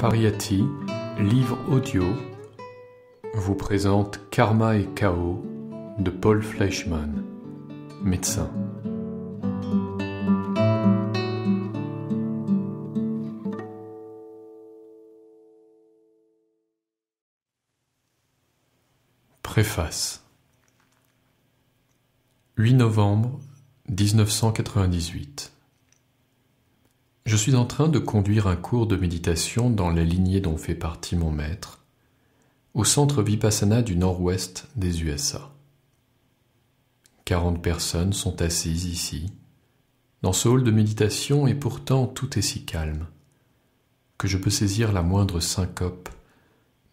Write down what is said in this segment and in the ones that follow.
Pariati, livre audio, vous présente Karma et Chaos de Paul Fleischmann, médecin. Préface 8 novembre 1998 Je suis en train de conduire un cours de méditation dans la lignée dont fait partie mon maître, au centre Vipassana du nord-ouest des USA. 40 personnes sont assises ici, dans ce hall de méditation, et pourtant tout est si calme que je peux saisir la moindre syncope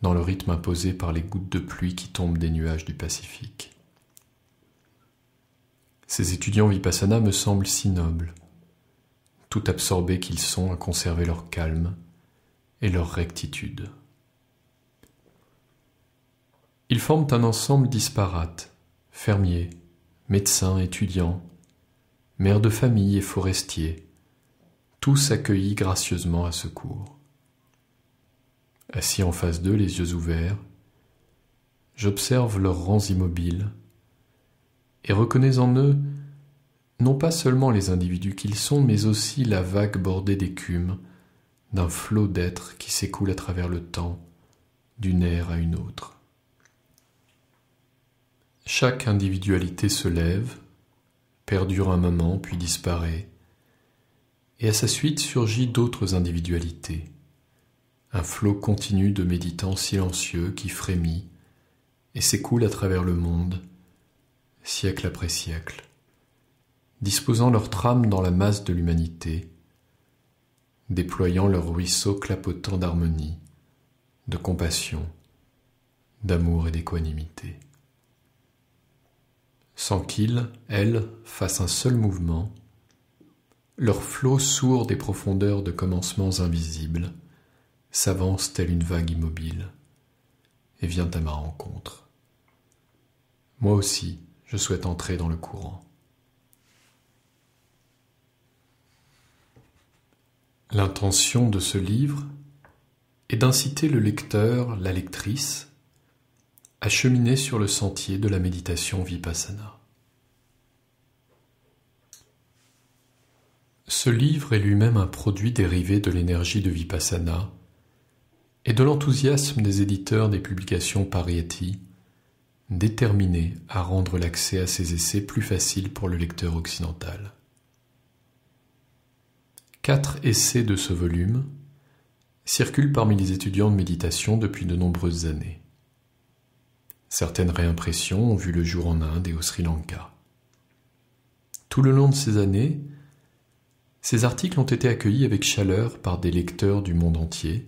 dans le rythme imposé par les gouttes de pluie qui tombent des nuages du Pacifique. Ces étudiants vipassana me semblent si nobles, tout absorbés qu'ils sont à conserver leur calme et leur rectitude. Ils forment un ensemble disparate, fermiers, médecins, étudiants, mères de famille et forestiers, tous accueillis gracieusement à secours. Assis en face d'eux, les yeux ouverts, j'observe leurs rangs immobiles, et reconnais en eux non pas seulement les individus qu'ils sont, mais aussi la vague bordée d'écume, d'un flot d'êtres qui s'écoule à travers le temps, d'une ère à une autre. Chaque individualité se lève, perdure un moment puis disparaît, et à sa suite surgit d'autres individualités, un flot continu de méditants silencieux qui frémit et s'écoule à travers le monde, siècle après siècle, disposant leurs trames dans la masse de l'humanité, déployant leurs ruisseaux clapotants d'harmonie, de compassion, d'amour et d'équanimité. Sans qu'ils, elles, fassent un seul mouvement, leur flot sourd des profondeurs de commencements invisibles s'avance telle une vague immobile et vient à ma rencontre. Moi aussi, je souhaite entrer dans le courant. L'intention de ce livre est d'inciter le lecteur, la lectrice, à cheminer sur le sentier de la méditation vipassana. Ce livre est lui-même un produit dérivé de l'énergie de vipassana et de l'enthousiasme des éditeurs des publications Parieti déterminé à rendre l'accès à ces essais plus facile pour le lecteur occidental. Quatre essais de ce volume circulent parmi les étudiants de méditation depuis de nombreuses années. Certaines réimpressions ont vu le jour en Inde et au Sri Lanka. Tout le long de ces années, ces articles ont été accueillis avec chaleur par des lecteurs du monde entier,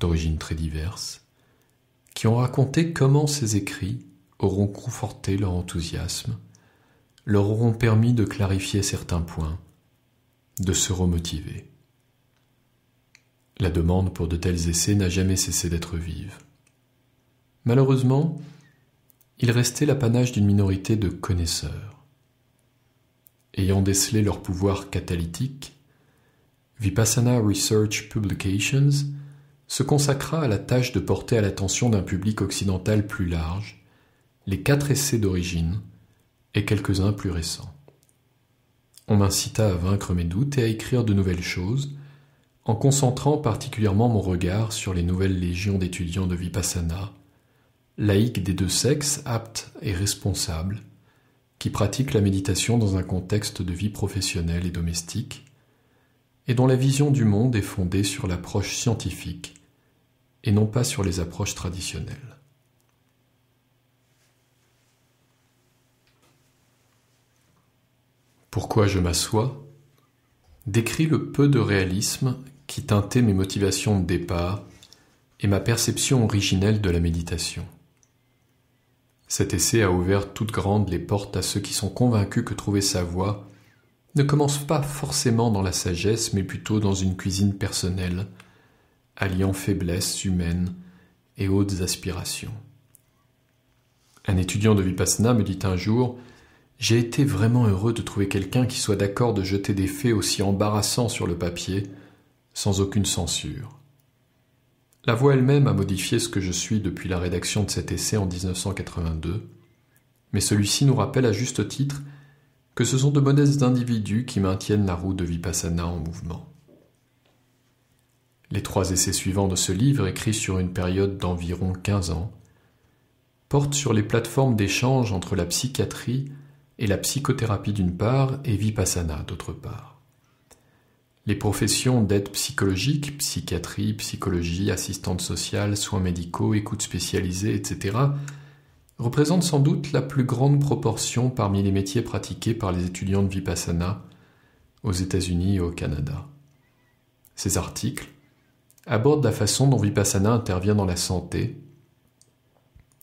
d'origines très diverses, qui ont raconté comment ces écrits auront conforté leur enthousiasme, leur auront permis de clarifier certains points, de se remotiver. La demande pour de tels essais n'a jamais cessé d'être vive. Malheureusement, il restait l'apanage d'une minorité de connaisseurs. Ayant décelé leur pouvoir catalytique, Vipassana Research Publications se consacra à la tâche de porter à l'attention d'un public occidental plus large les quatre essais d'origine et quelques-uns plus récents. On m'incita à vaincre mes doutes et à écrire de nouvelles choses, en concentrant particulièrement mon regard sur les nouvelles légions d'étudiants de Vipassana, laïcs des deux sexes, aptes et responsables, qui pratiquent la méditation dans un contexte de vie professionnelle et domestique, et dont la vision du monde est fondée sur l'approche scientifique et non pas sur les approches traditionnelles. Pourquoi je m'assois décrit le peu de réalisme qui teintait mes motivations de départ et ma perception originelle de la méditation. Cet essai a ouvert toutes grandes les portes à ceux qui sont convaincus que trouver sa voie ne commence pas forcément dans la sagesse, mais plutôt dans une cuisine personnelle, alliant faiblesses humaine et hautes aspirations. Un étudiant de Vipassana me dit un jour j'ai été vraiment heureux de trouver quelqu'un qui soit d'accord de jeter des faits aussi embarrassants sur le papier, sans aucune censure. La voix elle-même a modifié ce que je suis depuis la rédaction de cet essai en 1982, mais celui-ci nous rappelle à juste titre que ce sont de modestes individus qui maintiennent la roue de Vipassana en mouvement. Les trois essais suivants de ce livre, écrits sur une période d'environ 15 ans, portent sur les plateformes d'échange entre la psychiatrie et la psychothérapie d'une part et Vipassana d'autre part. Les professions d'aide psychologique, psychiatrie, psychologie, assistante sociale, soins médicaux, écoute spécialisée, etc., représentent sans doute la plus grande proportion parmi les métiers pratiqués par les étudiants de Vipassana aux États-Unis et au Canada. Ces articles abordent la façon dont Vipassana intervient dans la santé,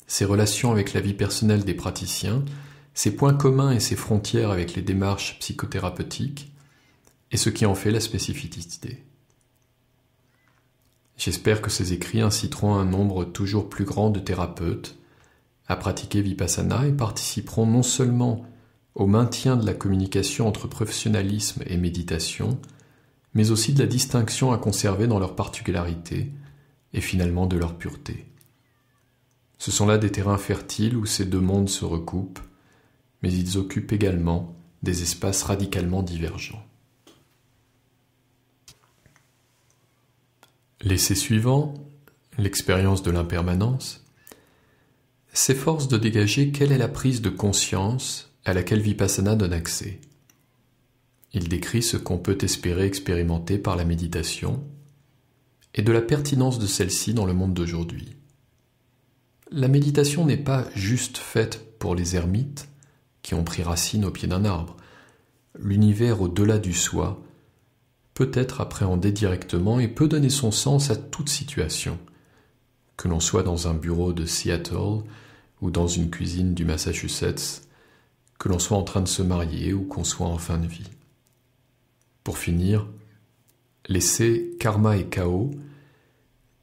ses relations avec la vie personnelle des praticiens, ses points communs et ses frontières avec les démarches psychothérapeutiques, et ce qui en fait la spécificité. J'espère que ces écrits inciteront un nombre toujours plus grand de thérapeutes à pratiquer Vipassana et participeront non seulement au maintien de la communication entre professionnalisme et méditation, mais aussi de la distinction à conserver dans leur particularité et finalement de leur pureté. Ce sont là des terrains fertiles où ces deux mondes se recoupent mais ils occupent également des espaces radicalement divergents. L'essai suivant, l'expérience de l'impermanence, s'efforce de dégager quelle est la prise de conscience à laquelle Vipassana donne accès. Il décrit ce qu'on peut espérer expérimenter par la méditation et de la pertinence de celle-ci dans le monde d'aujourd'hui. La méditation n'est pas juste faite pour les ermites, qui ont pris racine au pied d'un arbre. L'univers au-delà du soi peut être appréhendé directement et peut donner son sens à toute situation. Que l'on soit dans un bureau de Seattle ou dans une cuisine du Massachusetts, que l'on soit en train de se marier ou qu'on soit en fin de vie. Pour finir, l'essai Karma et Chaos,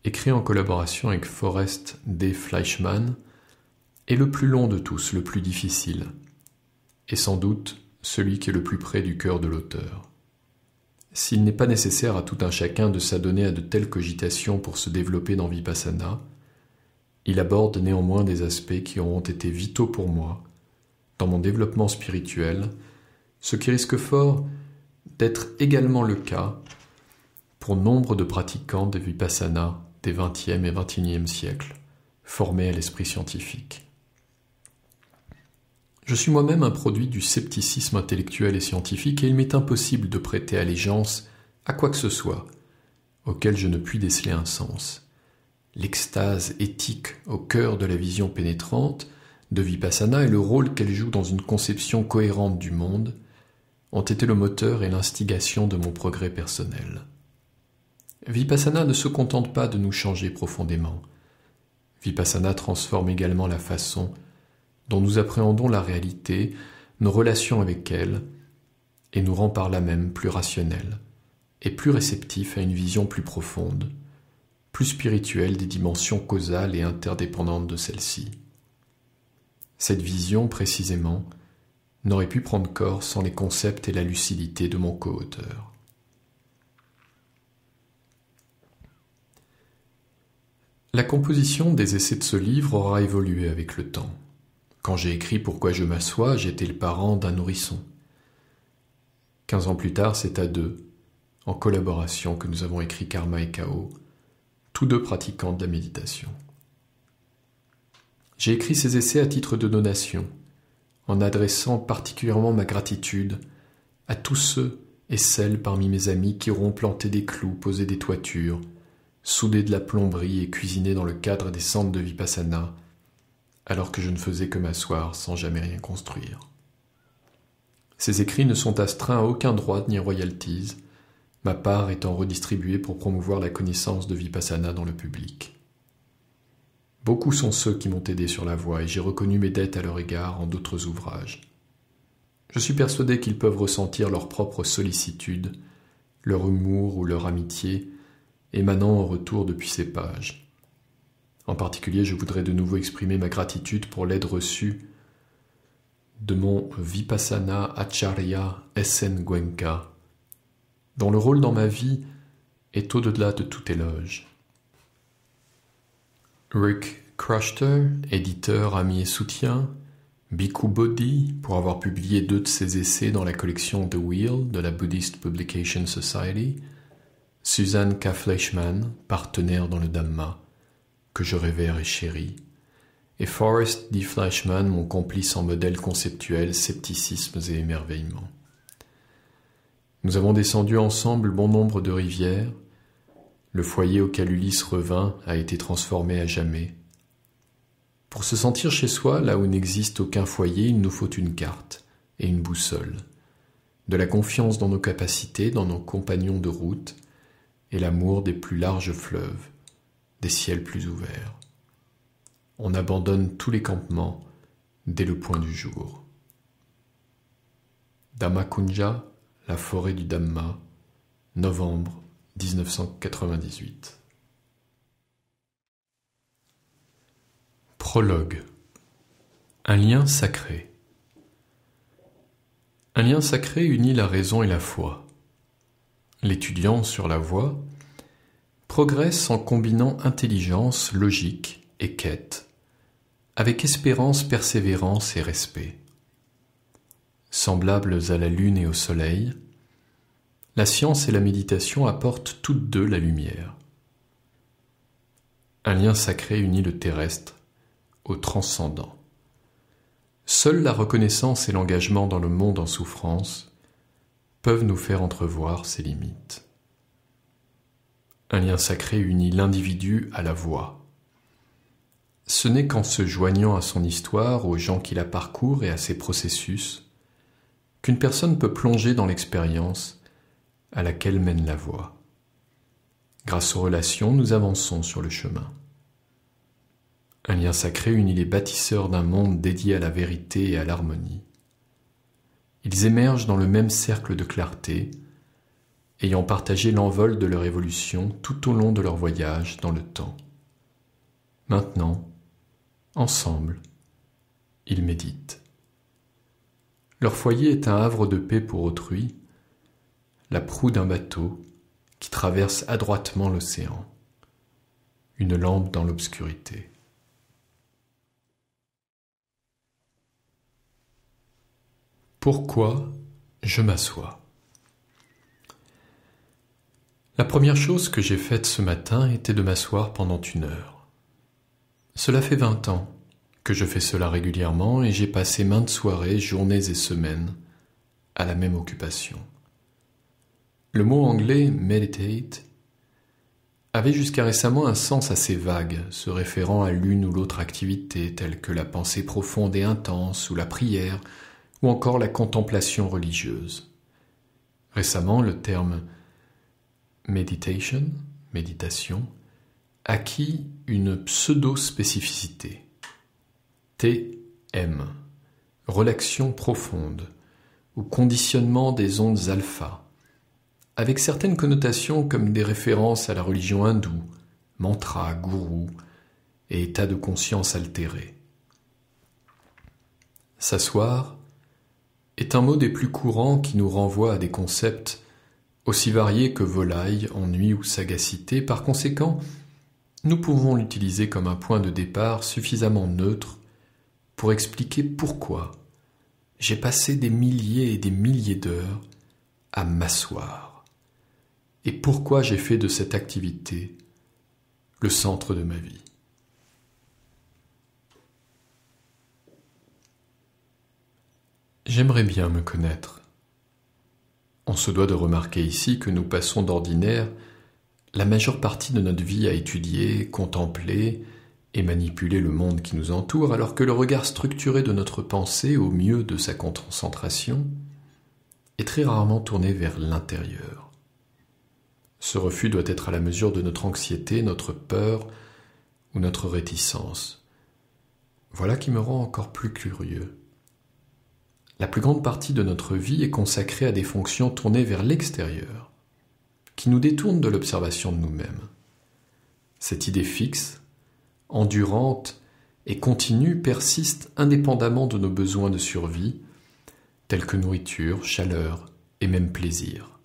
écrit en collaboration avec Forrest D. Fleischmann, est le plus long de tous, le plus difficile est sans doute celui qui est le plus près du cœur de l'auteur. S'il n'est pas nécessaire à tout un chacun de s'adonner à de telles cogitations pour se développer dans Vipassana, il aborde néanmoins des aspects qui auront été vitaux pour moi dans mon développement spirituel, ce qui risque fort d'être également le cas pour nombre de pratiquants de Vipassana des XXe et XXIe siècles, formés à l'esprit scientifique. Je suis moi-même un produit du scepticisme intellectuel et scientifique et il m'est impossible de prêter allégeance à quoi que ce soit auquel je ne puis déceler un sens. L'extase éthique au cœur de la vision pénétrante de Vipassana et le rôle qu'elle joue dans une conception cohérente du monde ont été le moteur et l'instigation de mon progrès personnel. Vipassana ne se contente pas de nous changer profondément. Vipassana transforme également la façon dont nous appréhendons la réalité, nos relations avec elle, et nous rend par là même plus rationnels et plus réceptifs à une vision plus profonde, plus spirituelle des dimensions causales et interdépendantes de celle-ci. Cette vision, précisément, n'aurait pu prendre corps sans les concepts et la lucidité de mon co-auteur. La composition des essais de ce livre aura évolué avec le temps. Quand j'ai écrit Pourquoi je m'assois, j'étais le parent d'un nourrisson. Quinze ans plus tard, c'est à deux, en collaboration, que nous avons écrit Karma et Chaos, tous deux pratiquants de la méditation. J'ai écrit ces essais à titre de donation, en adressant particulièrement ma gratitude à tous ceux et celles parmi mes amis qui auront planté des clous, posé des toitures, soudé de la plomberie et cuisiné dans le cadre des centres de vipassana, alors que je ne faisais que m'asseoir sans jamais rien construire. Ces écrits ne sont astreints à aucun droit ni royalties, ma part étant redistribuée pour promouvoir la connaissance de Vipassana dans le public. Beaucoup sont ceux qui m'ont aidé sur la voie et j'ai reconnu mes dettes à leur égard en d'autres ouvrages. Je suis persuadé qu'ils peuvent ressentir leur propre sollicitude, leur humour ou leur amitié émanant en retour depuis ces pages. En particulier, je voudrais de nouveau exprimer ma gratitude pour l'aide reçue de mon Vipassana Acharya S.N. Gwenka, dont le rôle dans ma vie est au-delà de tout éloge. Rick Crushter, éditeur, ami et soutien, Bhikkhu Bodhi, pour avoir publié deux de ses essais dans la collection The Wheel de la Buddhist Publication Society, Suzanne K. partenaire dans le Dhamma que je révère et chéris, et Forrest dit Fleischmann mon complice en modèle conceptuel, scepticismes et émerveillements. Nous avons descendu ensemble bon nombre de rivières. Le foyer auquel Ulysse revint a été transformé à jamais. Pour se sentir chez soi, là où n'existe aucun foyer, il nous faut une carte et une boussole, de la confiance dans nos capacités, dans nos compagnons de route, et l'amour des plus larges fleuves des ciels plus ouverts. On abandonne tous les campements dès le point du jour. Kunja, la forêt du Dhamma, novembre 1998. Prologue. Un lien sacré. Un lien sacré unit la raison et la foi. L'étudiant sur la voie progresse en combinant intelligence, logique et quête, avec espérance, persévérance et respect. Semblables à la lune et au soleil, la science et la méditation apportent toutes deux la lumière. Un lien sacré unit le terrestre au transcendant. Seule la reconnaissance et l'engagement dans le monde en souffrance peuvent nous faire entrevoir ses limites. Un lien sacré unit l'individu à la voie. Ce n'est qu'en se joignant à son histoire, aux gens qui la parcourent et à ses processus, qu'une personne peut plonger dans l'expérience à laquelle mène la voie. Grâce aux relations, nous avançons sur le chemin. Un lien sacré unit les bâtisseurs d'un monde dédié à la vérité et à l'harmonie. Ils émergent dans le même cercle de clarté, ayant partagé l'envol de leur évolution tout au long de leur voyage dans le temps. Maintenant, ensemble, ils méditent. Leur foyer est un havre de paix pour autrui, la proue d'un bateau qui traverse adroitement l'océan, une lampe dans l'obscurité. Pourquoi je m'assois la première chose que j'ai faite ce matin était de m'asseoir pendant une heure. Cela fait vingt ans que je fais cela régulièrement et j'ai passé maintes soirées, journées et semaines à la même occupation. Le mot anglais meditate avait jusqu'à récemment un sens assez vague, se référant à l'une ou l'autre activité telle que la pensée profonde et intense ou la prière ou encore la contemplation religieuse. Récemment, le terme meditation, méditation, acquis une pseudo-spécificité. TM, Relaxion profonde ou conditionnement des ondes alpha, avec certaines connotations comme des références à la religion hindoue, mantra, gourou et état de conscience altéré. S'asseoir est un mot des plus courants qui nous renvoie à des concepts aussi varié que volaille, ennui ou sagacité, par conséquent, nous pouvons l'utiliser comme un point de départ suffisamment neutre pour expliquer pourquoi j'ai passé des milliers et des milliers d'heures à m'asseoir et pourquoi j'ai fait de cette activité le centre de ma vie. J'aimerais bien me connaître. On se doit de remarquer ici que nous passons d'ordinaire la majeure partie de notre vie à étudier, contempler et manipuler le monde qui nous entoure, alors que le regard structuré de notre pensée, au mieux de sa concentration, est très rarement tourné vers l'intérieur. Ce refus doit être à la mesure de notre anxiété, notre peur ou notre réticence. Voilà qui me rend encore plus curieux. La plus grande partie de notre vie est consacrée à des fonctions tournées vers l'extérieur, qui nous détournent de l'observation de nous-mêmes. Cette idée fixe, endurante et continue persiste indépendamment de nos besoins de survie, tels que nourriture, chaleur et même plaisir.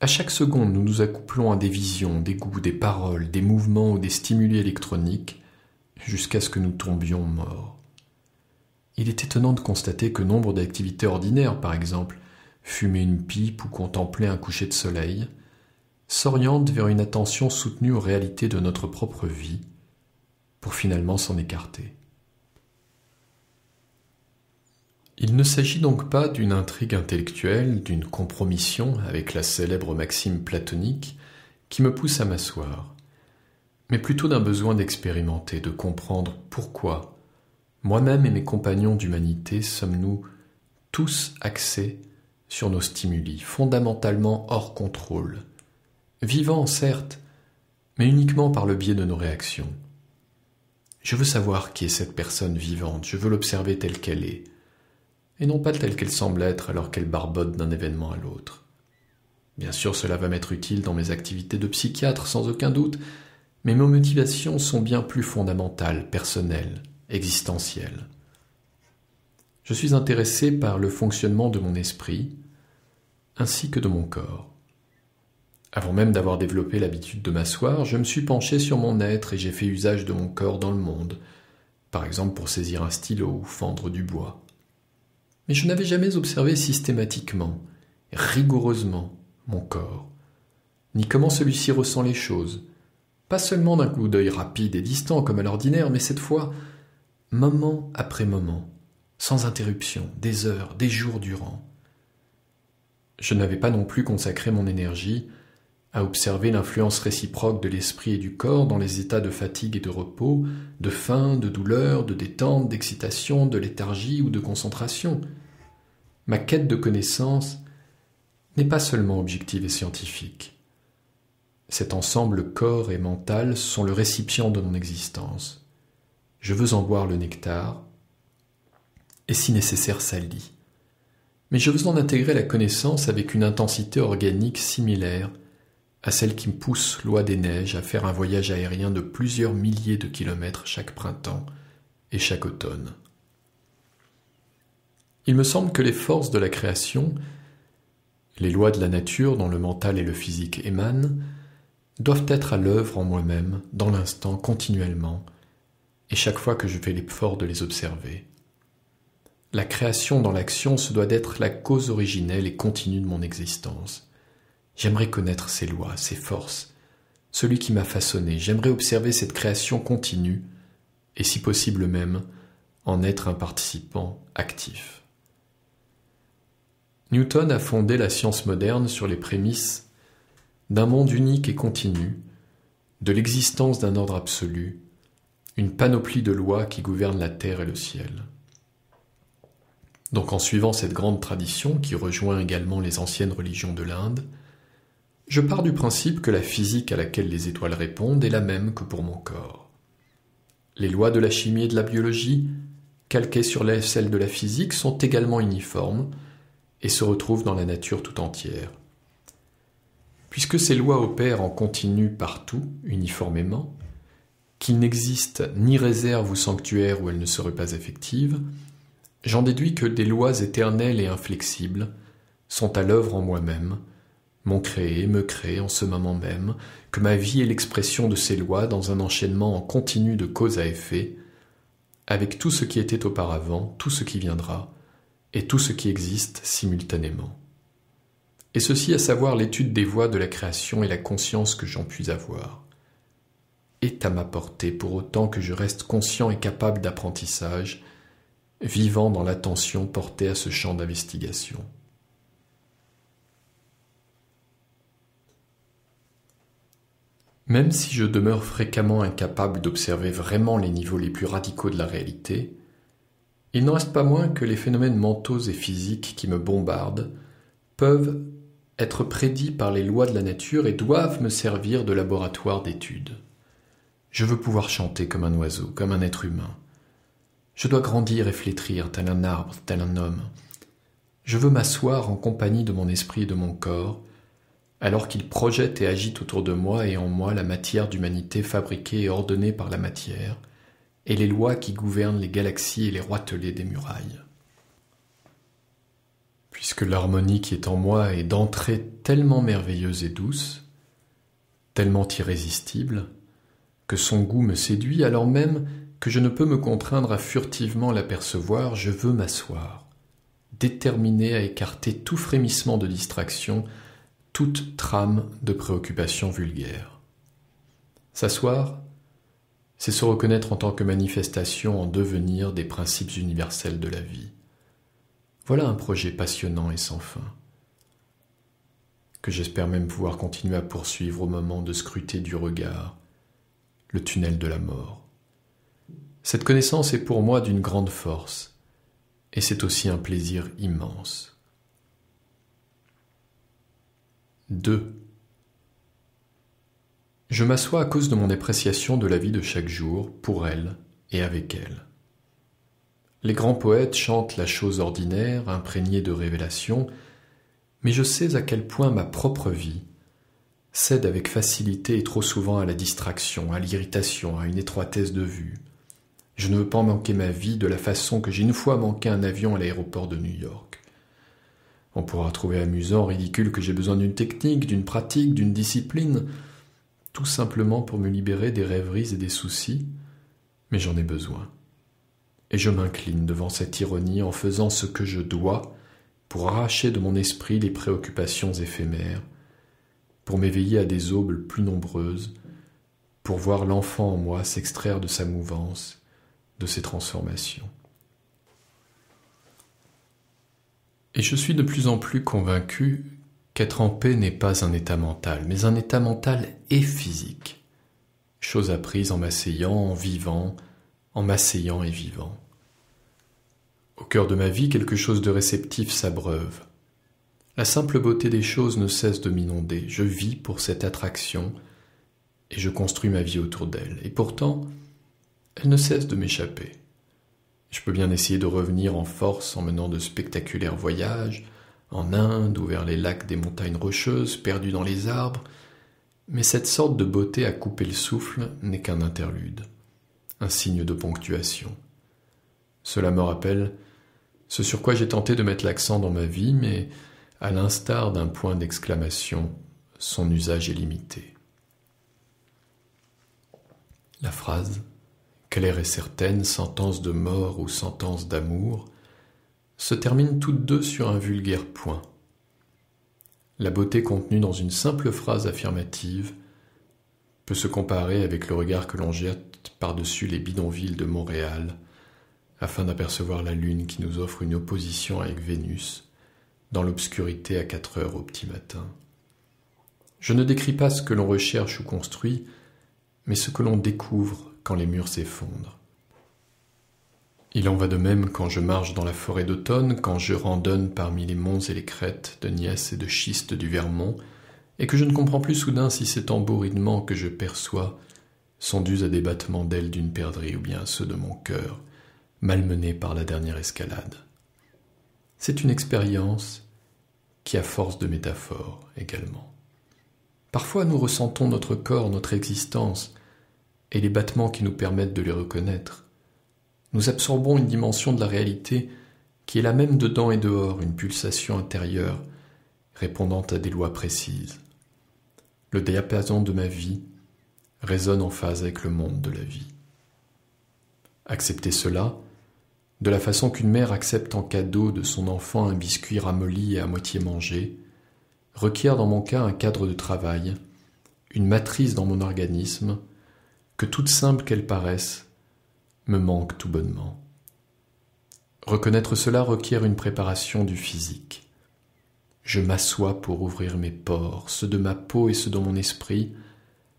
À chaque seconde, nous nous accouplons à des visions, des goûts, des paroles, des mouvements ou des stimuli électroniques, jusqu'à ce que nous tombions morts. Il est étonnant de constater que nombre d'activités ordinaires, par exemple, fumer une pipe ou contempler un coucher de soleil, s'orientent vers une attention soutenue aux réalités de notre propre vie, pour finalement s'en écarter. Il ne s'agit donc pas d'une intrigue intellectuelle, d'une compromission avec la célèbre maxime platonique qui me pousse à m'asseoir, mais plutôt d'un besoin d'expérimenter, de comprendre pourquoi moi-même et mes compagnons d'humanité sommes-nous tous axés sur nos stimuli, fondamentalement hors contrôle, vivants certes, mais uniquement par le biais de nos réactions. Je veux savoir qui est cette personne vivante, je veux l'observer telle qu'elle est, et non pas telle qu'elle semble être alors qu'elle barbote d'un événement à l'autre. Bien sûr, cela va m'être utile dans mes activités de psychiatre, sans aucun doute, mais mes motivations sont bien plus fondamentales, personnelles existentielle. Je suis intéressé par le fonctionnement de mon esprit ainsi que de mon corps. Avant même d'avoir développé l'habitude de m'asseoir, je me suis penché sur mon être et j'ai fait usage de mon corps dans le monde, par exemple pour saisir un stylo ou fendre du bois. Mais je n'avais jamais observé systématiquement, rigoureusement, mon corps, ni comment celui-ci ressent les choses, pas seulement d'un coup d'œil rapide et distant comme à l'ordinaire, mais cette fois moment après moment, sans interruption, des heures, des jours durant. Je n'avais pas non plus consacré mon énergie à observer l'influence réciproque de l'esprit et du corps dans les états de fatigue et de repos, de faim, de douleur, de détente, d'excitation, de léthargie ou de concentration. Ma quête de connaissance n'est pas seulement objective et scientifique. Cet ensemble corps et mental sont le récipient de mon existence je veux en boire le nectar, et si nécessaire sali. Mais je veux en intégrer la connaissance avec une intensité organique similaire à celle qui me pousse, loi des neiges, à faire un voyage aérien de plusieurs milliers de kilomètres chaque printemps et chaque automne. Il me semble que les forces de la création, les lois de la nature dont le mental et le physique émanent, doivent être à l'œuvre en moi-même, dans l'instant, continuellement, et chaque fois que je fais l'effort de les observer. La création dans l'action, se doit d'être la cause originelle et continue de mon existence. J'aimerais connaître ses lois, ses forces, celui qui m'a façonné, j'aimerais observer cette création continue, et si possible même, en être un participant actif. Newton a fondé la science moderne sur les prémices d'un monde unique et continu, de l'existence d'un ordre absolu, une panoplie de lois qui gouvernent la terre et le ciel. Donc en suivant cette grande tradition qui rejoint également les anciennes religions de l'Inde, je pars du principe que la physique à laquelle les étoiles répondent est la même que pour mon corps. Les lois de la chimie et de la biologie, calquées sur celles de la physique, sont également uniformes et se retrouvent dans la nature tout entière. Puisque ces lois opèrent en continu partout, uniformément, qu'il n'existe ni réserve ou sanctuaire où elle ne serait pas effective, j'en déduis que des lois éternelles et inflexibles sont à l'œuvre en moi-même, m'ont créé, me créé en ce moment même, que ma vie est l'expression de ces lois dans un enchaînement en continu de cause à effet, avec tout ce qui était auparavant, tout ce qui viendra, et tout ce qui existe simultanément. Et ceci à savoir l'étude des voies de la création et la conscience que j'en puis avoir est à ma portée pour autant que je reste conscient et capable d'apprentissage, vivant dans l'attention portée à ce champ d'investigation. Même si je demeure fréquemment incapable d'observer vraiment les niveaux les plus radicaux de la réalité, il n'en reste pas moins que les phénomènes mentaux et physiques qui me bombardent peuvent être prédits par les lois de la nature et doivent me servir de laboratoire d'études. Je veux pouvoir chanter comme un oiseau, comme un être humain. Je dois grandir et flétrir tel un arbre, tel un homme. Je veux m'asseoir en compagnie de mon esprit et de mon corps, alors qu'il projette et agite autour de moi et en moi la matière d'humanité fabriquée et ordonnée par la matière, et les lois qui gouvernent les galaxies et les roitelets des murailles. Puisque l'harmonie qui est en moi est d'entrée tellement merveilleuse et douce, tellement irrésistible, que son goût me séduit alors même que je ne peux me contraindre à furtivement l'apercevoir, je veux m'asseoir, déterminé à écarter tout frémissement de distraction, toute trame de préoccupation vulgaire. S'asseoir, c'est se reconnaître en tant que manifestation en devenir des principes universels de la vie. Voilà un projet passionnant et sans fin, que j'espère même pouvoir continuer à poursuivre au moment de scruter du regard le tunnel de la mort. Cette connaissance est pour moi d'une grande force, et c'est aussi un plaisir immense. 2. Je m'assois à cause de mon appréciation de la vie de chaque jour, pour elle et avec elle. Les grands poètes chantent la chose ordinaire, imprégnée de révélations, mais je sais à quel point ma propre vie cède avec facilité et trop souvent à la distraction, à l'irritation, à une étroitesse de vue. Je ne veux pas manquer ma vie de la façon que j'ai une fois manqué un avion à l'aéroport de New York. On pourra trouver amusant, ridicule que j'ai besoin d'une technique, d'une pratique, d'une discipline, tout simplement pour me libérer des rêveries et des soucis, mais j'en ai besoin. Et je m'incline devant cette ironie en faisant ce que je dois pour arracher de mon esprit les préoccupations éphémères, pour m'éveiller à des aubes plus nombreuses, pour voir l'enfant en moi s'extraire de sa mouvance, de ses transformations. Et je suis de plus en plus convaincu qu'être en paix n'est pas un état mental, mais un état mental et physique, chose apprise en m'asseyant, en vivant, en m'asseyant et vivant. Au cœur de ma vie, quelque chose de réceptif s'abreuve, la simple beauté des choses ne cesse de m'inonder. Je vis pour cette attraction et je construis ma vie autour d'elle. Et pourtant, elle ne cesse de m'échapper. Je peux bien essayer de revenir en force en menant de spectaculaires voyages, en Inde ou vers les lacs des montagnes rocheuses, perdus dans les arbres, mais cette sorte de beauté à couper le souffle n'est qu'un interlude, un signe de ponctuation. Cela me rappelle ce sur quoi j'ai tenté de mettre l'accent dans ma vie, mais à l'instar d'un point d'exclamation, son usage est limité. La phrase claire et certaine, sentence de mort ou sentence d'amour, se termine toutes deux sur un vulgaire point. La beauté contenue dans une simple phrase affirmative peut se comparer avec le regard que l'on jette par-dessus les bidonvilles de Montréal afin d'apercevoir la Lune qui nous offre une opposition avec Vénus, dans l'obscurité à quatre heures au petit matin. Je ne décris pas ce que l'on recherche ou construit, mais ce que l'on découvre quand les murs s'effondrent. Il en va de même quand je marche dans la forêt d'automne, quand je randonne parmi les monts et les crêtes de Nièce et de schiste du Vermont, et que je ne comprends plus soudain si ces tambourinements que je perçois sont dus à des battements d'ailes d'une perdrix ou bien ceux de mon cœur, malmenés par la dernière escalade c'est une expérience qui a force de métaphore également. Parfois nous ressentons notre corps, notre existence, et les battements qui nous permettent de les reconnaître. Nous absorbons une dimension de la réalité qui est la même dedans et dehors, une pulsation intérieure répondant à des lois précises. Le diapason de ma vie résonne en phase avec le monde de la vie. Accepter cela, de la façon qu'une mère accepte en cadeau de son enfant un biscuit ramolli et à moitié mangé, requiert dans mon cas un cadre de travail, une matrice dans mon organisme, que toute simple qu'elle paraisse, me manque tout bonnement. Reconnaître cela requiert une préparation du physique. Je m'assois pour ouvrir mes pores, ceux de ma peau et ceux de mon esprit,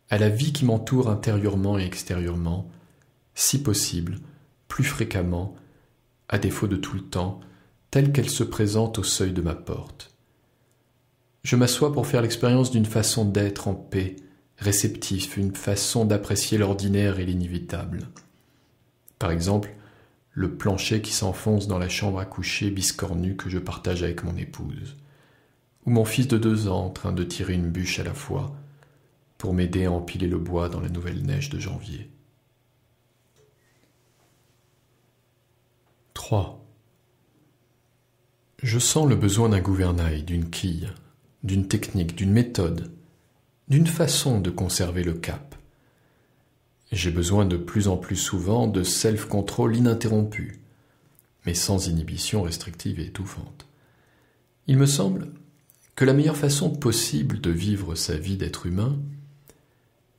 à la vie qui m'entoure intérieurement et extérieurement, si possible, plus fréquemment, à défaut de tout le temps, telle qu'elle se présente au seuil de ma porte. Je m'assois pour faire l'expérience d'une façon d'être en paix, réceptif, une façon d'apprécier l'ordinaire et l'inévitable. Par exemple, le plancher qui s'enfonce dans la chambre à coucher biscornue que je partage avec mon épouse, ou mon fils de deux ans en train de tirer une bûche à la fois pour m'aider à empiler le bois dans la nouvelle neige de janvier. 3. Je sens le besoin d'un gouvernail, d'une quille, d'une technique, d'une méthode, d'une façon de conserver le cap. J'ai besoin de plus en plus souvent de self-control ininterrompu, mais sans inhibition restrictive et étouffante. Il me semble que la meilleure façon possible de vivre sa vie d'être humain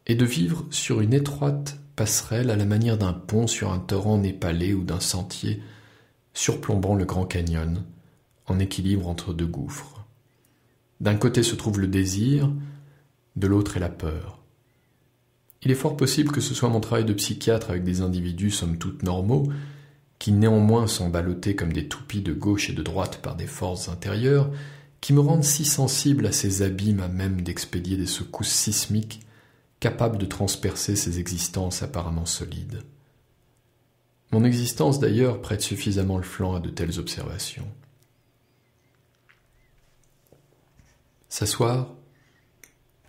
est de vivre sur une étroite passerelle à la manière d'un pont sur un torrent népalais ou d'un sentier surplombant le Grand Canyon, en équilibre entre deux gouffres. D'un côté se trouve le désir, de l'autre est la peur. Il est fort possible que ce soit mon travail de psychiatre avec des individus somme toute normaux, qui néanmoins sont ballottés comme des toupies de gauche et de droite par des forces intérieures, qui me rendent si sensible à ces abîmes à même d'expédier des secousses sismiques capables de transpercer ces existences apparemment solides. Mon existence d'ailleurs prête suffisamment le flanc à de telles observations. S'asseoir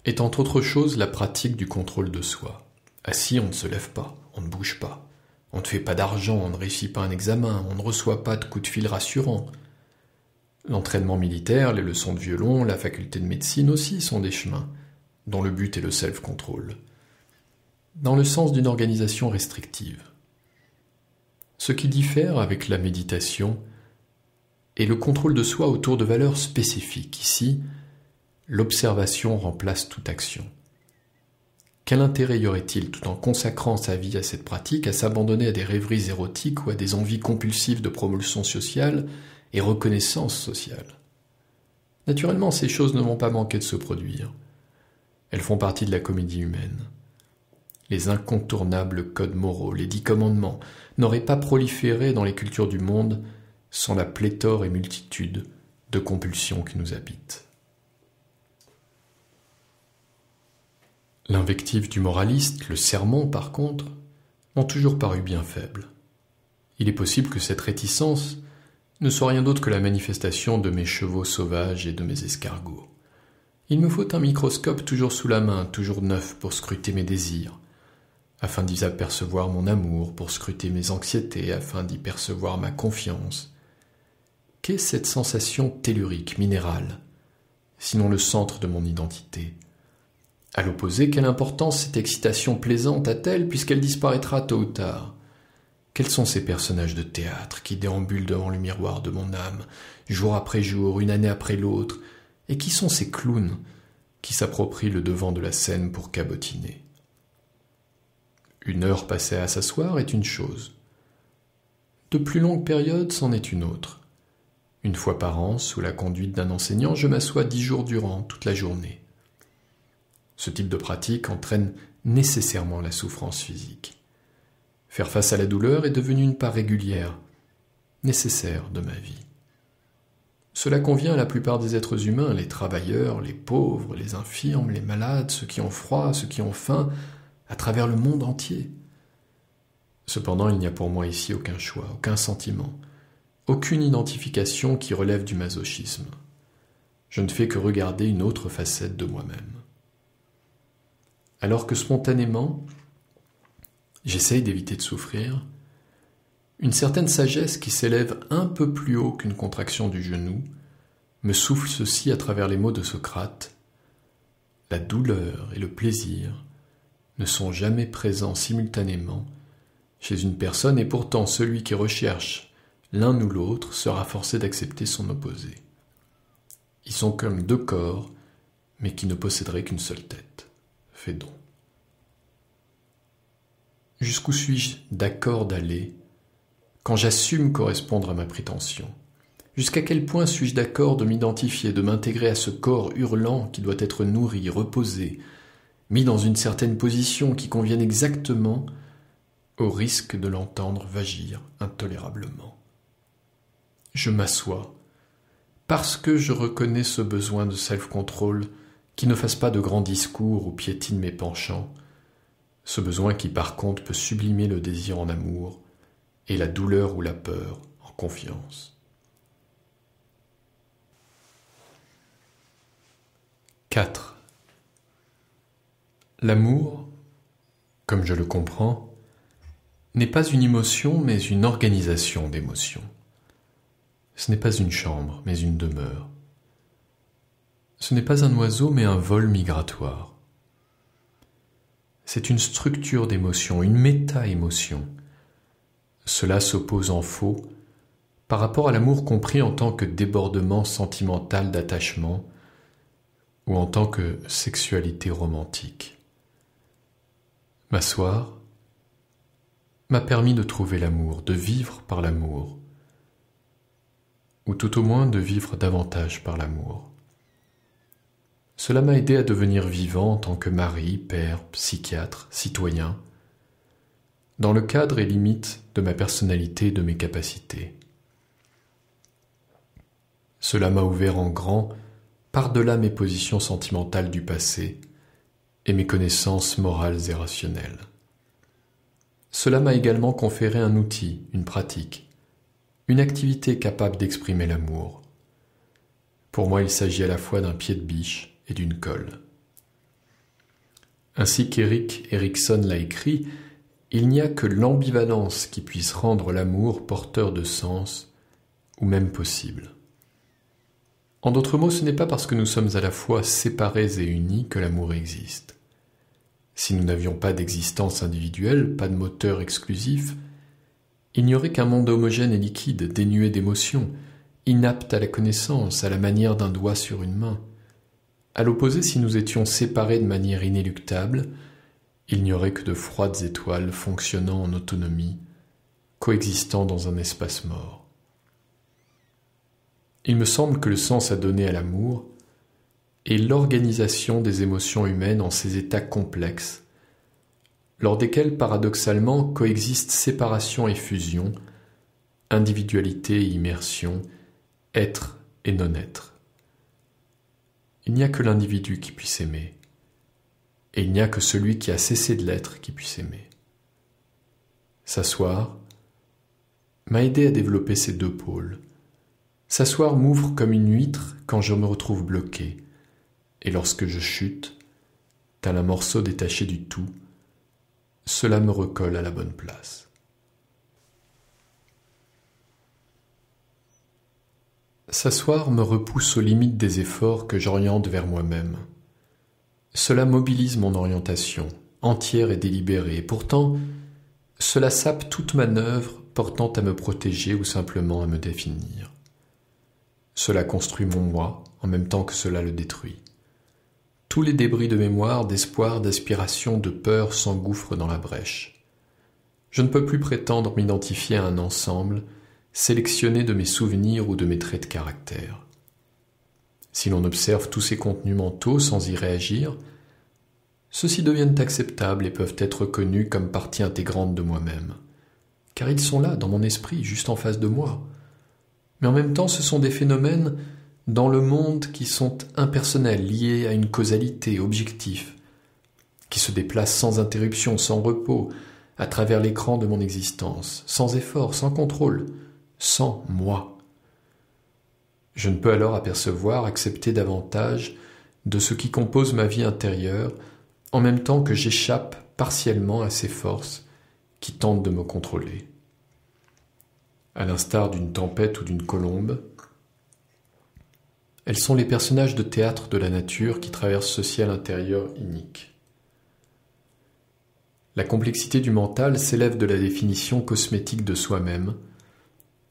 est entre autres choses la pratique du contrôle de soi. Assis, on ne se lève pas, on ne bouge pas, on ne fait pas d'argent, on ne réussit pas un examen, on ne reçoit pas de coups de fil rassurants. L'entraînement militaire, les leçons de violon, la faculté de médecine aussi sont des chemins, dont le but est le self-control. Dans le sens d'une organisation restrictive, ce qui diffère avec la méditation est le contrôle de soi autour de valeurs spécifiques. Ici, l'observation remplace toute action. Quel intérêt y aurait-il, tout en consacrant sa vie à cette pratique, à s'abandonner à des rêveries érotiques ou à des envies compulsives de promotion sociale et reconnaissance sociale Naturellement, ces choses ne vont pas manquer de se produire. Elles font partie de la comédie humaine. Les incontournables codes moraux, les dix commandements, n'aurait pas proliféré dans les cultures du monde sans la pléthore et multitude de compulsions qui nous habitent. L'invective du moraliste, le sermon par contre, m'ont toujours paru bien faible. Il est possible que cette réticence ne soit rien d'autre que la manifestation de mes chevaux sauvages et de mes escargots. Il me faut un microscope toujours sous la main, toujours neuf pour scruter mes désirs, afin d'y apercevoir mon amour, pour scruter mes anxiétés, afin d'y percevoir ma confiance. Qu'est cette sensation tellurique, minérale, sinon le centre de mon identité À l'opposé, quelle importance cette excitation plaisante a-t-elle, puisqu'elle disparaîtra tôt ou tard Quels sont ces personnages de théâtre qui déambulent devant le miroir de mon âme, jour après jour, une année après l'autre, et qui sont ces clowns qui s'approprient le devant de la scène pour cabotiner une heure passée à s'asseoir est une chose. De plus longues périodes, c'en est une autre. Une fois par an, sous la conduite d'un enseignant, je m'assois dix jours durant, toute la journée. Ce type de pratique entraîne nécessairement la souffrance physique. Faire face à la douleur est devenu une part régulière, nécessaire de ma vie. Cela convient à la plupart des êtres humains, les travailleurs, les pauvres, les infirmes, les malades, ceux qui ont froid, ceux qui ont faim, à travers le monde entier. Cependant, il n'y a pour moi ici aucun choix, aucun sentiment, aucune identification qui relève du masochisme. Je ne fais que regarder une autre facette de moi-même. Alors que spontanément, j'essaye d'éviter de souffrir, une certaine sagesse qui s'élève un peu plus haut qu'une contraction du genou me souffle ceci à travers les mots de Socrate. La douleur et le plaisir ne sont jamais présents simultanément chez une personne et pourtant celui qui recherche l'un ou l'autre sera forcé d'accepter son opposé. Ils sont comme deux corps, mais qui ne posséderaient qu'une seule tête. donc. Jusqu'où suis-je d'accord d'aller quand j'assume correspondre à ma prétention Jusqu'à quel point suis-je d'accord de m'identifier, de m'intégrer à ce corps hurlant qui doit être nourri, reposé, mis dans une certaine position qui convienne exactement, au risque de l'entendre vagir intolérablement. Je m'assois, parce que je reconnais ce besoin de self-control qui ne fasse pas de grands discours ou piétine mes penchants, ce besoin qui par contre peut sublimer le désir en amour et la douleur ou la peur en confiance. Quatre. L'amour, comme je le comprends, n'est pas une émotion mais une organisation d'émotions. Ce n'est pas une chambre mais une demeure. Ce n'est pas un oiseau mais un vol migratoire. C'est une structure d'émotion, une méta-émotion. Cela s'oppose en faux par rapport à l'amour compris en tant que débordement sentimental d'attachement ou en tant que sexualité romantique. M'asseoir m'a permis de trouver l'amour, de vivre par l'amour, ou tout au moins de vivre davantage par l'amour. Cela m'a aidé à devenir vivant en tant que mari, père, psychiatre, citoyen, dans le cadre et limite de ma personnalité et de mes capacités. Cela m'a ouvert en grand par-delà mes positions sentimentales du passé et mes connaissances morales et rationnelles. Cela m'a également conféré un outil, une pratique, une activité capable d'exprimer l'amour. Pour moi, il s'agit à la fois d'un pied de biche et d'une colle. Ainsi qu'Eric Erickson l'a écrit, il n'y a que l'ambivalence qui puisse rendre l'amour porteur de sens ou même possible. En d'autres mots, ce n'est pas parce que nous sommes à la fois séparés et unis que l'amour existe. Si nous n'avions pas d'existence individuelle, pas de moteur exclusif, il n'y aurait qu'un monde homogène et liquide, dénué d'émotions, inapte à la connaissance, à la manière d'un doigt sur une main. À l'opposé, si nous étions séparés de manière inéluctable, il n'y aurait que de froides étoiles fonctionnant en autonomie, coexistant dans un espace mort. Il me semble que le sens à donner à l'amour, et l'organisation des émotions humaines en ces états complexes, lors desquels paradoxalement coexistent séparation et fusion, individualité et immersion, être et non-être. Il n'y a que l'individu qui puisse aimer, et il n'y a que celui qui a cessé de l'être qui puisse aimer. S'asseoir m'a aidé à développer ces deux pôles. S'asseoir m'ouvre comme une huître quand je me retrouve bloqué, et lorsque je chute, tel un morceau détaché du tout, cela me recolle à la bonne place. S'asseoir me repousse aux limites des efforts que j'oriente vers moi-même. Cela mobilise mon orientation, entière et délibérée, et pourtant, cela sape toute manœuvre portant à me protéger ou simplement à me définir. Cela construit mon moi en même temps que cela le détruit. Tous les débris de mémoire, d'espoir, d'aspiration, de peur s'engouffrent dans la brèche. Je ne peux plus prétendre m'identifier à un ensemble, sélectionné de mes souvenirs ou de mes traits de caractère. Si l'on observe tous ces contenus mentaux sans y réagir, ceux-ci deviennent acceptables et peuvent être connus comme partie intégrante de moi-même. Car ils sont là, dans mon esprit, juste en face de moi. Mais en même temps, ce sont des phénomènes dans le monde qui sont impersonnels, liés à une causalité objective, qui se déplacent sans interruption, sans repos, à travers l'écran de mon existence, sans effort, sans contrôle, sans moi. Je ne peux alors apercevoir, accepter davantage de ce qui compose ma vie intérieure, en même temps que j'échappe partiellement à ces forces qui tentent de me contrôler. À l'instar d'une tempête ou d'une colombe, elles sont les personnages de théâtre de la nature qui traversent ce ciel intérieur unique. La complexité du mental s'élève de la définition cosmétique de soi-même,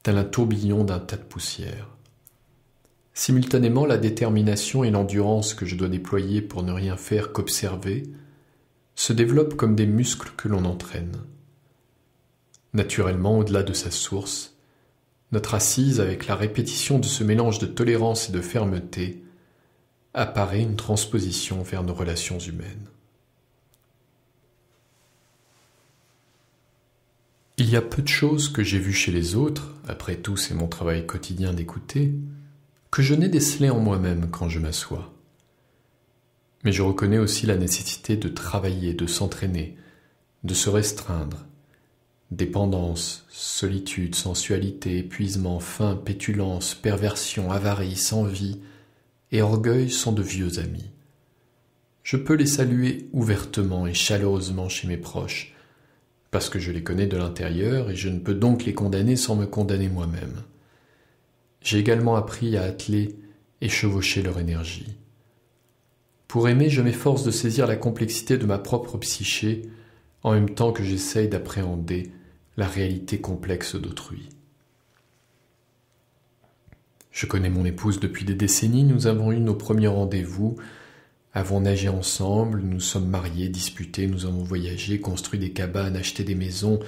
tel un tourbillon d'un tas de poussière. Simultanément, la détermination et l'endurance que je dois déployer pour ne rien faire qu'observer se développent comme des muscles que l'on entraîne. Naturellement, au-delà de sa source, notre assise avec la répétition de ce mélange de tolérance et de fermeté, apparaît une transposition vers nos relations humaines. Il y a peu de choses que j'ai vues chez les autres, après tout c'est mon travail quotidien d'écouter, que je n'ai décelé en moi-même quand je m'assois. Mais je reconnais aussi la nécessité de travailler, de s'entraîner, de se restreindre, Dépendance, solitude, sensualité, épuisement, faim, pétulance, perversion, avarice, envie et orgueil sont de vieux amis. Je peux les saluer ouvertement et chaleureusement chez mes proches, parce que je les connais de l'intérieur et je ne peux donc les condamner sans me condamner moi-même. J'ai également appris à atteler et chevaucher leur énergie. Pour aimer, je m'efforce de saisir la complexité de ma propre psyché, en même temps que j'essaye d'appréhender la réalité complexe d'autrui. Je connais mon épouse depuis des décennies, nous avons eu nos premiers rendez-vous, avons nagé ensemble, nous sommes mariés, disputés, nous avons voyagé, construit des cabanes, acheté des maisons,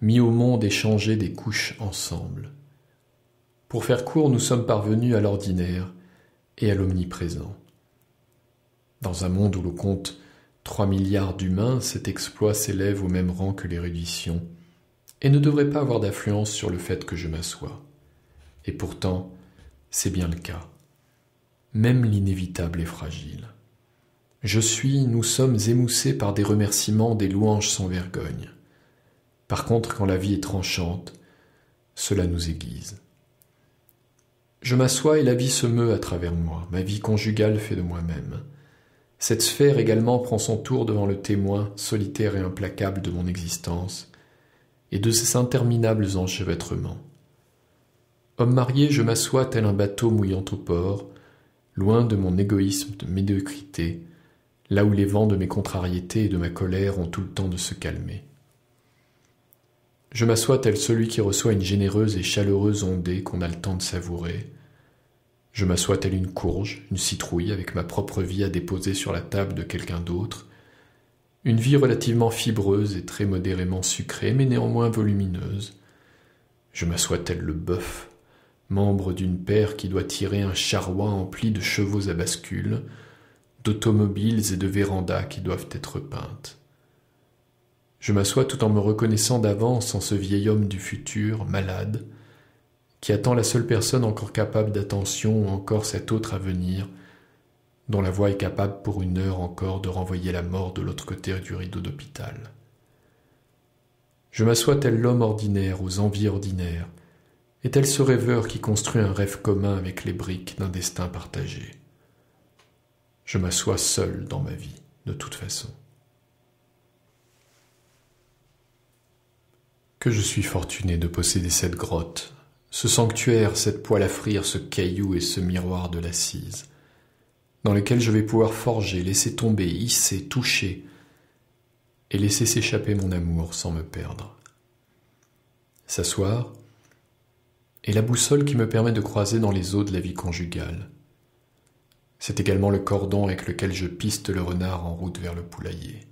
mis au monde et changé des couches ensemble. Pour faire court, nous sommes parvenus à l'ordinaire et à l'omniprésent. Dans un monde où l'on compte trois milliards d'humains, cet exploit s'élève au même rang que l'érudition, et ne devrait pas avoir d'affluence sur le fait que je m'assois. Et pourtant, c'est bien le cas. Même l'inévitable est fragile. Je suis, nous sommes émoussés par des remerciements, des louanges sans vergogne. Par contre, quand la vie est tranchante, cela nous aiguise. Je m'assois et la vie se meut à travers moi, ma vie conjugale fait de moi-même. Cette sphère également prend son tour devant le témoin solitaire et implacable de mon existence, et de ses interminables enchevêtrements. Homme marié, je m'assois tel un bateau mouillant au port, loin de mon égoïsme de médiocrité, là où les vents de mes contrariétés et de ma colère ont tout le temps de se calmer. Je m'assois tel celui qui reçoit une généreuse et chaleureuse ondée qu'on a le temps de savourer. Je m'assois tel une courge, une citrouille avec ma propre vie à déposer sur la table de quelqu'un d'autre, une vie relativement fibreuse et très modérément sucrée, mais néanmoins volumineuse. Je m'assois tel le bœuf, membre d'une paire qui doit tirer un charroi empli de chevaux à bascule, d'automobiles et de vérandas qui doivent être peintes. Je m'assois tout en me reconnaissant d'avance en ce vieil homme du futur, malade, qui attend la seule personne encore capable d'attention ou encore cet autre avenir dont la voix est capable pour une heure encore de renvoyer la mort de l'autre côté du rideau d'hôpital. Je m'assois tel l'homme ordinaire aux envies ordinaires, et tel ce rêveur qui construit un rêve commun avec les briques d'un destin partagé. Je m'assois seul dans ma vie, de toute façon. Que je suis fortuné de posséder cette grotte, ce sanctuaire, cette poêle à frire, ce caillou et ce miroir de l'assise dans lesquels je vais pouvoir forger, laisser tomber, hisser, toucher, et laisser s'échapper mon amour sans me perdre. S'asseoir est la boussole qui me permet de croiser dans les eaux de la vie conjugale. C'est également le cordon avec lequel je piste le renard en route vers le poulailler.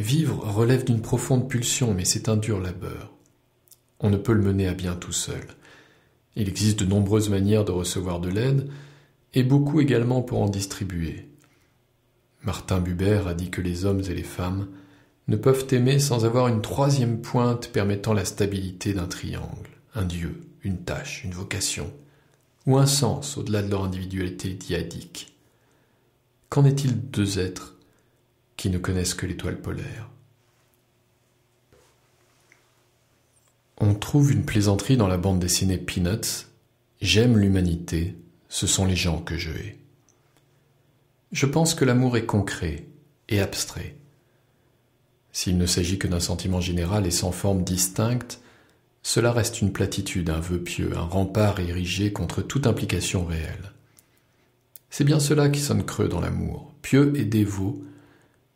Vivre relève d'une profonde pulsion, mais c'est un dur labeur. On ne peut le mener à bien tout seul. Il existe de nombreuses manières de recevoir de l'aide, et beaucoup également pour en distribuer. Martin Buber a dit que les hommes et les femmes ne peuvent aimer sans avoir une troisième pointe permettant la stabilité d'un triangle, un Dieu, une tâche, une vocation, ou un sens au-delà de leur individualité diadique. Qu'en est-il de deux êtres qui ne connaissent que l'étoile polaire On trouve une plaisanterie dans la bande dessinée Peanuts, J'aime l'humanité, ce sont les gens que je hais. Je pense que l'amour est concret et abstrait. S'il ne s'agit que d'un sentiment général et sans forme distincte, cela reste une platitude, un vœu pieux, un rempart érigé contre toute implication réelle. C'est bien cela qui sonne creux dans l'amour, pieux et dévot,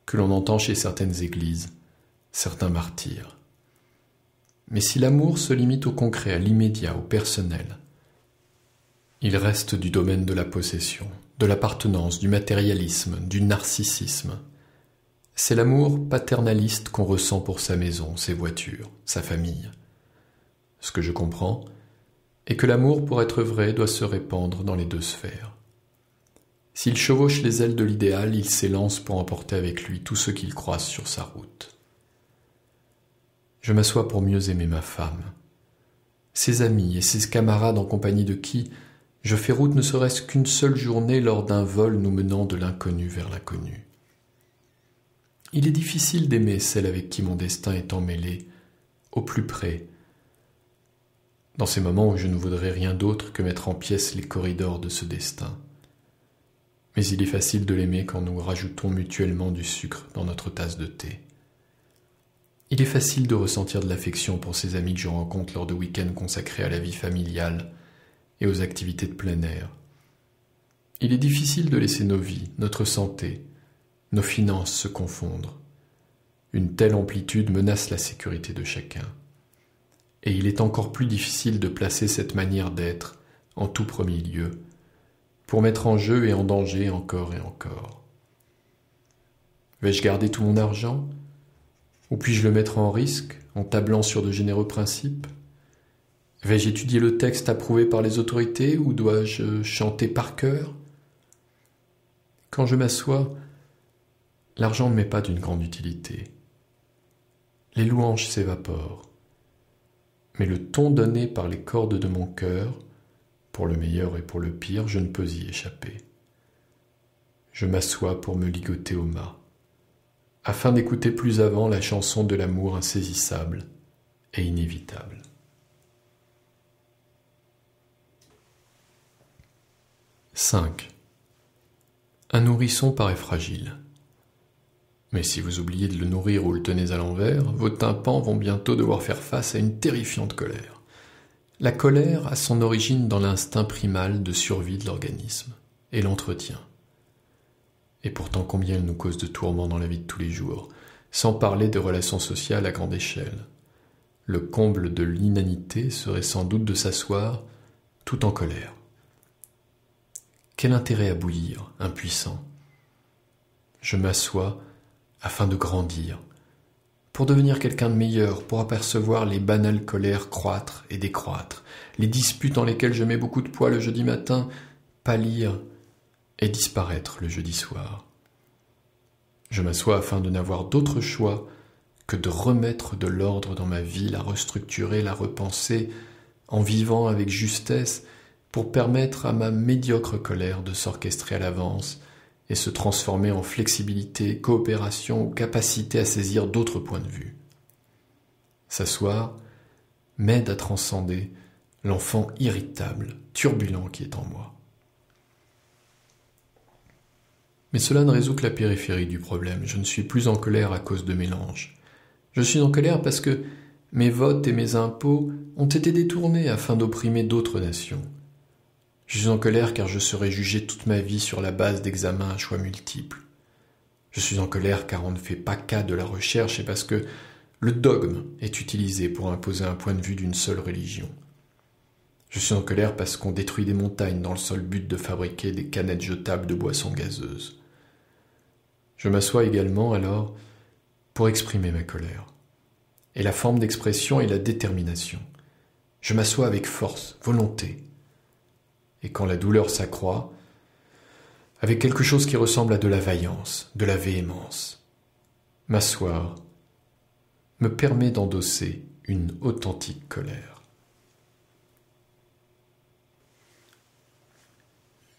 que l'on entend chez certaines églises, certains martyrs. Mais si l'amour se limite au concret, à l'immédiat, au personnel, il reste du domaine de la possession, de l'appartenance, du matérialisme, du narcissisme. C'est l'amour paternaliste qu'on ressent pour sa maison, ses voitures, sa famille. Ce que je comprends est que l'amour, pour être vrai, doit se répandre dans les deux sphères. S'il chevauche les ailes de l'idéal, il s'élance pour emporter avec lui tout ce qu'il croise sur sa route. Je m'assois pour mieux aimer ma femme, ses amis et ses camarades en compagnie de qui je fais route ne serait-ce qu'une seule journée lors d'un vol nous menant de l'inconnu vers l'inconnu. Il est difficile d'aimer celle avec qui mon destin est emmêlé, au plus près, dans ces moments où je ne voudrais rien d'autre que mettre en pièces les corridors de ce destin. Mais il est facile de l'aimer quand nous rajoutons mutuellement du sucre dans notre tasse de thé. Il est facile de ressentir de l'affection pour ces amis que je rencontre lors de week-ends consacrés à la vie familiale, et aux activités de plein air. Il est difficile de laisser nos vies, notre santé, nos finances se confondre. Une telle amplitude menace la sécurité de chacun. Et il est encore plus difficile de placer cette manière d'être en tout premier lieu, pour mettre en jeu et en danger encore et encore. Vais-je garder tout mon argent Ou puis-je le mettre en risque en tablant sur de généreux principes Vais-je étudier le texte approuvé par les autorités ou dois-je chanter par cœur Quand je m'assois, l'argent ne m'est pas d'une grande utilité. Les louanges s'évaporent, mais le ton donné par les cordes de mon cœur, pour le meilleur et pour le pire, je ne peux y échapper. Je m'assois pour me ligoter au mât, afin d'écouter plus avant la chanson de l'amour insaisissable et inévitable. 5. Un nourrisson paraît fragile. Mais si vous oubliez de le nourrir ou le tenez à l'envers, vos tympans vont bientôt devoir faire face à une terrifiante colère. La colère a son origine dans l'instinct primal de survie de l'organisme et l'entretien. Et pourtant combien elle nous cause de tourments dans la vie de tous les jours, sans parler de relations sociales à grande échelle. Le comble de l'inanité serait sans doute de s'asseoir tout en colère quel intérêt à bouillir, impuissant Je m'assois afin de grandir, pour devenir quelqu'un de meilleur, pour apercevoir les banales colères croître et décroître, les disputes dans lesquelles je mets beaucoup de poids le jeudi matin, pâlir et disparaître le jeudi soir. Je m'assois afin de n'avoir d'autre choix que de remettre de l'ordre dans ma vie, la restructurer, la repenser, en vivant avec justesse pour permettre à ma médiocre colère de s'orchestrer à l'avance et se transformer en flexibilité, coopération ou capacité à saisir d'autres points de vue. S'asseoir m'aide à transcender l'enfant irritable, turbulent qui est en moi. Mais cela ne résout que la périphérie du problème. Je ne suis plus en colère à cause de mélange. Je suis en colère parce que mes votes et mes impôts ont été détournés afin d'opprimer d'autres nations. Je suis en colère car je serai jugé toute ma vie sur la base d'examens à choix multiples. Je suis en colère car on ne fait pas cas de la recherche et parce que le dogme est utilisé pour imposer un point de vue d'une seule religion. Je suis en colère parce qu'on détruit des montagnes dans le seul but de fabriquer des canettes jetables de boissons gazeuses. Je m'assois également alors pour exprimer ma colère. Et la forme d'expression est la détermination. Je m'assois avec force, volonté, et quand la douleur s'accroît, avec quelque chose qui ressemble à de la vaillance, de la véhémence. M'asseoir me permet d'endosser une authentique colère.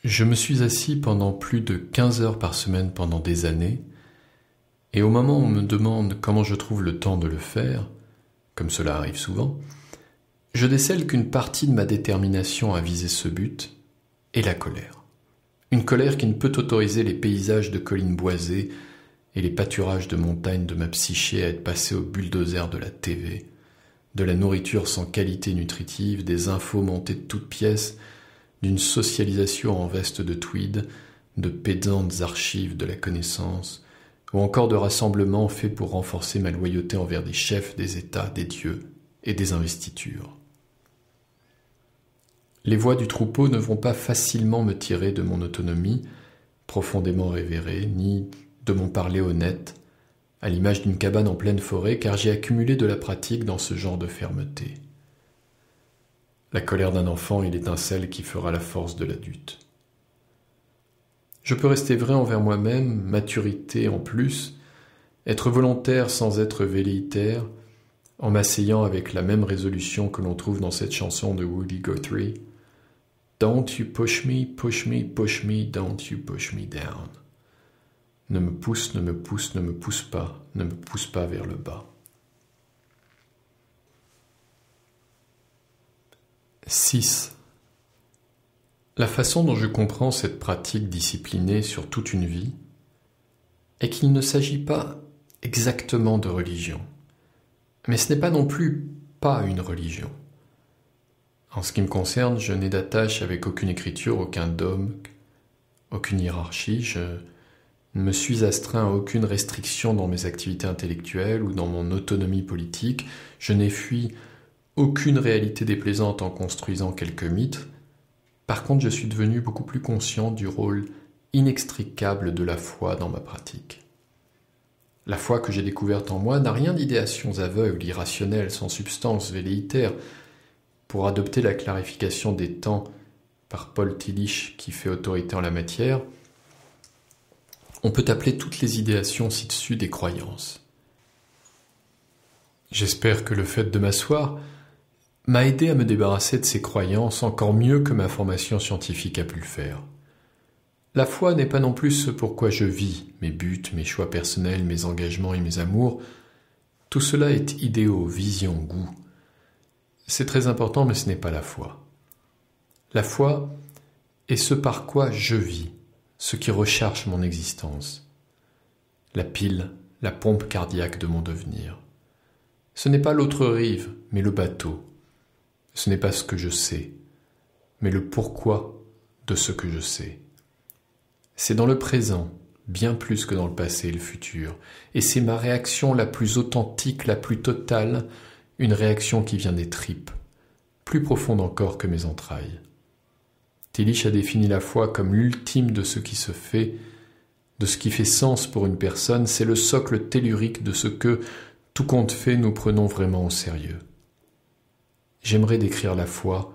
Je me suis assis pendant plus de 15 heures par semaine pendant des années, et au moment où on me demande comment je trouve le temps de le faire, comme cela arrive souvent, je décèle qu'une partie de ma détermination à viser ce but est la colère. Une colère qui ne peut autoriser les paysages de collines boisées et les pâturages de montagnes de ma psyché à être passés au bulldozer de la TV, de la nourriture sans qualité nutritive, des infos montées de toutes pièces, d'une socialisation en veste de tweed, de pédantes archives de la connaissance, ou encore de rassemblements faits pour renforcer ma loyauté envers des chefs, des États, des dieux et des investitures. Les voix du troupeau ne vont pas facilement me tirer de mon autonomie, profondément révérée, ni de mon parler honnête, à l'image d'une cabane en pleine forêt, car j'ai accumulé de la pratique dans ce genre de fermeté. La colère d'un enfant est l'étincelle qui fera la force de l'adulte. Je peux rester vrai envers moi-même, maturité en plus, être volontaire sans être velléitaire, en m'asseyant avec la même résolution que l'on trouve dans cette chanson de Woody Guthrie. Don't you push me, push me, push me, don't you push me down. Ne me pousse, ne me pousse, ne me pousse pas, ne me pousse pas vers le bas. « 6. La façon dont je comprends cette pratique disciplinée sur toute une vie est qu'il ne s'agit pas exactement de religion, mais ce n'est pas non plus pas une religion. En ce qui me concerne, je n'ai d'attache avec aucune écriture, aucun dôme, aucune hiérarchie. Je ne me suis astreint à aucune restriction dans mes activités intellectuelles ou dans mon autonomie politique. Je n'ai fui aucune réalité déplaisante en construisant quelques mythes. Par contre, je suis devenu beaucoup plus conscient du rôle inextricable de la foi dans ma pratique. La foi que j'ai découverte en moi n'a rien d'idéations aveugles, irrationnelles, sans substance, velléitaires, pour adopter la clarification des temps par Paul Tillich qui fait autorité en la matière, on peut appeler toutes les idéations ci-dessus des croyances. J'espère que le fait de m'asseoir m'a aidé à me débarrasser de ces croyances encore mieux que ma formation scientifique a pu le faire. La foi n'est pas non plus ce pourquoi je vis, mes buts, mes choix personnels, mes engagements et mes amours. Tout cela est idéaux, vision, goût. C'est très important, mais ce n'est pas la foi. La foi est ce par quoi je vis, ce qui recherche mon existence, la pile, la pompe cardiaque de mon devenir. Ce n'est pas l'autre rive, mais le bateau. Ce n'est pas ce que je sais, mais le pourquoi de ce que je sais. C'est dans le présent, bien plus que dans le passé et le futur, et c'est ma réaction la plus authentique, la plus totale, une réaction qui vient des tripes, plus profonde encore que mes entrailles. Tillich a défini la foi comme l'ultime de ce qui se fait, de ce qui fait sens pour une personne, c'est le socle tellurique de ce que, tout compte fait, nous prenons vraiment au sérieux. J'aimerais décrire la foi,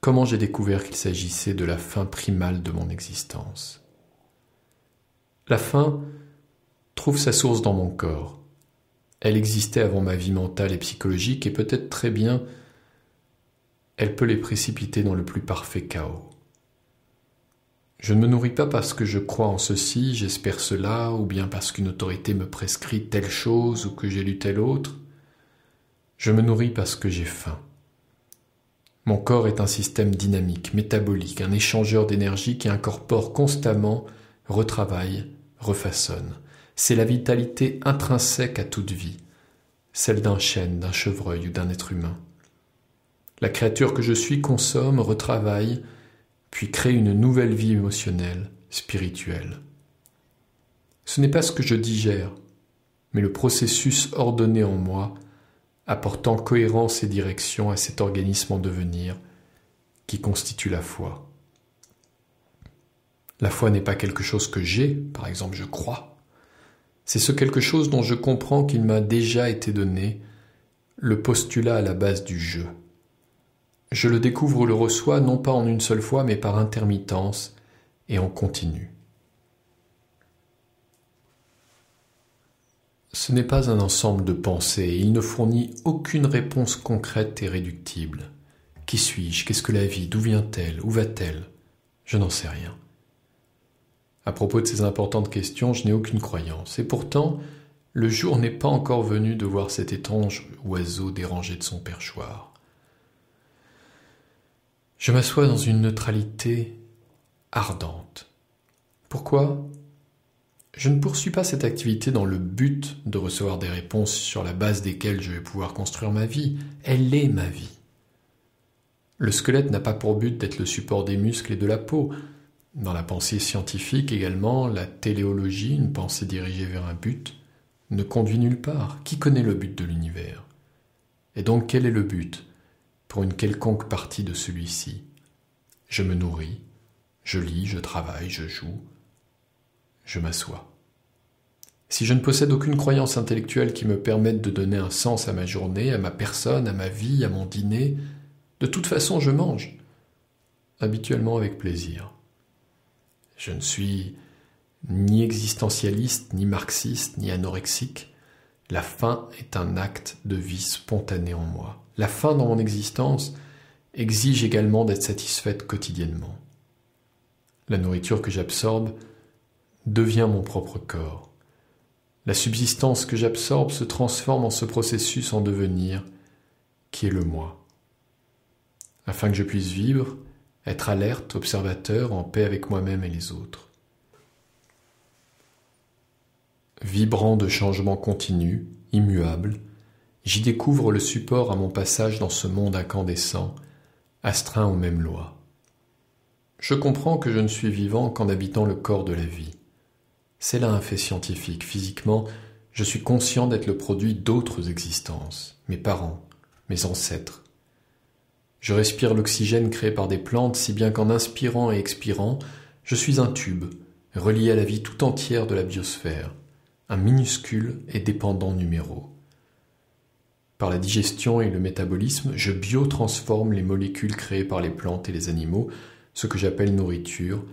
comment j'ai découvert qu'il s'agissait de la fin primale de mon existence. La fin trouve sa source dans mon corps, elle existait avant ma vie mentale et psychologique et peut-être très bien elle peut les précipiter dans le plus parfait chaos. Je ne me nourris pas parce que je crois en ceci, j'espère cela, ou bien parce qu'une autorité me prescrit telle chose ou que j'ai lu telle autre. Je me nourris parce que j'ai faim. Mon corps est un système dynamique, métabolique, un échangeur d'énergie qui incorpore constamment, retravaille, refaçonne c'est la vitalité intrinsèque à toute vie, celle d'un chêne, d'un chevreuil ou d'un être humain. La créature que je suis consomme, retravaille, puis crée une nouvelle vie émotionnelle, spirituelle. Ce n'est pas ce que je digère, mais le processus ordonné en moi, apportant cohérence et direction à cet organisme en devenir qui constitue la foi. La foi n'est pas quelque chose que j'ai, par exemple je crois, c'est ce quelque chose dont je comprends qu'il m'a déjà été donné, le postulat à la base du jeu. Je le découvre ou le reçois non pas en une seule fois, mais par intermittence et en continu. Ce n'est pas un ensemble de pensées, il ne fournit aucune réponse concrète et réductible. Qui suis-je Qu'est-ce que la vie D'où vient-elle Où va-t-elle Je n'en sais rien. À propos de ces importantes questions, je n'ai aucune croyance, et pourtant, le jour n'est pas encore venu de voir cet étrange oiseau dérangé de son perchoir. Je m'assois dans une neutralité ardente. Pourquoi Je ne poursuis pas cette activité dans le but de recevoir des réponses sur la base desquelles je vais pouvoir construire ma vie. Elle est ma vie. Le squelette n'a pas pour but d'être le support des muscles et de la peau, dans la pensée scientifique également, la téléologie, une pensée dirigée vers un but, ne conduit nulle part. Qui connaît le but de l'univers Et donc quel est le but pour une quelconque partie de celui-ci Je me nourris, je lis, je travaille, je joue, je m'assois. Si je ne possède aucune croyance intellectuelle qui me permette de donner un sens à ma journée, à ma personne, à ma vie, à mon dîner, de toute façon je mange, habituellement avec plaisir. Je ne suis ni existentialiste, ni marxiste, ni anorexique. La faim est un acte de vie spontané en moi. La faim dans mon existence exige également d'être satisfaite quotidiennement. La nourriture que j'absorbe devient mon propre corps. La subsistance que j'absorbe se transforme en ce processus en devenir qui est le moi. Afin que je puisse vivre, être alerte, observateur, en paix avec moi-même et les autres. Vibrant de changements continus, immuables, j'y découvre le support à mon passage dans ce monde incandescent, astreint aux mêmes lois. Je comprends que je ne suis vivant qu'en habitant le corps de la vie. C'est là un fait scientifique. Physiquement, je suis conscient d'être le produit d'autres existences, mes parents, mes ancêtres, je respire l'oxygène créé par des plantes, si bien qu'en inspirant et expirant, je suis un tube, relié à la vie tout entière de la biosphère, un minuscule et dépendant numéro. Par la digestion et le métabolisme, je biotransforme les molécules créées par les plantes et les animaux, ce que j'appelle nourriture,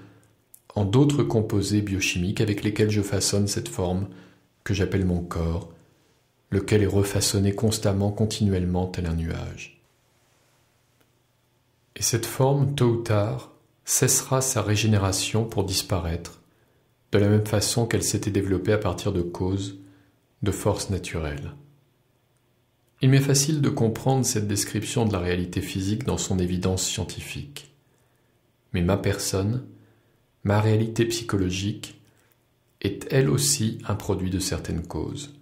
en d'autres composés biochimiques avec lesquels je façonne cette forme, que j'appelle mon corps, lequel est refaçonné constamment, continuellement, tel un nuage. Et cette forme, tôt ou tard, cessera sa régénération pour disparaître, de la même façon qu'elle s'était développée à partir de causes, de forces naturelles. Il m'est facile de comprendre cette description de la réalité physique dans son évidence scientifique. Mais ma personne, ma réalité psychologique, est elle aussi un produit de certaines causes.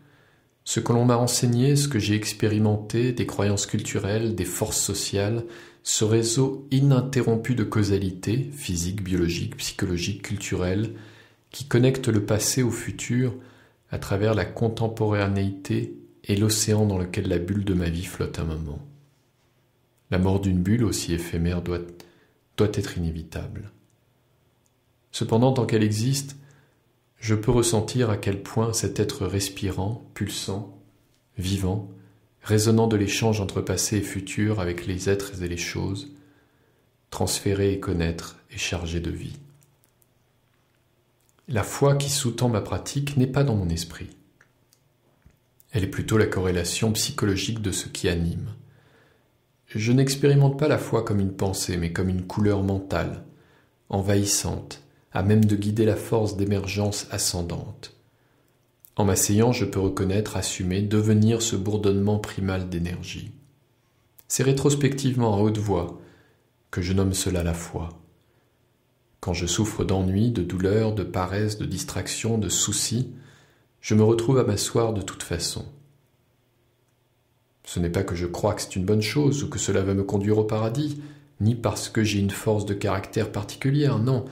Ce que l'on m'a enseigné, ce que j'ai expérimenté, des croyances culturelles, des forces sociales, ce réseau ininterrompu de causalités, physiques, biologiques, psychologiques, culturelles, qui connecte le passé au futur à travers la contemporanéité et l'océan dans lequel la bulle de ma vie flotte un moment. La mort d'une bulle, aussi éphémère, doit, doit être inévitable. Cependant, tant qu'elle existe, je peux ressentir à quel point cet être respirant, pulsant, vivant, résonnant de l'échange entre passé et futur avec les êtres et les choses, transféré et connaître et chargé de vie. La foi qui sous-tend ma pratique n'est pas dans mon esprit. Elle est plutôt la corrélation psychologique de ce qui anime. Je n'expérimente pas la foi comme une pensée, mais comme une couleur mentale, envahissante, à même de guider la force d'émergence ascendante. En m'asseyant, je peux reconnaître, assumer, devenir ce bourdonnement primal d'énergie. C'est rétrospectivement à haute voix que je nomme cela la foi. Quand je souffre d'ennui, de douleur, de paresse, de distraction, de soucis, je me retrouve à m'asseoir de toute façon. Ce n'est pas que je crois que c'est une bonne chose ou que cela va me conduire au paradis, ni parce que j'ai une force de caractère particulière, non.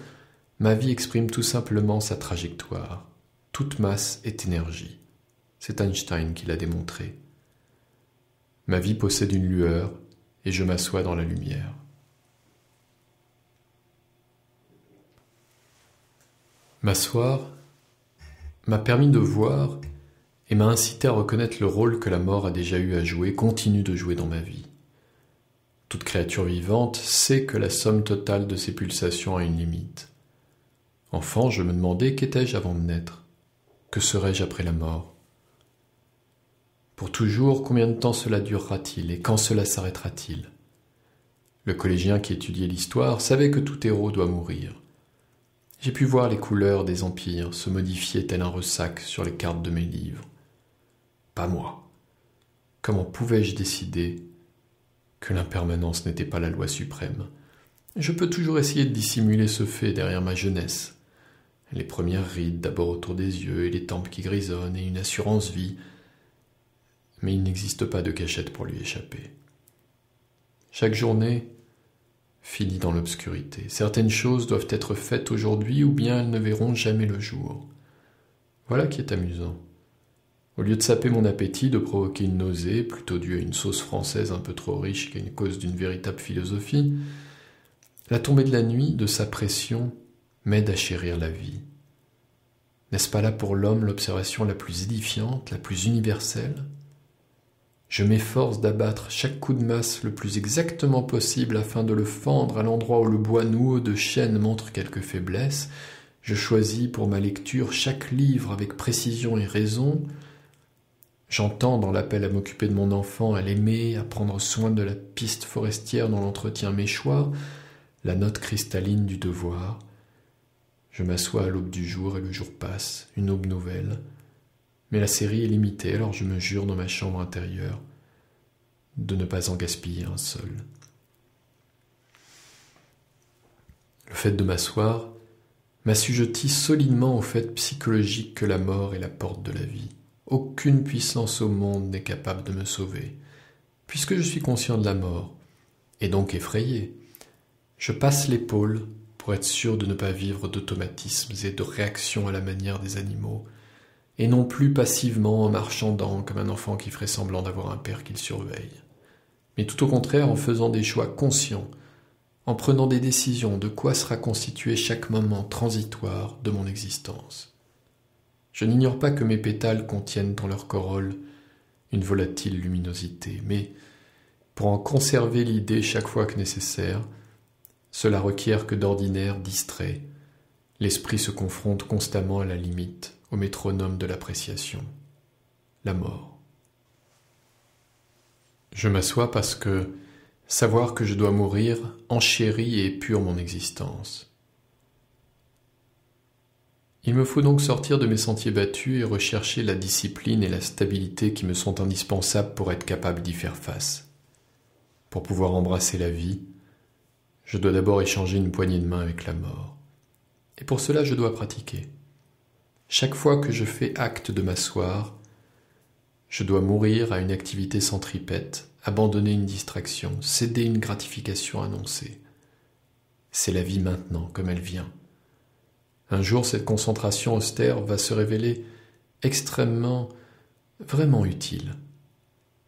Ma vie exprime tout simplement sa trajectoire. Toute masse est énergie. C'est Einstein qui l'a démontré. Ma vie possède une lueur et je m'assois dans la lumière. M'asseoir m'a permis de voir et m'a incité à reconnaître le rôle que la mort a déjà eu à jouer, continue de jouer dans ma vie. Toute créature vivante sait que la somme totale de ses pulsations a une limite. Enfant, je me demandais qu'étais-je avant de naître. Que serai-je après la mort Pour toujours, combien de temps cela durera-t-il et quand cela s'arrêtera-t-il Le collégien qui étudiait l'histoire savait que tout héros doit mourir. J'ai pu voir les couleurs des empires se modifier tel un ressac sur les cartes de mes livres. Pas moi. Comment pouvais-je décider que l'impermanence n'était pas la loi suprême Je peux toujours essayer de dissimuler ce fait derrière ma jeunesse, les premières rides d'abord autour des yeux et les tempes qui grisonnent et une assurance vie. Mais il n'existe pas de cachette pour lui échapper. Chaque journée finit dans l'obscurité. Certaines choses doivent être faites aujourd'hui ou bien elles ne verront jamais le jour. Voilà qui est amusant. Au lieu de saper mon appétit, de provoquer une nausée, plutôt due à une sauce française un peu trop riche qu'à une cause d'une véritable philosophie, la tombée de la nuit, de sa pression, m'aide à chérir la vie. N'est-ce pas là pour l'homme l'observation la plus édifiante, la plus universelle Je m'efforce d'abattre chaque coup de masse le plus exactement possible afin de le fendre à l'endroit où le bois noueux de chêne montre quelques faiblesses. Je choisis pour ma lecture chaque livre avec précision et raison. J'entends dans l'appel à m'occuper de mon enfant, à l'aimer, à prendre soin de la piste forestière dont l'entretien méchoir, la note cristalline du devoir. Je m'assois à l'aube du jour et le jour passe, une aube nouvelle. Mais la série est limitée, alors je me jure dans ma chambre intérieure de ne pas en gaspiller un seul. Le fait de m'asseoir m'assujettit solidement au fait psychologique que la mort est la porte de la vie. Aucune puissance au monde n'est capable de me sauver, puisque je suis conscient de la mort, et donc effrayé. Je passe l'épaule pour être sûr de ne pas vivre d'automatismes et de réactions à la manière des animaux, et non plus passivement en marchandant comme un enfant qui ferait semblant d'avoir un père qu'il surveille, mais tout au contraire en faisant des choix conscients, en prenant des décisions de quoi sera constitué chaque moment transitoire de mon existence. Je n'ignore pas que mes pétales contiennent dans leur corolle une volatile luminosité, mais pour en conserver l'idée chaque fois que nécessaire, cela requiert que d'ordinaire, distrait, l'esprit se confronte constamment à la limite, au métronome de l'appréciation, la mort. Je m'assois parce que savoir que je dois mourir enchérit et épure mon existence. Il me faut donc sortir de mes sentiers battus et rechercher la discipline et la stabilité qui me sont indispensables pour être capable d'y faire face, pour pouvoir embrasser la vie, je dois d'abord échanger une poignée de main avec la mort. Et pour cela, je dois pratiquer. Chaque fois que je fais acte de m'asseoir, je dois mourir à une activité centripète, abandonner une distraction, céder une gratification annoncée. C'est la vie maintenant, comme elle vient. Un jour, cette concentration austère va se révéler extrêmement, vraiment utile.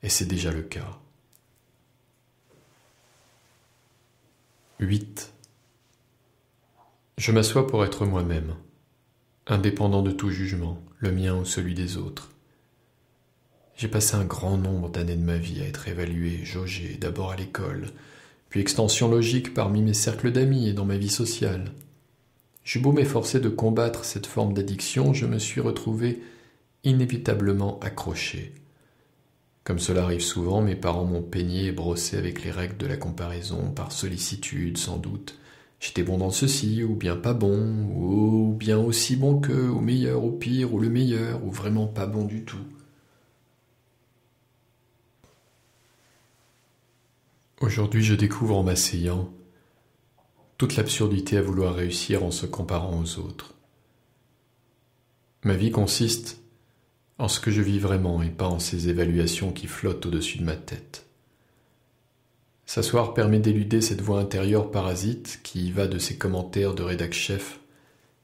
Et c'est déjà le cas. 8. Je m'assois pour être moi-même, indépendant de tout jugement, le mien ou celui des autres. J'ai passé un grand nombre d'années de ma vie à être évalué, jaugé, d'abord à l'école, puis extension logique parmi mes cercles d'amis et dans ma vie sociale. J'ai beau m'efforcer de combattre cette forme d'addiction, je me suis retrouvé inévitablement accroché, comme cela arrive souvent, mes parents m'ont peigné et brossé avec les règles de la comparaison, par sollicitude sans doute. J'étais bon dans ceci, ou bien pas bon, ou bien aussi bon que, ou meilleur, ou pire, ou le meilleur, ou vraiment pas bon du tout. Aujourd'hui, je découvre en m'asseyant toute l'absurdité à vouloir réussir en se comparant aux autres. Ma vie consiste en ce que je vis vraiment et pas en ces évaluations qui flottent au-dessus de ma tête. S'asseoir permet d'éluder cette voix intérieure parasite qui y va de ses commentaires de rédac-chef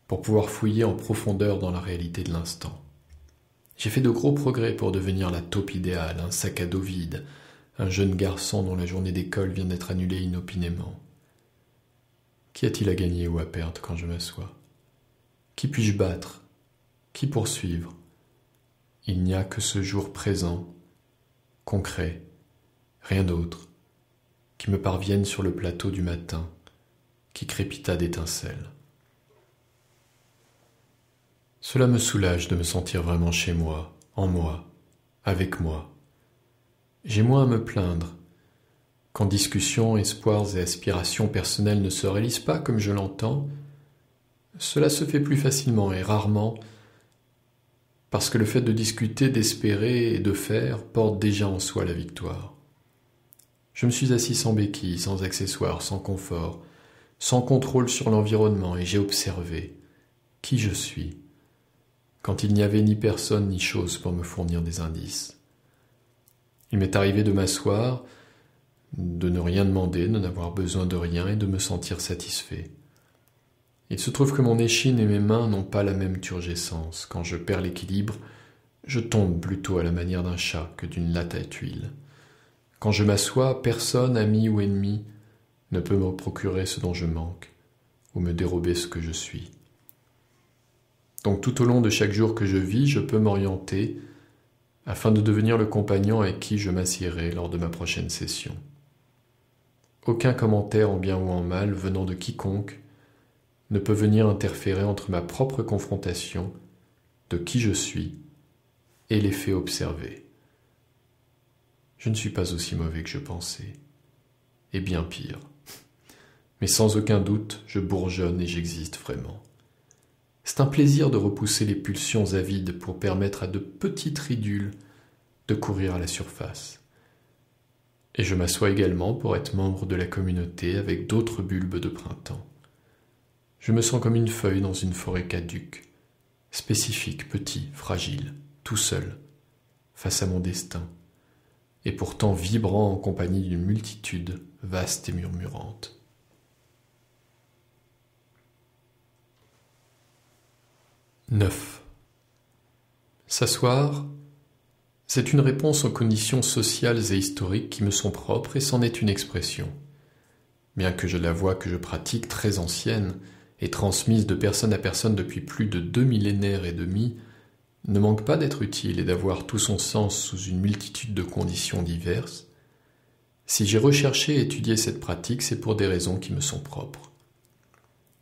pour pouvoir fouiller en profondeur dans la réalité de l'instant. J'ai fait de gros progrès pour devenir la taupe idéale, un sac à dos vide, un jeune garçon dont la journée d'école vient d'être annulée inopinément. Qu'y a-t-il à gagner ou à perdre quand je m'assois Qui puis-je battre Qui poursuivre il n'y a que ce jour présent, concret, rien d'autre, qui me parvienne sur le plateau du matin, qui crépita d'étincelles. Cela me soulage de me sentir vraiment chez moi, en moi, avec moi. J'ai moins à me plaindre. Quand discussions, espoirs et aspirations personnelles ne se réalisent pas comme je l'entends, cela se fait plus facilement et rarement parce que le fait de discuter, d'espérer et de faire porte déjà en soi la victoire. Je me suis assis sans béquille, sans accessoires, sans confort, sans contrôle sur l'environnement, et j'ai observé qui je suis, quand il n'y avait ni personne ni chose pour me fournir des indices. Il m'est arrivé de m'asseoir, de ne rien demander, de n'avoir besoin de rien et de me sentir satisfait. Il se trouve que mon échine et mes mains n'ont pas la même turgescence. Quand je perds l'équilibre, je tombe plutôt à la manière d'un chat que d'une latte à tuiles. Quand je m'assois, personne, ami ou ennemi, ne peut me procurer ce dont je manque ou me dérober ce que je suis. Donc tout au long de chaque jour que je vis, je peux m'orienter afin de devenir le compagnon avec qui je m'assierai lors de ma prochaine session. Aucun commentaire en bien ou en mal venant de quiconque ne peut venir interférer entre ma propre confrontation de qui je suis et les faits observés. Je ne suis pas aussi mauvais que je pensais, et bien pire. Mais sans aucun doute, je bourgeonne et j'existe vraiment. C'est un plaisir de repousser les pulsions avides pour permettre à de petites ridules de courir à la surface. Et je m'assois également pour être membre de la communauté avec d'autres bulbes de printemps. Je me sens comme une feuille dans une forêt caduque, spécifique, petit, fragile, tout seul, face à mon destin, et pourtant vibrant en compagnie d'une multitude vaste et murmurante. « 9. S'asseoir, c'est une réponse aux conditions sociales et historiques qui me sont propres et c'en est une expression. Bien que je la voie que je pratique très ancienne, et transmise de personne à personne depuis plus de deux millénaires et demi, ne manque pas d'être utile et d'avoir tout son sens sous une multitude de conditions diverses, si j'ai recherché et étudié cette pratique, c'est pour des raisons qui me sont propres.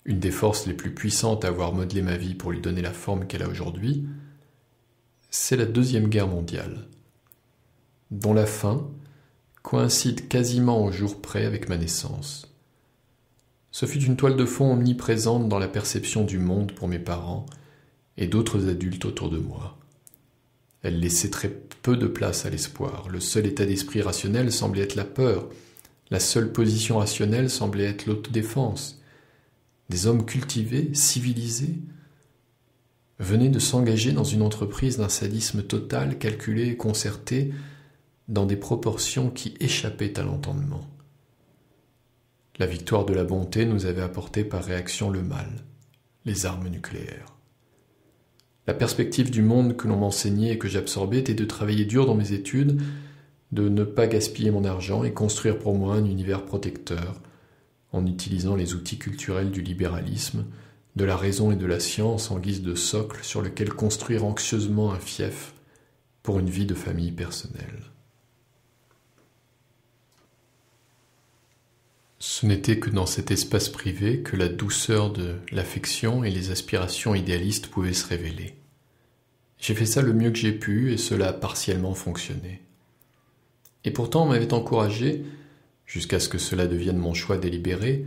Une des forces les plus puissantes à avoir modelé ma vie pour lui donner la forme qu'elle a aujourd'hui, c'est la Deuxième Guerre mondiale, dont la fin coïncide quasiment au jour près avec ma naissance. Ce fut une toile de fond omniprésente dans la perception du monde pour mes parents et d'autres adultes autour de moi. Elle laissait très peu de place à l'espoir. Le seul état d'esprit rationnel semblait être la peur. La seule position rationnelle semblait être l'autodéfense. Des hommes cultivés, civilisés, venaient de s'engager dans une entreprise d'un sadisme total, calculé et concerté, dans des proportions qui échappaient à l'entendement. La victoire de la bonté nous avait apporté par réaction le mal, les armes nucléaires. La perspective du monde que l'on m'enseignait et que j'absorbais était de travailler dur dans mes études, de ne pas gaspiller mon argent et construire pour moi un univers protecteur, en utilisant les outils culturels du libéralisme, de la raison et de la science en guise de socle sur lequel construire anxieusement un fief pour une vie de famille personnelle. Ce n'était que dans cet espace privé que la douceur de l'affection et les aspirations idéalistes pouvaient se révéler. J'ai fait ça le mieux que j'ai pu et cela a partiellement fonctionné. Et pourtant on m'avait encouragé, jusqu'à ce que cela devienne mon choix délibéré,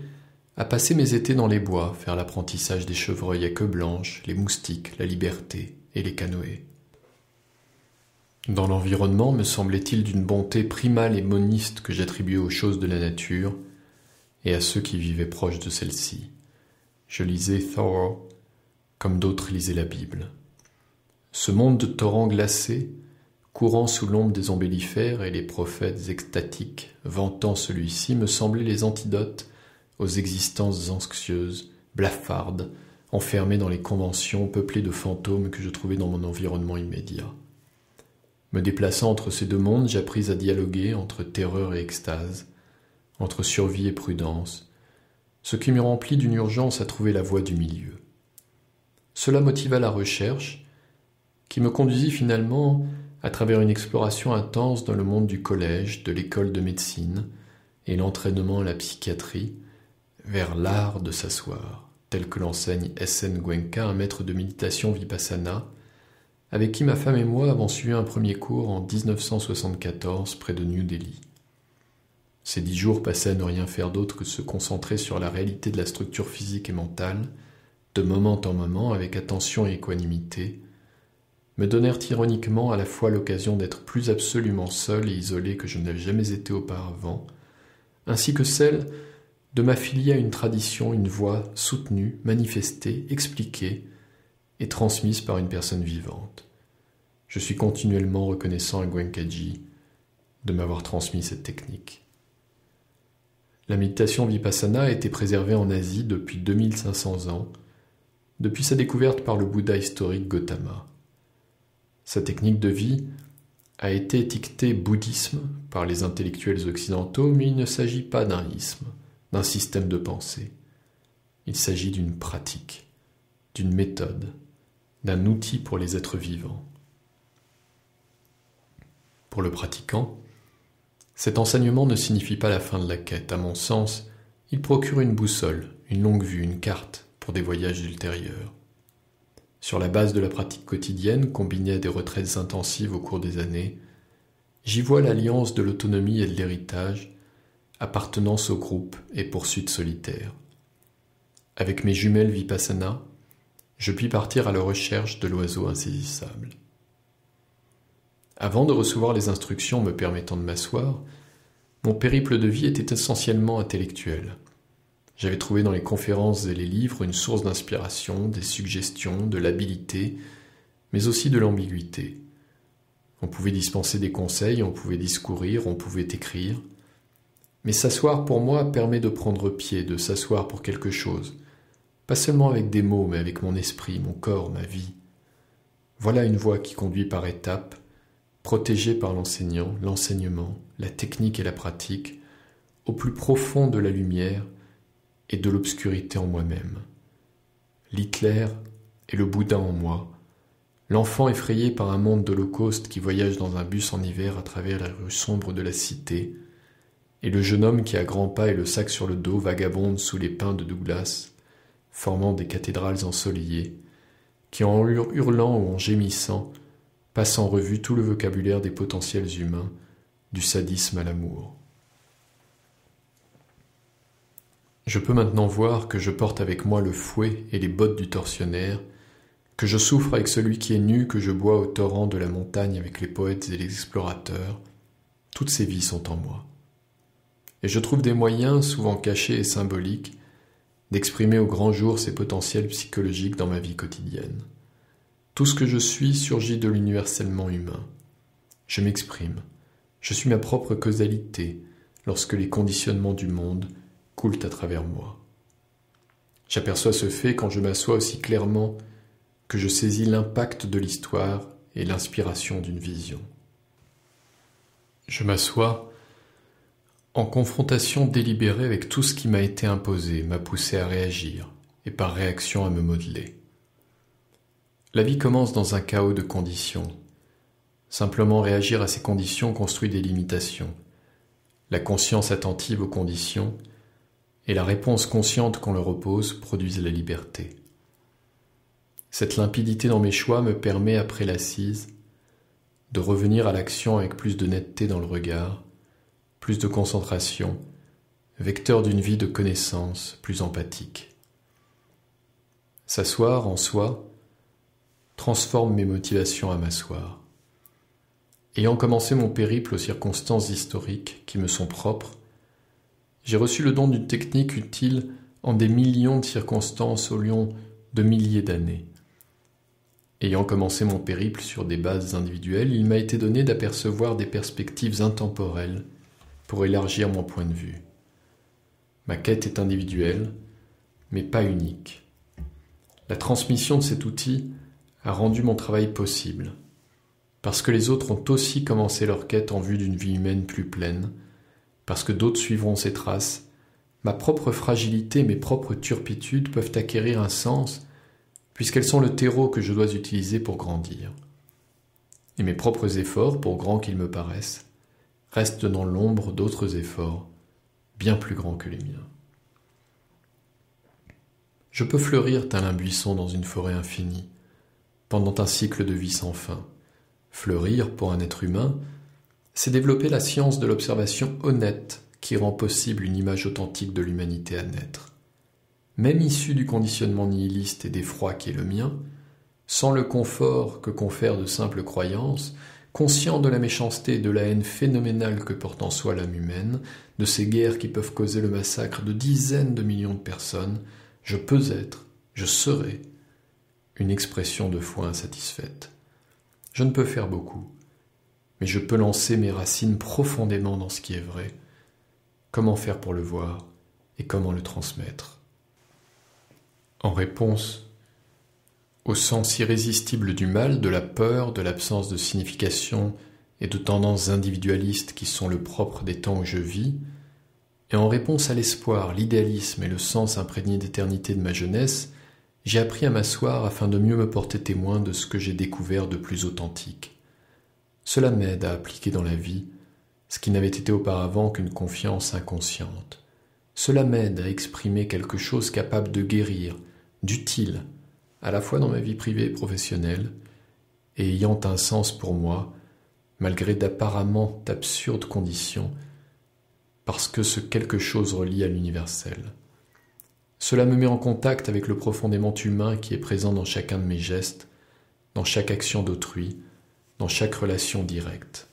à passer mes étés dans les bois, faire l'apprentissage des chevreuils à queue blanche, les moustiques, la liberté et les canoës. Dans l'environnement me semblait-il d'une bonté primale et moniste que j'attribuais aux choses de la nature, et à ceux qui vivaient proches de celle-ci. Je lisais Thor, comme d'autres lisaient la Bible. Ce monde de torrents glacés, courant sous l'ombre des ombellifères et les prophètes extatiques vantant celui-ci, me semblaient les antidotes aux existences anxieuses, blafardes, enfermées dans les conventions peuplées de fantômes que je trouvais dans mon environnement immédiat. Me déplaçant entre ces deux mondes, j'appris à dialoguer entre terreur et extase, entre survie et prudence, ce qui me remplit d'une urgence à trouver la voie du milieu. Cela motiva la recherche, qui me conduisit finalement à travers une exploration intense dans le monde du collège, de l'école de médecine et l'entraînement à la psychiatrie, vers l'art de s'asseoir, tel que l'enseigne S.N. Gwenka, un maître de méditation vipassana, avec qui ma femme et moi avons suivi un premier cours en 1974 près de New Delhi. Ces dix jours passés à ne rien faire d'autre que se concentrer sur la réalité de la structure physique et mentale, de moment en moment, avec attention et équanimité, me donnèrent ironiquement à la fois l'occasion d'être plus absolument seul et isolé que je n'avais jamais été auparavant, ainsi que celle de m'affilier à une tradition, une voix soutenue, manifestée, expliquée et transmise par une personne vivante. Je suis continuellement reconnaissant à Gwenkaji de m'avoir transmis cette technique. La méditation vipassana a été préservée en Asie depuis 2500 ans, depuis sa découverte par le Bouddha historique Gautama. Sa technique de vie a été étiquetée bouddhisme par les intellectuels occidentaux, mais il ne s'agit pas d'un isme, d'un système de pensée. Il s'agit d'une pratique, d'une méthode, d'un outil pour les êtres vivants. Pour le pratiquant, cet enseignement ne signifie pas la fin de la quête, à mon sens, il procure une boussole, une longue vue, une carte pour des voyages ultérieurs. Sur la base de la pratique quotidienne combinée à des retraites intensives au cours des années, j'y vois l'alliance de l'autonomie et de l'héritage, appartenance au groupe et poursuite solitaire. Avec mes jumelles Vipassana, je puis partir à la recherche de l'oiseau insaisissable. Avant de recevoir les instructions me permettant de m'asseoir, mon périple de vie était essentiellement intellectuel. J'avais trouvé dans les conférences et les livres une source d'inspiration, des suggestions, de l'habilité, mais aussi de l'ambiguïté. On pouvait dispenser des conseils, on pouvait discourir, on pouvait écrire. Mais s'asseoir pour moi permet de prendre pied, de s'asseoir pour quelque chose. Pas seulement avec des mots, mais avec mon esprit, mon corps, ma vie. Voilà une voie qui conduit par étapes, protégé par l'enseignant, l'enseignement, la technique et la pratique, au plus profond de la lumière et de l'obscurité en moi-même. L'Hitler et le Bouddha en moi, l'enfant effrayé par un monde d'Holocauste qui voyage dans un bus en hiver à travers la rue sombre de la cité, et le jeune homme qui à grands pas et le sac sur le dos vagabonde sous les pins de Douglas, formant des cathédrales ensoleillées, qui en hurlant ou en gémissant passe en revue tout le vocabulaire des potentiels humains, du sadisme à l'amour. Je peux maintenant voir que je porte avec moi le fouet et les bottes du tortionnaire, que je souffre avec celui qui est nu, que je bois au torrent de la montagne avec les poètes et les explorateurs. Toutes ces vies sont en moi. Et je trouve des moyens, souvent cachés et symboliques, d'exprimer au grand jour ces potentiels psychologiques dans ma vie quotidienne. Tout ce que je suis surgit de l'universellement humain. Je m'exprime. Je suis ma propre causalité lorsque les conditionnements du monde coulent à travers moi. J'aperçois ce fait quand je m'assois aussi clairement que je saisis l'impact de l'histoire et l'inspiration d'une vision. Je m'assois en confrontation délibérée avec tout ce qui m'a été imposé, m'a poussé à réagir et par réaction à me modeler. La vie commence dans un chaos de conditions. Simplement réagir à ces conditions construit des limitations. La conscience attentive aux conditions et la réponse consciente qu'on leur oppose produisent la liberté. Cette limpidité dans mes choix me permet, après l'assise, de revenir à l'action avec plus de netteté dans le regard, plus de concentration, vecteur d'une vie de connaissance plus empathique. S'asseoir en soi, transforme mes motivations à m'asseoir. Ayant commencé mon périple aux circonstances historiques qui me sont propres, j'ai reçu le don d'une technique utile en des millions de circonstances au lion de milliers d'années. Ayant commencé mon périple sur des bases individuelles, il m'a été donné d'apercevoir des perspectives intemporelles pour élargir mon point de vue. Ma quête est individuelle, mais pas unique. La transmission de cet outil a rendu mon travail possible, parce que les autres ont aussi commencé leur quête en vue d'une vie humaine plus pleine, parce que d'autres suivront ses traces, ma propre fragilité, mes propres turpitudes peuvent acquérir un sens, puisqu'elles sont le terreau que je dois utiliser pour grandir. Et mes propres efforts, pour grands qu'ils me paraissent, restent dans l'ombre d'autres efforts, bien plus grands que les miens. Je peux fleurir tel un buisson dans une forêt infinie, pendant un cycle de vie sans fin. Fleurir pour un être humain, c'est développer la science de l'observation honnête qui rend possible une image authentique de l'humanité à naître. Même issu du conditionnement nihiliste et d'effroi qui est le mien, sans le confort que confèrent de simples croyances, conscient de la méchanceté et de la haine phénoménale que porte en soi l'âme humaine, de ces guerres qui peuvent causer le massacre de dizaines de millions de personnes, je peux être, je serai, une expression de foi insatisfaite. Je ne peux faire beaucoup, mais je peux lancer mes racines profondément dans ce qui est vrai. Comment faire pour le voir et comment le transmettre En réponse au sens irrésistible du mal, de la peur, de l'absence de signification et de tendances individualistes qui sont le propre des temps où je vis, et en réponse à l'espoir, l'idéalisme et le sens imprégné d'éternité de ma jeunesse, j'ai appris à m'asseoir afin de mieux me porter témoin de ce que j'ai découvert de plus authentique. Cela m'aide à appliquer dans la vie ce qui n'avait été auparavant qu'une confiance inconsciente. Cela m'aide à exprimer quelque chose capable de guérir, d'utile, à la fois dans ma vie privée et professionnelle, et ayant un sens pour moi, malgré d'apparemment absurdes conditions, parce que ce quelque chose relie à l'universel. Cela me met en contact avec le profondément humain qui est présent dans chacun de mes gestes, dans chaque action d'autrui, dans chaque relation directe.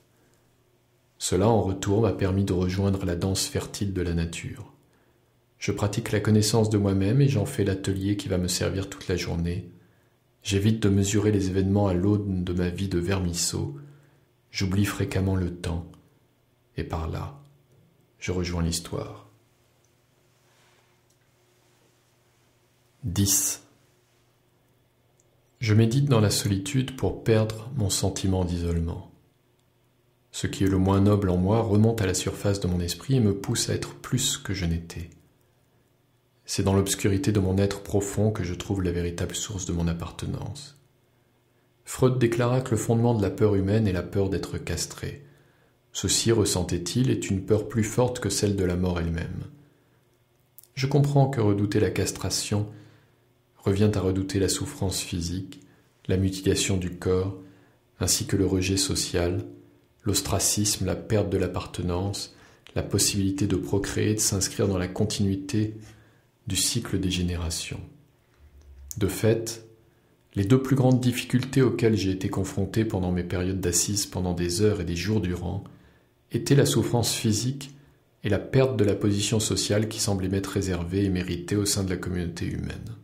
Cela, en retour, m'a permis de rejoindre la danse fertile de la nature. Je pratique la connaissance de moi-même et j'en fais l'atelier qui va me servir toute la journée. J'évite de mesurer les événements à l'aune de ma vie de vermisseau. J'oublie fréquemment le temps. Et par là, je rejoins l'histoire. 10. Je médite dans la solitude pour perdre mon sentiment d'isolement. Ce qui est le moins noble en moi remonte à la surface de mon esprit et me pousse à être plus que je n'étais. C'est dans l'obscurité de mon être profond que je trouve la véritable source de mon appartenance. Freud déclara que le fondement de la peur humaine est la peur d'être castré. Ceci, ressentait-il, est une peur plus forte que celle de la mort elle-même. Je comprends que redouter la castration revient à redouter la souffrance physique, la mutilation du corps, ainsi que le rejet social, l'ostracisme, la perte de l'appartenance, la possibilité de procréer, de s'inscrire dans la continuité du cycle des générations. De fait, les deux plus grandes difficultés auxquelles j'ai été confronté pendant mes périodes d'assises pendant des heures et des jours durant étaient la souffrance physique et la perte de la position sociale qui semblait m'être réservée et méritée au sein de la communauté humaine.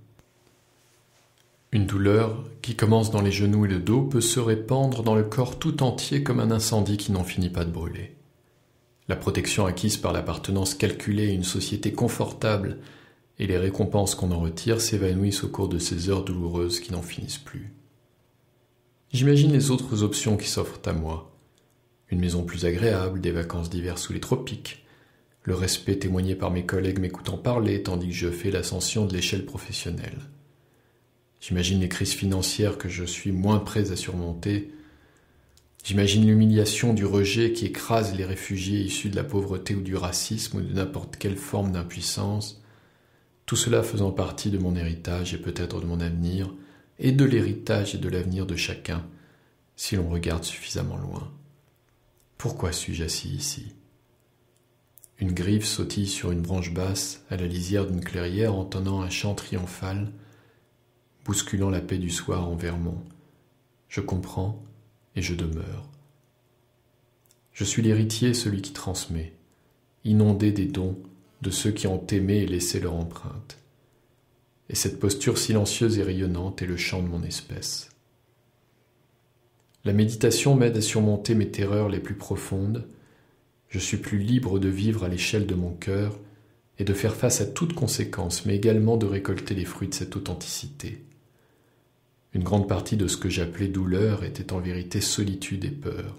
Une douleur qui commence dans les genoux et le dos peut se répandre dans le corps tout entier comme un incendie qui n'en finit pas de brûler. La protection acquise par l'appartenance calculée à une société confortable et les récompenses qu'on en retire s'évanouissent au cours de ces heures douloureuses qui n'en finissent plus. J'imagine les autres options qui s'offrent à moi. Une maison plus agréable, des vacances d'hiver sous les tropiques, le respect témoigné par mes collègues m'écoutant parler tandis que je fais l'ascension de l'échelle professionnelle. J'imagine les crises financières que je suis moins prêt à surmonter. J'imagine l'humiliation du rejet qui écrase les réfugiés issus de la pauvreté ou du racisme ou de n'importe quelle forme d'impuissance, tout cela faisant partie de mon héritage et peut-être de mon avenir, et de l'héritage et de l'avenir de chacun, si l'on regarde suffisamment loin. Pourquoi suis-je assis ici Une griffe sautille sur une branche basse, à la lisière d'une clairière, entonnant un chant triomphal, bousculant la paix du soir en Vermont. Je comprends et je demeure. Je suis l'héritier, celui qui transmet, inondé des dons de ceux qui ont aimé et laissé leur empreinte. Et cette posture silencieuse et rayonnante est le chant de mon espèce. La méditation m'aide à surmonter mes terreurs les plus profondes. Je suis plus libre de vivre à l'échelle de mon cœur et de faire face à toute conséquence, mais également de récolter les fruits de cette authenticité. Une grande partie de ce que j'appelais douleur était en vérité solitude et peur.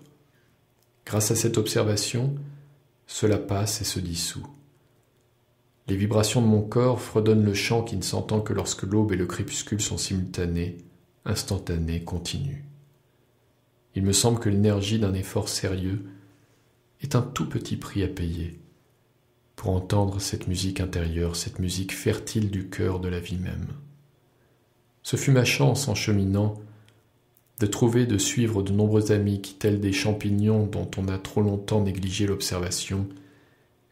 Grâce à cette observation, cela passe et se dissout. Les vibrations de mon corps fredonnent le chant qui ne s'entend que lorsque l'aube et le crépuscule sont simultanés, instantanés, continus. Il me semble que l'énergie d'un effort sérieux est un tout petit prix à payer pour entendre cette musique intérieure, cette musique fertile du cœur de la vie même. Ce fut ma chance en cheminant de trouver, de suivre de nombreux amis qui, tels des champignons dont on a trop longtemps négligé l'observation,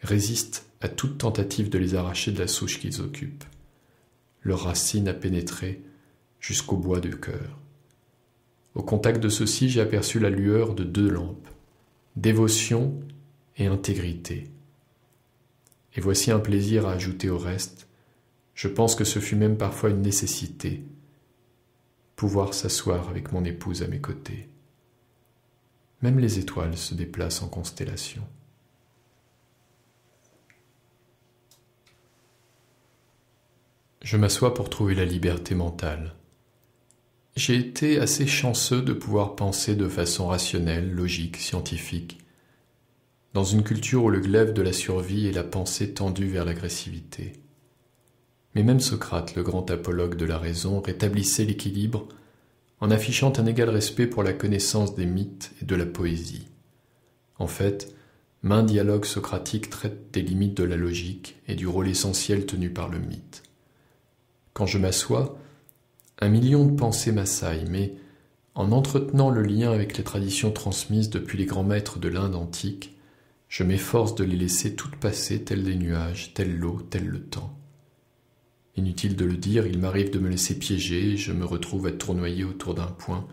résistent à toute tentative de les arracher de la souche qu'ils occupent. Leur racine a pénétré jusqu'au bois du cœur. Au contact de ceux-ci, j'ai aperçu la lueur de deux lampes, dévotion et intégrité. Et voici un plaisir à ajouter au reste. Je pense que ce fut même parfois une nécessité pouvoir s'asseoir avec mon épouse à mes côtés. Même les étoiles se déplacent en constellation. Je m'assois pour trouver la liberté mentale. J'ai été assez chanceux de pouvoir penser de façon rationnelle, logique, scientifique, dans une culture où le glaive de la survie est la pensée tendue vers l'agressivité. Mais même Socrate, le grand apologue de la raison, rétablissait l'équilibre en affichant un égal respect pour la connaissance des mythes et de la poésie. En fait, main dialogue socratique traite des limites de la logique et du rôle essentiel tenu par le mythe. Quand je m'assois, un million de pensées m'assaillent, mais en entretenant le lien avec les traditions transmises depuis les grands maîtres de l'Inde antique, je m'efforce de les laisser toutes passer, telles des nuages, telle l'eau, tel le temps. Inutile de le dire, il m'arrive de me laisser piéger, je me retrouve à tournoyer autour d'un point,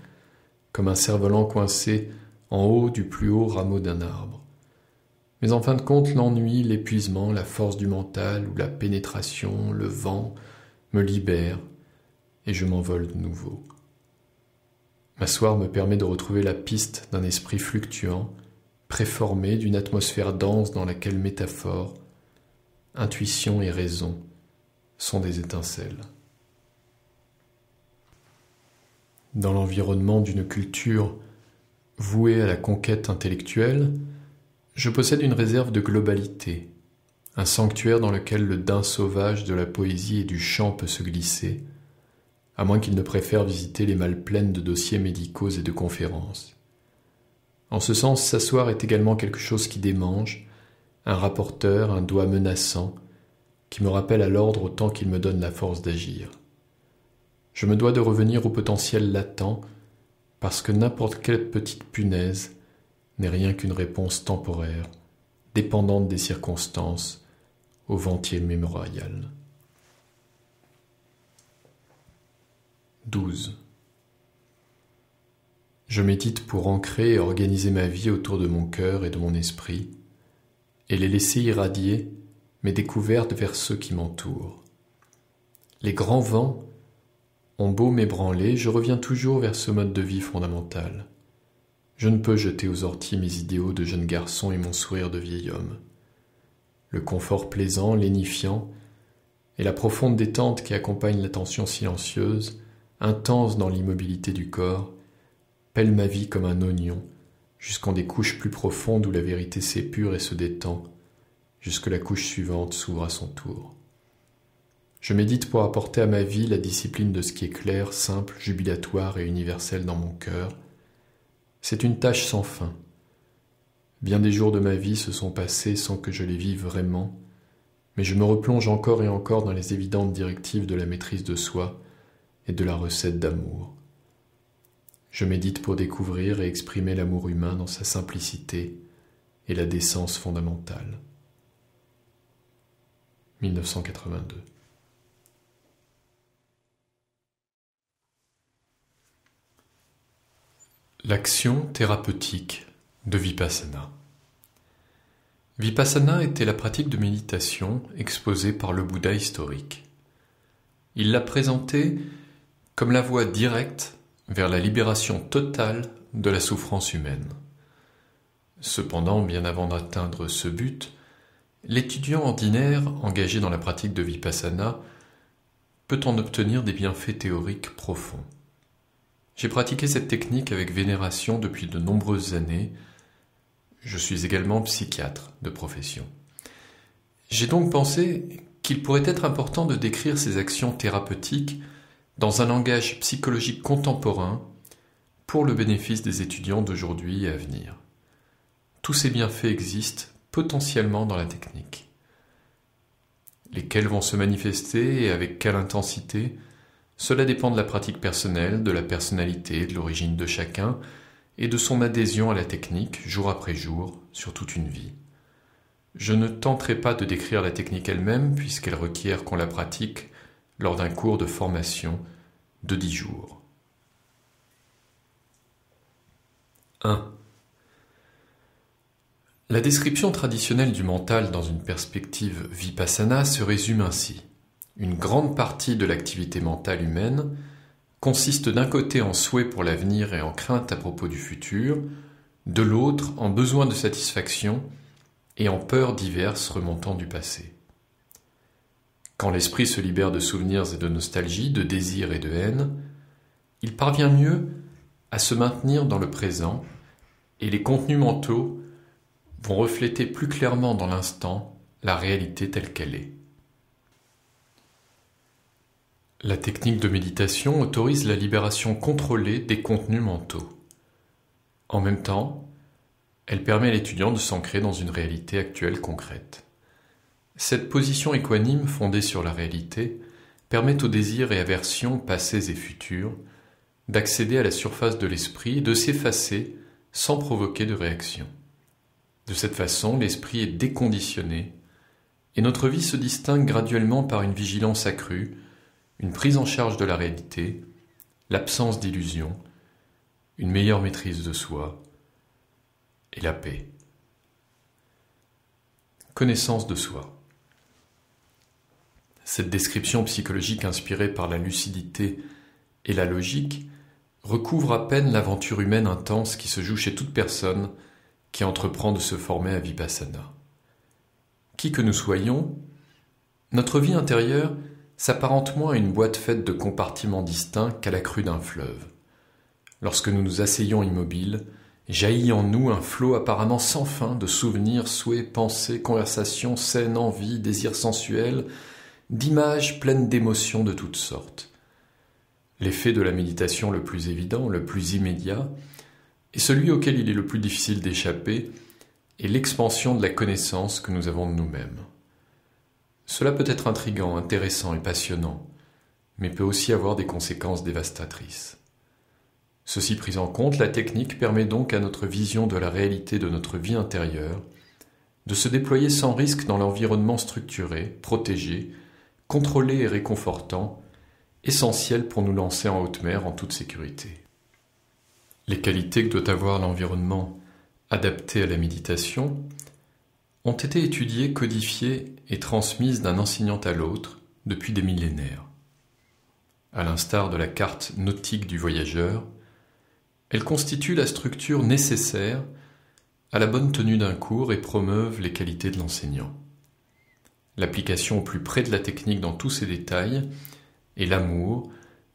comme un cerf-volant coincé en haut du plus haut rameau d'un arbre. Mais en fin de compte, l'ennui, l'épuisement, la force du mental ou la pénétration, le vent, me libèrent et je m'envole de nouveau. M'asseoir me permet de retrouver la piste d'un esprit fluctuant, préformé d'une atmosphère dense dans laquelle métaphore, intuition et raison sont des étincelles. Dans l'environnement d'une culture vouée à la conquête intellectuelle, je possède une réserve de globalité, un sanctuaire dans lequel le daim sauvage de la poésie et du chant peut se glisser, à moins qu'il ne préfère visiter les malles pleines de dossiers médicaux et de conférences. En ce sens, s'asseoir est également quelque chose qui démange, un rapporteur, un doigt menaçant, qui me rappelle à l'ordre autant qu'il me donne la force d'agir. Je me dois de revenir au potentiel latent, parce que n'importe quelle petite punaise n'est rien qu'une réponse temporaire, dépendante des circonstances, au ventier mémorial. 12. Je médite pour ancrer et organiser ma vie autour de mon cœur et de mon esprit, et les laisser irradier mes découvertes vers ceux qui m'entourent. Les grands vents ont beau m'ébranler, je reviens toujours vers ce mode de vie fondamental. Je ne peux jeter aux orties mes idéaux de jeune garçon et mon sourire de vieil homme. Le confort plaisant, lénifiant, et la profonde détente qui accompagne l'attention silencieuse, intense dans l'immobilité du corps, pèle ma vie comme un oignon, jusqu'en des couches plus profondes où la vérité s'épure et se détend, jusque la couche suivante s'ouvre à son tour. Je médite pour apporter à ma vie la discipline de ce qui est clair, simple, jubilatoire et universel dans mon cœur. C'est une tâche sans fin. Bien des jours de ma vie se sont passés sans que je les vive vraiment, mais je me replonge encore et encore dans les évidentes directives de la maîtrise de soi et de la recette d'amour. Je médite pour découvrir et exprimer l'amour humain dans sa simplicité et la décence fondamentale. 1982. L'action thérapeutique de Vipassana. Vipassana était la pratique de méditation exposée par le Bouddha historique. Il l'a présentée comme la voie directe vers la libération totale de la souffrance humaine. Cependant, bien avant d'atteindre ce but, L'étudiant ordinaire engagé dans la pratique de vipassana peut en obtenir des bienfaits théoriques profonds. J'ai pratiqué cette technique avec vénération depuis de nombreuses années. Je suis également psychiatre de profession. J'ai donc pensé qu'il pourrait être important de décrire ces actions thérapeutiques dans un langage psychologique contemporain pour le bénéfice des étudiants d'aujourd'hui et à venir. Tous ces bienfaits existent potentiellement dans la technique. Lesquels vont se manifester et avec quelle intensité Cela dépend de la pratique personnelle, de la personnalité, de l'origine de chacun et de son adhésion à la technique jour après jour sur toute une vie. Je ne tenterai pas de décrire la technique elle-même puisqu'elle requiert qu'on la pratique lors d'un cours de formation de dix jours. 1. La description traditionnelle du mental dans une perspective vipassana se résume ainsi. Une grande partie de l'activité mentale humaine consiste d'un côté en souhait pour l'avenir et en crainte à propos du futur, de l'autre en besoin de satisfaction et en peurs diverses remontant du passé. Quand l'esprit se libère de souvenirs et de nostalgie, de désirs et de haine, il parvient mieux à se maintenir dans le présent et les contenus mentaux vont refléter plus clairement dans l'instant la réalité telle qu'elle est. La technique de méditation autorise la libération contrôlée des contenus mentaux. En même temps, elle permet à l'étudiant de s'ancrer dans une réalité actuelle concrète. Cette position équanime fondée sur la réalité permet aux désirs et aversions passés et futurs d'accéder à la surface de l'esprit et de s'effacer sans provoquer de réaction. De cette façon, l'esprit est déconditionné et notre vie se distingue graduellement par une vigilance accrue, une prise en charge de la réalité, l'absence d'illusion, une meilleure maîtrise de soi et la paix. Connaissance de soi. Cette description psychologique inspirée par la lucidité et la logique recouvre à peine l'aventure humaine intense qui se joue chez toute personne qui entreprend de se former à Vipassana. Qui que nous soyons, notre vie intérieure s'apparente moins à une boîte faite de compartiments distincts qu'à la crue d'un fleuve. Lorsque nous nous asseyons immobiles, jaillit en nous un flot apparemment sans fin de souvenirs, souhaits, pensées, conversations, scènes, envies, désirs sensuels, d'images pleines d'émotions de toutes sortes. L'effet de la méditation le plus évident, le plus immédiat, et celui auquel il est le plus difficile d'échapper est l'expansion de la connaissance que nous avons de nous-mêmes. Cela peut être intrigant, intéressant et passionnant, mais peut aussi avoir des conséquences dévastatrices. Ceci pris en compte, la technique permet donc à notre vision de la réalité de notre vie intérieure de se déployer sans risque dans l'environnement structuré, protégé, contrôlé et réconfortant, essentiel pour nous lancer en haute mer en toute sécurité les qualités que doit avoir l'environnement adapté à la méditation, ont été étudiées, codifiées et transmises d'un enseignant à l'autre depuis des millénaires. À l'instar de la carte nautique du voyageur, elle constitue la structure nécessaire à la bonne tenue d'un cours et promeuvent les qualités de l'enseignant. L'application au plus près de la technique dans tous ses détails et l'amour,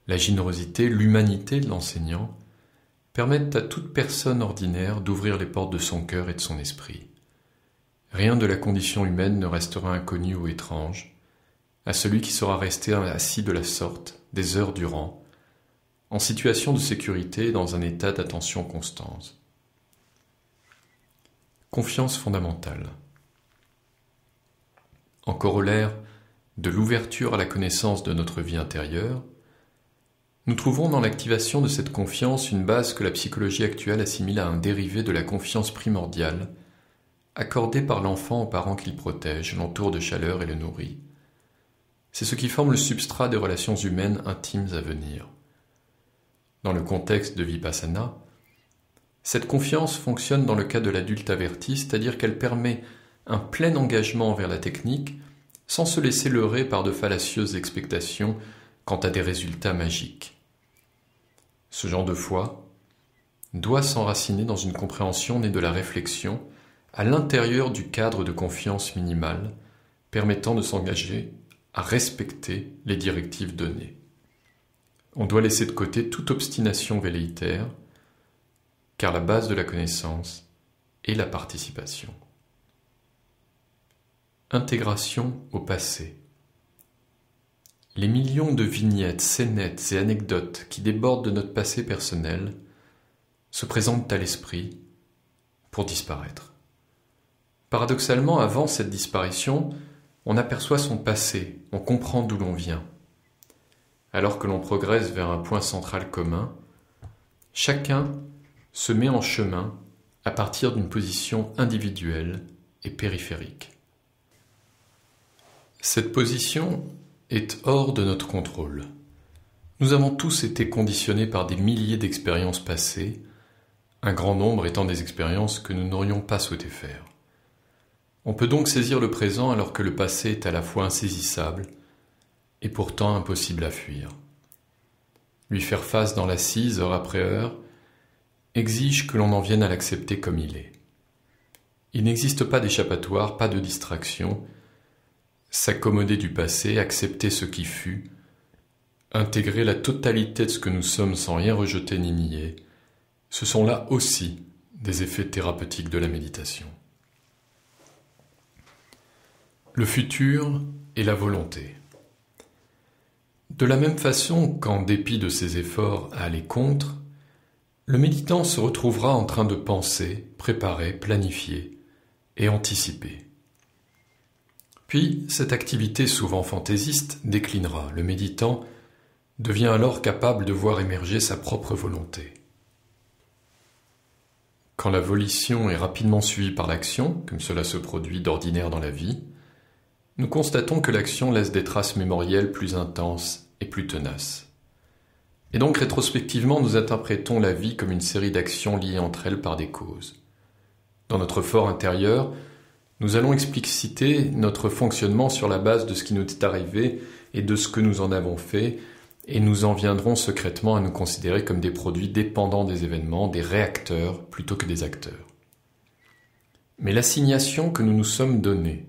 la générosité, l'humanité de l'enseignant permettent à toute personne ordinaire d'ouvrir les portes de son cœur et de son esprit. Rien de la condition humaine ne restera inconnu ou étrange à celui qui sera resté assis de la sorte, des heures durant, en situation de sécurité et dans un état d'attention constante. Confiance fondamentale. En corollaire de l'ouverture à la connaissance de notre vie intérieure, nous trouvons dans l'activation de cette confiance une base que la psychologie actuelle assimile à un dérivé de la confiance primordiale, accordée par l'enfant aux parents qu'il protège, l'entoure de chaleur et le nourrit. C'est ce qui forme le substrat des relations humaines intimes à venir. Dans le contexte de Vipassana, cette confiance fonctionne dans le cas de l'adulte averti, c'est-à-dire qu'elle permet un plein engagement envers la technique sans se laisser leurrer par de fallacieuses expectations quant à des résultats magiques. Ce genre de foi doit s'enraciner dans une compréhension née de la réflexion à l'intérieur du cadre de confiance minimale permettant de s'engager à respecter les directives données. On doit laisser de côté toute obstination velléitaire, car la base de la connaissance est la participation. Intégration au passé. Les millions de vignettes, scénettes et anecdotes qui débordent de notre passé personnel se présentent à l'esprit pour disparaître. Paradoxalement, avant cette disparition, on aperçoit son passé, on comprend d'où l'on vient. Alors que l'on progresse vers un point central commun, chacun se met en chemin à partir d'une position individuelle et périphérique. Cette position est hors de notre contrôle. Nous avons tous été conditionnés par des milliers d'expériences passées, un grand nombre étant des expériences que nous n'aurions pas souhaité faire. On peut donc saisir le présent alors que le passé est à la fois insaisissable et pourtant impossible à fuir. Lui faire face dans l'assise heure après heure exige que l'on en vienne à l'accepter comme il est. Il n'existe pas d'échappatoire, pas de distraction, s'accommoder du passé, accepter ce qui fut, intégrer la totalité de ce que nous sommes sans rien rejeter ni nier, ce sont là aussi des effets thérapeutiques de la méditation. Le futur et la volonté. De la même façon qu'en dépit de ses efforts à aller contre, le méditant se retrouvera en train de penser, préparer, planifier et anticiper. Puis cette activité souvent fantaisiste déclinera, le méditant devient alors capable de voir émerger sa propre volonté. Quand la volition est rapidement suivie par l'action, comme cela se produit d'ordinaire dans la vie, nous constatons que l'action laisse des traces mémorielles plus intenses et plus tenaces. Et donc rétrospectivement, nous interprétons la vie comme une série d'actions liées entre elles par des causes. Dans notre fort intérieur, nous allons expliciter notre fonctionnement sur la base de ce qui nous est arrivé et de ce que nous en avons fait, et nous en viendrons secrètement à nous considérer comme des produits dépendants des événements, des réacteurs plutôt que des acteurs. Mais l'assignation que nous nous sommes donnée,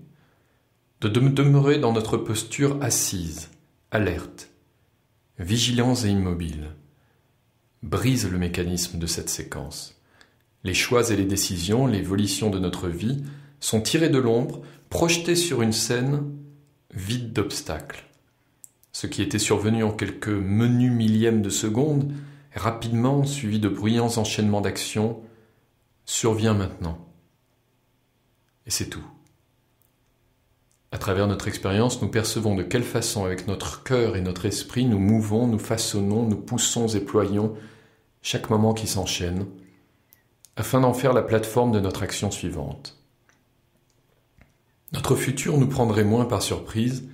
de demeurer dans notre posture assise, alerte, vigilante et immobile, brise le mécanisme de cette séquence. Les choix et les décisions, l'évolution de notre vie, sont tirés de l'ombre, projetés sur une scène vide d'obstacles. Ce qui était survenu en quelques menus millièmes de seconde, rapidement suivi de bruyants enchaînements d'actions, survient maintenant. Et c'est tout. À travers notre expérience, nous percevons de quelle façon, avec notre cœur et notre esprit, nous mouvons, nous façonnons, nous poussons et ployons chaque moment qui s'enchaîne, afin d'en faire la plateforme de notre action suivante. Notre futur nous prendrait moins par surprise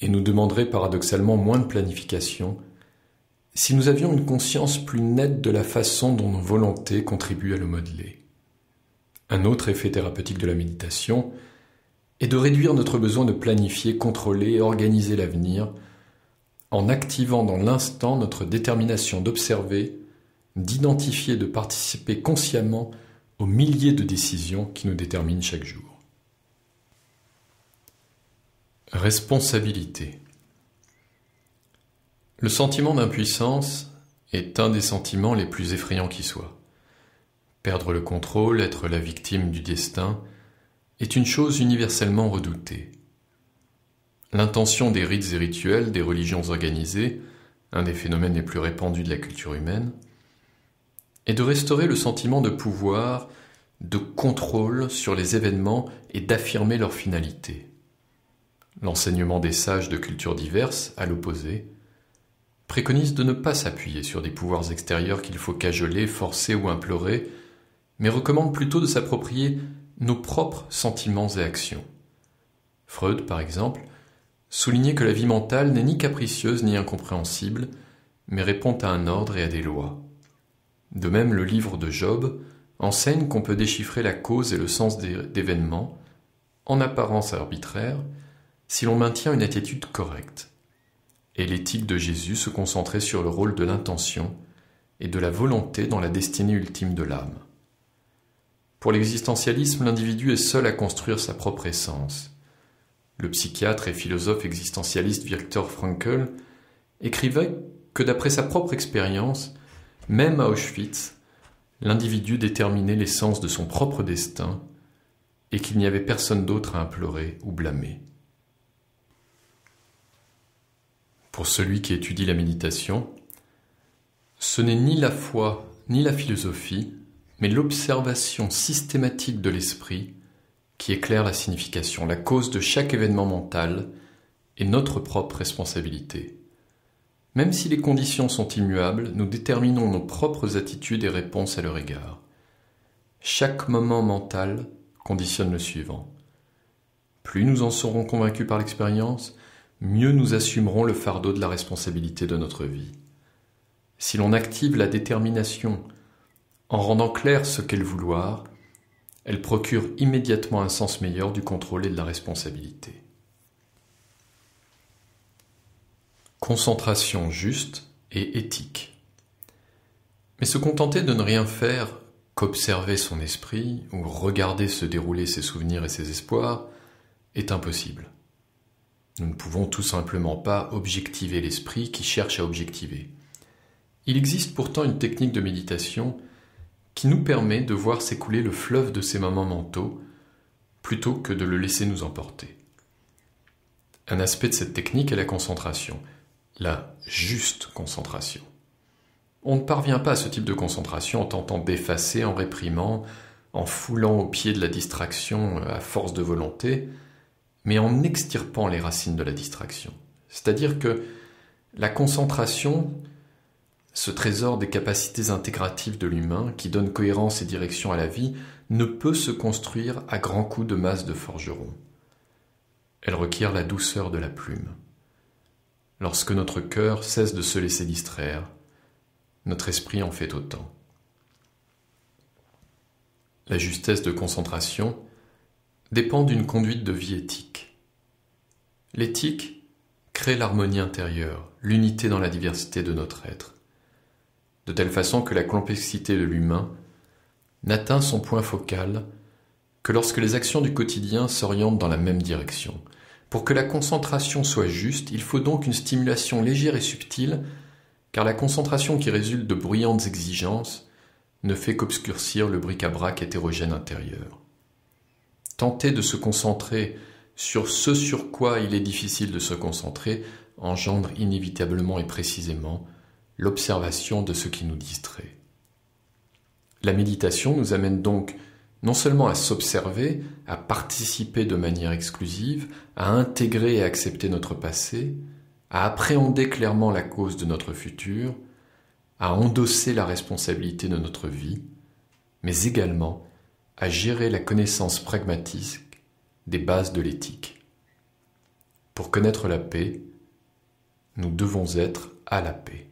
et nous demanderait paradoxalement moins de planification si nous avions une conscience plus nette de la façon dont nos volontés contribuent à le modeler. Un autre effet thérapeutique de la méditation est de réduire notre besoin de planifier, contrôler et organiser l'avenir en activant dans l'instant notre détermination d'observer, d'identifier, de participer consciemment aux milliers de décisions qui nous déterminent chaque jour. Responsabilité. Le sentiment d'impuissance est un des sentiments les plus effrayants qui soient. Perdre le contrôle, être la victime du destin, est une chose universellement redoutée. L'intention des rites et rituels, des religions organisées, un des phénomènes les plus répandus de la culture humaine, est de restaurer le sentiment de pouvoir, de contrôle sur les événements et d'affirmer leur finalité. L'enseignement des sages de cultures diverses, à l'opposé, préconise de ne pas s'appuyer sur des pouvoirs extérieurs qu'il faut cajoler, forcer ou implorer, mais recommande plutôt de s'approprier nos propres sentiments et actions. Freud, par exemple, soulignait que la vie mentale n'est ni capricieuse ni incompréhensible, mais répond à un ordre et à des lois. De même, le livre de Job enseigne qu'on peut déchiffrer la cause et le sens d'événements, en apparence arbitraires, si l'on maintient une attitude correcte. Et l'éthique de Jésus se concentrait sur le rôle de l'intention et de la volonté dans la destinée ultime de l'âme. Pour l'existentialisme, l'individu est seul à construire sa propre essence. Le psychiatre et philosophe existentialiste Viktor Frankl écrivait que d'après sa propre expérience, même à Auschwitz, l'individu déterminait l'essence de son propre destin et qu'il n'y avait personne d'autre à implorer ou blâmer. Pour celui qui étudie la méditation, ce n'est ni la foi ni la philosophie, mais l'observation systématique de l'esprit qui éclaire la signification, la cause de chaque événement mental et notre propre responsabilité. Même si les conditions sont immuables, nous déterminons nos propres attitudes et réponses à leur égard. Chaque moment mental conditionne le suivant. Plus nous en serons convaincus par l'expérience, mieux nous assumerons le fardeau de la responsabilité de notre vie. Si l'on active la détermination en rendant clair ce qu'elle vouloir, elle procure immédiatement un sens meilleur du contrôle et de la responsabilité. Concentration juste et éthique. Mais se contenter de ne rien faire qu'observer son esprit ou regarder se dérouler ses souvenirs et ses espoirs est impossible. Nous ne pouvons tout simplement pas objectiver l'esprit qui cherche à objectiver. Il existe pourtant une technique de méditation qui nous permet de voir s'écouler le fleuve de ces moments mentaux plutôt que de le laisser nous emporter. Un aspect de cette technique est la concentration, la juste concentration. On ne parvient pas à ce type de concentration en tentant d'effacer, en réprimant, en foulant au pied de la distraction à force de volonté, mais en extirpant les racines de la distraction. C'est-à-dire que la concentration, ce trésor des capacités intégratives de l'humain qui donne cohérence et direction à la vie, ne peut se construire à grands coups de masse de forgeron. Elle requiert la douceur de la plume. Lorsque notre cœur cesse de se laisser distraire, notre esprit en fait autant. La justesse de concentration, dépend d'une conduite de vie éthique. L'éthique crée l'harmonie intérieure, l'unité dans la diversité de notre être, de telle façon que la complexité de l'humain n'atteint son point focal que lorsque les actions du quotidien s'orientent dans la même direction. Pour que la concentration soit juste, il faut donc une stimulation légère et subtile, car la concentration qui résulte de bruyantes exigences ne fait qu'obscurcir le bric-à-brac hétérogène intérieur tenter de se concentrer sur ce sur quoi il est difficile de se concentrer engendre inévitablement et précisément l'observation de ce qui nous distrait. La méditation nous amène donc non seulement à s'observer, à participer de manière exclusive, à intégrer et accepter notre passé, à appréhender clairement la cause de notre futur, à endosser la responsabilité de notre vie, mais également à gérer la connaissance pragmatique des bases de l'éthique. Pour connaître la paix, nous devons être à la paix.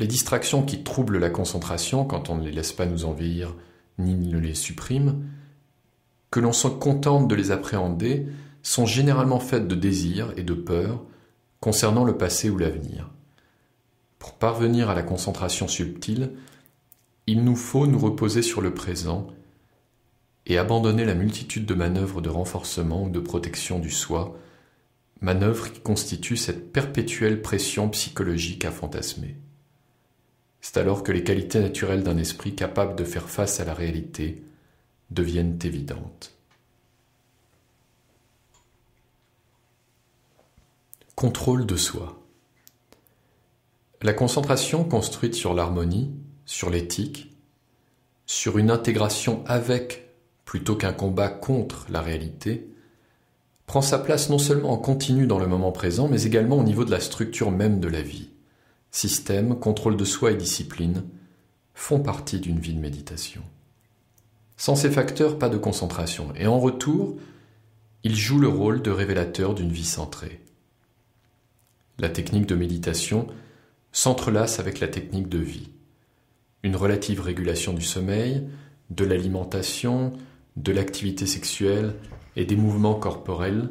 Les distractions qui troublent la concentration quand on ne les laisse pas nous envahir ni ne les supprime, que l'on soit contente de les appréhender, sont généralement faites de désirs et de peurs concernant le passé ou l'avenir. Pour parvenir à la concentration subtile, il nous faut nous reposer sur le présent et abandonner la multitude de manœuvres de renforcement ou de protection du soi, manœuvres qui constituent cette perpétuelle pression psychologique à fantasmer. C'est alors que les qualités naturelles d'un esprit capable de faire face à la réalité deviennent évidentes. Contrôle de soi. La concentration construite sur l'harmonie sur l'éthique, sur une intégration avec plutôt qu'un combat contre la réalité, prend sa place non seulement en continu dans le moment présent, mais également au niveau de la structure même de la vie. Système, contrôle de soi et discipline font partie d'une vie de méditation. Sans ces facteurs, pas de concentration. Et en retour, il joue le rôle de révélateur d'une vie centrée. La technique de méditation s'entrelace avec la technique de vie une relative régulation du sommeil, de l'alimentation, de l'activité sexuelle et des mouvements corporels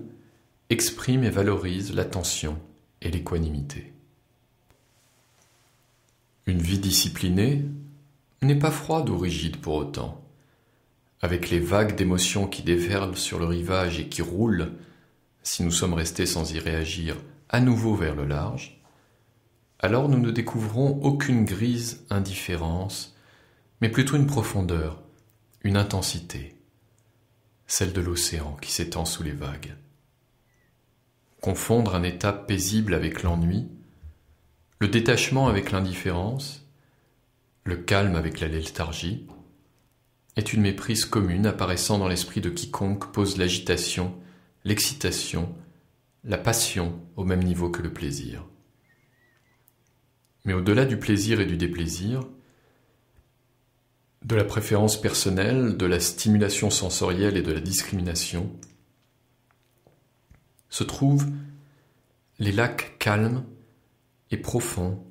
exprime et valorise l'attention et l'équanimité. Une vie disciplinée n'est pas froide ou rigide pour autant. Avec les vagues d'émotions qui déferlent sur le rivage et qui roulent, si nous sommes restés sans y réagir, à nouveau vers le large, alors nous ne découvrons aucune grise indifférence, mais plutôt une profondeur, une intensité, celle de l'océan qui s'étend sous les vagues. Confondre un état paisible avec l'ennui, le détachement avec l'indifférence, le calme avec la léthargie, est une méprise commune apparaissant dans l'esprit de quiconque pose l'agitation, l'excitation, la passion au même niveau que le plaisir. Mais au-delà du plaisir et du déplaisir, de la préférence personnelle, de la stimulation sensorielle et de la discrimination, se trouvent les lacs calmes et profonds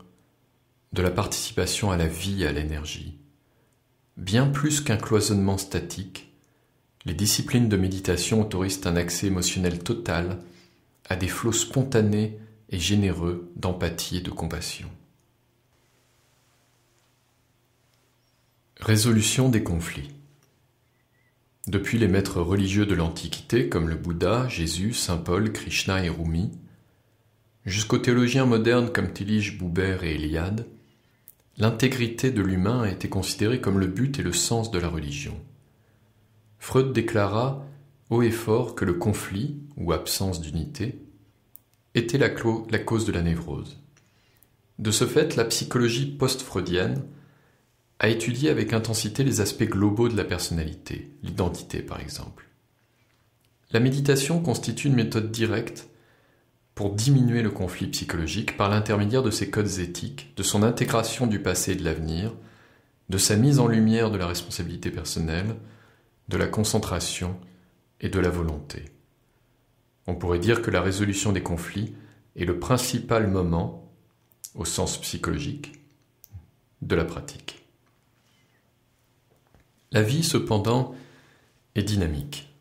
de la participation à la vie et à l'énergie. Bien plus qu'un cloisonnement statique, les disciplines de méditation autorisent un accès émotionnel total à des flots spontanés et généreux d'empathie et de compassion. Résolution des conflits. Depuis les maîtres religieux de l'Antiquité comme le Bouddha, Jésus, Saint Paul, Krishna et Rumi, jusqu'aux théologiens modernes comme Tillich, Boubert et Eliade, l'intégrité de l'humain a été considérée comme le but et le sens de la religion. Freud déclara haut et fort que le conflit, ou absence d'unité, était la, la cause de la névrose. De ce fait, la psychologie post-freudienne a étudier avec intensité les aspects globaux de la personnalité, l'identité par exemple. La méditation constitue une méthode directe pour diminuer le conflit psychologique par l'intermédiaire de ses codes éthiques, de son intégration du passé et de l'avenir, de sa mise en lumière de la responsabilité personnelle, de la concentration et de la volonté. On pourrait dire que la résolution des conflits est le principal moment, au sens psychologique, de la pratique. La vie, cependant, est dynamique.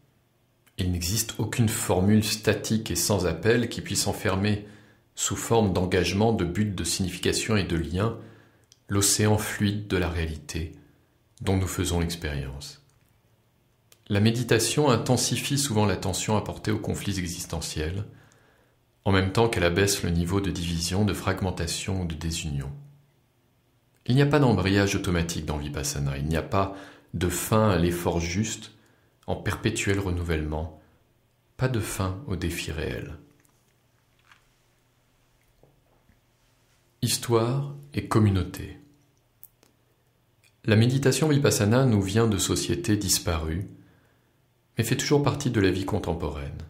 Il n'existe aucune formule statique et sans appel qui puisse enfermer, sous forme d'engagement, de but, de signification et de lien, l'océan fluide de la réalité dont nous faisons l'expérience. La méditation intensifie souvent l'attention apportée aux conflits existentiels, en même temps qu'elle abaisse le niveau de division, de fragmentation ou de désunion. Il n'y a pas d'embrayage automatique dans Vipassana, il n'y a pas de fin à l'effort juste, en perpétuel renouvellement, pas de fin au défi réel. Histoire et communauté. La méditation vipassana nous vient de sociétés disparues, mais fait toujours partie de la vie contemporaine.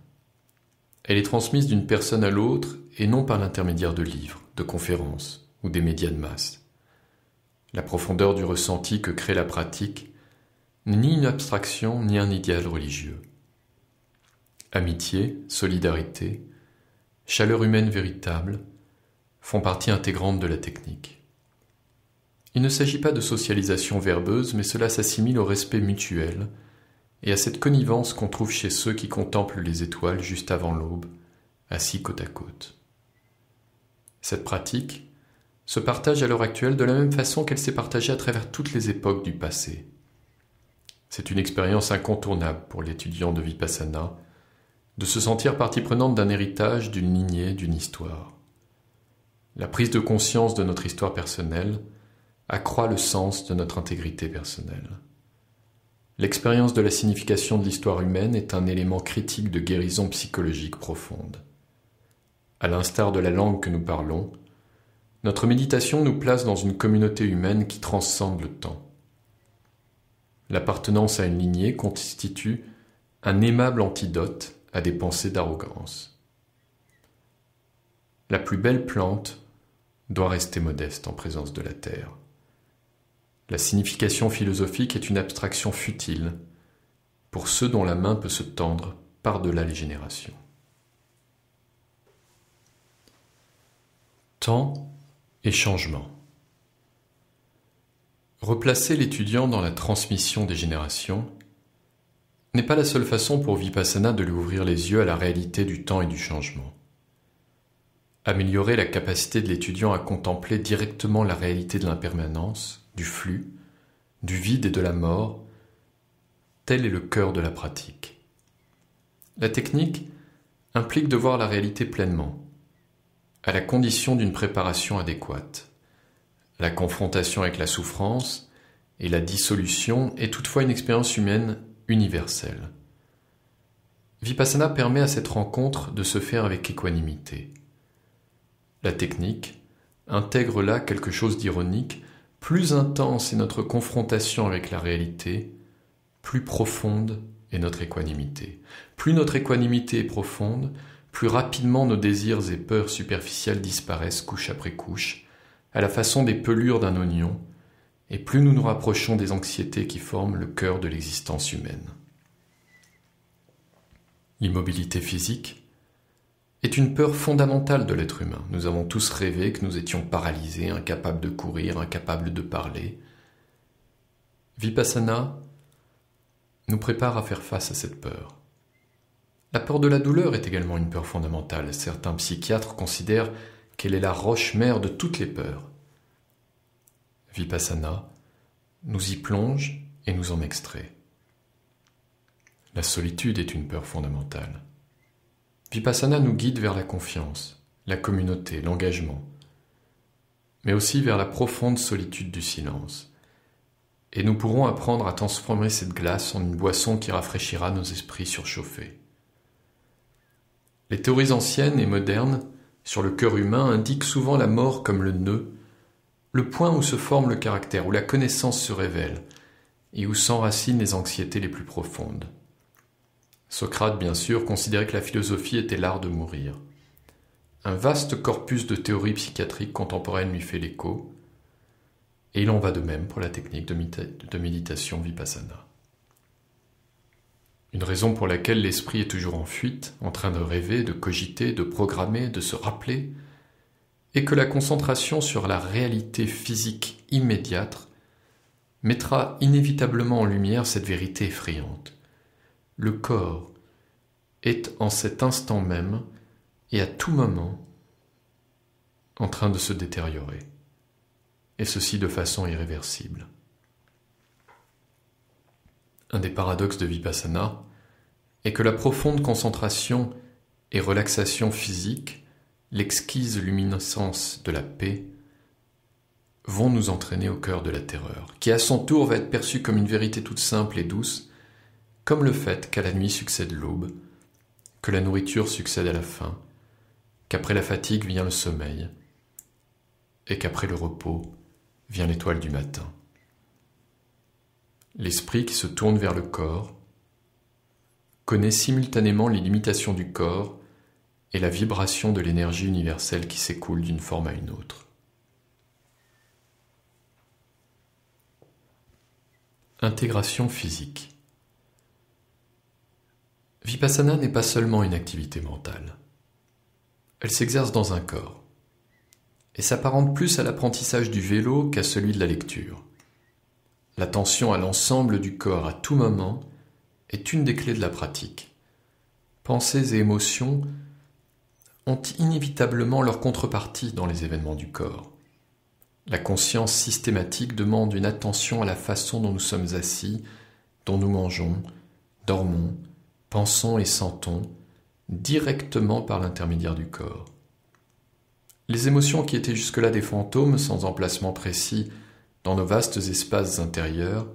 Elle est transmise d'une personne à l'autre et non par l'intermédiaire de livres, de conférences ou des médias de masse. La profondeur du ressenti que crée la pratique ni une abstraction, ni un idéal religieux. Amitié, solidarité, chaleur humaine véritable font partie intégrante de la technique. Il ne s'agit pas de socialisation verbeuse, mais cela s'assimile au respect mutuel et à cette connivence qu'on trouve chez ceux qui contemplent les étoiles juste avant l'aube, assis côte à côte. Cette pratique se partage à l'heure actuelle de la même façon qu'elle s'est partagée à travers toutes les époques du passé. C'est une expérience incontournable pour l'étudiant de Vipassana de se sentir partie prenante d'un héritage, d'une lignée, d'une histoire. La prise de conscience de notre histoire personnelle accroît le sens de notre intégrité personnelle. L'expérience de la signification de l'histoire humaine est un élément critique de guérison psychologique profonde. À l'instar de la langue que nous parlons, notre méditation nous place dans une communauté humaine qui transcende le temps. L'appartenance à une lignée constitue un aimable antidote à des pensées d'arrogance. La plus belle plante doit rester modeste en présence de la terre. La signification philosophique est une abstraction futile pour ceux dont la main peut se tendre par-delà les générations. Temps et changement. Replacer l'étudiant dans la transmission des générations n'est pas la seule façon pour Vipassana de lui ouvrir les yeux à la réalité du temps et du changement. Améliorer la capacité de l'étudiant à contempler directement la réalité de l'impermanence, du flux, du vide et de la mort, tel est le cœur de la pratique. La technique implique de voir la réalité pleinement, à la condition d'une préparation adéquate. La confrontation avec la souffrance et la dissolution est toutefois une expérience humaine universelle. Vipassana permet à cette rencontre de se faire avec équanimité. La technique intègre là quelque chose d'ironique, plus intense est notre confrontation avec la réalité, plus profonde est notre équanimité. Plus notre équanimité est profonde, plus rapidement nos désirs et peurs superficielles disparaissent couche après couche, à la façon des pelures d'un oignon, et plus nous nous rapprochons des anxiétés qui forment le cœur de l'existence humaine. L'immobilité physique est une peur fondamentale de l'être humain. Nous avons tous rêvé que nous étions paralysés, incapables de courir, incapables de parler. Vipassana nous prépare à faire face à cette peur. La peur de la douleur est également une peur fondamentale. Certains psychiatres considèrent qu'elle est la roche mère de toutes les peurs. Vipassana nous y plonge et nous en extrait. La solitude est une peur fondamentale. Vipassana nous guide vers la confiance, la communauté, l'engagement, mais aussi vers la profonde solitude du silence. Et nous pourrons apprendre à transformer cette glace en une boisson qui rafraîchira nos esprits surchauffés. Les théories anciennes et modernes sur le cœur humain indique souvent la mort comme le nœud, le point où se forme le caractère, où la connaissance se révèle, et où s'enracinent les anxiétés les plus profondes. Socrate, bien sûr, considérait que la philosophie était l'art de mourir. Un vaste corpus de théories psychiatriques contemporaines lui fait l'écho, et il en va de même pour la technique de, méditation vipassana. Une raison pour laquelle l'esprit est toujours en fuite, en train de rêver, de cogiter, de programmer, de se rappeler, et que la concentration sur la réalité physique immédiate mettra inévitablement en lumière cette vérité effrayante. Le corps est en cet instant même et à tout moment en train de se détériorer, et ceci de façon irréversible. Un des paradoxes de Vipassana et que la profonde concentration et relaxation physique, l'exquise luminescence de la paix, vont nous entraîner au cœur de la terreur, qui à son tour va être perçue comme une vérité toute simple et douce, comme le fait qu'à la nuit succède l'aube, que la nourriture succède à la faim, qu'après la fatigue vient le sommeil, et qu'après le repos vient l'étoile du matin. L'esprit qui se tourne vers le corps connaît simultanément les limitations du corps et la vibration de l'énergie universelle qui s'écoule d'une forme à une autre. Intégration physique. Vipassana n'est pas seulement une activité mentale. Elle s'exerce dans un corps et s'apparente plus à l'apprentissage du vélo qu'à celui de la lecture. L'attention à l'ensemble du corps à tout moment est une des clés de la pratique. Pensées et émotions ont inévitablement leur contrepartie dans les événements du corps. La conscience systématique demande une attention à la façon dont nous sommes assis, dont nous mangeons, dormons, pensons et sentons, directement par l'intermédiaire du corps. Les émotions qui étaient jusque-là des fantômes sans emplacement précis dans nos vastes espaces intérieurs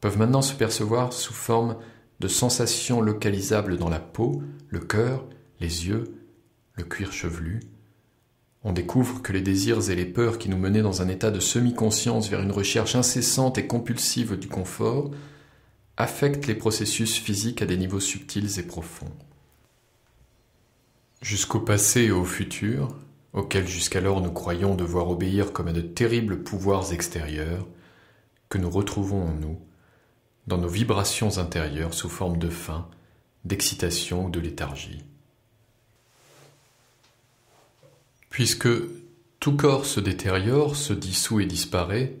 peuvent maintenant se percevoir sous forme de sensations localisables dans la peau, le cœur, les yeux, le cuir chevelu. On découvre que les désirs et les peurs qui nous menaient dans un état de semi-conscience vers une recherche incessante et compulsive du confort affectent les processus physiques à des niveaux subtils et profonds. Jusqu'au passé et au futur, auxquels jusqu'alors nous croyions devoir obéir comme à de terribles pouvoirs extérieurs, que nous retrouvons en nous, dans nos vibrations intérieures sous forme de faim, d'excitation ou de léthargie. Puisque tout corps se détériore, se dissout et disparaît,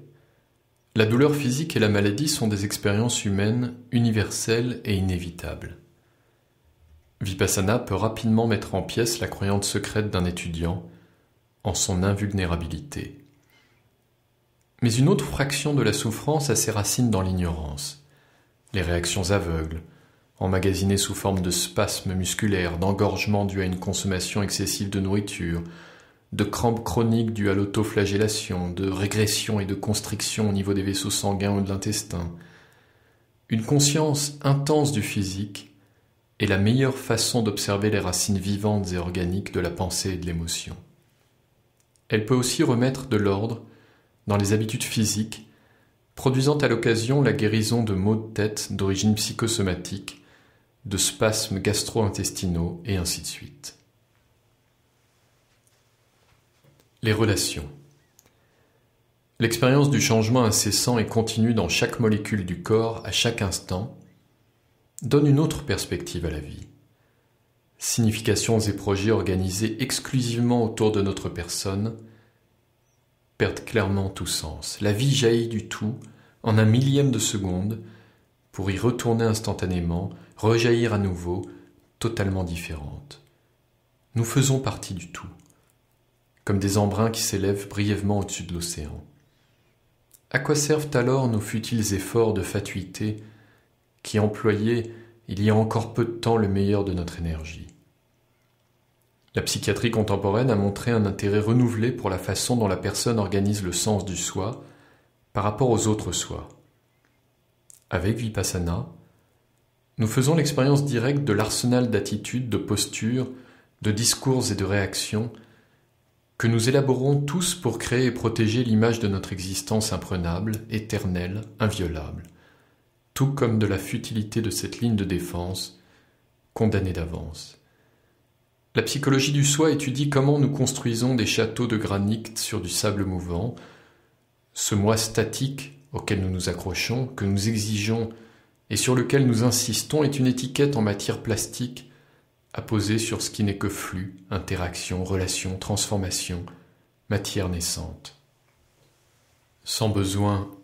la douleur physique et la maladie sont des expériences humaines universelles et inévitables. Vipassana peut rapidement mettre en pièce la croyance secrète d'un étudiant en son invulnérabilité. Mais une autre fraction de la souffrance a ses racines dans l'ignorance les réactions aveugles, emmagasinées sous forme de spasmes musculaires, d'engorgements dus à une consommation excessive de nourriture, de crampes chroniques dues à l'autoflagellation, de régression et de constriction au niveau des vaisseaux sanguins ou de l'intestin. Une conscience intense du physique est la meilleure façon d'observer les racines vivantes et organiques de la pensée et de l'émotion. Elle peut aussi remettre de l'ordre dans les habitudes physiques produisant à l'occasion la guérison de maux de tête d'origine psychosomatique, de spasmes gastro-intestinaux et ainsi de suite. Les relations. L'expérience du changement incessant et continu dans chaque molécule du corps à chaque instant donne une autre perspective à la vie. Significations et projets organisés exclusivement autour de notre personne perdent clairement tout sens. La vie jaillit du tout en un millième de seconde pour y retourner instantanément, rejaillir à nouveau, totalement différente. Nous faisons partie du tout, comme des embruns qui s'élèvent brièvement au-dessus de l'océan. À quoi servent alors nos futiles efforts de fatuité qui employaient il y a encore peu de temps le meilleur de notre énergie la psychiatrie contemporaine a montré un intérêt renouvelé pour la façon dont la personne organise le sens du soi par rapport aux autres soi. Avec Vipassana, nous faisons l'expérience directe de l'arsenal d'attitudes, de postures, de discours et de réactions que nous élaborons tous pour créer et protéger l'image de notre existence imprenable, éternelle, inviolable, tout comme de la futilité de cette ligne de défense condamnée d'avance. La psychologie du soi étudie comment nous construisons des châteaux de granit sur du sable mouvant, ce moi statique auquel nous nous accrochons, que nous exigeons et sur lequel nous insistons est une étiquette en matière plastique à poser sur ce qui n'est que flux, interaction, relation, transformation, matière naissante. Sans besoin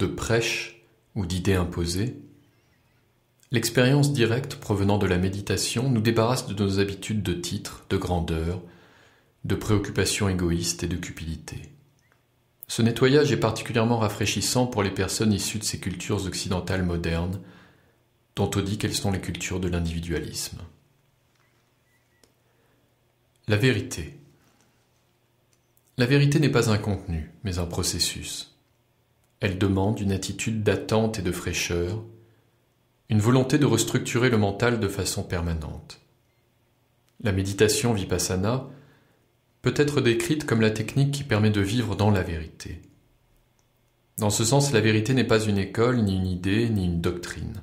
de prêche ou d'idées imposées, L'expérience directe provenant de la méditation nous débarrasse de nos habitudes de titre, de grandeur, de préoccupations égoïstes et de cupidité. Ce nettoyage est particulièrement rafraîchissant pour les personnes issues de ces cultures occidentales modernes, dont on dit qu'elles sont les cultures de l'individualisme. La vérité. La vérité n'est pas un contenu, mais un processus. Elle demande une attitude d'attente et de fraîcheur, une volonté de restructurer le mental de façon permanente. La méditation vipassana peut être décrite comme la technique qui permet de vivre dans la vérité. Dans ce sens, la vérité n'est pas une école, ni une idée, ni une doctrine.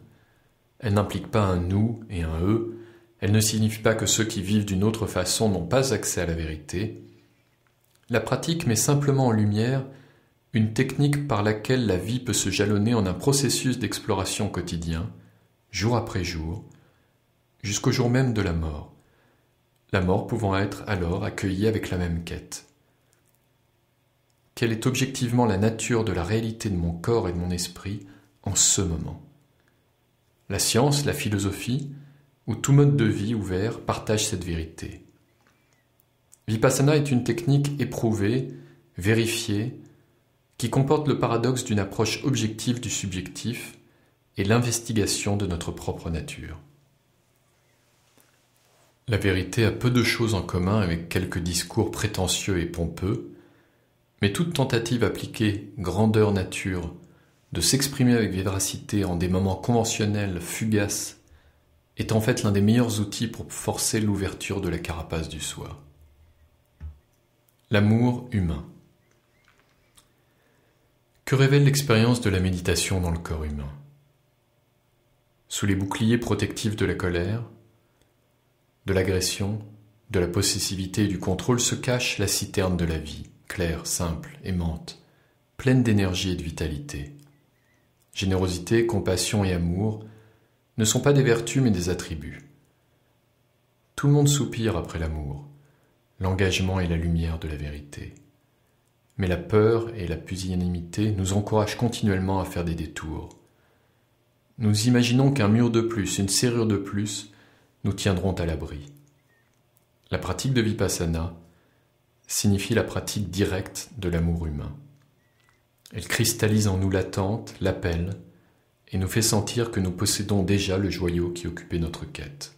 Elle n'implique pas un nous et un eux, elle ne signifie pas que ceux qui vivent d'une autre façon n'ont pas accès à la vérité. La pratique met simplement en lumière une technique par laquelle la vie peut se jalonner en un processus d'exploration quotidien, jour après jour, jusqu'au jour même de la mort, la mort pouvant être alors accueillie avec la même quête. Quelle est objectivement la nature de la réalité de mon corps et de mon esprit en ce moment La science, la philosophie, ou tout mode de vie ouvert partagent cette vérité. Vipassana est une technique éprouvée, vérifiée, qui comporte le paradoxe d'une approche objective du subjectif et l'investigation de notre propre nature. La vérité a peu de choses en commun avec quelques discours prétentieux et pompeux, mais toute tentative appliquée grandeur nature de s'exprimer avec véracité en des moments conventionnels, fugaces, est en fait l'un des meilleurs outils pour forcer l'ouverture de la carapace du soi. L'amour humain. Que révèle l'expérience de la méditation dans le corps humain sous les boucliers protectifs de la colère, de l'agression, de la possessivité et du contrôle se cache la citerne de la vie, claire, simple, aimante, pleine d'énergie et de vitalité. Générosité, compassion et amour ne sont pas des vertus mais des attributs. Tout le monde soupire après l'amour, l'engagement et la lumière de la vérité. Mais la peur et la pusillanimité nous encouragent continuellement à faire des détours, nous imaginons qu'un mur de plus, une serrure de plus, nous tiendront à l'abri. La pratique de Vipassana signifie la pratique directe de l'amour humain. Elle cristallise en nous l'attente, l'appel, et nous fait sentir que nous possédons déjà le joyau qui occupait notre quête.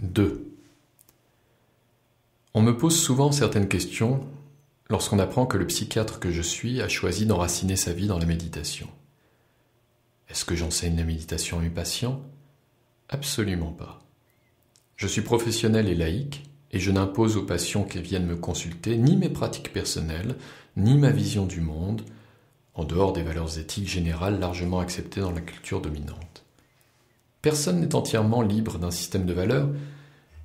2. On me pose souvent certaines questions lorsqu'on apprend que le psychiatre que je suis a choisi d'enraciner sa vie dans la méditation. Est-ce que j'enseigne la méditation à mes patients Absolument pas. Je suis professionnel et laïque, et je n'impose aux patients qui viennent me consulter ni mes pratiques personnelles, ni ma vision du monde, en dehors des valeurs éthiques générales largement acceptées dans la culture dominante. Personne n'est entièrement libre d'un système de valeurs,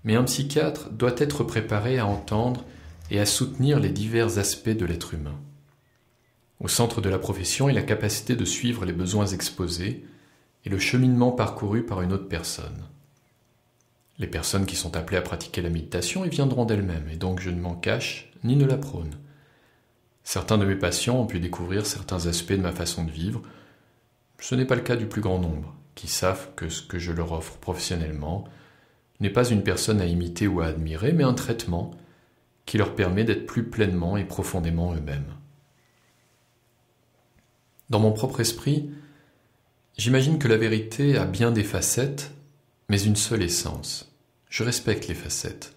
mais un psychiatre doit être préparé à entendre et à soutenir les divers aspects de l'être humain. Au centre de la profession est la capacité de suivre les besoins exposés et le cheminement parcouru par une autre personne. Les personnes qui sont appelées à pratiquer la méditation y viendront d'elles-mêmes, et donc je ne m'en cache ni ne la prône. Certains de mes patients ont pu découvrir certains aspects de ma façon de vivre. Ce n'est pas le cas du plus grand nombre, qui savent que ce que je leur offre professionnellement n'est pas une personne à imiter ou à admirer, mais un traitement qui leur permet d'être plus pleinement et profondément eux-mêmes. Dans mon propre esprit, j'imagine que la vérité a bien des facettes, mais une seule essence. Je respecte les facettes.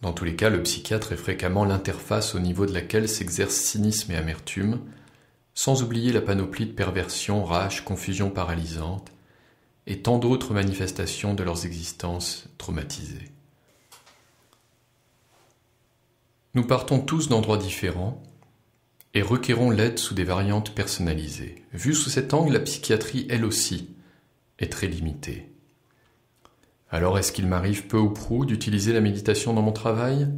Dans tous les cas, le psychiatre est fréquemment l'interface au niveau de laquelle s'exercent cynisme et amertume, sans oublier la panoplie de perversions, rage, confusion paralysante, et tant d'autres manifestations de leurs existences traumatisées. Nous partons tous d'endroits différents et requérons l'aide sous des variantes personnalisées. Vu sous cet angle, la psychiatrie, elle aussi, est très limitée. Alors est-ce qu'il m'arrive peu ou prou d'utiliser la méditation dans mon travail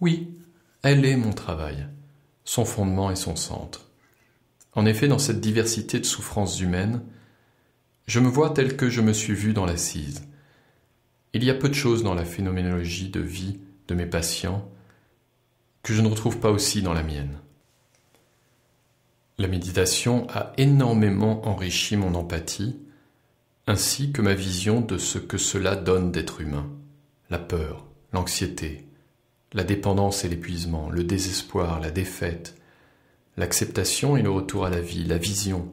Oui, elle est mon travail, son fondement et son centre. En effet, dans cette diversité de souffrances humaines, je me vois tel que je me suis vu dans l'assise. Il y a peu de choses dans la phénoménologie de vie de mes patients que je ne retrouve pas aussi dans la mienne. La méditation a énormément enrichi mon empathie, ainsi que ma vision de ce que cela donne d'être humain, la peur, l'anxiété, la dépendance et l'épuisement, le désespoir, la défaite, l'acceptation et le retour à la vie, la vision,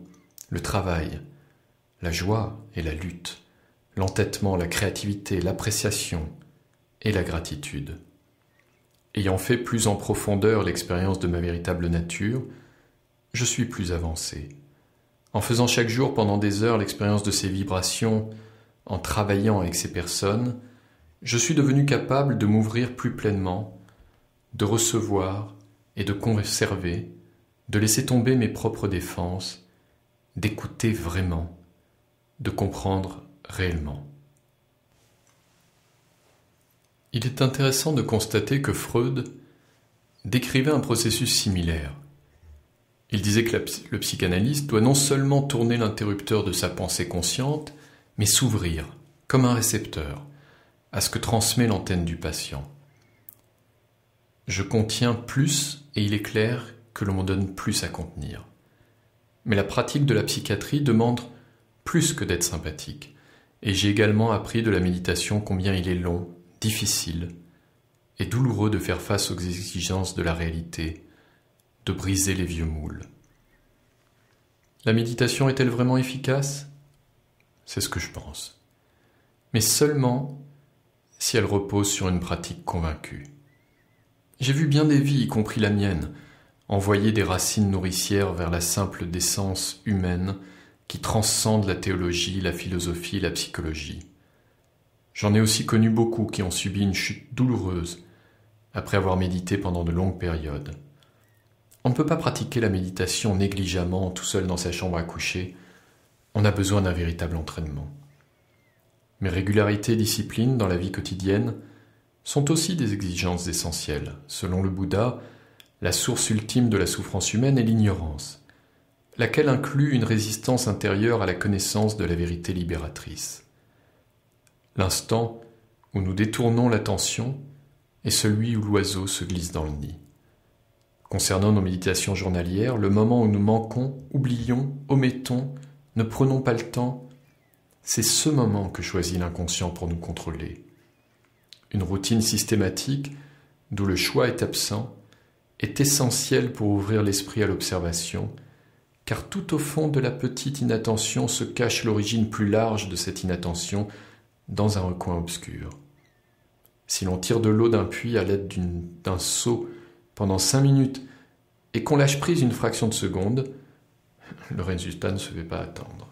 le travail, la joie et la lutte, l'entêtement, la créativité, l'appréciation et la gratitude. Ayant fait plus en profondeur l'expérience de ma véritable nature, je suis plus avancé. En faisant chaque jour pendant des heures l'expérience de ces vibrations, en travaillant avec ces personnes, je suis devenu capable de m'ouvrir plus pleinement, de recevoir et de conserver, de laisser tomber mes propres défenses, d'écouter vraiment, de comprendre réellement. Il est intéressant de constater que Freud décrivait un processus similaire. Il disait que le psychanalyste doit non seulement tourner l'interrupteur de sa pensée consciente, mais s'ouvrir, comme un récepteur, à ce que transmet l'antenne du patient. Je contiens plus et il est clair que l'on me donne plus à contenir. Mais la pratique de la psychiatrie demande plus que d'être sympathique, et j'ai également appris de la méditation combien il est long difficile et douloureux de faire face aux exigences de la réalité, de briser les vieux moules. La méditation est-elle vraiment efficace C'est ce que je pense. Mais seulement si elle repose sur une pratique convaincue. J'ai vu bien des vies, y compris la mienne, envoyer des racines nourricières vers la simple décence humaine qui transcende la théologie, la philosophie, la psychologie. J'en ai aussi connu beaucoup qui ont subi une chute douloureuse après avoir médité pendant de longues périodes. On ne peut pas pratiquer la méditation négligemment tout seul dans sa chambre à coucher. On a besoin d'un véritable entraînement. Mais régularité et discipline dans la vie quotidienne sont aussi des exigences essentielles. Selon le Bouddha, la source ultime de la souffrance humaine est l'ignorance, laquelle inclut une résistance intérieure à la connaissance de la vérité libératrice. L'instant où nous détournons l'attention est celui où l'oiseau se glisse dans le nid. Concernant nos méditations journalières, le moment où nous manquons, oublions, omettons, ne prenons pas le temps, c'est ce moment que choisit l'inconscient pour nous contrôler. Une routine systématique, d'où le choix est absent, est essentielle pour ouvrir l'esprit à l'observation, car tout au fond de la petite inattention se cache l'origine plus large de cette inattention dans un recoin obscur. Si l'on tire de l'eau d'un puits à l'aide d'un seau pendant cinq minutes et qu'on lâche prise une fraction de seconde, le résultat ne se fait pas attendre.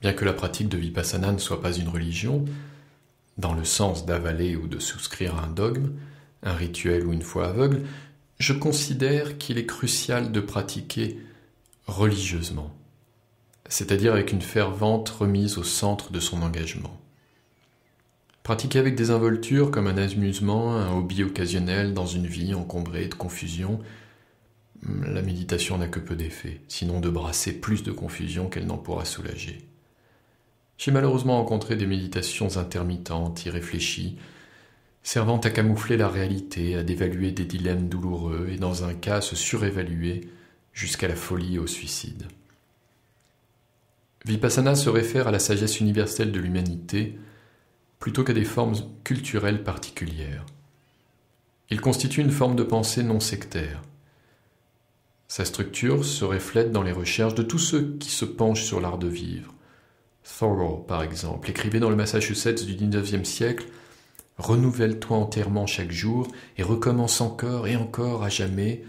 Bien que la pratique de Vipassana ne soit pas une religion, dans le sens d'avaler ou de souscrire à un dogme, un rituel ou une foi aveugle, je considère qu'il est crucial de pratiquer religieusement c'est-à-dire avec une fervente remise au centre de son engagement. Pratiquée avec désinvolture comme un amusement, un hobby occasionnel dans une vie encombrée de confusion, la méditation n'a que peu d'effet, sinon de brasser plus de confusion qu'elle n'en pourra soulager. J'ai malheureusement rencontré des méditations intermittentes, irréfléchies, servant à camoufler la réalité, à dévaluer des dilemmes douloureux et dans un cas se surévaluer jusqu'à la folie et au suicide. Vipassana se réfère à la sagesse universelle de l'humanité plutôt qu'à des formes culturelles particulières. Il constitue une forme de pensée non sectaire. Sa structure se reflète dans les recherches de tous ceux qui se penchent sur l'art de vivre. Thoreau, par exemple, écrivait dans le Massachusetts du XIXe siècle Renouvelle-toi entièrement chaque jour et recommence encore et encore à jamais.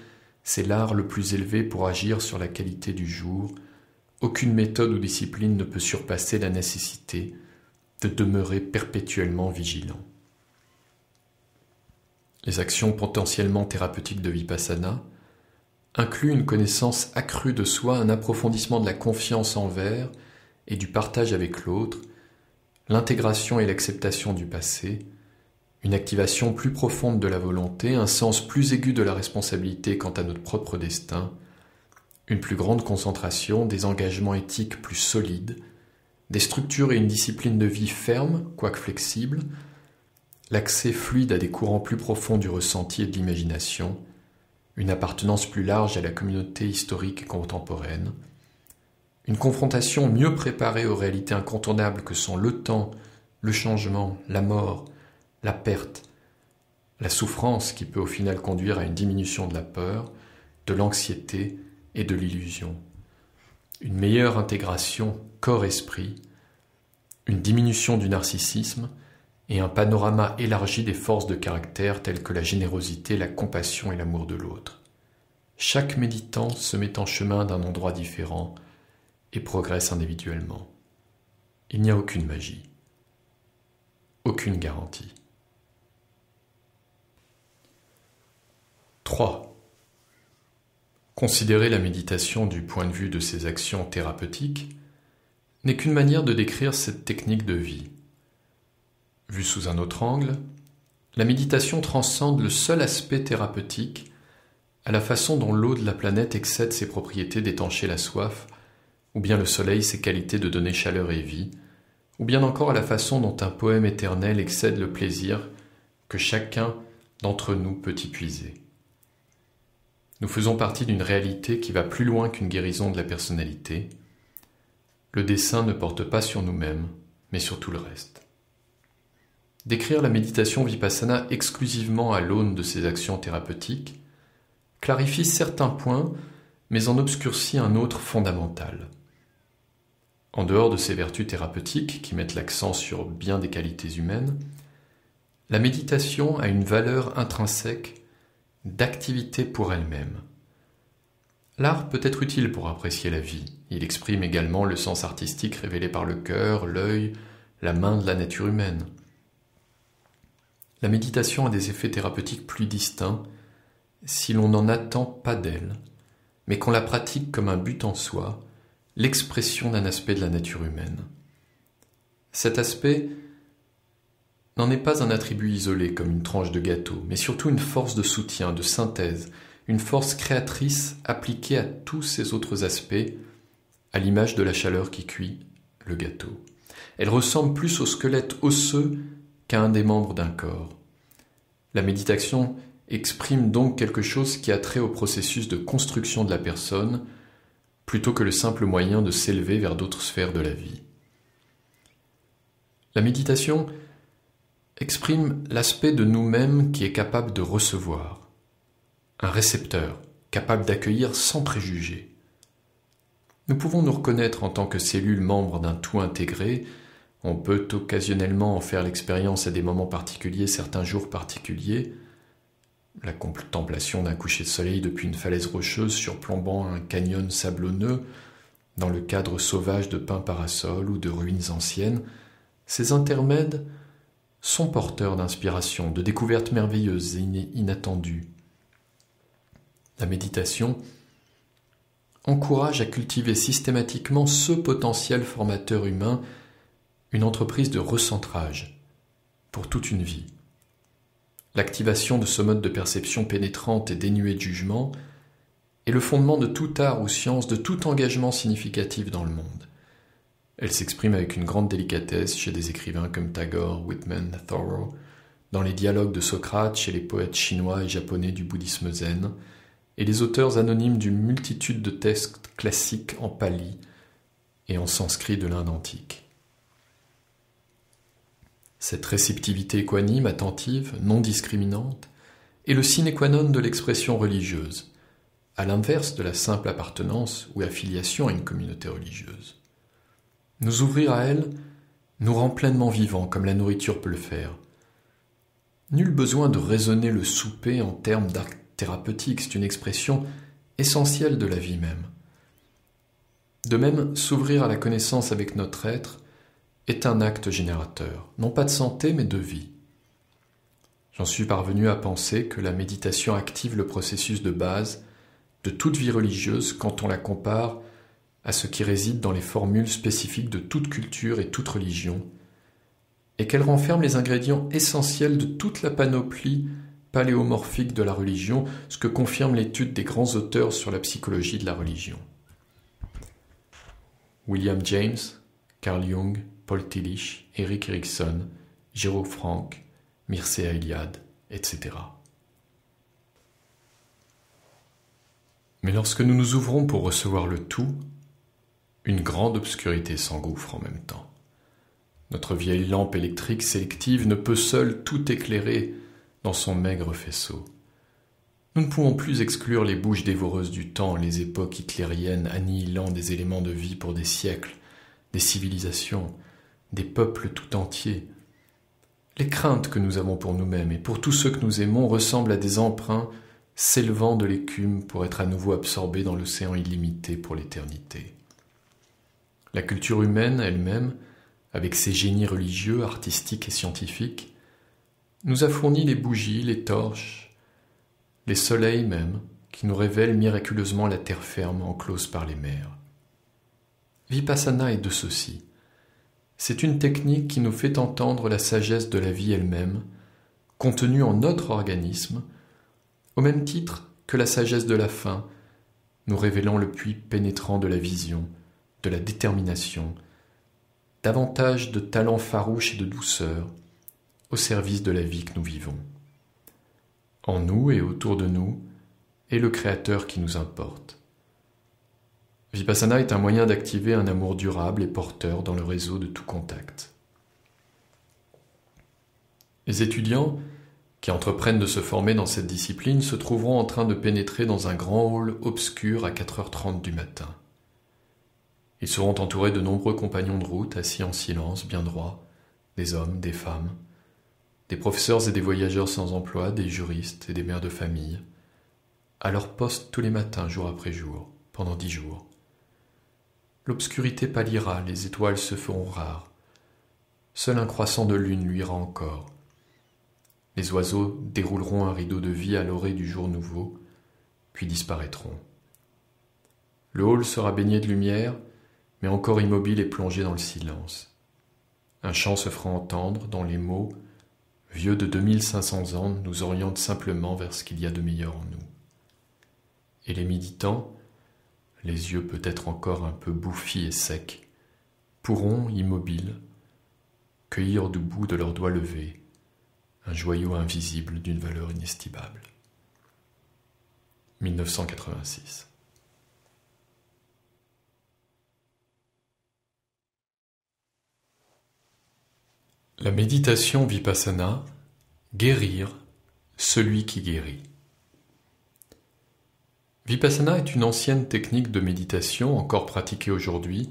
C'est l'art le plus élevé pour agir sur la qualité du jour aucune méthode ou discipline ne peut surpasser la nécessité de demeurer perpétuellement vigilant. Les actions potentiellement thérapeutiques de Vipassana incluent une connaissance accrue de soi, un approfondissement de la confiance envers et du partage avec l'autre, l'intégration et l'acceptation du passé, une activation plus profonde de la volonté, un sens plus aigu de la responsabilité quant à notre propre destin, une plus grande concentration, des engagements éthiques plus solides, des structures et une discipline de vie ferme, quoique flexible, l'accès fluide à des courants plus profonds du ressenti et de l'imagination, une appartenance plus large à la communauté historique et contemporaine, une confrontation mieux préparée aux réalités incontournables que sont le temps, le changement, la mort, la perte, la souffrance qui peut au final conduire à une diminution de la peur, de l'anxiété, et de l'illusion, une meilleure intégration corps-esprit, une diminution du narcissisme et un panorama élargi des forces de caractère telles que la générosité, la compassion et l'amour de l'autre. Chaque méditant se met en chemin d'un endroit différent et progresse individuellement. Il n'y a aucune magie, aucune garantie. 3. Considérer la méditation du point de vue de ses actions thérapeutiques n'est qu'une manière de décrire cette technique de vie. Vue sous un autre angle, la méditation transcende le seul aspect thérapeutique à la façon dont l'eau de la planète excède ses propriétés d'étancher la soif, ou bien le soleil ses qualités de donner chaleur et vie, ou bien encore à la façon dont un poème éternel excède le plaisir que chacun d'entre nous peut y puiser. Nous faisons partie d'une réalité qui va plus loin qu'une guérison de la personnalité. Le dessin ne porte pas sur nous-mêmes, mais sur tout le reste. Décrire la méditation vipassana exclusivement à l'aune de ses actions thérapeutiques clarifie certains points, mais en obscurcit un autre fondamental. En dehors de ses vertus thérapeutiques qui mettent l'accent sur bien des qualités humaines, la méditation a une valeur intrinsèque d'activité pour elle-même. L'art peut être utile pour apprécier la vie. Il exprime également le sens artistique révélé par le cœur, l'œil, la main de la nature humaine. La méditation a des effets thérapeutiques plus distincts si l'on n'en attend pas d'elle, mais qu'on la pratique comme un but en soi, l'expression d'un aspect de la nature humaine. Cet aspect n'en est pas un attribut isolé comme une tranche de gâteau, mais surtout une force de soutien, de synthèse, une force créatrice appliquée à tous ses autres aspects, à l'image de la chaleur qui cuit le gâteau. Elle ressemble plus au squelette osseux qu'à un des membres d'un corps. La méditation exprime donc quelque chose qui a trait au processus de construction de la personne, plutôt que le simple moyen de s'élever vers d'autres sphères de la vie. La méditation exprime l'aspect de nous-mêmes qui est capable de recevoir, un récepteur capable d'accueillir sans préjugés. Nous pouvons nous reconnaître en tant que cellules membres d'un tout intégré, on peut occasionnellement en faire l'expérience à des moments particuliers, certains jours particuliers, la contemplation d'un coucher de soleil depuis une falaise rocheuse surplombant un canyon sablonneux, dans le cadre sauvage de pins parasols ou de ruines anciennes, ces intermèdes son porteur d'inspiration, de découvertes merveilleuses et inattendues. La méditation encourage à cultiver systématiquement ce potentiel formateur humain, une entreprise de recentrage pour toute une vie. L'activation de ce mode de perception pénétrante et dénuée de jugement est le fondement de tout art ou science, de tout engagement significatif dans le monde. Elle s'exprime avec une grande délicatesse chez des écrivains comme Tagore, Whitman, Thoreau, dans les dialogues de Socrate chez les poètes chinois et japonais du bouddhisme zen, et les auteurs anonymes d'une multitude de textes classiques en pali et en sanskrit de l'Inde antique. Cette réceptivité équanime, attentive, non discriminante, est le sine qua non de l'expression religieuse, à l'inverse de la simple appartenance ou affiliation à une communauté religieuse. Nous ouvrir à elle nous rend pleinement vivants comme la nourriture peut le faire. Nul besoin de raisonner le souper en termes d'art thérapeutique, c'est une expression essentielle de la vie même. De même, s'ouvrir à la connaissance avec notre être est un acte générateur, non pas de santé mais de vie. J'en suis parvenu à penser que la méditation active le processus de base de toute vie religieuse quand on la compare à ce qui réside dans les formules spécifiques de toute culture et toute religion, et qu'elle renferme les ingrédients essentiels de toute la panoplie paléomorphique de la religion, ce que confirme l'étude des grands auteurs sur la psychologie de la religion. William James, Carl Jung, Paul Tillich, Eric Erickson, Jérôme Frank, Mircea Eliade, etc. Mais lorsque nous nous ouvrons pour recevoir le tout, une grande obscurité s'engouffre en même temps. Notre vieille lampe électrique sélective ne peut seule tout éclairer dans son maigre faisceau. Nous ne pouvons plus exclure les bouches dévoreuses du temps, les époques hitlériennes annihilant des éléments de vie pour des siècles, des civilisations, des peuples tout entiers. Les craintes que nous avons pour nous-mêmes et pour tous ceux que nous aimons ressemblent à des emprunts s'élevant de l'écume pour être à nouveau absorbés dans l'océan illimité pour l'éternité. La culture humaine elle-même, avec ses génies religieux, artistiques et scientifiques, nous a fourni les bougies, les torches, les soleils même, qui nous révèlent miraculeusement la terre ferme enclose par les mers. Vipassana est de ceci. C'est une technique qui nous fait entendre la sagesse de la vie elle-même, contenue en notre organisme, au même titre que la sagesse de la faim, nous révélant le puits pénétrant de la vision, de la détermination, davantage de talent farouche et de douceur au service de la vie que nous vivons. En nous et autour de nous est le Créateur qui nous importe. Vipassana est un moyen d'activer un amour durable et porteur dans le réseau de tout contact. Les étudiants qui entreprennent de se former dans cette discipline se trouveront en train de pénétrer dans un grand hall obscur à 4h30 du matin. Ils seront entourés de nombreux compagnons de route assis en silence, bien droits, des hommes, des femmes, des professeurs et des voyageurs sans emploi, des juristes et des mères de famille, à leur poste tous les matins, jour après jour, pendant dix jours. L'obscurité pâlira, les étoiles se feront rares. Seul un croissant de lune luira encore. Les oiseaux dérouleront un rideau de vie à l'orée du jour nouveau, puis disparaîtront. Le hall sera baigné de lumière, mais encore immobile et plongé dans le silence. Un chant se fera entendre dont les mots, vieux de 2500 ans, nous orientent simplement vers ce qu'il y a de meilleur en nous. Et les méditants, les yeux peut-être encore un peu bouffis et secs, pourront, immobiles, cueillir du bout de leurs doigts levés un joyau invisible d'une valeur inestimable. 1986 La méditation vipassana, guérir celui qui guérit. Vipassana est une ancienne technique de méditation encore pratiquée aujourd'hui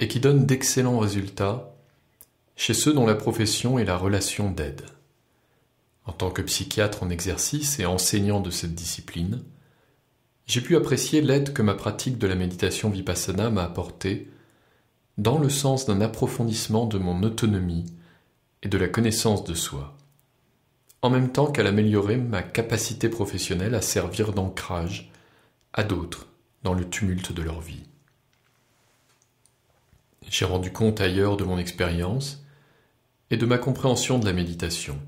et qui donne d'excellents résultats chez ceux dont la profession est la relation d'aide. En tant que psychiatre en exercice et enseignant de cette discipline, j'ai pu apprécier l'aide que ma pratique de la méditation vipassana m'a apportée dans le sens d'un approfondissement de mon autonomie et de la connaissance de soi, en même temps qu'à améliorer ma capacité professionnelle à servir d'ancrage à d'autres dans le tumulte de leur vie. J'ai rendu compte ailleurs de mon expérience et de ma compréhension de la méditation.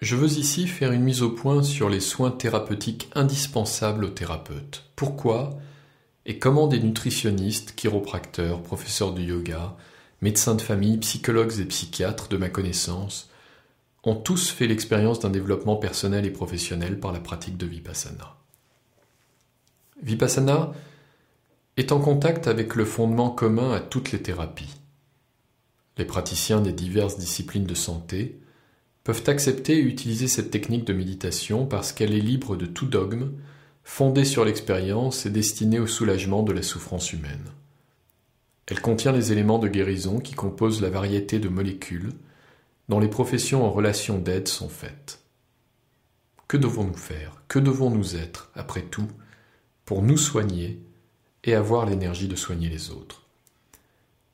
Je veux ici faire une mise au point sur les soins thérapeutiques indispensables aux thérapeutes. Pourquoi et comment des nutritionnistes, chiropracteurs, professeurs de yoga, médecins de famille, psychologues et psychiatres de ma connaissance ont tous fait l'expérience d'un développement personnel et professionnel par la pratique de Vipassana. Vipassana est en contact avec le fondement commun à toutes les thérapies. Les praticiens des diverses disciplines de santé peuvent accepter et utiliser cette technique de méditation parce qu'elle est libre de tout dogme fondée sur l'expérience et destinée au soulagement de la souffrance humaine. Elle contient les éléments de guérison qui composent la variété de molécules dont les professions en relation d'aide sont faites. Que devons-nous faire Que devons-nous être, après tout, pour nous soigner et avoir l'énergie de soigner les autres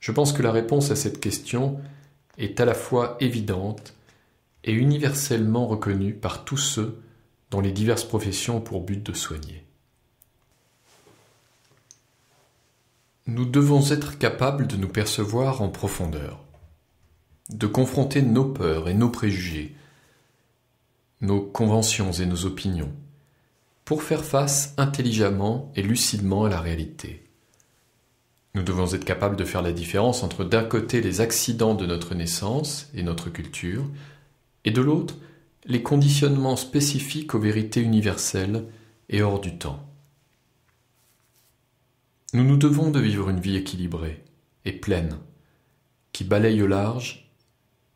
Je pense que la réponse à cette question est à la fois évidente et universellement reconnue par tous ceux les diverses professions ont pour but de soigner. Nous devons être capables de nous percevoir en profondeur, de confronter nos peurs et nos préjugés, nos conventions et nos opinions, pour faire face intelligemment et lucidement à la réalité. Nous devons être capables de faire la différence entre d'un côté les accidents de notre naissance et notre culture, et de l'autre les conditionnements spécifiques aux vérités universelles et hors du temps. Nous nous devons de vivre une vie équilibrée et pleine, qui balaye au large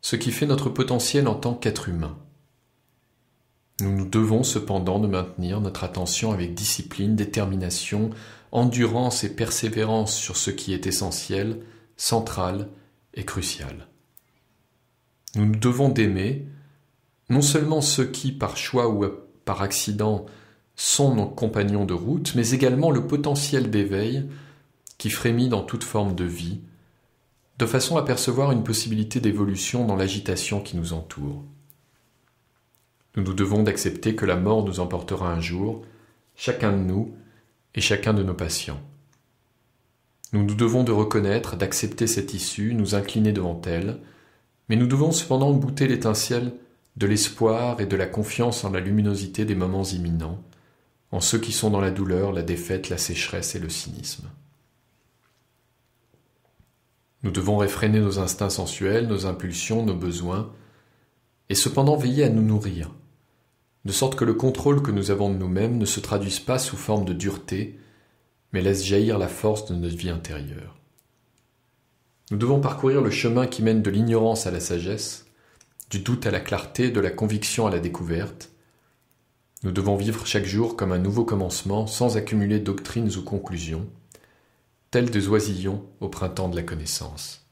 ce qui fait notre potentiel en tant qu'être humain. Nous nous devons cependant de maintenir notre attention avec discipline, détermination, endurance et persévérance sur ce qui est essentiel, central et crucial. Nous nous devons d'aimer, non seulement ceux qui, par choix ou par accident, sont nos compagnons de route, mais également le potentiel d'éveil qui frémit dans toute forme de vie, de façon à percevoir une possibilité d'évolution dans l'agitation qui nous entoure. Nous nous devons d'accepter que la mort nous emportera un jour, chacun de nous et chacun de nos patients. Nous nous devons de reconnaître, d'accepter cette issue, nous incliner devant elle, mais nous devons cependant goûter l'étincelle de l'espoir et de la confiance en la luminosité des moments imminents, en ceux qui sont dans la douleur, la défaite, la sécheresse et le cynisme. Nous devons réfréner nos instincts sensuels, nos impulsions, nos besoins, et cependant veiller à nous nourrir, de sorte que le contrôle que nous avons de nous-mêmes ne se traduise pas sous forme de dureté, mais laisse jaillir la force de notre vie intérieure. Nous devons parcourir le chemin qui mène de l'ignorance à la sagesse, du doute à la clarté, de la conviction à la découverte. Nous devons vivre chaque jour comme un nouveau commencement sans accumuler doctrines ou conclusions, tels des oisillons au printemps de la connaissance.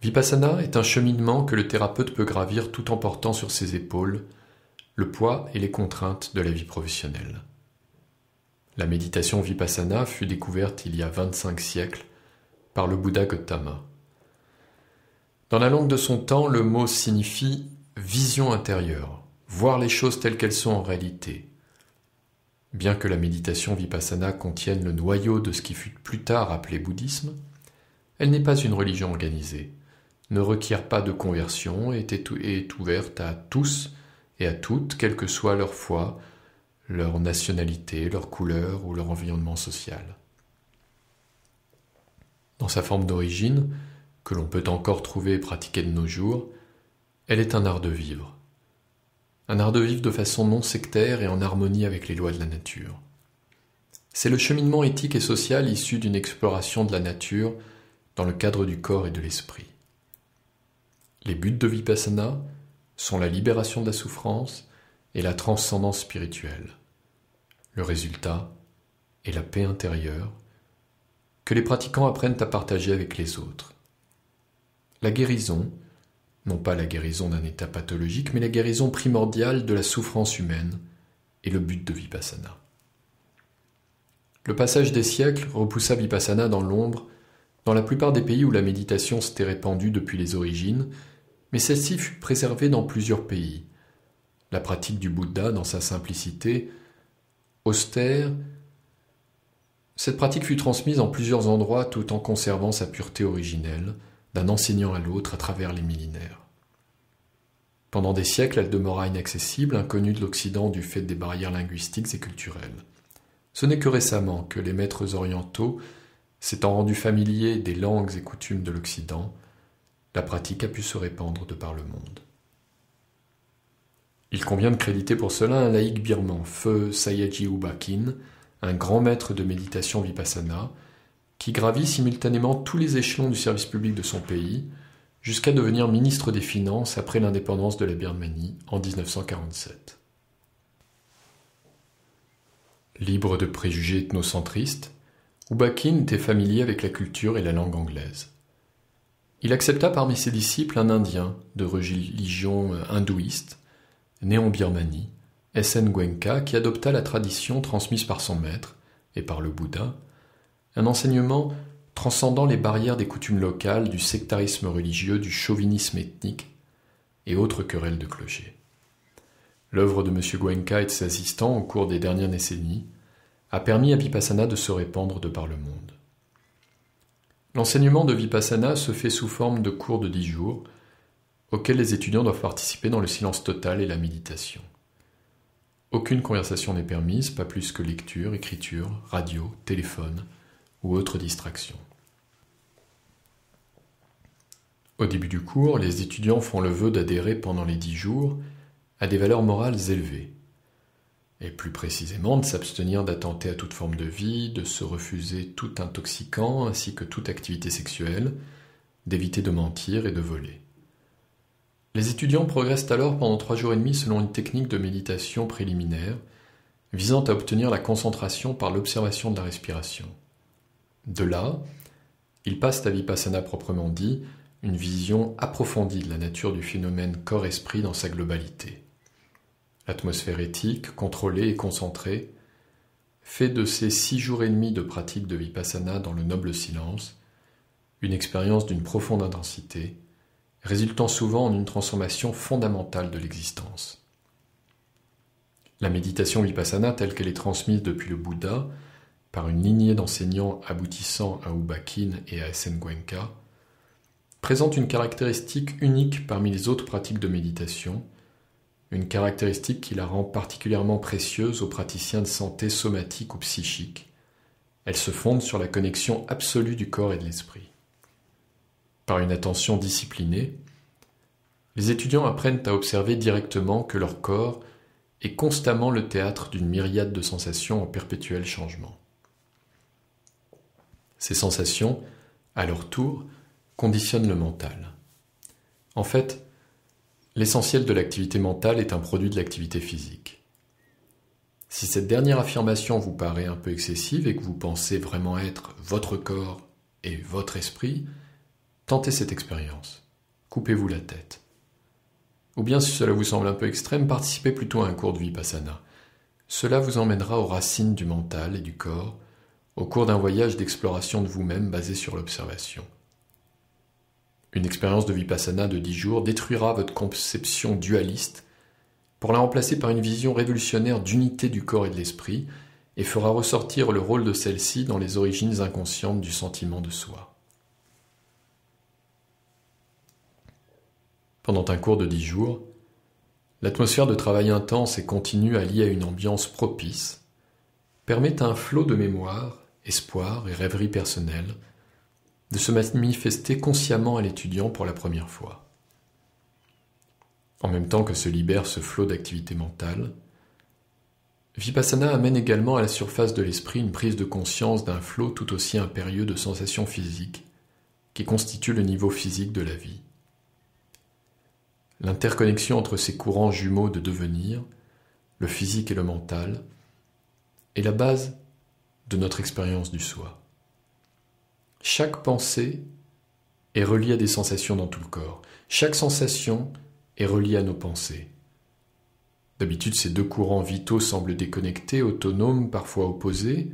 Vipassana est un cheminement que le thérapeute peut gravir tout en portant sur ses épaules le poids et les contraintes de la vie professionnelle. La méditation Vipassana fut découverte il y a 25 siècles par le Bouddha Gautama. Dans la langue de son temps, le mot signifie vision intérieure, voir les choses telles qu'elles sont en réalité. Bien que la méditation vipassana contienne le noyau de ce qui fut plus tard appelé bouddhisme, elle n'est pas une religion organisée, ne requiert pas de conversion et est ouverte à tous et à toutes, quelle que soit leur foi, leur nationalité, leur couleur ou leur environnement social. Dans sa forme d'origine, que l'on peut encore trouver et pratiquer de nos jours, elle est un art de vivre. Un art de vivre de façon non sectaire et en harmonie avec les lois de la nature. C'est le cheminement éthique et social issu d'une exploration de la nature dans le cadre du corps et de l'esprit. Les buts de Vipassana sont la libération de la souffrance et la transcendance spirituelle. Le résultat est la paix intérieure que les pratiquants apprennent à partager avec les autres la guérison, non pas la guérison d'un état pathologique, mais la guérison primordiale de la souffrance humaine est le but de Vipassana. Le passage des siècles repoussa Vipassana dans l'ombre dans la plupart des pays où la méditation s'était répandue depuis les origines, mais celle-ci fut préservée dans plusieurs pays. La pratique du Bouddha, dans sa simplicité austère, cette pratique fut transmise en plusieurs endroits tout en conservant sa pureté originelle, d'un enseignant à l'autre à travers les millénaires. Pendant des siècles, elle demeura inaccessible, inconnue de l'Occident du fait des barrières linguistiques et culturelles. Ce n'est que récemment que les maîtres orientaux, s'étant rendus familiers des langues et coutumes de l'Occident, la pratique a pu se répandre de par le monde. Il convient de créditer pour cela un laïc birman, Feu Sayaji Ubakin, un grand maître de méditation vipassana, qui gravit simultanément tous les échelons du service public de son pays, jusqu'à devenir ministre des Finances après l'indépendance de la Birmanie en 1947. Libre de préjugés ethnocentristes, Ubakin était familier avec la culture et la langue anglaise. Il accepta parmi ses disciples un Indien de religion euh, hindouiste, né en Birmanie, SN Gwenka, qui adopta la tradition transmise par son maître et par le Bouddha, un enseignement transcendant les barrières des coutumes locales, du sectarisme religieux, du chauvinisme ethnique et autres querelles de clochers. L'œuvre de M. Gwenka et de ses assistants au cours des dernières décennies a permis à Vipassana de se répandre de par le monde. L'enseignement de Vipassana se fait sous forme de cours de dix jours, auxquels les étudiants doivent participer dans le silence total et la méditation. Aucune conversation n'est permise, pas plus que lecture, écriture, radio, téléphone, ou autres distractions. Au début du cours, les étudiants font le vœu d'adhérer pendant les dix jours à des valeurs morales élevées, et plus précisément de s'abstenir d'attenter à toute forme de vie, de se refuser tout intoxicant ainsi que toute activité sexuelle, d'éviter de mentir et de voler. Les étudiants progressent alors pendant trois jours et demi selon une technique de méditation préliminaire visant à obtenir la concentration par l'observation de la respiration. De là, il passe à vipassana proprement dit, une vision approfondie de la nature du phénomène corps-esprit dans sa globalité. L'atmosphère éthique, contrôlée et concentrée, fait de ces six jours et demi de pratique de vipassana dans le noble silence une expérience d'une profonde intensité, résultant souvent en une transformation fondamentale de l'existence. La méditation vipassana telle qu'elle est transmise depuis le Bouddha par une lignée d'enseignants aboutissant à Ubakin et à Senguenka, présente une caractéristique unique parmi les autres pratiques de méditation, une caractéristique qui la rend particulièrement précieuse aux praticiens de santé somatique ou psychique. Elle se fonde sur la connexion absolue du corps et de l'esprit. Par une attention disciplinée, les étudiants apprennent à observer directement que leur corps est constamment le théâtre d'une myriade de sensations en perpétuel changement. Ces sensations, à leur tour, conditionnent le mental. En fait, l'essentiel de l'activité mentale est un produit de l'activité physique. Si cette dernière affirmation vous paraît un peu excessive et que vous pensez vraiment être votre corps et votre esprit, tentez cette expérience. Coupez-vous la tête. Ou bien si cela vous semble un peu extrême, participez plutôt à un cours de vipassana. Cela vous emmènera aux racines du mental et du corps au cours d'un voyage d'exploration de vous-même basé sur l'observation. Une expérience de vipassana de dix jours détruira votre conception dualiste pour la remplacer par une vision révolutionnaire d'unité du corps et de l'esprit et fera ressortir le rôle de celle-ci dans les origines inconscientes du sentiment de soi. Pendant un cours de dix jours, l'atmosphère de travail intense et continue alliée à une ambiance propice permet un flot de mémoire espoir et rêverie personnelles, de se manifester consciemment à l'étudiant pour la première fois. En même temps que se libère ce flot d'activité mentale, Vipassana amène également à la surface de l'esprit une prise de conscience d'un flot tout aussi impérieux de sensations physiques qui constitue le niveau physique de la vie. L'interconnexion entre ces courants jumeaux de devenir, le physique et le mental, est la base de notre expérience du soi. Chaque pensée est reliée à des sensations dans tout le corps. Chaque sensation est reliée à nos pensées. D'habitude, ces deux courants vitaux semblent déconnectés, autonomes, parfois opposés,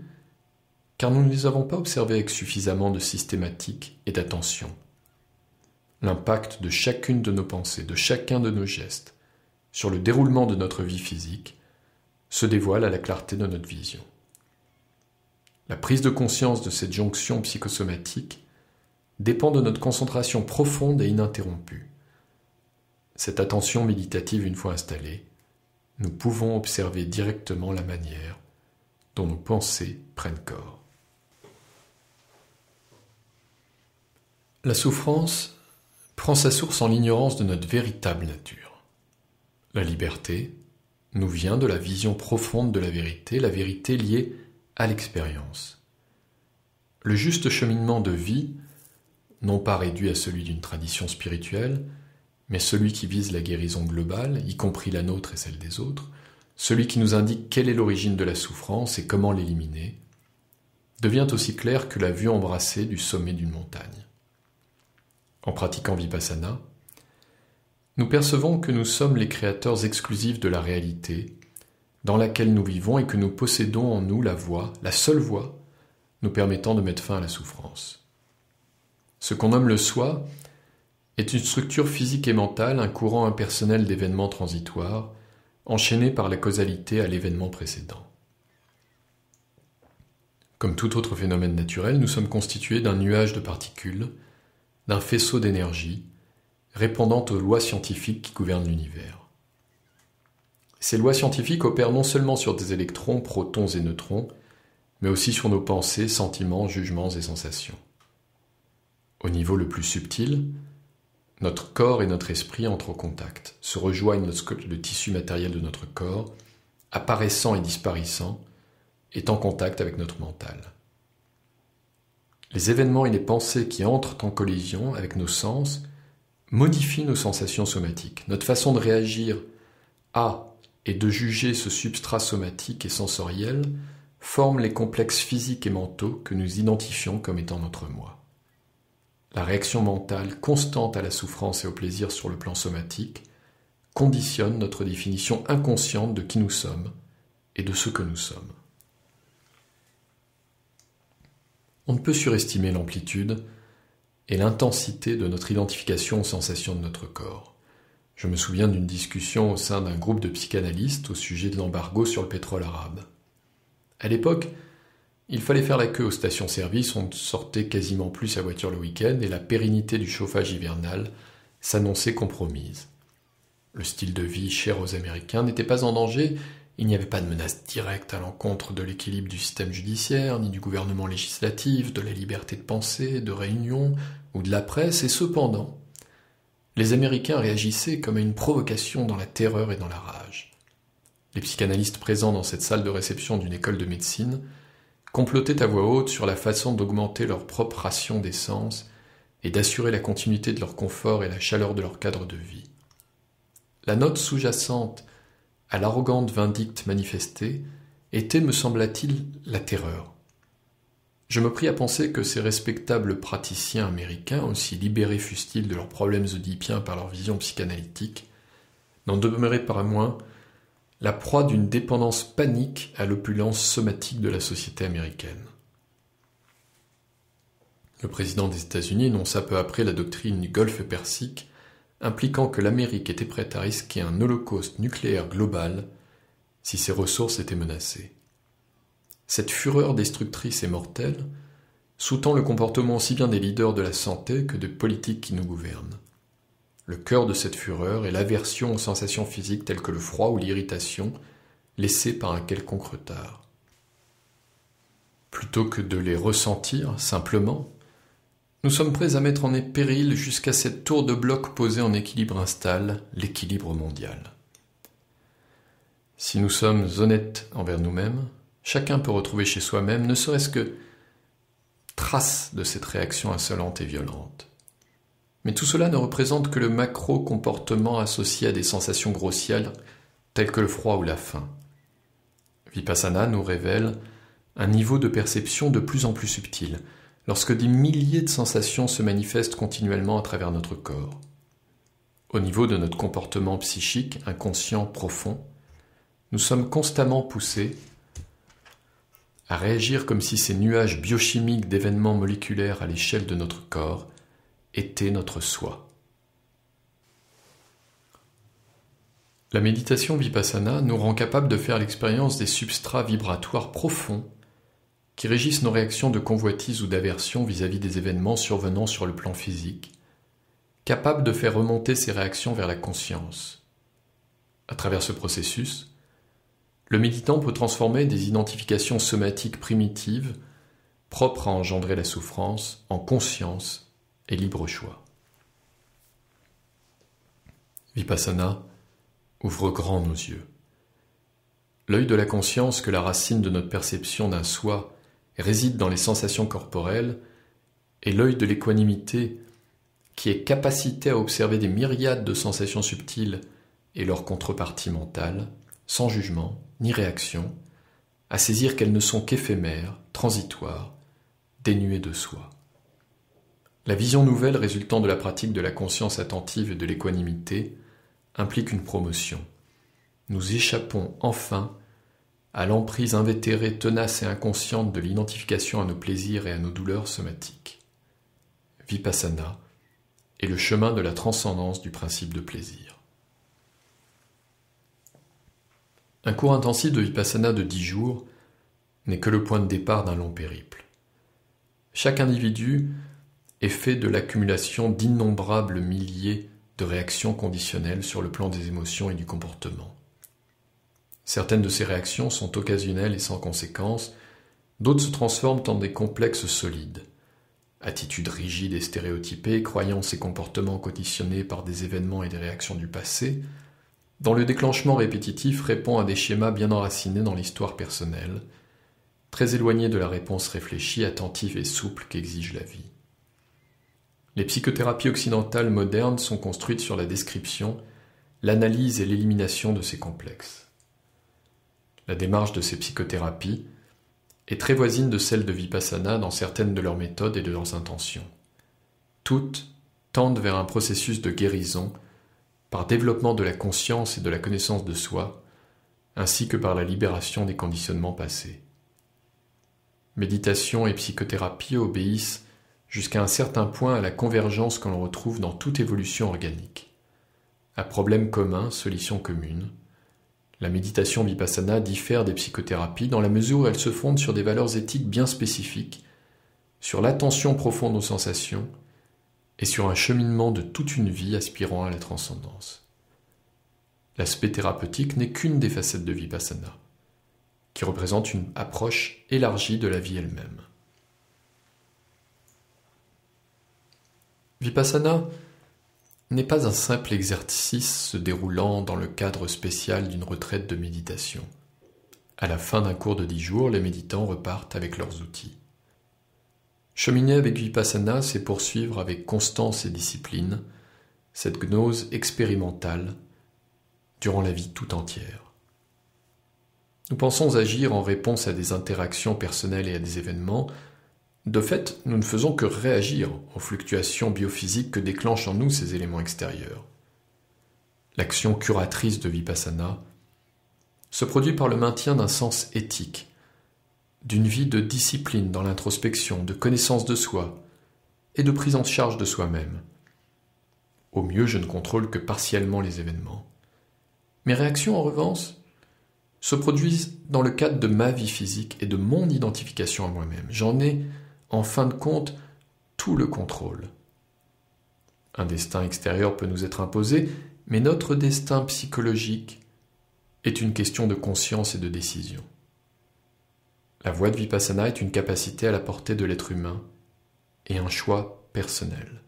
car nous ne les avons pas observés avec suffisamment de systématique et d'attention. L'impact de chacune de nos pensées, de chacun de nos gestes, sur le déroulement de notre vie physique, se dévoile à la clarté de notre vision. La prise de conscience de cette jonction psychosomatique dépend de notre concentration profonde et ininterrompue. Cette attention méditative une fois installée, nous pouvons observer directement la manière dont nos pensées prennent corps. La souffrance prend sa source en l'ignorance de notre véritable nature. La liberté nous vient de la vision profonde de la vérité, la vérité liée à l'expérience. Le juste cheminement de vie, non pas réduit à celui d'une tradition spirituelle, mais celui qui vise la guérison globale, y compris la nôtre et celle des autres, celui qui nous indique quelle est l'origine de la souffrance et comment l'éliminer, devient aussi clair que la vue embrassée du sommet d'une montagne. En pratiquant Vipassana, nous percevons que nous sommes les créateurs exclusifs de la réalité dans laquelle nous vivons et que nous possédons en nous la voie, la seule voie, nous permettant de mettre fin à la souffrance. Ce qu'on nomme le soi est une structure physique et mentale, un courant impersonnel d'événements transitoires, enchaîné par la causalité à l'événement précédent. Comme tout autre phénomène naturel, nous sommes constitués d'un nuage de particules, d'un faisceau d'énergie, répondant aux lois scientifiques qui gouvernent l'univers. Ces lois scientifiques opèrent non seulement sur des électrons, protons et neutrons, mais aussi sur nos pensées, sentiments, jugements et sensations. Au niveau le plus subtil, notre corps et notre esprit entrent en contact, se rejoignent le tissu matériel de notre corps, apparaissant et disparaissant, est en contact avec notre mental. Les événements et les pensées qui entrent en collision avec nos sens modifient nos sensations somatiques, notre façon de réagir à et de juger ce substrat somatique et sensoriel forment les complexes physiques et mentaux que nous identifions comme étant notre moi. La réaction mentale constante à la souffrance et au plaisir sur le plan somatique conditionne notre définition inconsciente de qui nous sommes et de ce que nous sommes. On ne peut surestimer l'amplitude et l'intensité de notre identification aux sensations de notre corps. Je me souviens d'une discussion au sein d'un groupe de psychanalystes au sujet de l'embargo sur le pétrole arabe. À l'époque, il fallait faire la queue aux stations-service, on sortait quasiment plus sa voiture le week-end et la pérennité du chauffage hivernal s'annonçait compromise. Le style de vie cher aux Américains n'était pas en danger, il n'y avait pas de menace directe à l'encontre de l'équilibre du système judiciaire, ni du gouvernement législatif, de la liberté de pensée, de réunion ou de la presse, et cependant, les Américains réagissaient comme à une provocation dans la terreur et dans la rage. Les psychanalystes présents dans cette salle de réception d'une école de médecine complotaient à voix haute sur la façon d'augmenter leur propre ration d'essence et d'assurer la continuité de leur confort et la chaleur de leur cadre de vie. La note sous-jacente à l'arrogante vindicte manifestée était, me sembla-t-il, la terreur. Je me pris à penser que ces respectables praticiens américains, aussi libérés fussent-ils de leurs problèmes oedipiens par leur vision psychanalytique, n'en demeuraient pas moins la proie d'une dépendance panique à l'opulence somatique de la société américaine. Le président des États-Unis énonça peu après la doctrine du Golfe Persique, impliquant que l'Amérique était prête à risquer un holocauste nucléaire global si ses ressources étaient menacées. Cette fureur destructrice et mortelle sous-tend le comportement aussi bien des leaders de la santé que des politiques qui nous gouvernent. Le cœur de cette fureur est l'aversion aux sensations physiques telles que le froid ou l'irritation laissées par un quelconque retard. Plutôt que de les ressentir simplement, nous sommes prêts à mettre en péril jusqu'à cette tour de bloc posée en équilibre installe, l'équilibre mondial. Si nous sommes honnêtes envers nous-mêmes, Chacun peut retrouver chez soi-même ne serait-ce que trace de cette réaction insolente et violente. Mais tout cela ne représente que le macro-comportement associé à des sensations grossières telles que le froid ou la faim. Vipassana nous révèle un niveau de perception de plus en plus subtil, lorsque des milliers de sensations se manifestent continuellement à travers notre corps. Au niveau de notre comportement psychique, inconscient, profond, nous sommes constamment poussés à réagir comme si ces nuages biochimiques d'événements moléculaires à l'échelle de notre corps étaient notre soi. La méditation vipassana nous rend capable de faire l'expérience des substrats vibratoires profonds qui régissent nos réactions de convoitise ou d'aversion vis-à-vis des événements survenant sur le plan physique, capables de faire remonter ces réactions vers la conscience. À travers ce processus, le méditant peut transformer des identifications somatiques primitives, propres à engendrer la souffrance, en conscience et libre choix. Vipassana ouvre grand nos yeux. L'œil de la conscience que la racine de notre perception d'un soi réside dans les sensations corporelles et l'œil de l'équanimité qui est capacité à observer des myriades de sensations subtiles et leur contrepartie mentale, sans jugement, ni réaction, à saisir qu'elles ne sont qu'éphémères, transitoires, dénuées de soi. La vision nouvelle résultant de la pratique de la conscience attentive et de l'équanimité implique une promotion. Nous échappons enfin à l'emprise invétérée, tenace et inconsciente de l'identification à nos plaisirs et à nos douleurs somatiques. Vipassana est le chemin de la transcendance du principe de plaisir. Un cours intensif de vipassana de dix jours n'est que le point de départ d'un long périple. Chaque individu est fait de l'accumulation d'innombrables milliers de réactions conditionnelles sur le plan des émotions et du comportement. Certaines de ces réactions sont occasionnelles et sans conséquence, d'autres se transforment en des complexes solides. Attitudes rigides et stéréotypées, croyances et comportements conditionnés par des événements et des réactions du passé, dont le déclenchement répétitif répond à des schémas bien enracinés dans l'histoire personnelle, très éloignés de la réponse réfléchie, attentive et souple qu'exige la vie. Les psychothérapies occidentales modernes sont construites sur la description, l'analyse et l'élimination de ces complexes. La démarche de ces psychothérapies est très voisine de celle de Vipassana dans certaines de leurs méthodes et de leurs intentions. Toutes tendent vers un processus de guérison par développement de la conscience et de la connaissance de soi, ainsi que par la libération des conditionnements passés. Méditation et psychothérapie obéissent jusqu'à un certain point à la convergence que l'on retrouve dans toute évolution organique. À problème commun, solution commune. La méditation vipassana diffère des psychothérapies dans la mesure où elle se fonde sur des valeurs éthiques bien spécifiques, sur l'attention profonde aux sensations, et sur un cheminement de toute une vie aspirant à la transcendance. L'aspect thérapeutique n'est qu'une des facettes de Vipassana, qui représente une approche élargie de la vie elle-même. Vipassana n'est pas un simple exercice se déroulant dans le cadre spécial d'une retraite de méditation. À la fin d'un cours de dix jours, les méditants repartent avec leurs outils. Cheminer avec Vipassana, c'est poursuivre avec constance et discipline cette gnose expérimentale durant la vie tout entière. Nous pensons agir en réponse à des interactions personnelles et à des événements. De fait, nous ne faisons que réagir aux fluctuations biophysiques que déclenchent en nous ces éléments extérieurs. L'action curatrice de Vipassana se produit par le maintien d'un sens éthique d'une vie de discipline dans l'introspection, de connaissance de soi et de prise en charge de soi-même. Au mieux, je ne contrôle que partiellement les événements. Mes réactions, en revanche, se produisent dans le cadre de ma vie physique et de mon identification à moi-même. J'en ai, en fin de compte, tout le contrôle. Un destin extérieur peut nous être imposé, mais notre destin psychologique est une question de conscience et de décision. La voie de vipassana est une capacité à la portée de l'être humain et un choix personnel.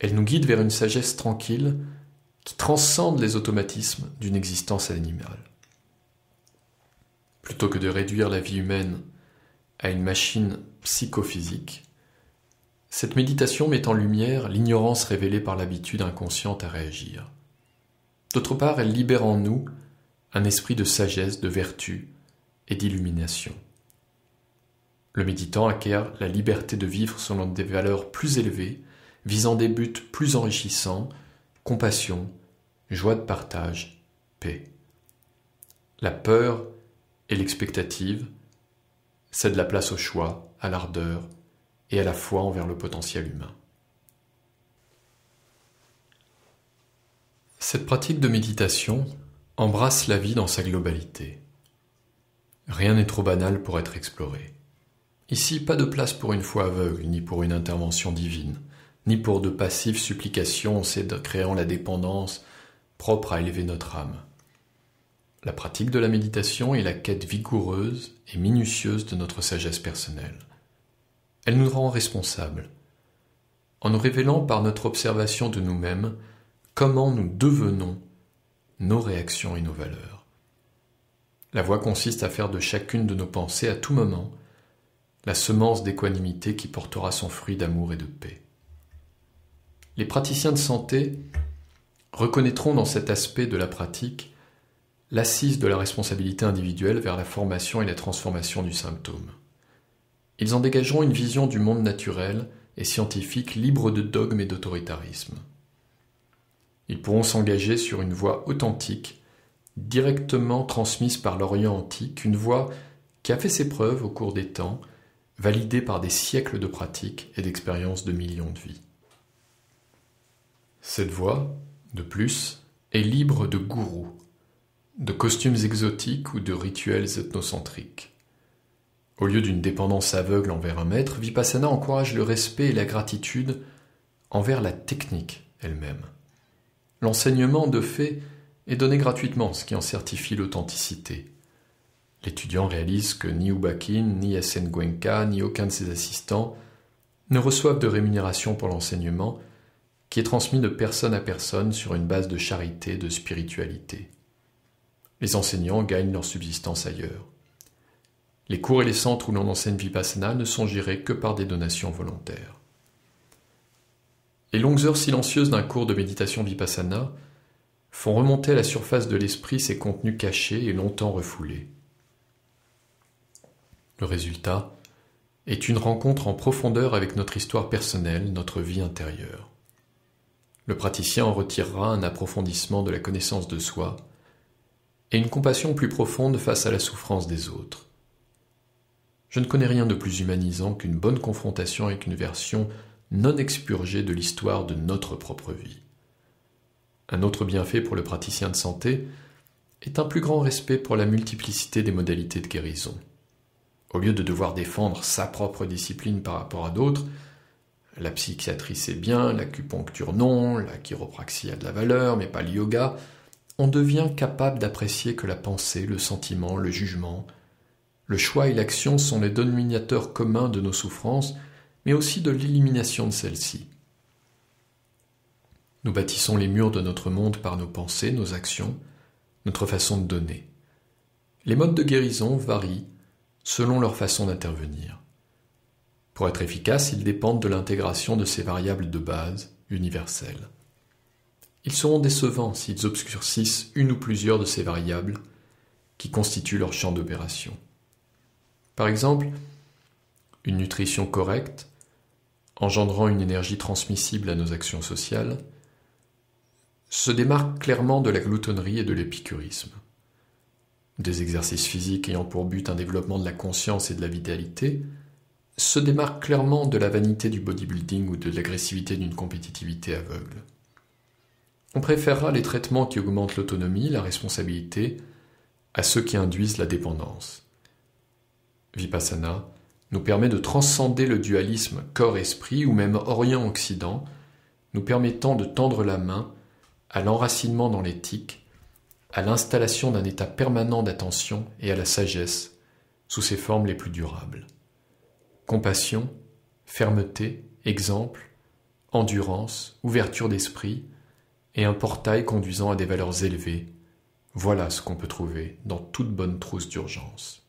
Elle nous guide vers une sagesse tranquille qui transcende les automatismes d'une existence animale. Plutôt que de réduire la vie humaine à une machine psychophysique, cette méditation met en lumière l'ignorance révélée par l'habitude inconsciente à réagir. D'autre part, elle libère en nous un esprit de sagesse, de vertu, et d'illumination. Le méditant acquiert la liberté de vivre selon des valeurs plus élevées, visant des buts plus enrichissants, compassion, joie de partage, paix. La peur et l'expectative cèdent la place au choix, à l'ardeur et à la foi envers le potentiel humain. Cette pratique de méditation embrasse la vie dans sa globalité. Rien n'est trop banal pour être exploré. Ici, pas de place pour une foi aveugle, ni pour une intervention divine, ni pour de passives supplications créant la dépendance propre à élever notre âme. La pratique de la méditation est la quête vigoureuse et minutieuse de notre sagesse personnelle. Elle nous rend responsables. En nous révélant par notre observation de nous-mêmes comment nous devenons nos réactions et nos valeurs. La voie consiste à faire de chacune de nos pensées à tout moment la semence d'équanimité qui portera son fruit d'amour et de paix. Les praticiens de santé reconnaîtront dans cet aspect de la pratique l'assise de la responsabilité individuelle vers la formation et la transformation du symptôme. Ils en dégageront une vision du monde naturel et scientifique libre de dogmes et d'autoritarisme. Ils pourront s'engager sur une voie authentique directement transmise par l'Orient antique, une voie qui a fait ses preuves au cours des temps, validée par des siècles de pratiques et d'expériences de millions de vies. Cette voie, de plus, est libre de gourous, de costumes exotiques ou de rituels ethnocentriques. Au lieu d'une dépendance aveugle envers un maître, Vipassana encourage le respect et la gratitude envers la technique elle-même. L'enseignement, de fait, est donné gratuitement, ce qui en certifie l'authenticité. L'étudiant réalise que ni Ubakin, ni Gwenka, ni aucun de ses assistants ne reçoivent de rémunération pour l'enseignement qui est transmis de personne à personne sur une base de charité, de spiritualité. Les enseignants gagnent leur subsistance ailleurs. Les cours et les centres où l'on enseigne Vipassana ne sont gérés que par des donations volontaires. Les longues heures silencieuses d'un cours de méditation Vipassana font remonter à la surface de l'esprit ces contenus cachés et longtemps refoulés. Le résultat est une rencontre en profondeur avec notre histoire personnelle, notre vie intérieure. Le praticien en retirera un approfondissement de la connaissance de soi et une compassion plus profonde face à la souffrance des autres. Je ne connais rien de plus humanisant qu'une bonne confrontation avec une version non expurgée de l'histoire de notre propre vie. Un autre bienfait pour le praticien de santé est un plus grand respect pour la multiplicité des modalités de guérison. Au lieu de devoir défendre sa propre discipline par rapport à d'autres, la psychiatrie c'est bien, l'acupuncture non, la chiropraxie a de la valeur, mais pas le yoga, on devient capable d'apprécier que la pensée, le sentiment, le jugement, le choix et l'action sont les dominateurs communs de nos souffrances, mais aussi de l'élimination de celles-ci. Nous bâtissons les murs de notre monde par nos pensées, nos actions, notre façon de donner. Les modes de guérison varient selon leur façon d'intervenir. Pour être efficaces, ils dépendent de l'intégration de ces variables de base universelles. Ils seront décevants s'ils obscurcissent une ou plusieurs de ces variables qui constituent leur champ d'opération. Par exemple, une nutrition correcte, engendrant une énergie transmissible à nos actions sociales, se démarque clairement de la gloutonnerie et de l'épicurisme. Des exercices physiques ayant pour but un développement de la conscience et de la vitalité, se démarquent clairement de la vanité du bodybuilding ou de l'agressivité d'une compétitivité aveugle. On préférera les traitements qui augmentent l'autonomie, la responsabilité, à ceux qui induisent la dépendance. Vipassana nous permet de transcender le dualisme corps-esprit ou même Orient-Occident, nous permettant de tendre la main à l'enracinement dans l'éthique, à l'installation d'un état permanent d'attention et à la sagesse, sous ses formes les plus durables. Compassion, fermeté, exemple, endurance, ouverture d'esprit, et un portail conduisant à des valeurs élevées, voilà ce qu'on peut trouver dans toute bonne trousse d'urgence.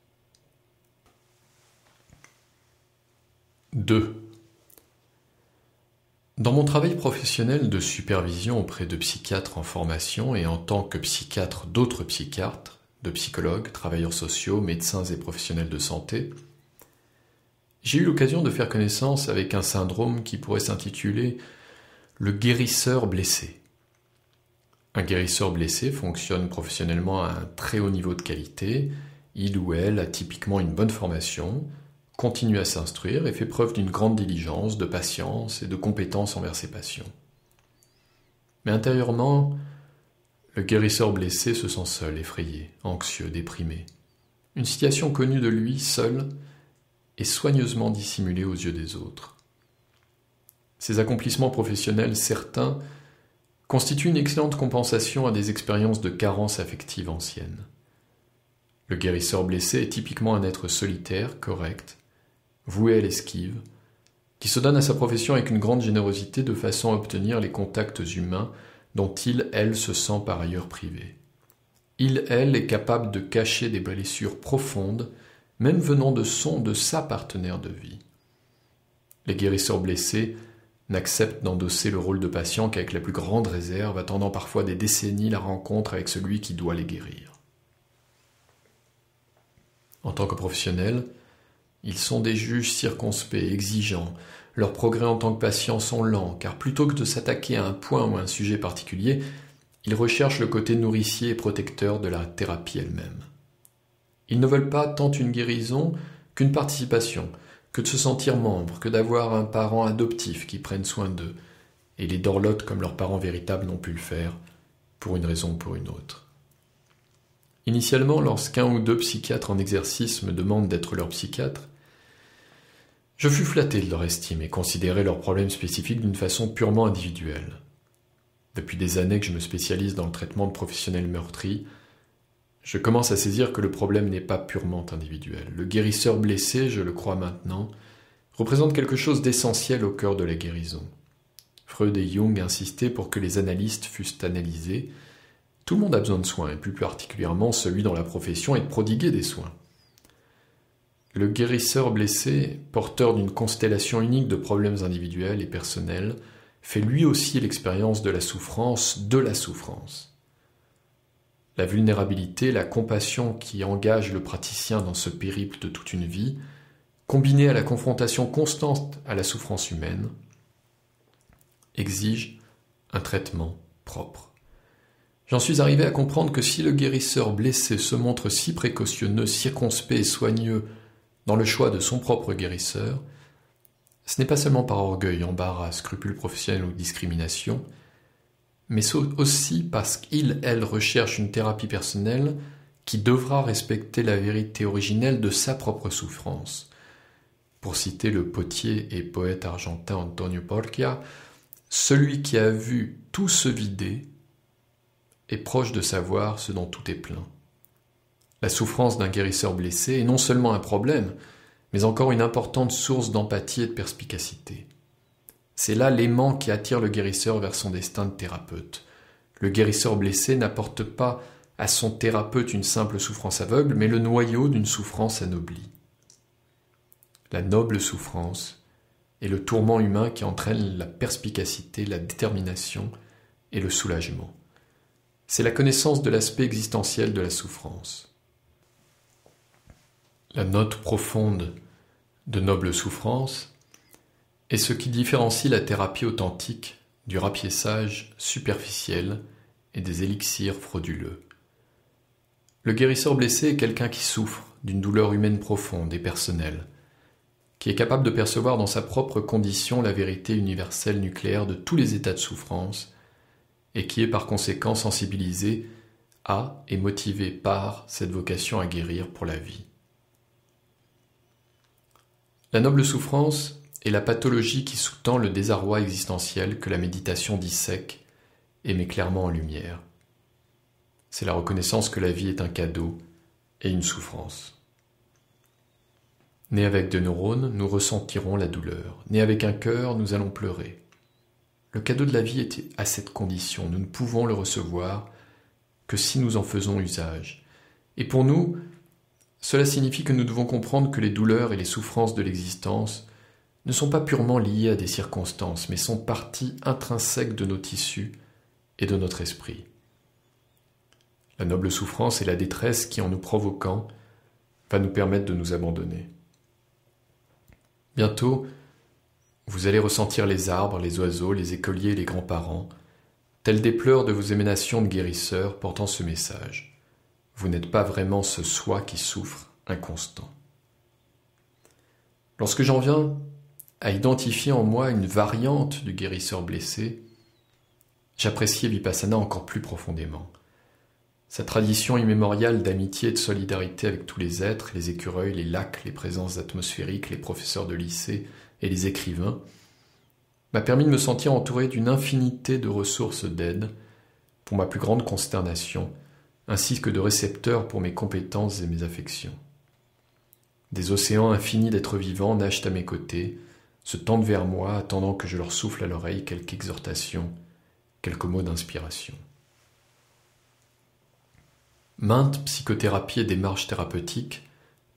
2. Dans mon travail professionnel de supervision auprès de psychiatres en formation et en tant que psychiatre d'autres psychiatres, de psychologues, travailleurs sociaux, médecins et professionnels de santé, j'ai eu l'occasion de faire connaissance avec un syndrome qui pourrait s'intituler le guérisseur blessé. Un guérisseur blessé fonctionne professionnellement à un très haut niveau de qualité, il ou elle a typiquement une bonne formation, continue à s'instruire et fait preuve d'une grande diligence, de patience et de compétence envers ses passions. Mais intérieurement, le guérisseur blessé se sent seul, effrayé, anxieux, déprimé. Une situation connue de lui seul est soigneusement dissimulée aux yeux des autres. Ses accomplissements professionnels certains constituent une excellente compensation à des expériences de carence affective anciennes. Le guérisseur blessé est typiquement un être solitaire, correct, voué à l'esquive, qui se donne à sa profession avec une grande générosité de façon à obtenir les contacts humains dont il, elle, se sent par ailleurs privé. Il, elle, est capable de cacher des blessures profondes, même venant de son de sa partenaire de vie. Les guérisseurs blessés n'acceptent d'endosser le rôle de patient qu'avec la plus grande réserve, attendant parfois des décennies la rencontre avec celui qui doit les guérir. En tant que professionnel, ils sont des juges circonspects, exigeants. Leurs progrès en tant que patients sont lents, car plutôt que de s'attaquer à un point ou à un sujet particulier, ils recherchent le côté nourricier et protecteur de la thérapie elle-même. Ils ne veulent pas tant une guérison qu'une participation, que de se sentir membre, que d'avoir un parent adoptif qui prenne soin d'eux, et les dorlotes comme leurs parents véritables n'ont pu le faire, pour une raison ou pour une autre. Initialement, lorsqu'un ou deux psychiatres en exercice me demandent d'être leur psychiatre, je fus flatté de leur estime et considérais leurs problèmes spécifiques d'une façon purement individuelle. Depuis des années que je me spécialise dans le traitement de professionnels meurtris, je commence à saisir que le problème n'est pas purement individuel. Le guérisseur blessé, je le crois maintenant, représente quelque chose d'essentiel au cœur de la guérison. Freud et Jung insistaient pour que les analystes fussent analysés. Tout le monde a besoin de soins, et plus particulièrement celui dans la profession est de prodiguer des soins. Le guérisseur blessé, porteur d'une constellation unique de problèmes individuels et personnels, fait lui aussi l'expérience de la souffrance, de la souffrance. La vulnérabilité, la compassion qui engage le praticien dans ce périple de toute une vie, combinée à la confrontation constante à la souffrance humaine, exige un traitement propre. J'en suis arrivé à comprendre que si le guérisseur blessé se montre si précautionneux, circonspect et soigneux dans le choix de son propre guérisseur, ce n'est pas seulement par orgueil, embarras, scrupules professionnels ou discrimination, mais aussi parce qu'il, elle, recherche une thérapie personnelle qui devra respecter la vérité originelle de sa propre souffrance. Pour citer le potier et poète argentin Antonio Porcia, celui qui a vu tout se vider est proche de savoir ce dont tout est plein. La souffrance d'un guérisseur blessé est non seulement un problème, mais encore une importante source d'empathie et de perspicacité. C'est là l'aimant qui attire le guérisseur vers son destin de thérapeute. Le guérisseur blessé n'apporte pas à son thérapeute une simple souffrance aveugle, mais le noyau d'une souffrance anoblie. La noble souffrance est le tourment humain qui entraîne la perspicacité, la détermination et le soulagement. C'est la connaissance de l'aspect existentiel de la souffrance la note profonde de noble souffrance est ce qui différencie la thérapie authentique du rapiessage superficiel et des élixirs frauduleux. Le guérisseur blessé est quelqu'un qui souffre d'une douleur humaine profonde et personnelle, qui est capable de percevoir dans sa propre condition la vérité universelle nucléaire de tous les états de souffrance, et qui est par conséquent sensibilisé à et motivé par cette vocation à guérir pour la vie. La noble souffrance est la pathologie qui sous-tend le désarroi existentiel que la méditation dissèque et met clairement en lumière. C'est la reconnaissance que la vie est un cadeau et une souffrance. Nés avec deux neurones, nous ressentirons la douleur. Nés avec un cœur, nous allons pleurer. Le cadeau de la vie est à cette condition. Nous ne pouvons le recevoir que si nous en faisons usage. Et pour nous, cela signifie que nous devons comprendre que les douleurs et les souffrances de l'existence ne sont pas purement liées à des circonstances, mais sont partie intrinsèque de nos tissus et de notre esprit. La noble souffrance et la détresse qui, en nous provoquant, va nous permettre de nous abandonner. Bientôt, vous allez ressentir les arbres, les oiseaux, les écoliers et les grands-parents, tels des pleurs de vos éménations de guérisseurs portant ce message vous n'êtes pas vraiment ce soi qui souffre inconstant. Lorsque j'en viens à identifier en moi une variante du guérisseur blessé, j'appréciais Vipassana encore plus profondément. Sa tradition immémoriale d'amitié et de solidarité avec tous les êtres, les écureuils, les lacs, les présences atmosphériques, les professeurs de lycée et les écrivains, m'a permis de me sentir entouré d'une infinité de ressources d'aide, pour ma plus grande consternation, ainsi que de récepteurs pour mes compétences et mes affections. Des océans infinis d'êtres vivants nagent à mes côtés, se tendent vers moi, attendant que je leur souffle à l'oreille quelque exhortation, quelques mots d'inspiration. Maintes psychothérapies et démarches thérapeutiques,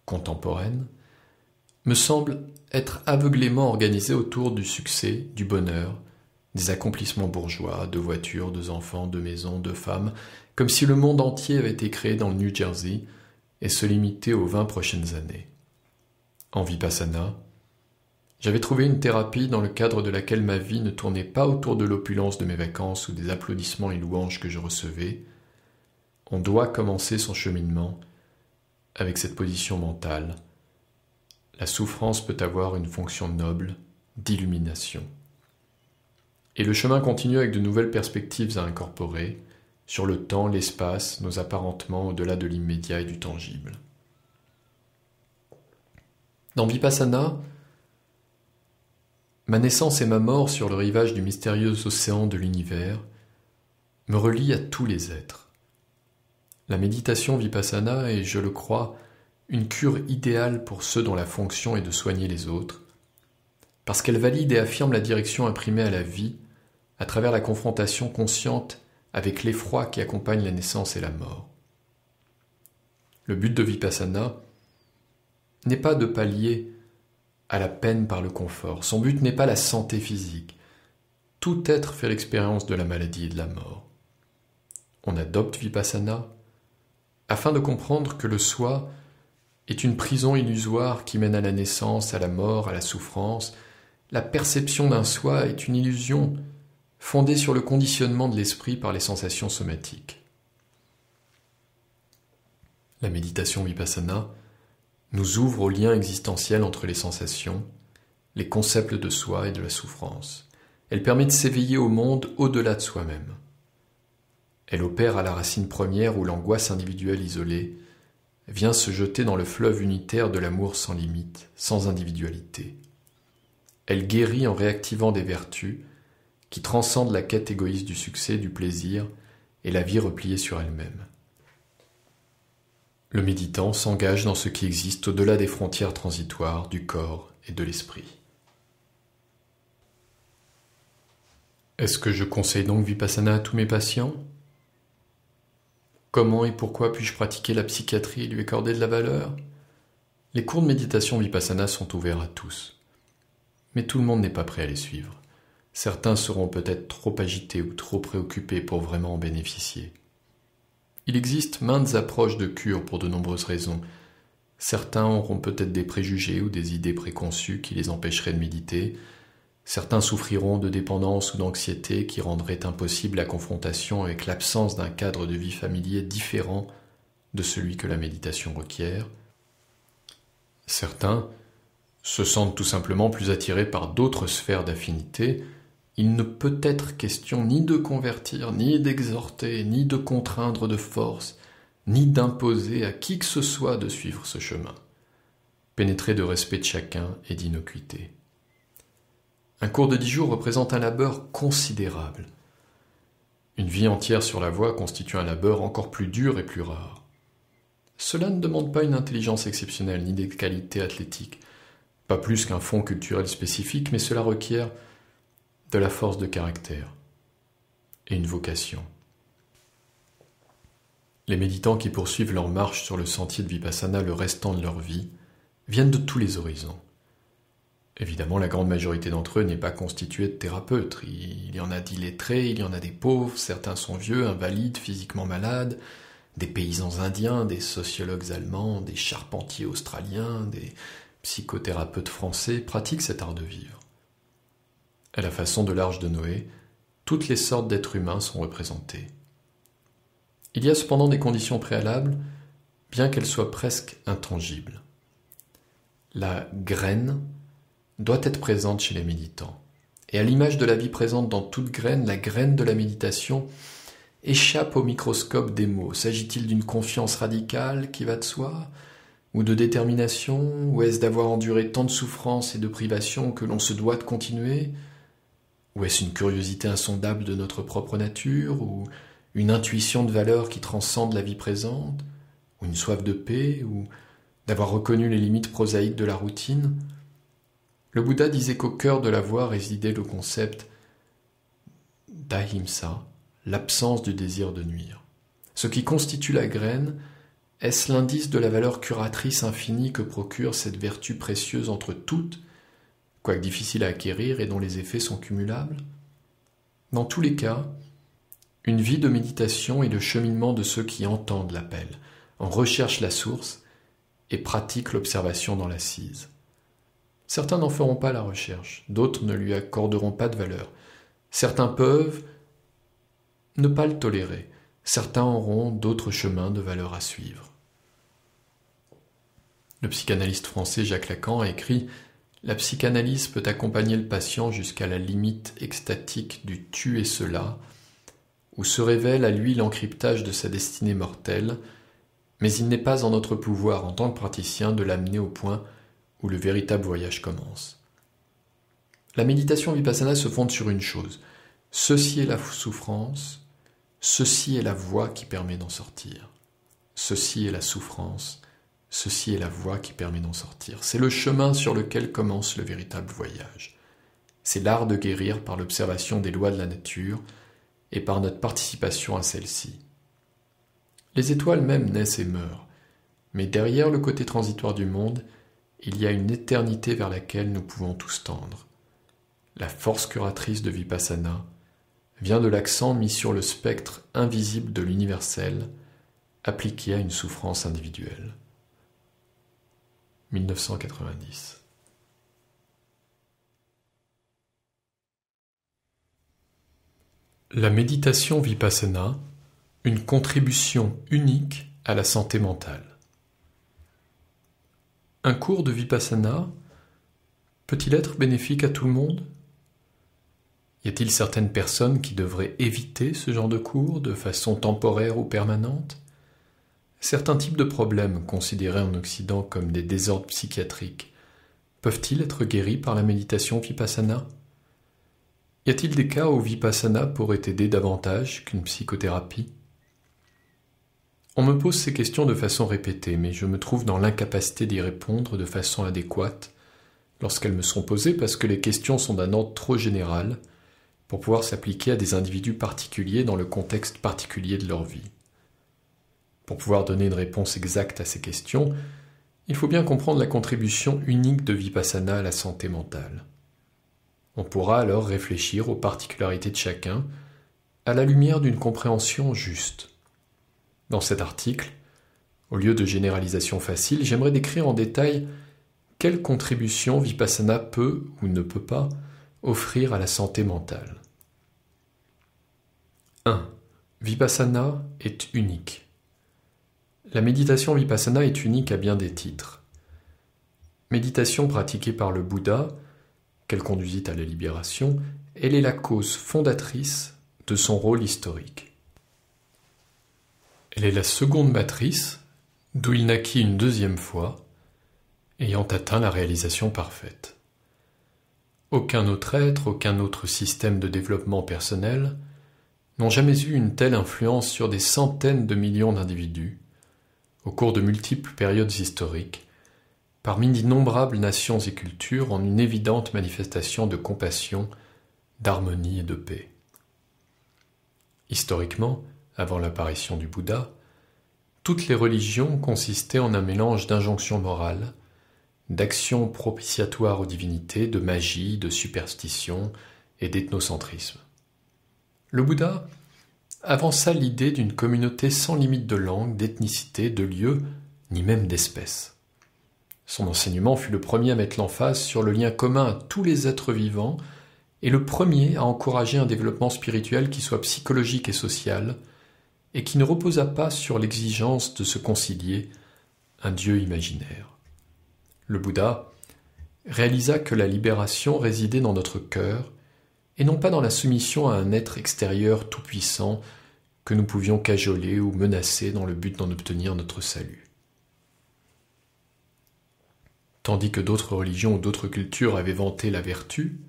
contemporaines, me semblent être aveuglément organisées autour du succès, du bonheur, des accomplissements bourgeois, de voitures, de enfants, de maisons, de femmes, comme si le monde entier avait été créé dans le New Jersey et se limitait aux 20 prochaines années. En Vipassana, j'avais trouvé une thérapie dans le cadre de laquelle ma vie ne tournait pas autour de l'opulence de mes vacances ou des applaudissements et louanges que je recevais. On doit commencer son cheminement avec cette position mentale. La souffrance peut avoir une fonction noble d'illumination. Et le chemin continue avec de nouvelles perspectives à incorporer, sur le temps, l'espace, nos apparentements au-delà de l'immédiat et du tangible. Dans Vipassana, ma naissance et ma mort sur le rivage du mystérieux océan de l'univers me relient à tous les êtres. La méditation Vipassana est, je le crois, une cure idéale pour ceux dont la fonction est de soigner les autres, parce qu'elle valide et affirme la direction imprimée à la vie à travers la confrontation consciente avec l'effroi qui accompagne la naissance et la mort. Le but de Vipassana n'est pas de pallier à la peine par le confort, son but n'est pas la santé physique. Tout être fait l'expérience de la maladie et de la mort. On adopte Vipassana afin de comprendre que le soi est une prison illusoire qui mène à la naissance, à la mort, à la souffrance. La perception d'un soi est une illusion fondée sur le conditionnement de l'esprit par les sensations somatiques. La méditation vipassana nous ouvre au lien existentiel entre les sensations, les concepts de soi et de la souffrance. Elle permet de s'éveiller au monde au-delà de soi-même. Elle opère à la racine première où l'angoisse individuelle isolée vient se jeter dans le fleuve unitaire de l'amour sans limite, sans individualité. Elle guérit en réactivant des vertus qui transcende la quête égoïste du succès, du plaisir, et la vie repliée sur elle-même. Le méditant s'engage dans ce qui existe au-delà des frontières transitoires du corps et de l'esprit. Est-ce que je conseille donc Vipassana à tous mes patients Comment et pourquoi puis-je pratiquer la psychiatrie et lui accorder de la valeur Les cours de méditation Vipassana sont ouverts à tous, mais tout le monde n'est pas prêt à les suivre. Certains seront peut-être trop agités ou trop préoccupés pour vraiment en bénéficier. Il existe maintes approches de cure pour de nombreuses raisons. Certains auront peut-être des préjugés ou des idées préconçues qui les empêcheraient de méditer. Certains souffriront de dépendance ou d'anxiété qui rendraient impossible la confrontation avec l'absence d'un cadre de vie familier différent de celui que la méditation requiert. Certains se sentent tout simplement plus attirés par d'autres sphères d'affinité, il ne peut être question ni de convertir, ni d'exhorter, ni de contraindre de force, ni d'imposer à qui que ce soit de suivre ce chemin, pénétré de respect de chacun et d'innocuité. Un cours de dix jours représente un labeur considérable. Une vie entière sur la voie constitue un labeur encore plus dur et plus rare. Cela ne demande pas une intelligence exceptionnelle ni des qualités athlétiques, pas plus qu'un fond culturel spécifique, mais cela requiert de la force de caractère et une vocation. Les méditants qui poursuivent leur marche sur le sentier de Vipassana le restant de leur vie viennent de tous les horizons. Évidemment, la grande majorité d'entre eux n'est pas constituée de thérapeutes. Il y en a d'illettrés, il y en a des pauvres, certains sont vieux, invalides, physiquement malades, des paysans indiens, des sociologues allemands, des charpentiers australiens, des psychothérapeutes français pratiquent cet art de vivre. À la façon de l'arche de Noé, toutes les sortes d'êtres humains sont représentées. Il y a cependant des conditions préalables, bien qu'elles soient presque intangibles. La graine doit être présente chez les méditants. Et à l'image de la vie présente dans toute graine, la graine de la méditation échappe au microscope des mots. S'agit-il d'une confiance radicale qui va de soi ou de détermination, ou est-ce d'avoir enduré tant de souffrances et de privations que l'on se doit de continuer ou est-ce une curiosité insondable de notre propre nature, ou une intuition de valeur qui transcende la vie présente, ou une soif de paix, ou d'avoir reconnu les limites prosaïques de la routine Le Bouddha disait qu'au cœur de la voie résidait le concept d'ahimsa, l'absence du désir de nuire. Ce qui constitue la graine, est-ce l'indice de la valeur curatrice infinie que procure cette vertu précieuse entre toutes quoique difficile à acquérir et dont les effets sont cumulables Dans tous les cas, une vie de méditation et de cheminement de ceux qui entendent l'appel, en recherchent la source et pratiquent l'observation dans l'assise. Certains n'en feront pas la recherche, d'autres ne lui accorderont pas de valeur. Certains peuvent ne pas le tolérer, certains auront d'autres chemins de valeur à suivre. Le psychanalyste français Jacques Lacan a écrit la psychanalyse peut accompagner le patient jusqu'à la limite extatique du tu et cela, où se révèle à lui l'encryptage de sa destinée mortelle, mais il n'est pas en notre pouvoir en tant que praticien de l'amener au point où le véritable voyage commence. La méditation vipassana se fonde sur une chose. Ceci est la souffrance, ceci est la voie qui permet d'en sortir. Ceci est la souffrance, Ceci est la voie qui permet d'en sortir. C'est le chemin sur lequel commence le véritable voyage. C'est l'art de guérir par l'observation des lois de la nature et par notre participation à celle-ci. Les étoiles mêmes naissent et meurent, mais derrière le côté transitoire du monde, il y a une éternité vers laquelle nous pouvons tous tendre. La force curatrice de Vipassana vient de l'accent mis sur le spectre invisible de l'universel appliqué à une souffrance individuelle. 1990. La méditation vipassana, une contribution unique à la santé mentale. Un cours de vipassana peut-il être bénéfique à tout le monde Y a-t-il certaines personnes qui devraient éviter ce genre de cours de façon temporaire ou permanente Certains types de problèmes considérés en Occident comme des désordres psychiatriques peuvent-ils être guéris par la méditation vipassana Y a-t-il des cas où vipassana pourrait aider davantage qu'une psychothérapie On me pose ces questions de façon répétée, mais je me trouve dans l'incapacité d'y répondre de façon adéquate lorsqu'elles me sont posées parce que les questions sont d'un ordre trop général pour pouvoir s'appliquer à des individus particuliers dans le contexte particulier de leur vie. Pour pouvoir donner une réponse exacte à ces questions, il faut bien comprendre la contribution unique de Vipassana à la santé mentale. On pourra alors réfléchir aux particularités de chacun à la lumière d'une compréhension juste. Dans cet article, au lieu de généralisation facile, j'aimerais décrire en détail quelle contribution Vipassana peut ou ne peut pas offrir à la santé mentale. 1. Vipassana est unique. La méditation vipassana est unique à bien des titres. Méditation pratiquée par le Bouddha, qu'elle conduisit à la libération, elle est la cause fondatrice de son rôle historique. Elle est la seconde matrice, d'où il naquit une deuxième fois, ayant atteint la réalisation parfaite. Aucun autre être, aucun autre système de développement personnel n'ont jamais eu une telle influence sur des centaines de millions d'individus, au cours de multiples périodes historiques, parmi d'innombrables nations et cultures en une évidente manifestation de compassion, d'harmonie et de paix. Historiquement, avant l'apparition du Bouddha, toutes les religions consistaient en un mélange d'injonctions morales, d'actions propitiatoires aux divinités, de magie, de superstition et d'ethnocentrisme. Le Bouddha avança l'idée d'une communauté sans limite de langue, d'ethnicité, de lieu, ni même d'espèce. Son enseignement fut le premier à mettre l'emphase sur le lien commun à tous les êtres vivants et le premier à encourager un développement spirituel qui soit psychologique et social, et qui ne reposa pas sur l'exigence de se concilier un Dieu imaginaire. Le Bouddha réalisa que la libération résidait dans notre cœur et non pas dans la soumission à un être extérieur tout-puissant que nous pouvions cajoler ou menacer dans le but d'en obtenir notre salut. Tandis que d'autres religions ou d'autres cultures avaient vanté la vertu,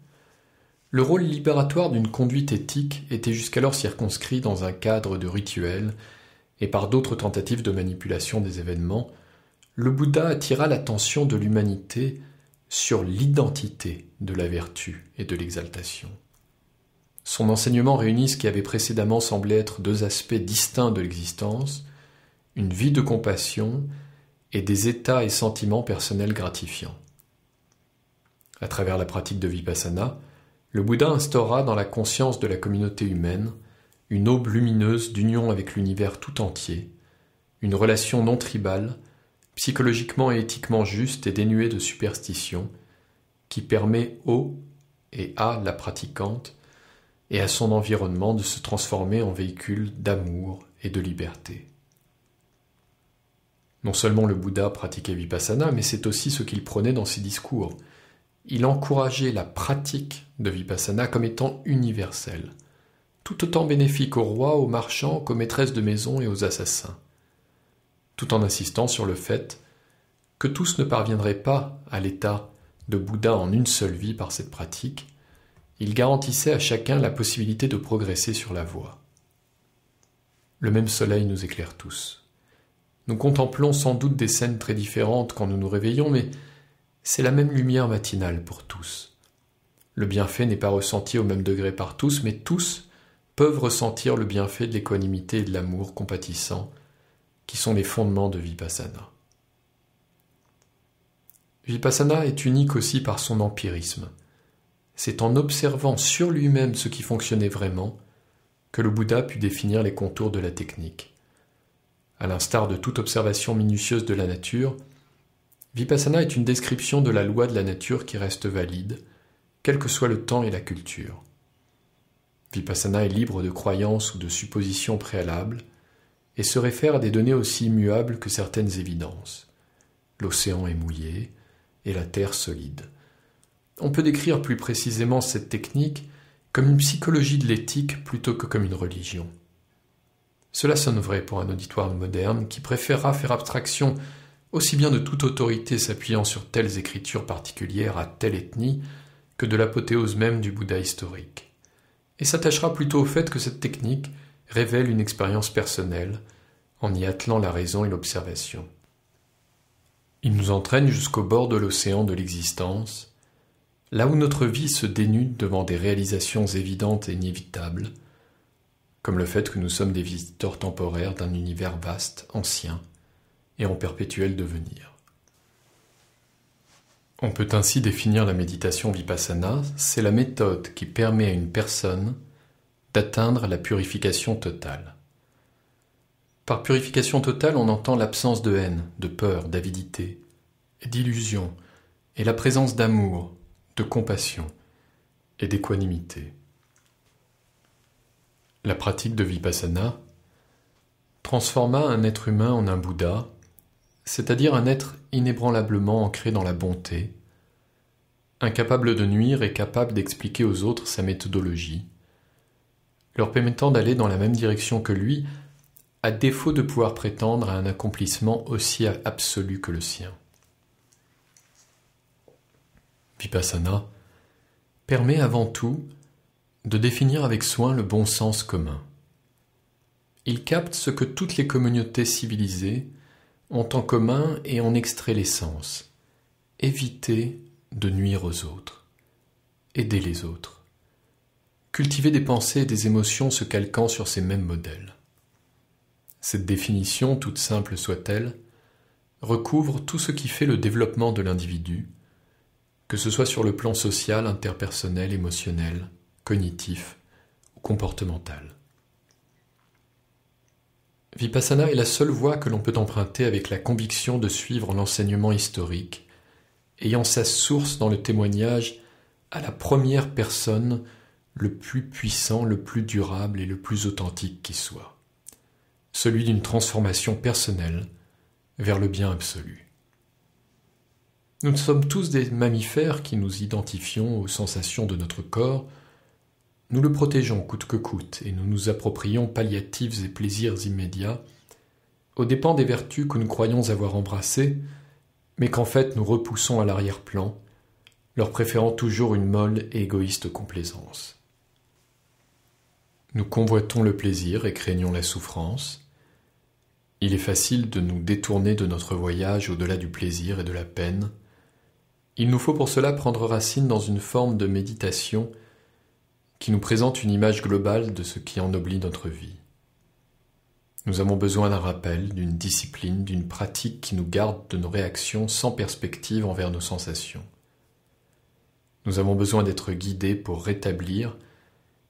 le rôle libératoire d'une conduite éthique était jusqu'alors circonscrit dans un cadre de rituel et par d'autres tentatives de manipulation des événements, le Bouddha attira l'attention de l'humanité sur l'identité de la vertu et de l'exaltation. Son enseignement réunit ce qui avait précédemment semblé être deux aspects distincts de l'existence, une vie de compassion et des états et sentiments personnels gratifiants. À travers la pratique de Vipassana, le Bouddha instaura dans la conscience de la communauté humaine une aube lumineuse d'union avec l'univers tout entier, une relation non tribale, psychologiquement et éthiquement juste et dénuée de superstition, qui permet au et à la pratiquante et à son environnement de se transformer en véhicule d'amour et de liberté. Non seulement le Bouddha pratiquait Vipassana, mais c'est aussi ce qu'il prenait dans ses discours. Il encourageait la pratique de Vipassana comme étant universelle, tout autant bénéfique aux rois, aux marchands, qu'aux maîtresses de maison et aux assassins, tout en insistant sur le fait que tous ne parviendraient pas à l'état de Bouddha en une seule vie par cette pratique, il garantissait à chacun la possibilité de progresser sur la voie. Le même soleil nous éclaire tous. Nous contemplons sans doute des scènes très différentes quand nous nous réveillons, mais c'est la même lumière matinale pour tous. Le bienfait n'est pas ressenti au même degré par tous, mais tous peuvent ressentir le bienfait de l'équanimité et de l'amour compatissant, qui sont les fondements de Vipassana. Vipassana est unique aussi par son empirisme c'est en observant sur lui-même ce qui fonctionnait vraiment que le Bouddha put définir les contours de la technique. À l'instar de toute observation minutieuse de la nature, Vipassana est une description de la loi de la nature qui reste valide, quel que soit le temps et la culture. Vipassana est libre de croyances ou de suppositions préalables et se réfère à des données aussi immuables que certaines évidences. L'océan est mouillé et la terre solide. On peut décrire plus précisément cette technique comme une psychologie de l'éthique plutôt que comme une religion. Cela sonne vrai pour un auditoire moderne qui préférera faire abstraction aussi bien de toute autorité s'appuyant sur telles écritures particulières à telle ethnie que de l'apothéose même du Bouddha historique, et s'attachera plutôt au fait que cette technique révèle une expérience personnelle en y attelant la raison et l'observation. Il nous entraîne jusqu'au bord de l'océan de l'existence, là où notre vie se dénude devant des réalisations évidentes et inévitables, comme le fait que nous sommes des visiteurs temporaires d'un univers vaste, ancien et en perpétuel devenir. On peut ainsi définir la méditation vipassana, c'est la méthode qui permet à une personne d'atteindre la purification totale. Par purification totale, on entend l'absence de haine, de peur, d'avidité, d'illusion, et la présence d'amour, de compassion et d'équanimité. La pratique de Vipassana transforma un être humain en un Bouddha, c'est-à-dire un être inébranlablement ancré dans la bonté, incapable de nuire et capable d'expliquer aux autres sa méthodologie, leur permettant d'aller dans la même direction que lui, à défaut de pouvoir prétendre à un accomplissement aussi absolu que le sien vipassana, permet avant tout de définir avec soin le bon sens commun. Il capte ce que toutes les communautés civilisées ont en commun et en extrait l'essence. Éviter de nuire aux autres. Aider les autres. Cultiver des pensées et des émotions se calquant sur ces mêmes modèles. Cette définition, toute simple soit-elle, recouvre tout ce qui fait le développement de l'individu, que ce soit sur le plan social, interpersonnel, émotionnel, cognitif ou comportemental. Vipassana est la seule voie que l'on peut emprunter avec la conviction de suivre l'enseignement historique, ayant sa source dans le témoignage à la première personne le plus puissant, le plus durable et le plus authentique qui soit, celui d'une transformation personnelle vers le bien absolu. Nous sommes tous des mammifères qui nous identifions aux sensations de notre corps. Nous le protégeons coûte que coûte et nous nous approprions palliatifs et plaisirs immédiats, aux dépens des vertus que nous croyons avoir embrassées, mais qu'en fait nous repoussons à l'arrière-plan, leur préférant toujours une molle et égoïste complaisance. Nous convoitons le plaisir et craignons la souffrance. Il est facile de nous détourner de notre voyage au-delà du plaisir et de la peine, il nous faut pour cela prendre racine dans une forme de méditation qui nous présente une image globale de ce qui ennoblit notre vie. Nous avons besoin d'un rappel, d'une discipline, d'une pratique qui nous garde de nos réactions sans perspective envers nos sensations. Nous avons besoin d'être guidés pour rétablir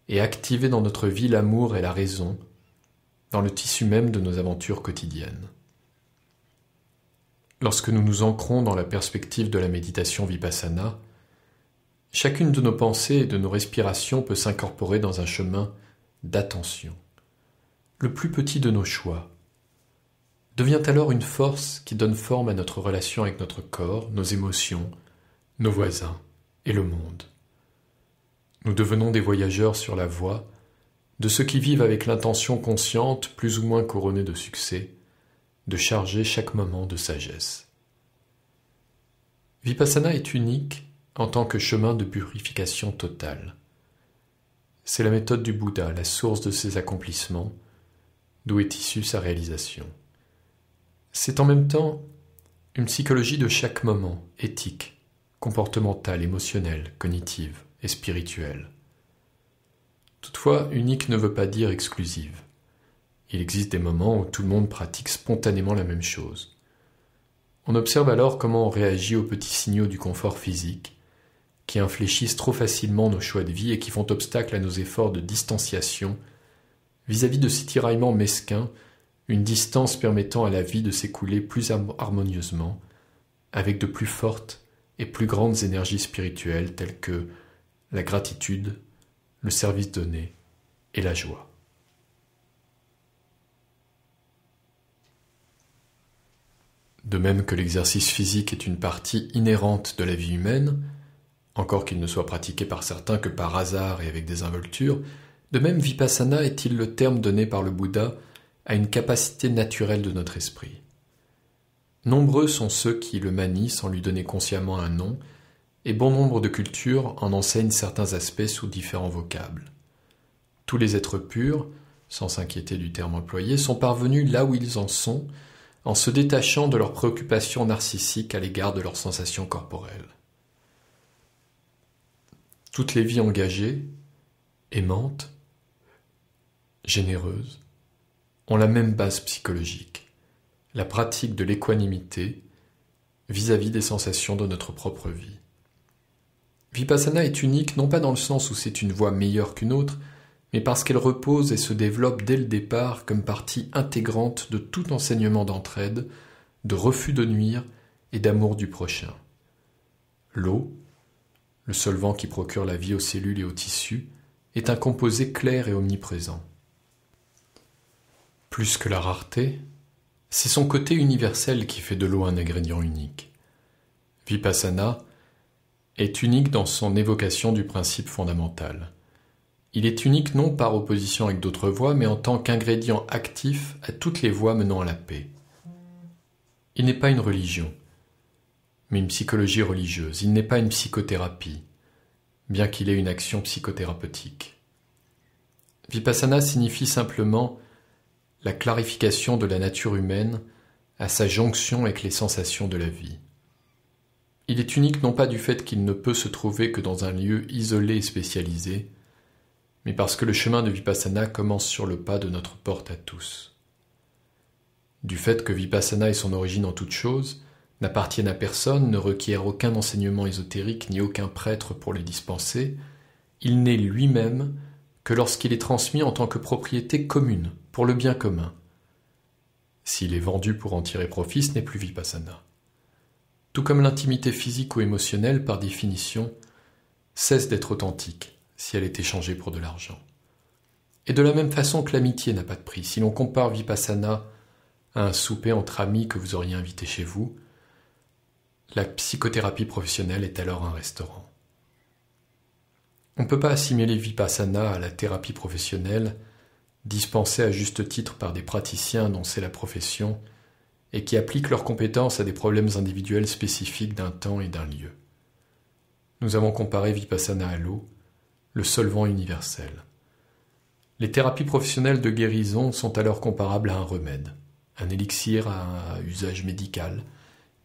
et activer dans notre vie l'amour et la raison, dans le tissu même de nos aventures quotidiennes. Lorsque nous nous ancrons dans la perspective de la méditation vipassana, chacune de nos pensées et de nos respirations peut s'incorporer dans un chemin d'attention, le plus petit de nos choix, devient alors une force qui donne forme à notre relation avec notre corps, nos émotions, nos voisins et le monde. Nous devenons des voyageurs sur la voie de ceux qui vivent avec l'intention consciente plus ou moins couronnée de succès, de charger chaque moment de sagesse. Vipassana est unique en tant que chemin de purification totale. C'est la méthode du Bouddha, la source de ses accomplissements, d'où est issue sa réalisation. C'est en même temps une psychologie de chaque moment, éthique, comportementale, émotionnelle, cognitive et spirituelle. Toutefois, unique ne veut pas dire exclusive. Il existe des moments où tout le monde pratique spontanément la même chose. On observe alors comment on réagit aux petits signaux du confort physique, qui infléchissent trop facilement nos choix de vie et qui font obstacle à nos efforts de distanciation vis-à-vis -vis de ces tiraillements mesquins, une distance permettant à la vie de s'écouler plus harmonieusement, avec de plus fortes et plus grandes énergies spirituelles telles que la gratitude, le service donné et la joie. De même que l'exercice physique est une partie inhérente de la vie humaine, encore qu'il ne soit pratiqué par certains que par hasard et avec désinvolture, de même vipassana est-il le terme donné par le Bouddha à une capacité naturelle de notre esprit. Nombreux sont ceux qui le manient sans lui donner consciemment un nom, et bon nombre de cultures en enseignent certains aspects sous différents vocables. Tous les êtres purs, sans s'inquiéter du terme employé, sont parvenus là où ils en sont, en se détachant de leurs préoccupations narcissiques à l'égard de leurs sensations corporelles. Toutes les vies engagées, aimantes, généreuses, ont la même base psychologique, la pratique de l'équanimité vis-à-vis des sensations de notre propre vie. Vipassana est unique non pas dans le sens où c'est une voie meilleure qu'une autre, mais parce qu'elle repose et se développe dès le départ comme partie intégrante de tout enseignement d'entraide, de refus de nuire et d'amour du prochain. L'eau, le solvant qui procure la vie aux cellules et aux tissus, est un composé clair et omniprésent. Plus que la rareté, c'est son côté universel qui fait de l'eau un ingrédient unique. Vipassana est unique dans son évocation du principe fondamental. Il est unique non par opposition avec d'autres voies, mais en tant qu'ingrédient actif à toutes les voies menant à la paix. Il n'est pas une religion, mais une psychologie religieuse. Il n'est pas une psychothérapie, bien qu'il ait une action psychothérapeutique. Vipassana signifie simplement la clarification de la nature humaine à sa jonction avec les sensations de la vie. Il est unique non pas du fait qu'il ne peut se trouver que dans un lieu isolé et spécialisé, mais parce que le chemin de Vipassana commence sur le pas de notre porte à tous. Du fait que Vipassana et son origine en toute chose n'appartiennent à personne, ne requiert aucun enseignement ésotérique ni aucun prêtre pour les dispenser, il n'est lui-même que lorsqu'il est transmis en tant que propriété commune, pour le bien commun. S'il est vendu pour en tirer profit, ce n'est plus vipassana. Tout comme l'intimité physique ou émotionnelle, par définition, cesse d'être authentique si elle est échangée pour de l'argent. Et de la même façon que l'amitié n'a pas de prix, si l'on compare Vipassana à un souper entre amis que vous auriez invité chez vous, la psychothérapie professionnelle est alors un restaurant. On ne peut pas assimiler Vipassana à la thérapie professionnelle, dispensée à juste titre par des praticiens dont c'est la profession et qui appliquent leurs compétences à des problèmes individuels spécifiques d'un temps et d'un lieu. Nous avons comparé Vipassana à l'eau, le solvant universel. Les thérapies professionnelles de guérison sont alors comparables à un remède, un élixir à usage médical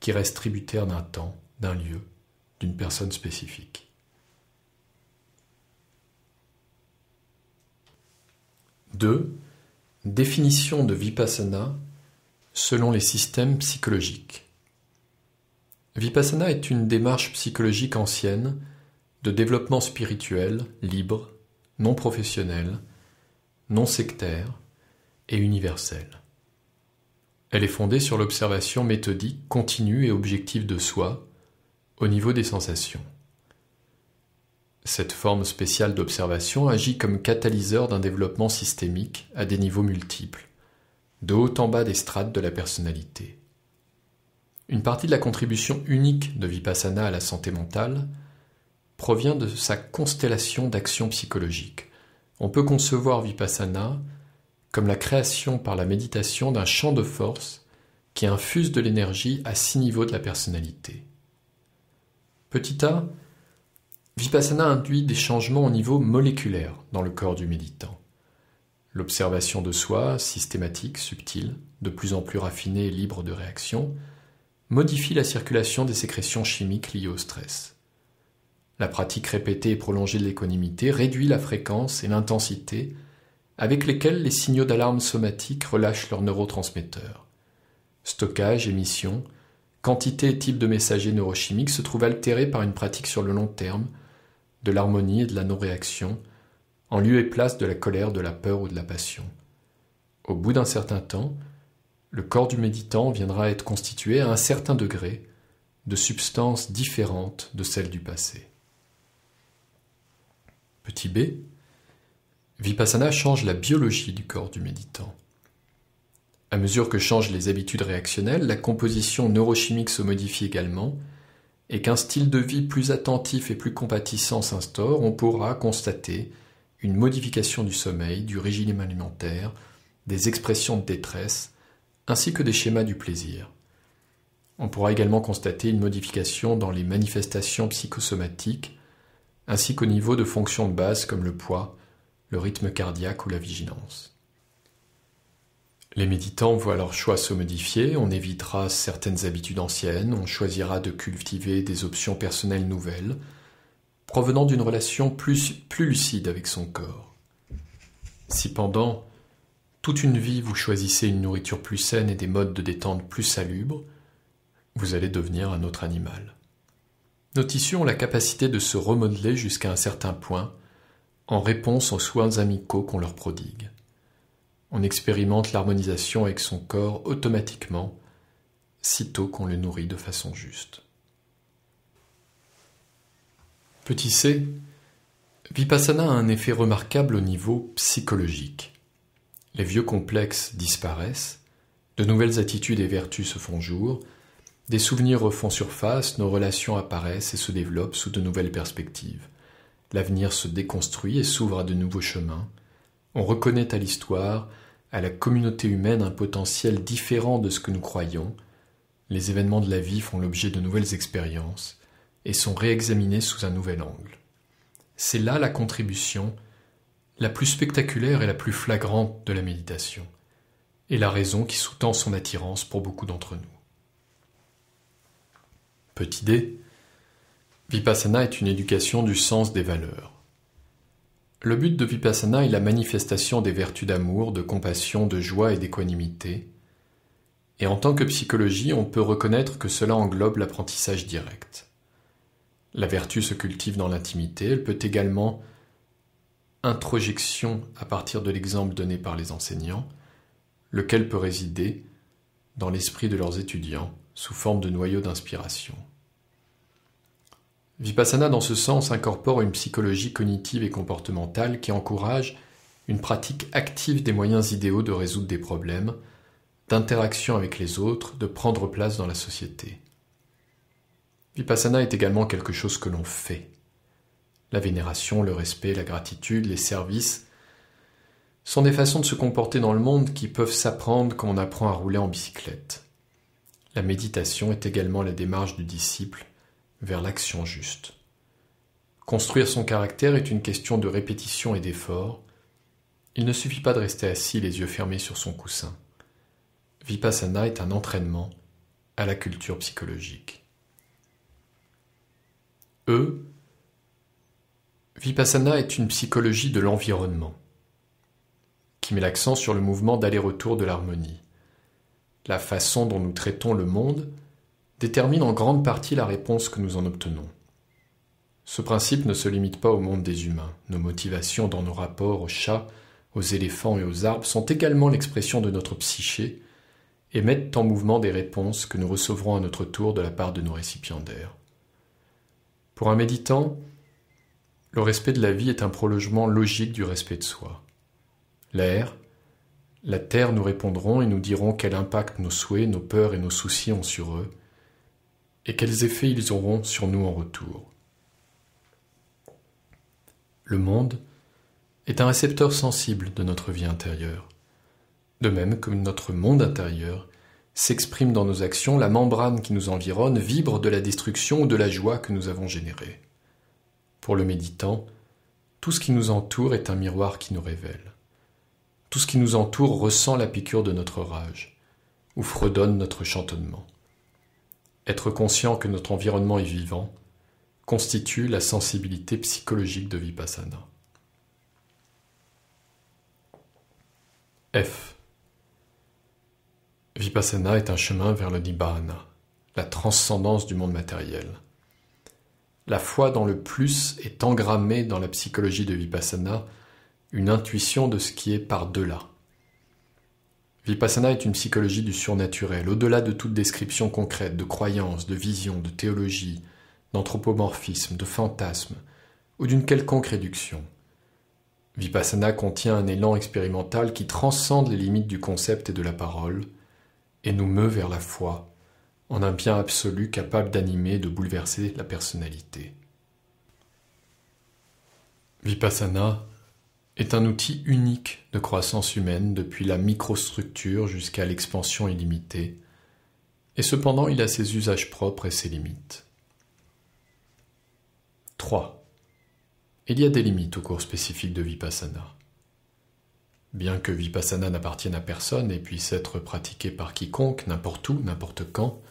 qui reste tributaire d'un temps, d'un lieu, d'une personne spécifique. 2. Définition de vipassana selon les systèmes psychologiques. Vipassana est une démarche psychologique ancienne de développement spirituel, libre, non professionnel, non sectaire et universel. Elle est fondée sur l'observation méthodique continue et objective de soi au niveau des sensations. Cette forme spéciale d'observation agit comme catalyseur d'un développement systémique à des niveaux multiples, de haut en bas des strates de la personnalité. Une partie de la contribution unique de Vipassana à la santé mentale provient de sa constellation d'actions psychologiques. On peut concevoir Vipassana comme la création par la méditation d'un champ de force qui infuse de l'énergie à six niveaux de la personnalité. Petit a, Vipassana induit des changements au niveau moléculaire dans le corps du méditant. L'observation de soi, systématique, subtile, de plus en plus raffinée et libre de réaction, modifie la circulation des sécrétions chimiques liées au stress. La pratique répétée et prolongée de l'économité réduit la fréquence et l'intensité avec lesquelles les signaux d'alarme somatique relâchent leurs neurotransmetteurs. Stockage, émission, quantité et type de messagers neurochimiques se trouvent altérés par une pratique sur le long terme de l'harmonie et de la non-réaction, en lieu et place de la colère, de la peur ou de la passion. Au bout d'un certain temps, le corps du méditant viendra être constitué à un certain degré de substances différentes de celles du passé. Petit b, Vipassana change la biologie du corps du méditant. À mesure que changent les habitudes réactionnelles, la composition neurochimique se modifie également, et qu'un style de vie plus attentif et plus compatissant s'instaure, on pourra constater une modification du sommeil, du régime alimentaire, des expressions de détresse, ainsi que des schémas du plaisir. On pourra également constater une modification dans les manifestations psychosomatiques, ainsi qu'au niveau de fonctions de base comme le poids, le rythme cardiaque ou la vigilance. Les méditants voient leur choix se modifier, on évitera certaines habitudes anciennes, on choisira de cultiver des options personnelles nouvelles, provenant d'une relation plus, plus lucide avec son corps. Si pendant toute une vie vous choisissez une nourriture plus saine et des modes de détente plus salubres, vous allez devenir un autre animal. Nos tissus ont la capacité de se remodeler jusqu'à un certain point en réponse aux soins amicaux qu'on leur prodigue. On expérimente l'harmonisation avec son corps automatiquement, sitôt qu'on le nourrit de façon juste. Petit c, Vipassana a un effet remarquable au niveau psychologique. Les vieux complexes disparaissent, de nouvelles attitudes et vertus se font jour, des souvenirs refont surface, nos relations apparaissent et se développent sous de nouvelles perspectives. L'avenir se déconstruit et s'ouvre à de nouveaux chemins. On reconnaît à l'histoire, à la communauté humaine un potentiel différent de ce que nous croyons. Les événements de la vie font l'objet de nouvelles expériences et sont réexaminés sous un nouvel angle. C'est là la contribution la plus spectaculaire et la plus flagrante de la méditation, et la raison qui sous-tend son attirance pour beaucoup d'entre nous. Petit idée, Vipassana est une éducation du sens des valeurs. Le but de Vipassana est la manifestation des vertus d'amour, de compassion, de joie et d'équanimité. Et en tant que psychologie, on peut reconnaître que cela englobe l'apprentissage direct. La vertu se cultive dans l'intimité, elle peut également introjection à partir de l'exemple donné par les enseignants, lequel peut résider dans l'esprit de leurs étudiants sous forme de noyau d'inspiration. Vipassana, dans ce sens, incorpore une psychologie cognitive et comportementale qui encourage une pratique active des moyens idéaux de résoudre des problèmes, d'interaction avec les autres, de prendre place dans la société. Vipassana est également quelque chose que l'on fait. La vénération, le respect, la gratitude, les services sont des façons de se comporter dans le monde qui peuvent s'apprendre quand on apprend à rouler en bicyclette. La méditation est également la démarche du disciple vers l'action juste. Construire son caractère est une question de répétition et d'effort. Il ne suffit pas de rester assis les yeux fermés sur son coussin. Vipassana est un entraînement à la culture psychologique. E. Vipassana est une psychologie de l'environnement qui met l'accent sur le mouvement d'aller-retour de l'harmonie. La façon dont nous traitons le monde détermine en grande partie la réponse que nous en obtenons. Ce principe ne se limite pas au monde des humains. Nos motivations dans nos rapports aux chats, aux éléphants et aux arbres sont également l'expression de notre psyché et mettent en mouvement des réponses que nous recevrons à notre tour de la part de nos récipiendaires. Pour un méditant, le respect de la vie est un prolongement logique du respect de soi. L'air, la terre nous répondront et nous diront quel impact nos souhaits, nos peurs et nos soucis ont sur eux, et quels effets ils auront sur nous en retour. Le monde est un récepteur sensible de notre vie intérieure. De même que notre monde intérieur s'exprime dans nos actions, la membrane qui nous environne vibre de la destruction ou de la joie que nous avons générée. Pour le méditant, tout ce qui nous entoure est un miroir qui nous révèle. Tout ce qui nous entoure ressent la piqûre de notre rage, ou fredonne notre chantonnement. Être conscient que notre environnement est vivant constitue la sensibilité psychologique de Vipassana. F. Vipassana est un chemin vers le Nibbana, la transcendance du monde matériel. La foi dans le plus est engrammée dans la psychologie de Vipassana, une intuition de ce qui est par-delà, Vipassana est une psychologie du surnaturel, au-delà de toute description concrète de croyances, de visions, de théologie, d'anthropomorphisme, de fantasmes, ou d'une quelconque réduction. Vipassana contient un élan expérimental qui transcende les limites du concept et de la parole, et nous meut vers la foi, en un bien absolu capable d'animer et de bouleverser la personnalité. Vipassana est un outil unique de croissance humaine depuis la microstructure jusqu'à l'expansion illimitée, et cependant il a ses usages propres et ses limites. 3. Il y a des limites aux cours spécifiques de Vipassana. Bien que Vipassana n'appartienne à personne et puisse être pratiqué par quiconque, n'importe où, n'importe quand,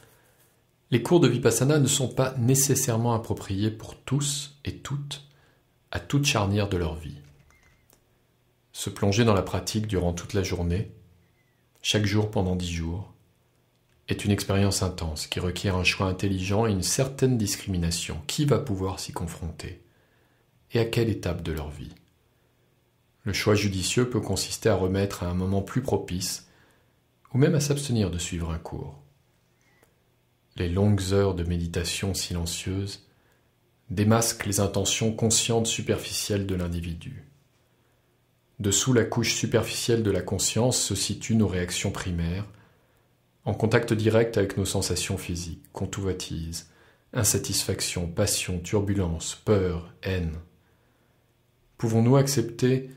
les cours de Vipassana ne sont pas nécessairement appropriés pour tous et toutes à toute charnière de leur vie se plonger dans la pratique durant toute la journée, chaque jour pendant dix jours, est une expérience intense qui requiert un choix intelligent et une certaine discrimination. Qui va pouvoir s'y confronter Et à quelle étape de leur vie Le choix judicieux peut consister à remettre à un moment plus propice ou même à s'abstenir de suivre un cours. Les longues heures de méditation silencieuse démasquent les intentions conscientes superficielles de l'individu. Dessous la couche superficielle de la conscience se situent nos réactions primaires, en contact direct avec nos sensations physiques, contouvatises, insatisfaction, passion, turbulence, peur, haine. Pouvons-nous accepter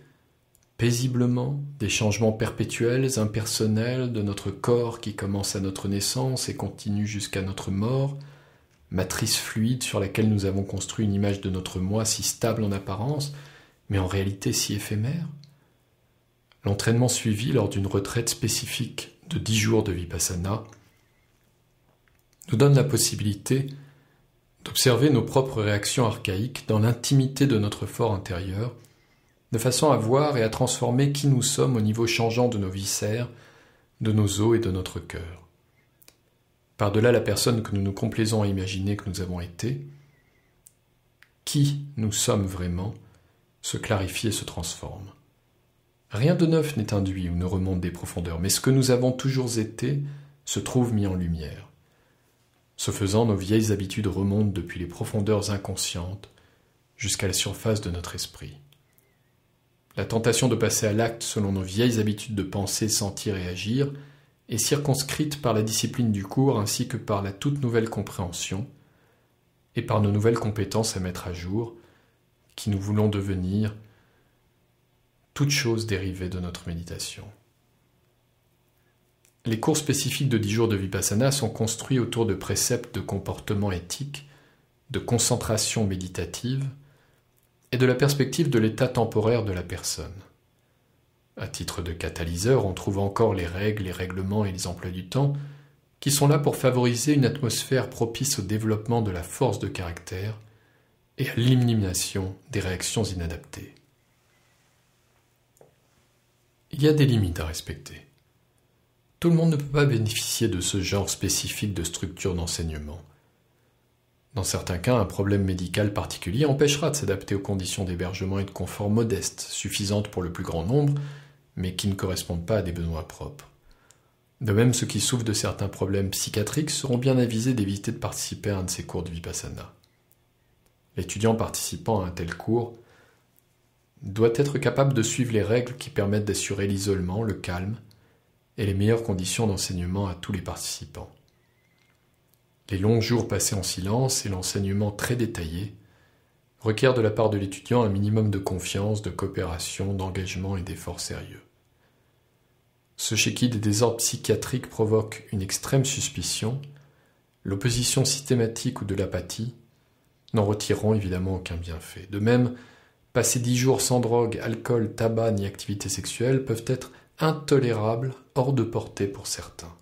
paisiblement des changements perpétuels, impersonnels de notre corps qui commence à notre naissance et continue jusqu'à notre mort, matrice fluide sur laquelle nous avons construit une image de notre moi si stable en apparence, mais en réalité si éphémère L'entraînement suivi lors d'une retraite spécifique de 10 jours de vipassana nous donne la possibilité d'observer nos propres réactions archaïques dans l'intimité de notre fort intérieur, de façon à voir et à transformer qui nous sommes au niveau changeant de nos viscères, de nos os et de notre cœur. Par-delà la personne que nous nous complaisons à imaginer que nous avons été, qui nous sommes vraiment se clarifie et se transforme. Rien de neuf n'est induit ou ne remonte des profondeurs, mais ce que nous avons toujours été se trouve mis en lumière. Ce faisant, nos vieilles habitudes remontent depuis les profondeurs inconscientes jusqu'à la surface de notre esprit. La tentation de passer à l'acte selon nos vieilles habitudes de penser, sentir et agir est circonscrite par la discipline du cours ainsi que par la toute nouvelle compréhension et par nos nouvelles compétences à mettre à jour, qui nous voulons devenir toutes choses dérivées de notre méditation. Les cours spécifiques de 10 jours de vipassana sont construits autour de préceptes de comportement éthique, de concentration méditative et de la perspective de l'état temporaire de la personne. À titre de catalyseur, on trouve encore les règles, les règlements et les emplois du temps qui sont là pour favoriser une atmosphère propice au développement de la force de caractère et à l'élimination des réactions inadaptées il y a des limites à respecter. Tout le monde ne peut pas bénéficier de ce genre spécifique de structure d'enseignement. Dans certains cas, un problème médical particulier empêchera de s'adapter aux conditions d'hébergement et de confort modestes, suffisantes pour le plus grand nombre, mais qui ne correspondent pas à des besoins propres. De même, ceux qui souffrent de certains problèmes psychiatriques seront bien avisés d'éviter de participer à un de ces cours de vipassana. L'étudiant participant à un tel cours doit être capable de suivre les règles qui permettent d'assurer l'isolement, le calme et les meilleures conditions d'enseignement à tous les participants. Les longs jours passés en silence et l'enseignement très détaillé requièrent de la part de l'étudiant un minimum de confiance, de coopération, d'engagement et d'efforts sérieux. Ce chez qui des désordres psychiatriques provoquent une extrême suspicion, l'opposition systématique ou de l'apathie n'en retireront évidemment aucun bienfait. De même, Passer dix jours sans drogue, alcool, tabac ni activité sexuelle peuvent être intolérables, hors de portée pour certains.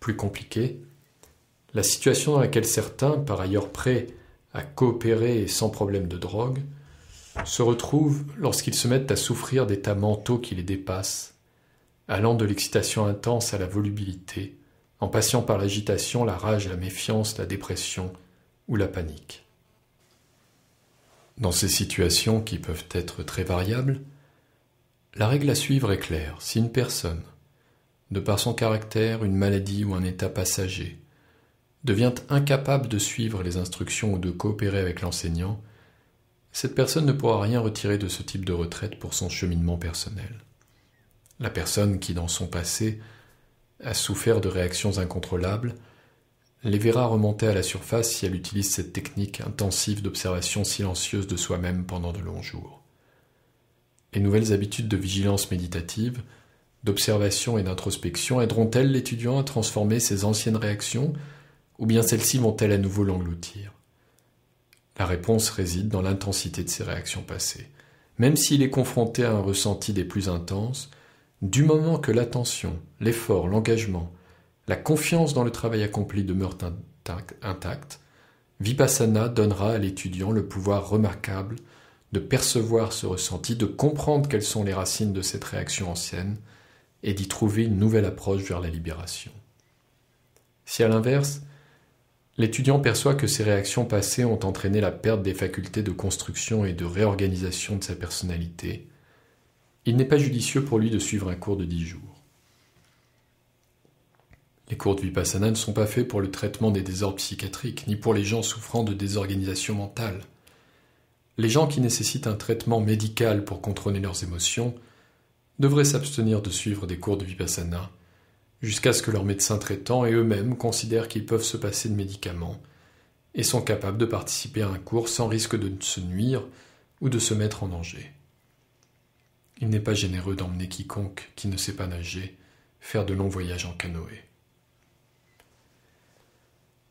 Plus compliqué, la situation dans laquelle certains, par ailleurs prêts à coopérer sans problème de drogue, se retrouvent lorsqu'ils se mettent à souffrir d'états mentaux qui les dépassent, allant de l'excitation intense à la volubilité, en passant par l'agitation, la rage, la méfiance, la dépression ou la panique. Dans ces situations qui peuvent être très variables, la règle à suivre est claire. Si une personne, de par son caractère, une maladie ou un état passager, devient incapable de suivre les instructions ou de coopérer avec l'enseignant, cette personne ne pourra rien retirer de ce type de retraite pour son cheminement personnel. La personne qui, dans son passé, a souffert de réactions incontrôlables, les verra remonter à la surface si elle utilise cette technique intensive d'observation silencieuse de soi-même pendant de longs jours. Les nouvelles habitudes de vigilance méditative, d'observation et d'introspection aideront-elles l'étudiant à transformer ses anciennes réactions ou bien celles-ci vont-elles à nouveau l'engloutir La réponse réside dans l'intensité de ses réactions passées. Même s'il est confronté à un ressenti des plus intenses, du moment que l'attention, l'effort, l'engagement la confiance dans le travail accompli demeure intacte. Vipassana donnera à l'étudiant le pouvoir remarquable de percevoir ce ressenti, de comprendre quelles sont les racines de cette réaction ancienne et d'y trouver une nouvelle approche vers la libération. Si à l'inverse, l'étudiant perçoit que ses réactions passées ont entraîné la perte des facultés de construction et de réorganisation de sa personnalité, il n'est pas judicieux pour lui de suivre un cours de dix jours. Les cours de vipassana ne sont pas faits pour le traitement des désordres psychiatriques, ni pour les gens souffrant de désorganisation mentale. Les gens qui nécessitent un traitement médical pour contrôler leurs émotions devraient s'abstenir de suivre des cours de vipassana, jusqu'à ce que leurs médecins traitants et eux-mêmes considèrent qu'ils peuvent se passer de médicaments et sont capables de participer à un cours sans risque de se nuire ou de se mettre en danger. Il n'est pas généreux d'emmener quiconque qui ne sait pas nager faire de longs voyages en canoë.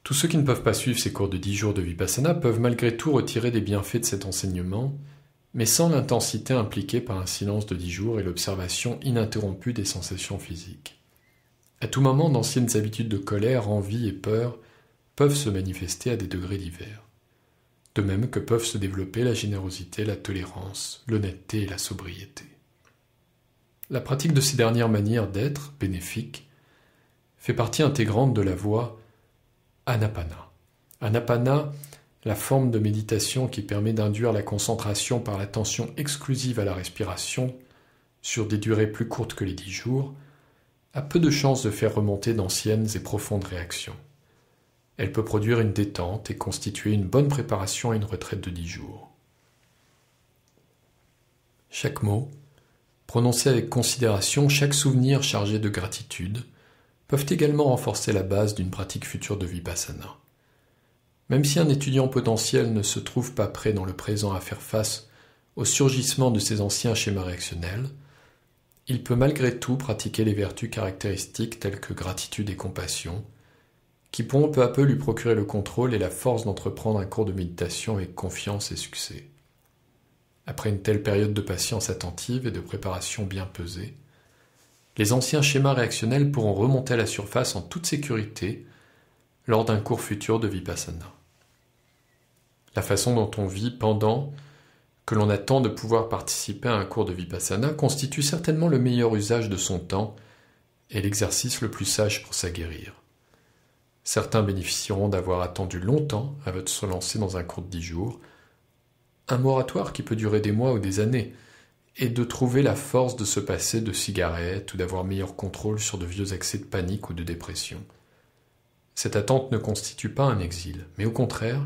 Tous ceux qui ne peuvent pas suivre ces cours de dix jours de Vipassana peuvent malgré tout retirer des bienfaits de cet enseignement, mais sans l'intensité impliquée par un silence de dix jours et l'observation ininterrompue des sensations physiques. À tout moment, d'anciennes habitudes de colère, envie et peur peuvent se manifester à des degrés divers. De même que peuvent se développer la générosité, la tolérance, l'honnêteté et la sobriété. La pratique de ces dernières manières d'être, bénéfiques, fait partie intégrante de la voie Anapana. Anapana, la forme de méditation qui permet d'induire la concentration par l'attention exclusive à la respiration sur des durées plus courtes que les dix jours, a peu de chances de faire remonter d'anciennes et profondes réactions. Elle peut produire une détente et constituer une bonne préparation à une retraite de dix jours. Chaque mot, prononcé avec considération, chaque souvenir chargé de gratitude, peuvent également renforcer la base d'une pratique future de vipassana. Même si un étudiant potentiel ne se trouve pas prêt dans le présent à faire face au surgissement de ses anciens schémas réactionnels, il peut malgré tout pratiquer les vertus caractéristiques telles que gratitude et compassion, qui pourront peu à peu lui procurer le contrôle et la force d'entreprendre un cours de méditation avec confiance et succès. Après une telle période de patience attentive et de préparation bien pesée, les anciens schémas réactionnels pourront remonter à la surface en toute sécurité lors d'un cours futur de Vipassana. La façon dont on vit pendant que l'on attend de pouvoir participer à un cours de Vipassana constitue certainement le meilleur usage de son temps et l'exercice le plus sage pour s'aguerrir. Certains bénéficieront d'avoir attendu longtemps avant de se lancer dans un cours de dix jours, un moratoire qui peut durer des mois ou des années, et de trouver la force de se passer de cigarettes ou d'avoir meilleur contrôle sur de vieux accès de panique ou de dépression. Cette attente ne constitue pas un exil, mais au contraire,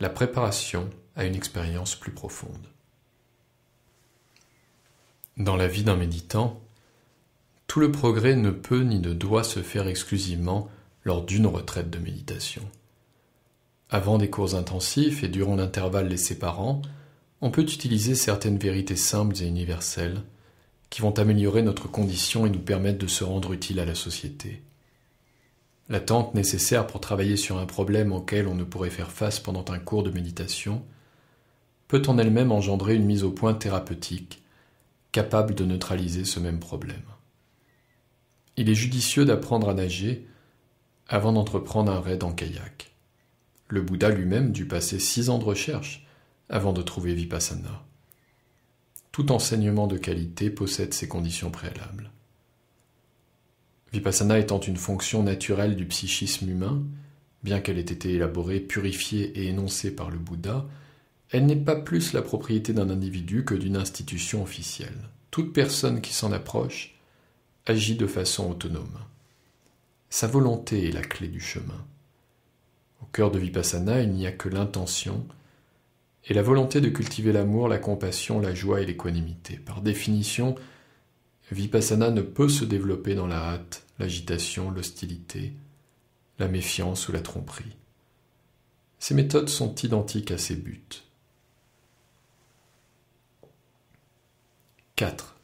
la préparation à une expérience plus profonde. Dans la vie d'un méditant, tout le progrès ne peut ni ne doit se faire exclusivement lors d'une retraite de méditation. Avant des cours intensifs et durant l'intervalle les séparant, on peut utiliser certaines vérités simples et universelles qui vont améliorer notre condition et nous permettre de se rendre utile à la société. L'attente nécessaire pour travailler sur un problème auquel on ne pourrait faire face pendant un cours de méditation peut en elle-même engendrer une mise au point thérapeutique capable de neutraliser ce même problème. Il est judicieux d'apprendre à nager avant d'entreprendre un raid en kayak. Le Bouddha lui-même dut passer six ans de recherche avant de trouver vipassana. Tout enseignement de qualité possède ces conditions préalables. Vipassana étant une fonction naturelle du psychisme humain, bien qu'elle ait été élaborée, purifiée et énoncée par le Bouddha, elle n'est pas plus la propriété d'un individu que d'une institution officielle. Toute personne qui s'en approche agit de façon autonome. Sa volonté est la clé du chemin. Au cœur de Vipassana, il n'y a que l'intention, et la volonté de cultiver l'amour, la compassion, la joie et l'équanimité. Par définition, Vipassana ne peut se développer dans la hâte, l'agitation, l'hostilité, la méfiance ou la tromperie. Ces méthodes sont identiques à ces buts. 4.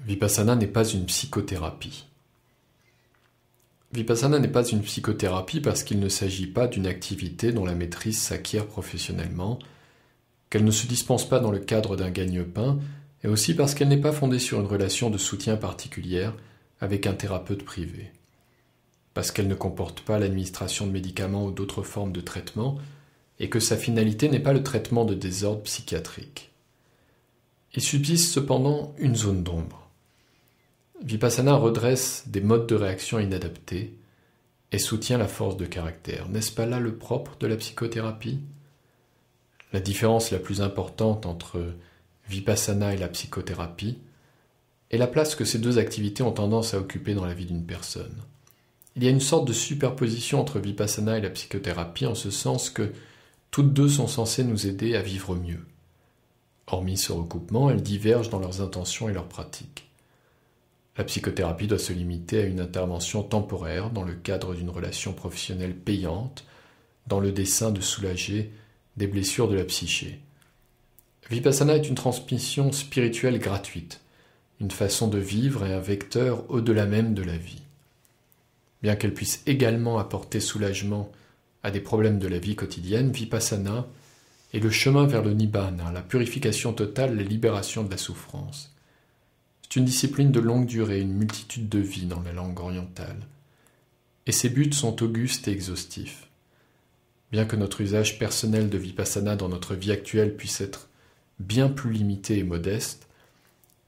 Vipassana n'est pas une psychothérapie. Vipassana n'est pas une psychothérapie parce qu'il ne s'agit pas d'une activité dont la maîtrise s'acquiert professionnellement, qu'elle ne se dispense pas dans le cadre d'un gagne-pain, et aussi parce qu'elle n'est pas fondée sur une relation de soutien particulière avec un thérapeute privé. Parce qu'elle ne comporte pas l'administration de médicaments ou d'autres formes de traitement, et que sa finalité n'est pas le traitement de désordres psychiatriques. Il subsiste cependant une zone d'ombre. Vipassana redresse des modes de réaction inadaptés et soutient la force de caractère. N'est-ce pas là le propre de la psychothérapie La différence la plus importante entre Vipassana et la psychothérapie est la place que ces deux activités ont tendance à occuper dans la vie d'une personne. Il y a une sorte de superposition entre Vipassana et la psychothérapie en ce sens que toutes deux sont censées nous aider à vivre mieux. Hormis ce recoupement, elles divergent dans leurs intentions et leurs pratiques. La psychothérapie doit se limiter à une intervention temporaire dans le cadre d'une relation professionnelle payante, dans le dessein de soulager des blessures de la psyché. Vipassana est une transmission spirituelle gratuite, une façon de vivre et un vecteur au-delà même de la vie. Bien qu'elle puisse également apporter soulagement à des problèmes de la vie quotidienne, Vipassana est le chemin vers le Nibbana, la purification totale, la libération de la souffrance. C'est une discipline de longue durée, une multitude de vies dans la langue orientale. Et ses buts sont augustes et exhaustifs. Bien que notre usage personnel de vipassana dans notre vie actuelle puisse être bien plus limité et modeste,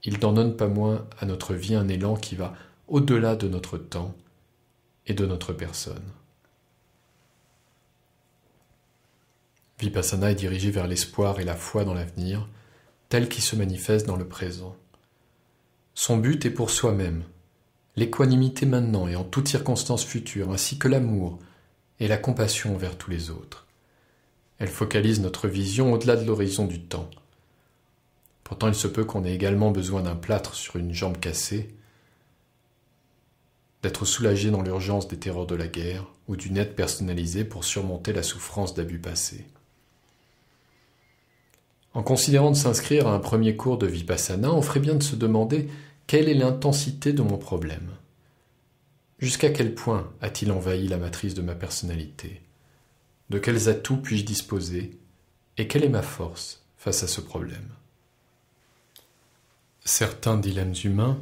il n'en donne pas moins à notre vie un élan qui va au-delà de notre temps et de notre personne. Vipassana est dirigé vers l'espoir et la foi dans l'avenir, tel qu'il se manifeste dans le présent. Son but est pour soi-même. L'équanimité maintenant et en toutes circonstances futures, ainsi que l'amour et la compassion envers tous les autres. Elle focalise notre vision au-delà de l'horizon du temps. Pourtant, il se peut qu'on ait également besoin d'un plâtre sur une jambe cassée, d'être soulagé dans l'urgence des terreurs de la guerre ou d'une aide personnalisée pour surmonter la souffrance d'abus passés. En considérant de s'inscrire à un premier cours de Vipassana, on ferait bien de se demander quelle est l'intensité de mon problème Jusqu'à quel point a-t-il envahi la matrice de ma personnalité De quels atouts puis-je disposer Et quelle est ma force face à ce problème Certains dilemmes humains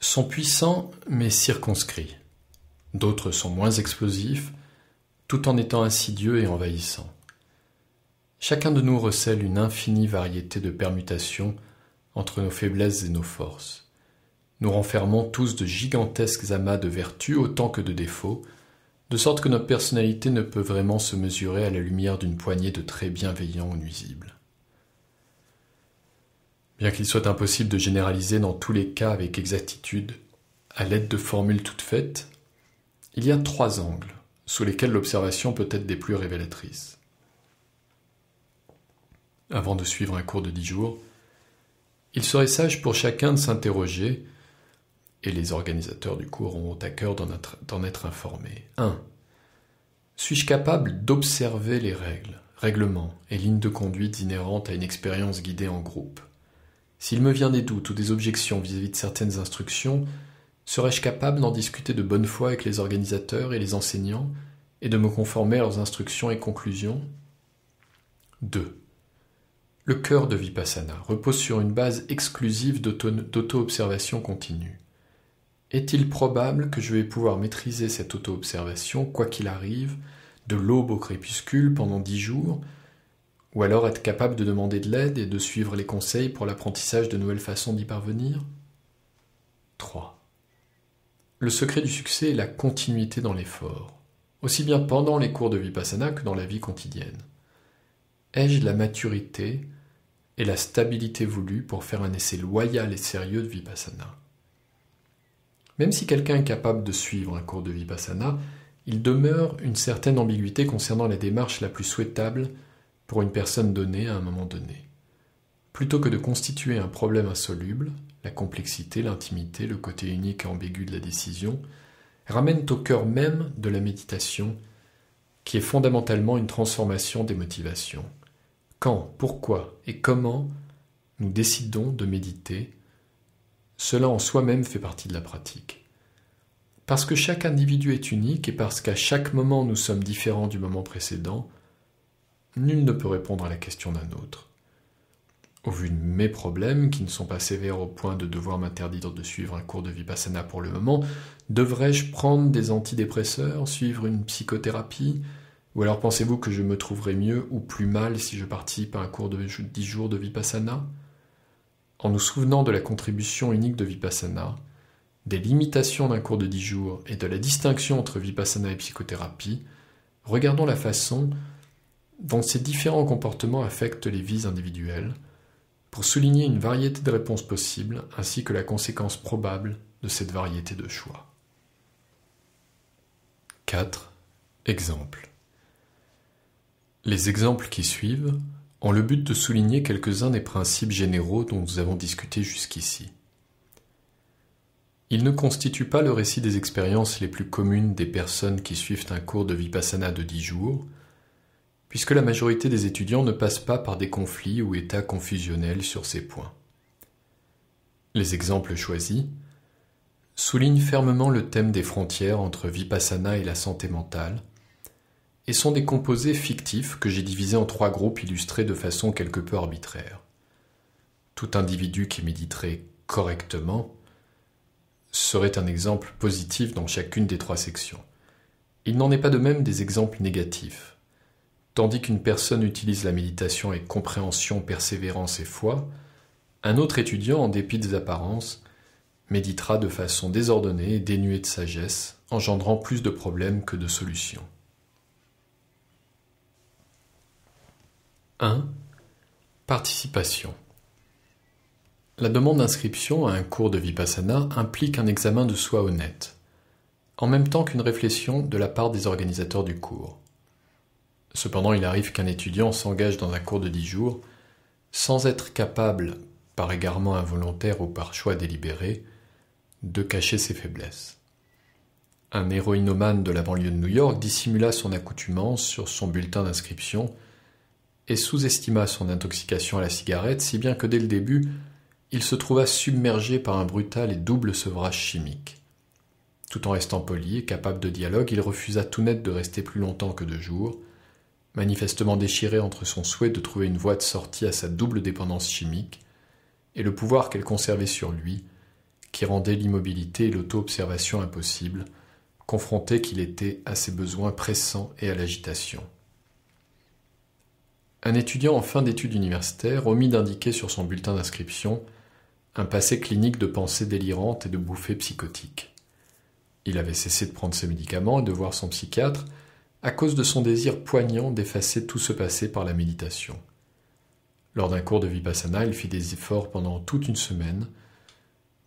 sont puissants mais circonscrits. D'autres sont moins explosifs, tout en étant insidieux et envahissants. Chacun de nous recèle une infinie variété de permutations entre nos faiblesses et nos forces. Nous renfermons tous de gigantesques amas de vertus autant que de défauts, de sorte que notre personnalité ne peut vraiment se mesurer à la lumière d'une poignée de très bienveillants ou nuisibles. Bien qu'il soit impossible de généraliser dans tous les cas avec exactitude, à l'aide de formules toutes faites, il y a trois angles sous lesquels l'observation peut être des plus révélatrices. Avant de suivre un cours de dix jours, il serait sage pour chacun de s'interroger les organisateurs du cours ont à cœur d'en être, informés. 1. Suis-je capable d'observer les règles, règlements et lignes de conduite inhérentes à une expérience guidée en groupe S'il me vient des doutes ou des objections vis-à-vis -vis de certaines instructions, serais-je capable d'en discuter de bonne foi avec les organisateurs et les enseignants et de me conformer à leurs instructions et conclusions 2. Le cœur de Vipassana repose sur une base exclusive d'auto-observation continue. Est-il probable que je vais pouvoir maîtriser cette auto-observation, quoi qu'il arrive, de l'aube au crépuscule pendant dix jours, ou alors être capable de demander de l'aide et de suivre les conseils pour l'apprentissage de nouvelles façons d'y parvenir 3. Le secret du succès est la continuité dans l'effort, aussi bien pendant les cours de vipassana que dans la vie quotidienne. Ai-je la maturité et la stabilité voulue pour faire un essai loyal et sérieux de vipassana même si quelqu'un est capable de suivre un cours de vipassana, il demeure une certaine ambiguïté concernant la démarche la plus souhaitable pour une personne donnée à un moment donné. Plutôt que de constituer un problème insoluble, la complexité, l'intimité, le côté unique et ambigu de la décision ramènent au cœur même de la méditation, qui est fondamentalement une transformation des motivations. Quand, pourquoi et comment nous décidons de méditer cela en soi-même fait partie de la pratique. Parce que chaque individu est unique et parce qu'à chaque moment nous sommes différents du moment précédent, nul ne peut répondre à la question d'un autre. Au vu de mes problèmes, qui ne sont pas sévères au point de devoir m'interdire de suivre un cours de vipassana pour le moment, devrais-je prendre des antidépresseurs, suivre une psychothérapie Ou alors pensez-vous que je me trouverais mieux ou plus mal si je participe à un cours de 10 jours de vipassana en nous souvenant de la contribution unique de Vipassana, des limitations d'un cours de 10 jours et de la distinction entre Vipassana et psychothérapie, regardons la façon dont ces différents comportements affectent les vies individuelles, pour souligner une variété de réponses possibles ainsi que la conséquence probable de cette variété de choix. 4. Exemples. Les exemples qui suivent en le but de souligner quelques-uns des principes généraux dont nous avons discuté jusqu'ici. Il ne constitue pas le récit des expériences les plus communes des personnes qui suivent un cours de vipassana de dix jours, puisque la majorité des étudiants ne passent pas par des conflits ou états confusionnels sur ces points. Les exemples choisis soulignent fermement le thème des frontières entre vipassana et la santé mentale, et sont des composés fictifs que j'ai divisés en trois groupes illustrés de façon quelque peu arbitraire. Tout individu qui méditerait correctement serait un exemple positif dans chacune des trois sections. Il n'en est pas de même des exemples négatifs. Tandis qu'une personne utilise la méditation avec compréhension, persévérance et foi, un autre étudiant, en dépit des apparences, méditera de façon désordonnée et dénuée de sagesse, engendrant plus de problèmes que de solutions. 1. Participation. La demande d'inscription à un cours de vipassana implique un examen de soi honnête, en même temps qu'une réflexion de la part des organisateurs du cours. Cependant, il arrive qu'un étudiant s'engage dans un cours de 10 jours sans être capable, par égarement involontaire ou par choix délibéré, de cacher ses faiblesses. Un héroïnomane de la banlieue de New York dissimula son accoutumance sur son bulletin d'inscription et sous-estima son intoxication à la cigarette, si bien que dès le début, il se trouva submergé par un brutal et double sevrage chimique. Tout en restant poli et capable de dialogue, il refusa tout net de rester plus longtemps que deux jours, manifestement déchiré entre son souhait de trouver une voie de sortie à sa double dépendance chimique et le pouvoir qu'elle conservait sur lui, qui rendait l'immobilité et l'auto-observation impossibles, confronté qu'il était à ses besoins pressants et à l'agitation. Un étudiant en fin d'études universitaires omit d'indiquer sur son bulletin d'inscription un passé clinique de pensées délirantes et de bouffées psychotiques. Il avait cessé de prendre ses médicaments et de voir son psychiatre à cause de son désir poignant d'effacer tout ce passé par la méditation. Lors d'un cours de vipassana, il fit des efforts pendant toute une semaine,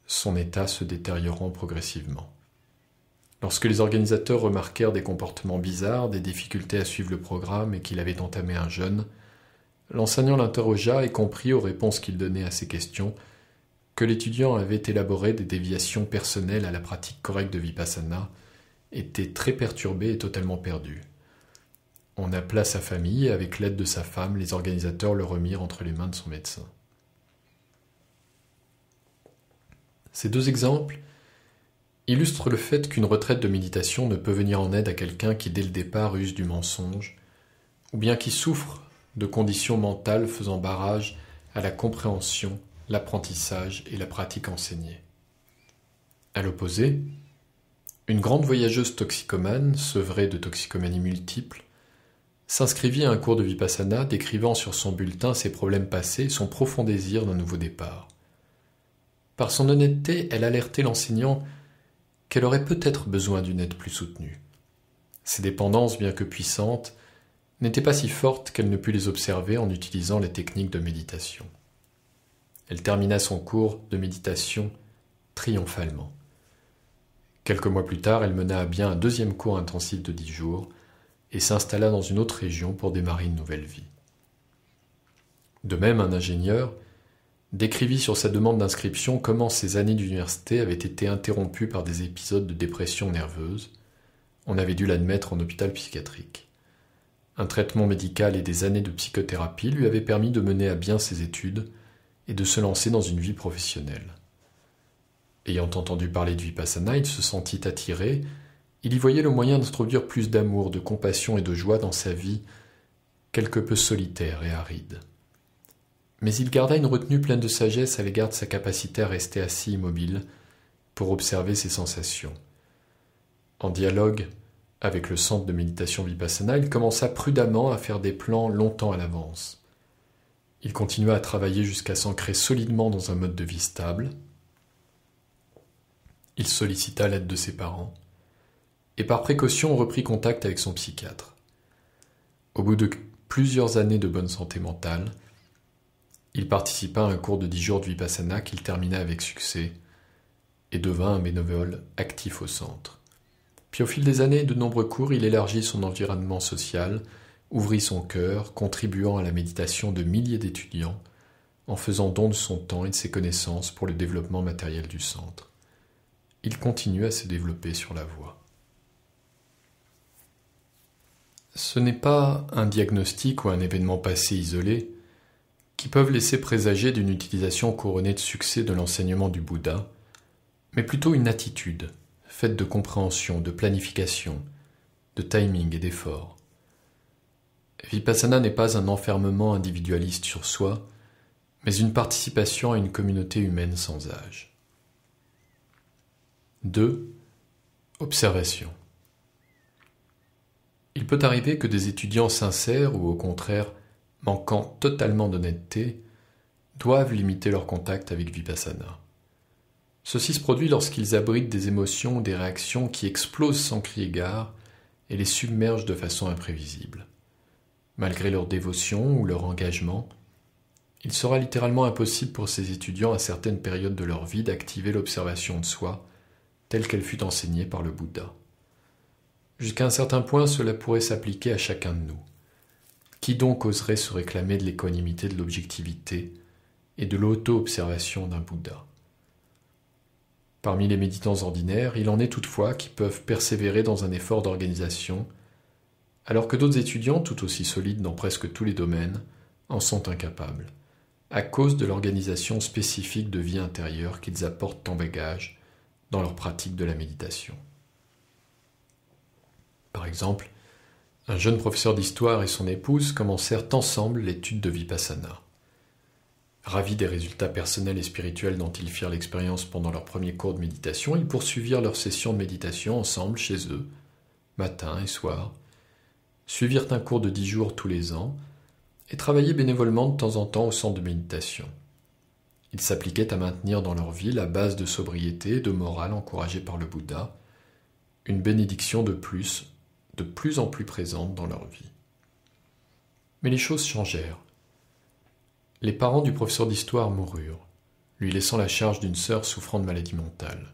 son état se détériorant progressivement. Lorsque les organisateurs remarquèrent des comportements bizarres, des difficultés à suivre le programme et qu'il avait entamé un jeûne, L'enseignant l'interrogea et comprit aux réponses qu'il donnait à ses questions que l'étudiant avait élaboré des déviations personnelles à la pratique correcte de Vipassana, était très perturbé et totalement perdu. On appela sa famille et avec l'aide de sa femme, les organisateurs le remirent entre les mains de son médecin. Ces deux exemples illustrent le fait qu'une retraite de méditation ne peut venir en aide à quelqu'un qui dès le départ use du mensonge, ou bien qui souffre de conditions mentales faisant barrage à la compréhension, l'apprentissage et la pratique enseignée. À l'opposé, une grande voyageuse toxicomane, sevrée de toxicomanie multiple, s'inscrivit à un cours de vipassana décrivant sur son bulletin ses problèmes passés et son profond désir d'un nouveau départ. Par son honnêteté, elle alertait l'enseignant qu'elle aurait peut-être besoin d'une aide plus soutenue. Ses dépendances, bien que puissantes, n'était pas si forte qu'elle ne put les observer en utilisant les techniques de méditation. Elle termina son cours de méditation triomphalement. Quelques mois plus tard, elle mena à bien un deuxième cours intensif de dix jours et s'installa dans une autre région pour démarrer une nouvelle vie. De même, un ingénieur décrivit sur sa demande d'inscription comment ses années d'université avaient été interrompues par des épisodes de dépression nerveuse. On avait dû l'admettre en hôpital psychiatrique. Un traitement médical et des années de psychothérapie lui avaient permis de mener à bien ses études et de se lancer dans une vie professionnelle. Ayant entendu parler de Vipassana, il se sentit attiré, il y voyait le moyen d'introduire plus d'amour, de compassion et de joie dans sa vie, quelque peu solitaire et aride. Mais il garda une retenue pleine de sagesse à l'égard de sa capacité à rester assis immobile pour observer ses sensations. En dialogue, avec le centre de méditation vipassana, il commença prudemment à faire des plans longtemps à l'avance. Il continua à travailler jusqu'à s'ancrer solidement dans un mode de vie stable. Il sollicita l'aide de ses parents et par précaution reprit contact avec son psychiatre. Au bout de plusieurs années de bonne santé mentale, il participa à un cours de dix jours de Vipassana qu'il termina avec succès et devint un bénévole actif au centre. Puis au fil des années et de nombreux cours, il élargit son environnement social, ouvrit son cœur, contribuant à la méditation de milliers d'étudiants, en faisant don de son temps et de ses connaissances pour le développement matériel du centre. Il continue à se développer sur la voie. Ce n'est pas un diagnostic ou un événement passé isolé qui peuvent laisser présager d'une utilisation couronnée de succès de l'enseignement du Bouddha, mais plutôt une attitude, faite de compréhension, de planification, de timing et d'effort. Vipassana n'est pas un enfermement individualiste sur soi, mais une participation à une communauté humaine sans âge. 2. Observation. Il peut arriver que des étudiants sincères ou au contraire manquant totalement d'honnêteté doivent limiter leur contact avec Vipassana. Ceci se produit lorsqu'ils abritent des émotions, ou des réactions qui explosent sans crier égard et les submergent de façon imprévisible. Malgré leur dévotion ou leur engagement, il sera littéralement impossible pour ces étudiants à certaines périodes de leur vie d'activer l'observation de soi telle qu'elle fut enseignée par le Bouddha. Jusqu'à un certain point, cela pourrait s'appliquer à chacun de nous. Qui donc oserait se réclamer de l'équanimité de l'objectivité et de l'auto-observation d'un Bouddha Parmi les méditants ordinaires, il en est toutefois qui peuvent persévérer dans un effort d'organisation, alors que d'autres étudiants, tout aussi solides dans presque tous les domaines, en sont incapables, à cause de l'organisation spécifique de vie intérieure qu'ils apportent en bagage dans leur pratique de la méditation. Par exemple, un jeune professeur d'histoire et son épouse commencèrent ensemble l'étude de Vipassana. Ravis des résultats personnels et spirituels dont ils firent l'expérience pendant leur premier cours de méditation, ils poursuivirent leur session de méditation ensemble chez eux, matin et soir, suivirent un cours de dix jours tous les ans, et travaillaient bénévolement de temps en temps au centre de méditation. Ils s'appliquaient à maintenir dans leur vie la base de sobriété et de morale encouragée par le Bouddha, une bénédiction de plus, de plus en plus présente dans leur vie. Mais les choses changèrent. Les parents du professeur d'histoire moururent, lui laissant la charge d'une sœur souffrant de maladie mentale.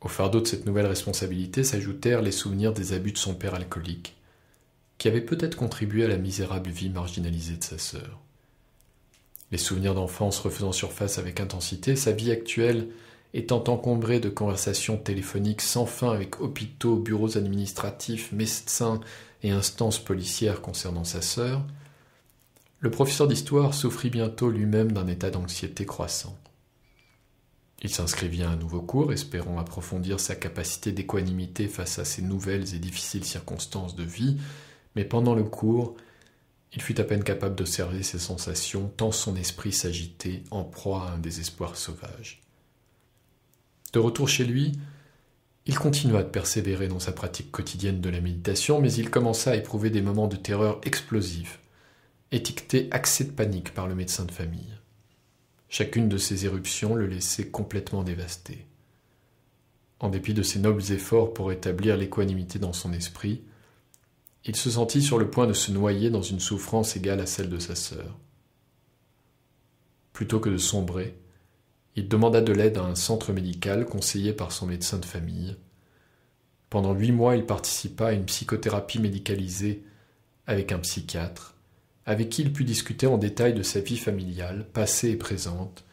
Au fardeau de cette nouvelle responsabilité s'ajoutèrent les souvenirs des abus de son père alcoolique, qui avait peut-être contribué à la misérable vie marginalisée de sa sœur. Les souvenirs d'enfance refaisant surface avec intensité, sa vie actuelle étant encombrée de conversations téléphoniques sans fin avec hôpitaux, bureaux administratifs, médecins et instances policières concernant sa sœur, le professeur d'histoire souffrit bientôt lui-même d'un état d'anxiété croissant. Il s'inscrivit à un nouveau cours, espérant approfondir sa capacité d'équanimité face à ces nouvelles et difficiles circonstances de vie, mais pendant le cours, il fut à peine capable d'observer ses sensations, tant son esprit s'agitait en proie à un désespoir sauvage. De retour chez lui, il continua de persévérer dans sa pratique quotidienne de la méditation, mais il commença à éprouver des moments de terreur explosifs étiqueté accès de panique par le médecin de famille. Chacune de ces éruptions le laissait complètement dévasté. En dépit de ses nobles efforts pour établir l'équanimité dans son esprit, il se sentit sur le point de se noyer dans une souffrance égale à celle de sa sœur. Plutôt que de sombrer, il demanda de l'aide à un centre médical conseillé par son médecin de famille. Pendant huit mois, il participa à une psychothérapie médicalisée avec un psychiatre avec qui il put discuter en détail de sa vie familiale, passée et présente,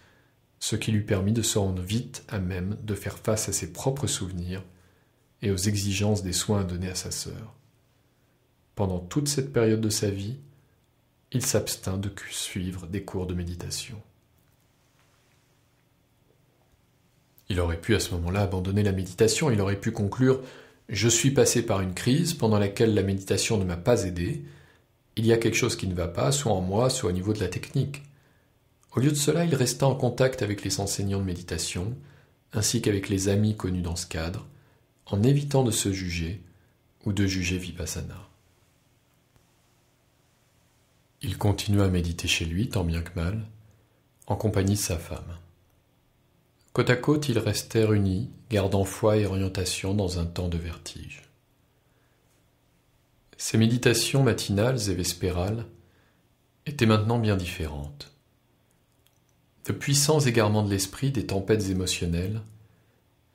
ce qui lui permit de se rendre vite à même de faire face à ses propres souvenirs et aux exigences des soins donnés à sa sœur. Pendant toute cette période de sa vie, il s'abstint de suivre des cours de méditation. Il aurait pu à ce moment-là abandonner la méditation, il aurait pu conclure ⁇ Je suis passé par une crise pendant laquelle la méditation ne m'a pas aidé ⁇ il y a quelque chose qui ne va pas, soit en moi, soit au niveau de la technique. Au lieu de cela, il resta en contact avec les enseignants de méditation, ainsi qu'avec les amis connus dans ce cadre, en évitant de se juger ou de juger Vipassana. Il continua à méditer chez lui, tant bien que mal, en compagnie de sa femme. Côte à côte, ils restèrent unis, gardant foi et orientation dans un temps de vertige. Ses méditations matinales et vespérales étaient maintenant bien différentes. De puissants égarements de l'esprit, des tempêtes émotionnelles,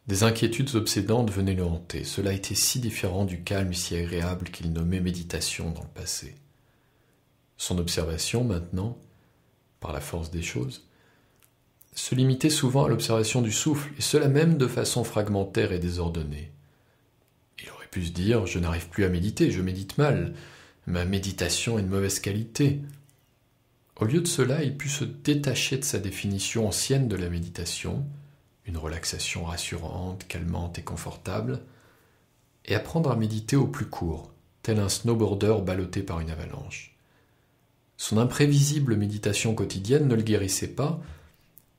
des inquiétudes obsédantes venaient le hanter. Cela était si différent du calme si agréable qu'il nommait méditation dans le passé. Son observation maintenant, par la force des choses, se limitait souvent à l'observation du souffle, et cela même de façon fragmentaire et désordonnée dire je n'arrive plus à méditer, je médite mal, ma méditation est de mauvaise qualité. Au lieu de cela, il put se détacher de sa définition ancienne de la méditation, une relaxation rassurante, calmante et confortable, et apprendre à méditer au plus court, tel un snowboarder ballotté par une avalanche. Son imprévisible méditation quotidienne ne le guérissait pas,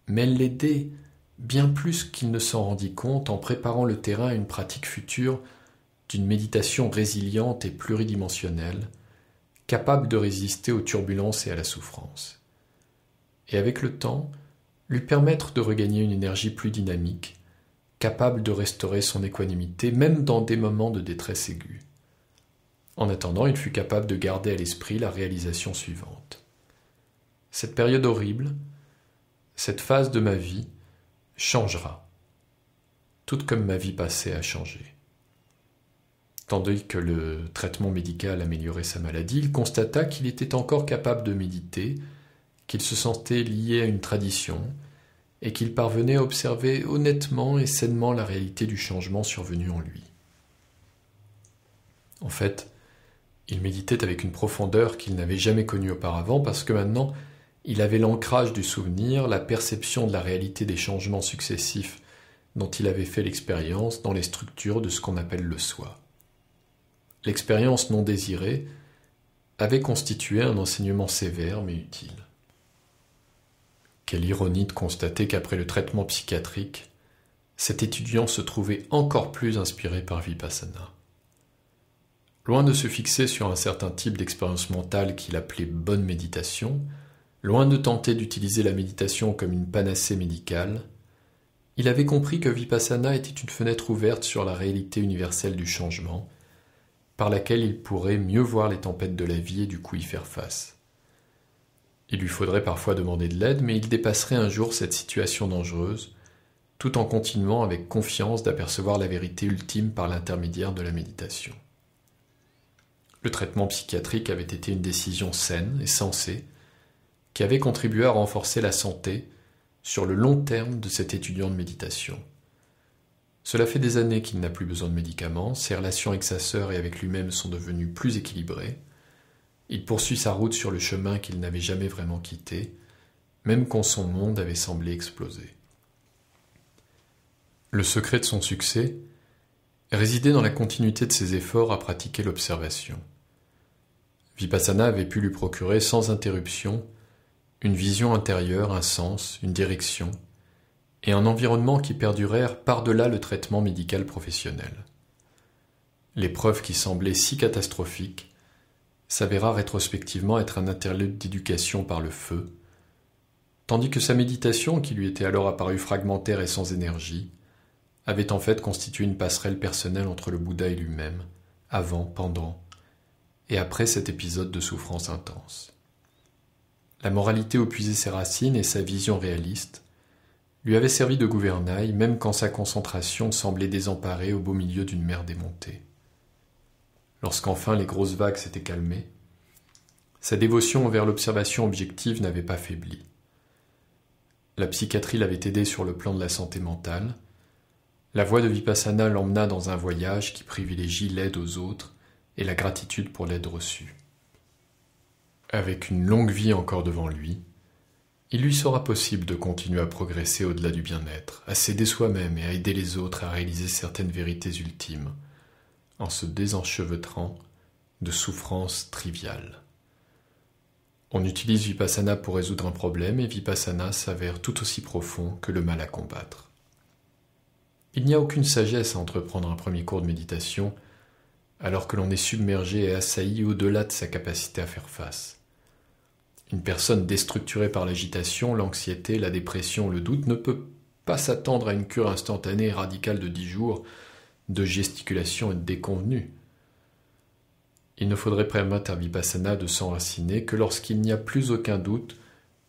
mais elle l'aidait bien plus qu'il ne s'en rendit compte en préparant le terrain à une pratique future d'une méditation résiliente et pluridimensionnelle, capable de résister aux turbulences et à la souffrance. Et avec le temps, lui permettre de regagner une énergie plus dynamique, capable de restaurer son équanimité même dans des moments de détresse aiguë. En attendant, il fut capable de garder à l'esprit la réalisation suivante. Cette période horrible, cette phase de ma vie, changera, tout comme ma vie passée a changé. Tandis que le traitement médical améliorait sa maladie, il constata qu'il était encore capable de méditer, qu'il se sentait lié à une tradition, et qu'il parvenait à observer honnêtement et sainement la réalité du changement survenu en lui. En fait, il méditait avec une profondeur qu'il n'avait jamais connue auparavant parce que maintenant il avait l'ancrage du souvenir, la perception de la réalité des changements successifs dont il avait fait l'expérience dans les structures de ce qu'on appelle le soi l'expérience non désirée, avait constitué un enseignement sévère mais utile. Quelle ironie de constater qu'après le traitement psychiatrique, cet étudiant se trouvait encore plus inspiré par Vipassana. Loin de se fixer sur un certain type d'expérience mentale qu'il appelait bonne méditation, loin de tenter d'utiliser la méditation comme une panacée médicale, il avait compris que Vipassana était une fenêtre ouverte sur la réalité universelle du changement par laquelle il pourrait mieux voir les tempêtes de la vie et du coup y faire face. Il lui faudrait parfois demander de l'aide, mais il dépasserait un jour cette situation dangereuse, tout en continuant avec confiance d'apercevoir la vérité ultime par l'intermédiaire de la méditation. Le traitement psychiatrique avait été une décision saine et sensée, qui avait contribué à renforcer la santé sur le long terme de cet étudiant de méditation. Cela fait des années qu'il n'a plus besoin de médicaments, ses relations avec sa sœur et avec lui-même sont devenues plus équilibrées. Il poursuit sa route sur le chemin qu'il n'avait jamais vraiment quitté, même quand son monde avait semblé exploser. Le secret de son succès résidait dans la continuité de ses efforts à pratiquer l'observation. Vipassana avait pu lui procurer sans interruption une vision intérieure, un sens, une direction, et un environnement qui perdurèrent par-delà le traitement médical professionnel. L'épreuve qui semblait si catastrophique s'avéra rétrospectivement être un interlude d'éducation par le feu, tandis que sa méditation, qui lui était alors apparue fragmentaire et sans énergie, avait en fait constitué une passerelle personnelle entre le Bouddha et lui-même, avant, pendant et après cet épisode de souffrance intense. La moralité où ses racines et sa vision réaliste lui avait servi de gouvernail même quand sa concentration semblait désemparée au beau milieu d'une mer démontée. Lorsqu'enfin les grosses vagues s'étaient calmées, sa dévotion envers l'observation objective n'avait pas faibli. La psychiatrie l'avait aidé sur le plan de la santé mentale. La voie de Vipassana l'emmena dans un voyage qui privilégie l'aide aux autres et la gratitude pour l'aide reçue. Avec une longue vie encore devant lui, il lui sera possible de continuer à progresser au-delà du bien-être, à s'aider soi-même et à aider les autres à réaliser certaines vérités ultimes, en se désenchevêtrant de souffrances triviales. On utilise Vipassana pour résoudre un problème et Vipassana s'avère tout aussi profond que le mal à combattre. Il n'y a aucune sagesse à entreprendre un premier cours de méditation alors que l'on est submergé et assailli au-delà de sa capacité à faire face. Une personne déstructurée par l'agitation, l'anxiété, la dépression, le doute ne peut pas s'attendre à une cure instantanée et radicale de dix jours de gesticulation et de déconvenue. Il ne faudrait permettre à Vipassana de s'enraciner que lorsqu'il n'y a plus aucun doute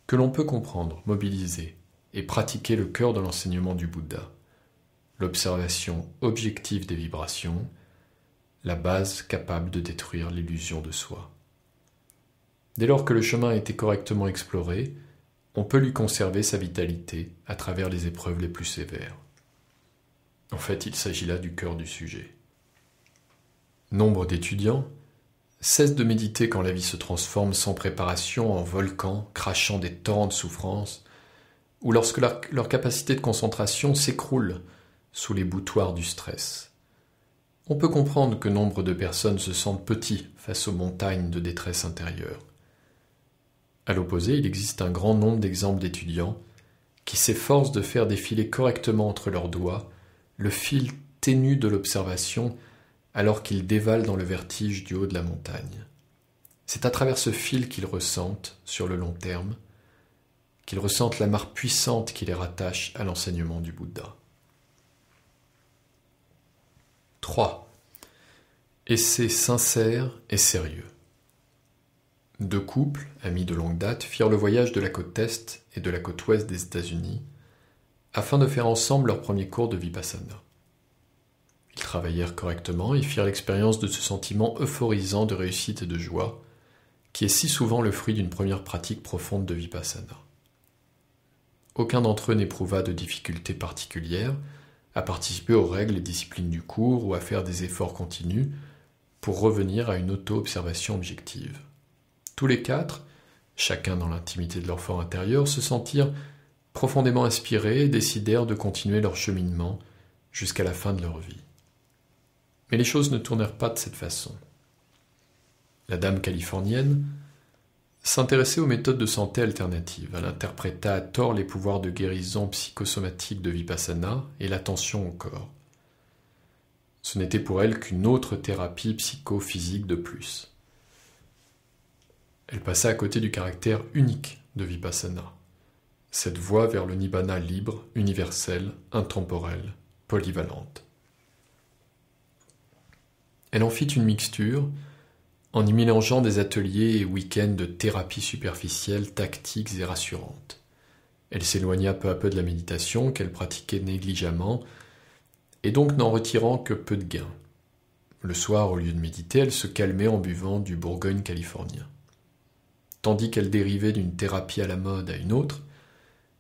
que l'on peut comprendre, mobiliser et pratiquer le cœur de l'enseignement du Bouddha, l'observation objective des vibrations, la base capable de détruire l'illusion de soi. Dès lors que le chemin a été correctement exploré, on peut lui conserver sa vitalité à travers les épreuves les plus sévères. En fait, il s'agit là du cœur du sujet. Nombre d'étudiants cessent de méditer quand la vie se transforme sans préparation en volcan crachant des torrents de souffrance, ou lorsque leur, capacité de concentration s'écroule sous les boutoirs du stress. On peut comprendre que nombre de personnes se sentent petits face aux montagnes de détresse intérieure. À l'opposé, il existe un grand nombre d'exemples d'étudiants qui s'efforcent de faire défiler correctement entre leurs doigts le fil ténu de l'observation alors qu'ils dévalent dans le vertige du haut de la montagne. C'est à travers ce fil qu'ils ressentent, sur le long terme, qu'ils ressentent la mare puissante qui les rattache à l'enseignement du Bouddha. 3. Essai sincère et sérieux. Deux couples, amis de longue date, firent le voyage de la côte est et de la côte ouest des États-Unis afin de faire ensemble leur premier cours de vipassana. Ils travaillèrent correctement et firent l'expérience de ce sentiment euphorisant de réussite et de joie qui est si souvent le fruit d'une première pratique profonde de vipassana. Aucun d'entre eux n'éprouva de difficultés particulières à participer aux règles et disciplines du cours ou à faire des efforts continus pour revenir à une auto-observation objective tous les quatre, chacun dans l'intimité de leur fort intérieur, se sentirent profondément inspirés et décidèrent de continuer leur cheminement jusqu'à la fin de leur vie. Mais les choses ne tournèrent pas de cette façon. La dame californienne s'intéressait aux méthodes de santé alternatives. Elle interpréta à tort les pouvoirs de guérison psychosomatique de Vipassana et l'attention au corps. Ce n'était pour elle qu'une autre thérapie psychophysique de plus elle passa à côté du caractère unique de Vipassana, cette voie vers le nibbana libre, universel, intemporel, polyvalente. Elle en fit une mixture en y mélangeant des ateliers et week-ends de thérapie superficielle, tactiques et rassurantes. Elle s'éloigna peu à peu de la méditation qu'elle pratiquait négligemment, et donc n'en retirant que peu de gains. Le soir, au lieu de méditer, elle se calmait en buvant du Bourgogne californien tandis qu'elle dérivait d'une thérapie à la mode à une autre,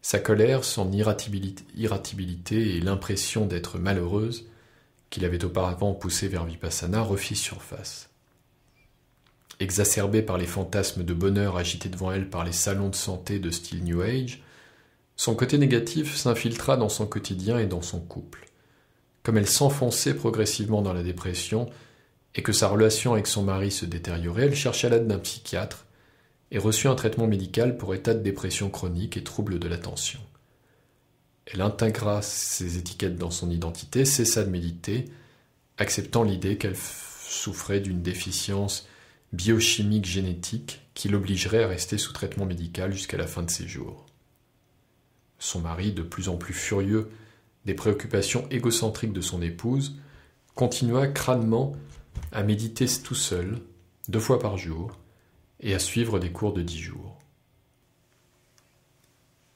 sa colère, son irritabilité et l'impression d'être malheureuse qu'il avait auparavant poussée vers Vipassana refit surface. Exacerbée par les fantasmes de bonheur agités devant elle par les salons de santé de style New Age, son côté négatif s'infiltra dans son quotidien et dans son couple. Comme elle s'enfonçait progressivement dans la dépression et que sa relation avec son mari se détériorait, elle chercha l'aide d'un psychiatre et reçut un traitement médical pour état de dépression chronique et trouble de l'attention. Elle intégra ces étiquettes dans son identité, cessa de méditer, acceptant l'idée qu'elle souffrait d'une déficience biochimique génétique qui l'obligerait à rester sous traitement médical jusqu'à la fin de ses jours. Son mari, de plus en plus furieux des préoccupations égocentriques de son épouse, continua crânement à méditer tout seul, deux fois par jour, et à suivre des cours de dix jours.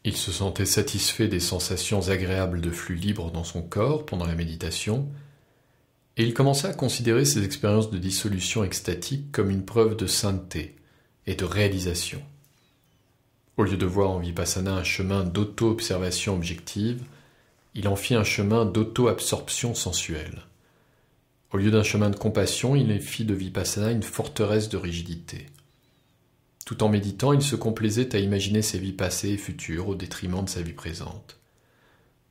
Il se sentait satisfait des sensations agréables de flux libre dans son corps pendant la méditation, et il commença à considérer ses expériences de dissolution extatique comme une preuve de sainteté et de réalisation. Au lieu de voir en vipassana un chemin d'auto-observation objective, il en fit un chemin d'auto-absorption sensuelle. Au lieu d'un chemin de compassion, il fit de vipassana une forteresse de rigidité. Tout en méditant, il se complaisait à imaginer ses vies passées et futures au détriment de sa vie présente.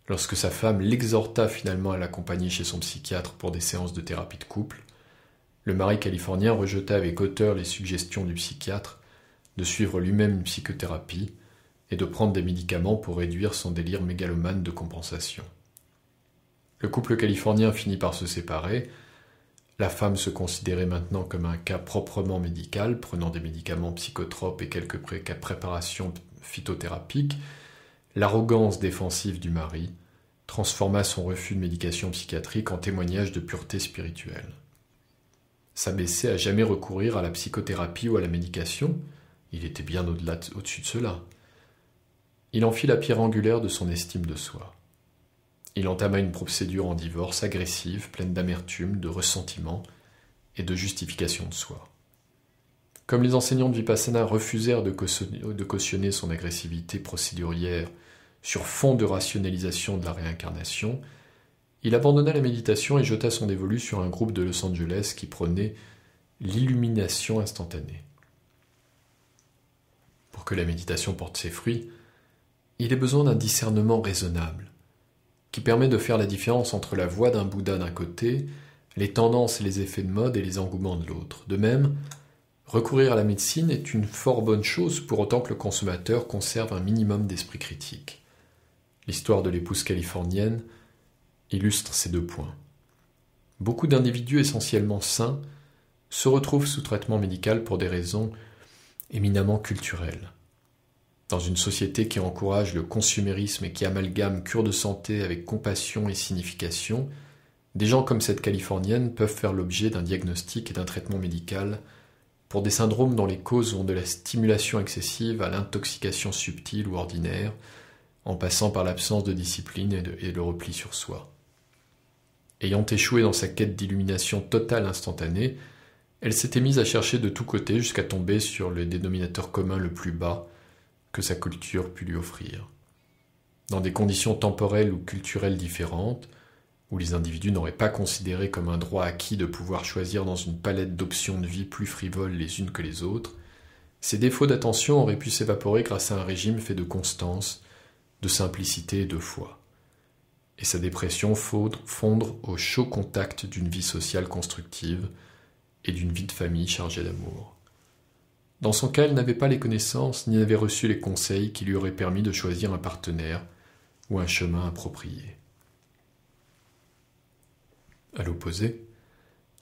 Lorsque sa femme l'exhorta finalement à l'accompagner chez son psychiatre pour des séances de thérapie de couple, le mari californien rejeta avec hauteur les suggestions du psychiatre de suivre lui-même une psychothérapie et de prendre des médicaments pour réduire son délire mégalomane de compensation. Le couple californien finit par se séparer, la femme se considérait maintenant comme un cas proprement médical, prenant des médicaments psychotropes et quelques préparations phytothérapiques. L'arrogance défensive du mari transforma son refus de médication psychiatrique en témoignage de pureté spirituelle. S'abaisser à jamais recourir à la psychothérapie ou à la médication, il était bien au au-dessus de cela. Il en fit la pierre angulaire de son estime de soi. Il entama une procédure en divorce agressive, pleine d'amertume, de ressentiment et de justification de soi. Comme les enseignants de Vipassana refusèrent de cautionner son agressivité procédurière sur fond de rationalisation de la réincarnation, il abandonna la méditation et jeta son dévolu sur un groupe de Los Angeles qui prenait l'illumination instantanée. Pour que la méditation porte ses fruits, il est besoin d'un discernement raisonnable, qui permet de faire la différence entre la voix d'un Bouddha d'un côté, les tendances et les effets de mode et les engouements de l'autre. De même, recourir à la médecine est une fort bonne chose pour autant que le consommateur conserve un minimum d'esprit critique. L'histoire de l'épouse californienne illustre ces deux points. Beaucoup d'individus essentiellement sains se retrouvent sous traitement médical pour des raisons éminemment culturelles. Dans une société qui encourage le consumérisme et qui amalgame cure de santé avec compassion et signification, des gens comme cette Californienne peuvent faire l'objet d'un diagnostic et d'un traitement médical pour des syndromes dont les causes vont de la stimulation excessive à l'intoxication subtile ou ordinaire, en passant par l'absence de discipline et, et, le repli sur soi. Ayant échoué dans sa quête d'illumination totale instantanée, elle s'était mise à chercher de tous côtés jusqu'à tomber sur le dénominateur commun le plus bas, que sa culture put lui offrir. Dans des conditions temporelles ou culturelles différentes, où les individus n'auraient pas considéré comme un droit acquis de pouvoir choisir dans une palette d'options de vie plus frivoles les unes que les autres, ces défauts d'attention auraient pu s'évaporer grâce à un régime fait de constance, de simplicité et de foi, et sa dépression fondre au chaud contact d'une vie sociale constructive et d'une vie de famille chargée d'amour. Dans son cas, elle n'avait pas les connaissances ni n'avait reçu les conseils qui lui auraient permis de choisir un partenaire ou un chemin approprié. À l'opposé,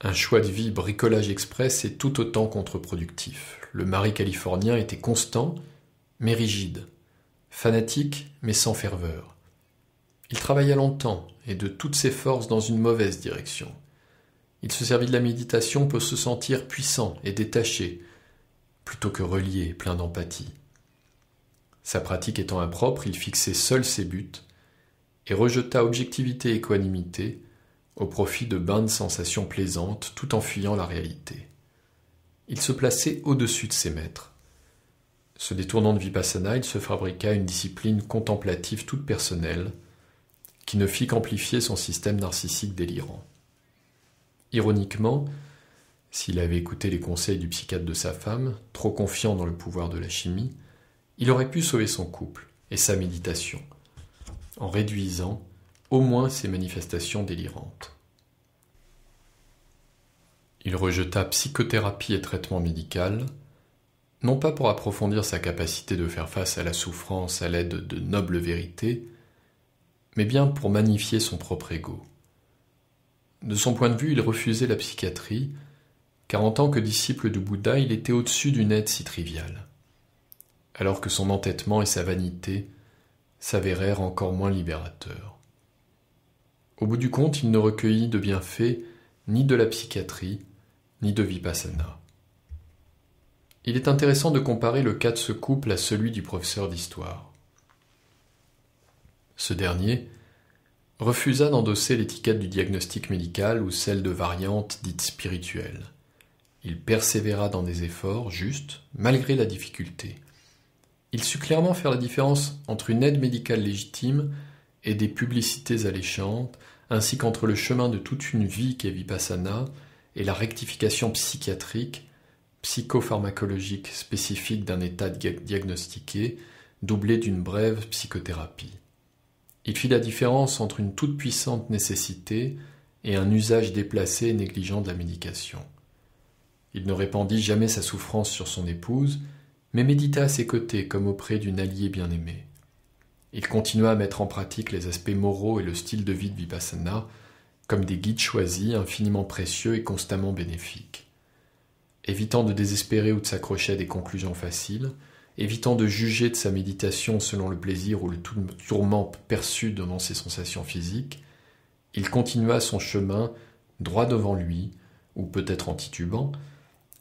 un choix de vie bricolage express est tout autant contre-productif. Le mari californien était constant, mais rigide, fanatique, mais sans ferveur. Il travailla longtemps et de toutes ses forces dans une mauvaise direction. Il se servit de la méditation pour se sentir puissant et détaché, plutôt que relié, plein d'empathie. Sa pratique étant impropre, il fixait seul ses buts et rejeta objectivité et équanimité au profit de bains de sensations plaisantes tout en fuyant la réalité. Il se plaçait au-dessus de ses maîtres. Se détournant de Vipassana, il se fabriqua une discipline contemplative toute personnelle qui ne fit qu'amplifier son système narcissique délirant. Ironiquement, s'il avait écouté les conseils du psychiatre de sa femme, trop confiant dans le pouvoir de la chimie, il aurait pu sauver son couple et sa méditation, en réduisant au moins ses manifestations délirantes. Il rejeta psychothérapie et traitement médical, non pas pour approfondir sa capacité de faire face à la souffrance à l'aide de nobles vérités, mais bien pour magnifier son propre ego. De son point de vue, il refusait la psychiatrie car en tant que disciple du Bouddha, il était au-dessus d'une aide si triviale, alors que son entêtement et sa vanité s'avérèrent encore moins libérateurs. Au bout du compte, il ne recueillit de bienfaits ni de la psychiatrie, ni de vipassana. Il est intéressant de comparer le cas de ce couple à celui du professeur d'histoire. Ce dernier refusa d'endosser l'étiquette du diagnostic médical ou celle de variante dite spirituelle. Il persévéra dans des efforts justes, malgré la difficulté. Il sut clairement faire la différence entre une aide médicale légitime et des publicités alléchantes, ainsi qu'entre le chemin de toute une vie qu'est Vipassana et la rectification psychiatrique, psychopharmacologique spécifique d'un état diagnostiqué, doublé d'une brève psychothérapie. Il fit la différence entre une toute puissante nécessité et un usage déplacé et négligent de la médication. Il ne répandit jamais sa souffrance sur son épouse, mais médita à ses côtés comme auprès d'une alliée bien-aimée. Il continua à mettre en pratique les aspects moraux et le style de vie de Vipassana comme des guides choisis, infiniment précieux et constamment bénéfiques. Évitant de désespérer ou de s'accrocher à des conclusions faciles, évitant de juger de sa méditation selon le plaisir ou le tourment perçu devant ses sensations physiques, il continua son chemin droit devant lui, ou peut-être en titubant,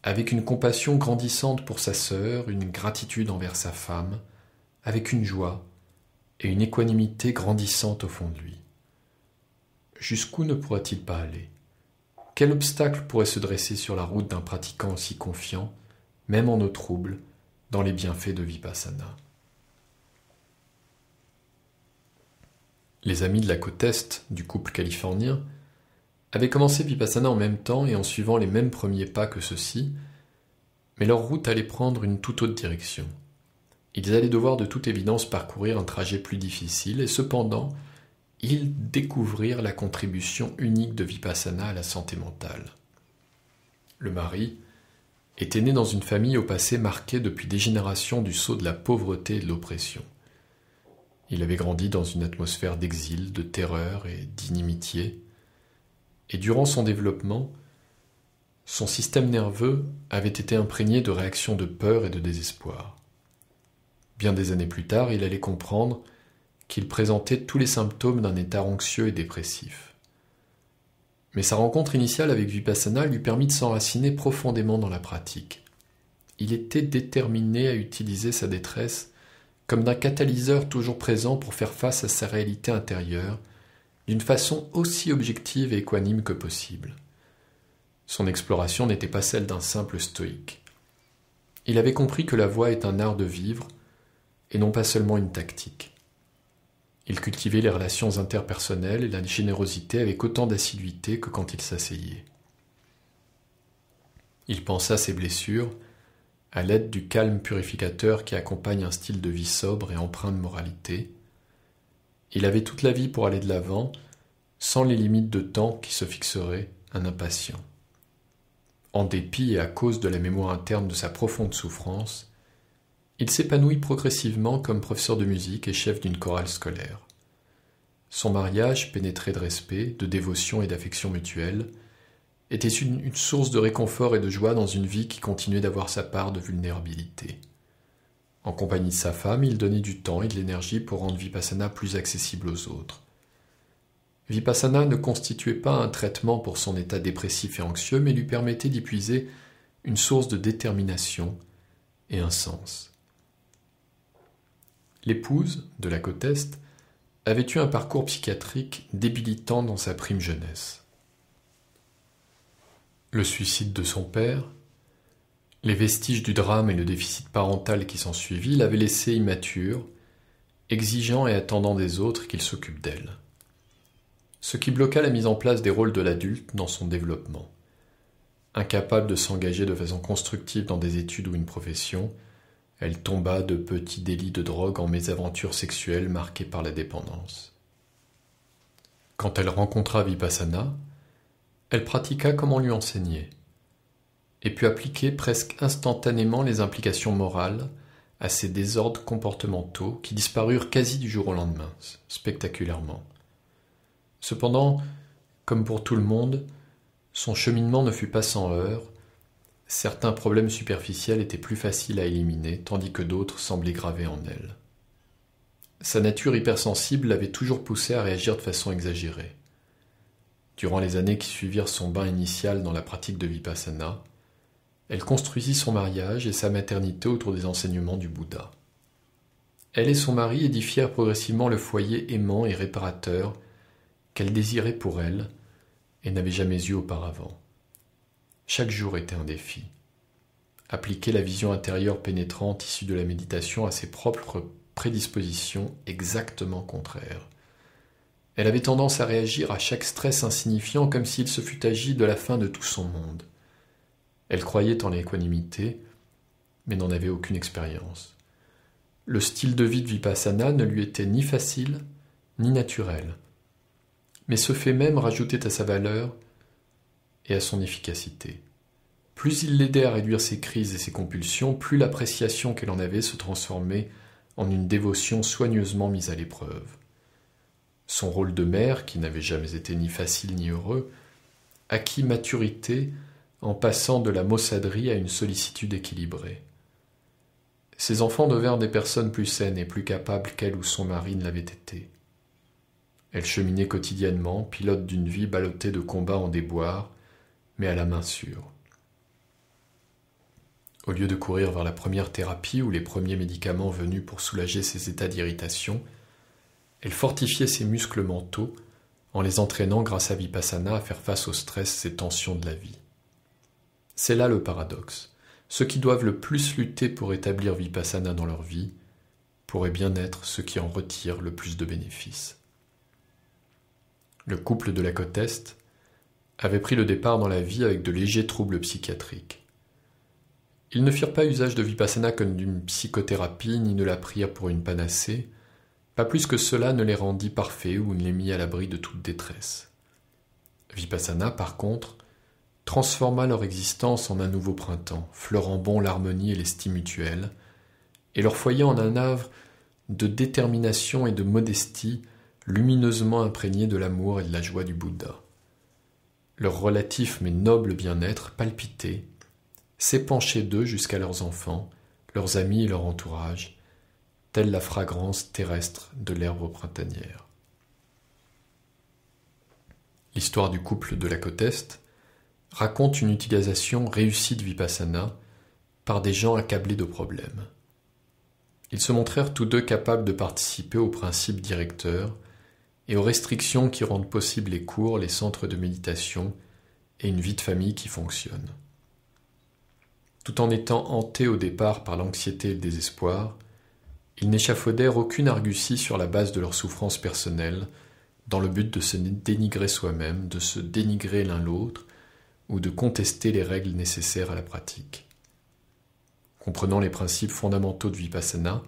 avec une compassion grandissante pour sa sœur, une gratitude envers sa femme, avec une joie et une équanimité grandissante au fond de lui. Jusqu'où ne pourra-t-il pas aller Quel obstacle pourrait se dresser sur la route d'un pratiquant aussi confiant, même en nos troubles, dans les bienfaits de Vipassana Les amis de la côte est du couple californien avaient commencé Vipassana en même temps et en suivant les mêmes premiers pas que ceux-ci, mais leur route allait prendre une toute autre direction. Ils allaient devoir de toute évidence parcourir un trajet plus difficile, et cependant, ils découvrirent la contribution unique de Vipassana à la santé mentale. Le mari était né dans une famille au passé marquée depuis des générations du sceau de la pauvreté et de l'oppression. Il avait grandi dans une atmosphère d'exil, de terreur et d'inimitié, et durant son développement, son système nerveux avait été imprégné de réactions de peur et de désespoir. Bien des années plus tard, il allait comprendre qu'il présentait tous les symptômes d'un état anxieux et dépressif. Mais sa rencontre initiale avec Vipassana lui permit de s'enraciner profondément dans la pratique. Il était déterminé à utiliser sa détresse comme d'un catalyseur toujours présent pour faire face à sa réalité intérieure d'une façon aussi objective et équanime que possible. Son exploration n'était pas celle d'un simple stoïque. Il avait compris que la voix est un art de vivre, et non pas seulement une tactique. Il cultivait les relations interpersonnelles et la générosité avec autant d'assiduité que quand il s'asseyait. Il pensa ses blessures à l'aide du calme purificateur qui accompagne un style de vie sobre et empreint de moralité, il avait toute la vie pour aller de l'avant, sans les limites de temps qui se fixeraient un impatient. En dépit et à cause de la mémoire interne de sa profonde souffrance, il s'épanouit progressivement comme professeur de musique et chef d'une chorale scolaire. Son mariage, pénétré de respect, de dévotion et d'affection mutuelle, était une, une source de réconfort et de joie dans une vie qui continuait d'avoir sa part de vulnérabilité. En compagnie de sa femme, il donnait du temps et de l'énergie pour rendre Vipassana plus accessible aux autres. Vipassana ne constituait pas un traitement pour son état dépressif et anxieux, mais lui permettait d'y puiser une source de détermination et un sens. L'épouse, de la côte avait eu un parcours psychiatrique débilitant dans sa prime jeunesse. Le suicide de son père, les vestiges du drame et le déficit parental qui s'ensuivit l'avaient laissée immature, exigeant et attendant des autres qu'ils s'occupent d'elle. Ce qui bloqua la mise en place des rôles de l'adulte dans son développement. Incapable de s'engager de façon constructive dans des études ou une profession, elle tomba de petits délits de drogue en mésaventures sexuelles marquées par la dépendance. Quand elle rencontra Vipassana, elle pratiqua comme on lui enseignait et put appliquer presque instantanément les implications morales à ces désordres comportementaux qui disparurent quasi du jour au lendemain, spectaculairement. Cependant, comme pour tout le monde, son cheminement ne fut pas sans heurts. Certains problèmes superficiels étaient plus faciles à éliminer, tandis que d'autres semblaient gravés en elle. Sa nature hypersensible l'avait toujours poussé à réagir de façon exagérée. Durant les années qui suivirent son bain initial dans la pratique de Vipassana, elle construisit son mariage et sa maternité autour des enseignements du Bouddha. Elle et son mari édifièrent progressivement le foyer aimant et réparateur qu'elle désirait pour elle et n'avait jamais eu auparavant. Chaque jour était un défi. Appliquer la vision intérieure pénétrante issue de la méditation à ses propres prédispositions exactement contraires. Elle avait tendance à réagir à chaque stress insignifiant comme s'il se fût agi de la fin de tout son monde. Elle croyait en l'équanimité, mais n'en avait aucune expérience. Le style de vie de Vipassana ne lui était ni facile, ni naturel. Mais ce fait même rajoutait à sa valeur et à son efficacité. Plus il l'aidait à réduire ses crises et ses compulsions, plus l'appréciation qu'elle en avait se transformait en une dévotion soigneusement mise à l'épreuve. Son rôle de mère, qui n'avait jamais été ni facile ni heureux, acquit maturité en passant de la maussaderie à une sollicitude équilibrée. Ses enfants devinrent des personnes plus saines et plus capables qu'elle ou son mari ne l'avaient été. Elle cheminait quotidiennement, pilote d'une vie ballottée de combats en déboire, mais à la main sûre. Au lieu de courir vers la première thérapie ou les premiers médicaments venus pour soulager ses états d'irritation, elle fortifiait ses muscles mentaux en les entraînant grâce à Vipassana à faire face au stress et tensions de la vie. C'est là le paradoxe. Ceux qui doivent le plus lutter pour établir Vipassana dans leur vie pourraient bien être ceux qui en retirent le plus de bénéfices. Le couple de la côte Est avait pris le départ dans la vie avec de légers troubles psychiatriques. Ils ne firent pas usage de Vipassana comme d'une psychothérapie, ni ne la prirent pour une panacée, pas plus que cela ne les rendit parfaits ou ne les mit à l'abri de toute détresse. Vipassana, par contre, transforma leur existence en un nouveau printemps, fleurant bon l'harmonie et l'estime mutuelle, et leur foyer en un havre de détermination et de modestie lumineusement imprégné de l'amour et de la joie du Bouddha. Leur relatif mais noble bien-être palpitait, s'épanchait d'eux jusqu'à leurs enfants, leurs amis et leur entourage, telle la fragrance terrestre de l'herbe printanière. L'histoire du couple de la côte Est raconte une utilisation réussie de Vipassana par des gens accablés de problèmes. Ils se montrèrent tous deux capables de participer aux principes directeurs et aux restrictions qui rendent possibles les cours, les centres de méditation et une vie de famille qui fonctionne. Tout en étant hantés au départ par l'anxiété et le désespoir, ils n'échafaudèrent aucune argutie sur la base de leurs souffrances personnelles, dans le but de se dénigrer soi-même, de se dénigrer l'un l'autre, ou de contester les règles nécessaires à la pratique. Comprenant les principes fondamentaux de Vipassana,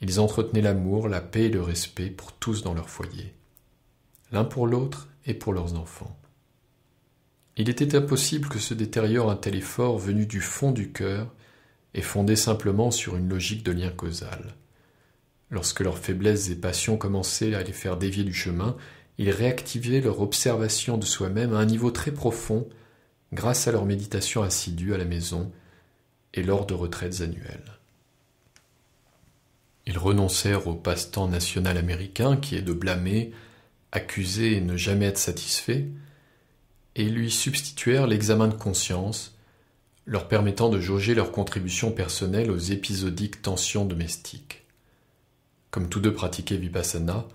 ils entretenaient l'amour, la paix et le respect pour tous dans leur foyer, l'un pour l'autre et pour leurs enfants. Il était impossible que se détériore un tel effort venu du fond du cœur et fondé simplement sur une logique de lien causal. Lorsque leurs faiblesses et passions commençaient à les faire dévier du chemin, ils réactivaient leur observation de soi-même à un niveau très profond grâce à leur méditation assidue à la maison et lors de retraites annuelles. Ils renoncèrent au passe-temps national américain qui est de blâmer, accuser et ne jamais être satisfait, et lui substituèrent l'examen de conscience, leur permettant de jauger leur contribution personnelle aux épisodiques tensions domestiques. Comme tous deux pratiquaient Vipassana,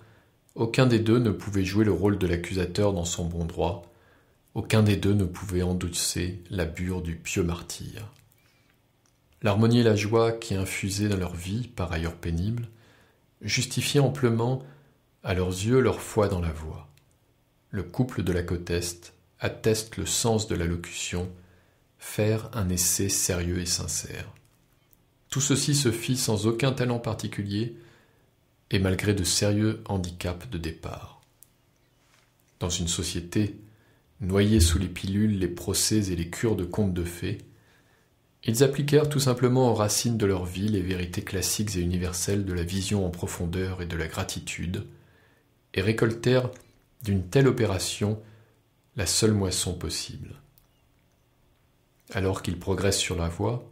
aucun des deux ne pouvait jouer le rôle de l'accusateur dans son bon droit, aucun des deux ne pouvait endosser la bure du pieux martyr. L'harmonie et la joie qui infusaient dans leur vie, par ailleurs pénible, justifiaient amplement à leurs yeux leur foi dans la voie. Le couple de la côte atteste le sens de la locution faire un essai sérieux et sincère. Tout ceci se fit sans aucun talent particulier et malgré de sérieux handicaps de départ. Dans une société Noyés sous les pilules, les procès et les cures de contes de fées, ils appliquèrent tout simplement aux racines de leur vie les vérités classiques et universelles de la vision en profondeur et de la gratitude, et récoltèrent d'une telle opération la seule moisson possible. Alors qu'ils progressent sur la voie,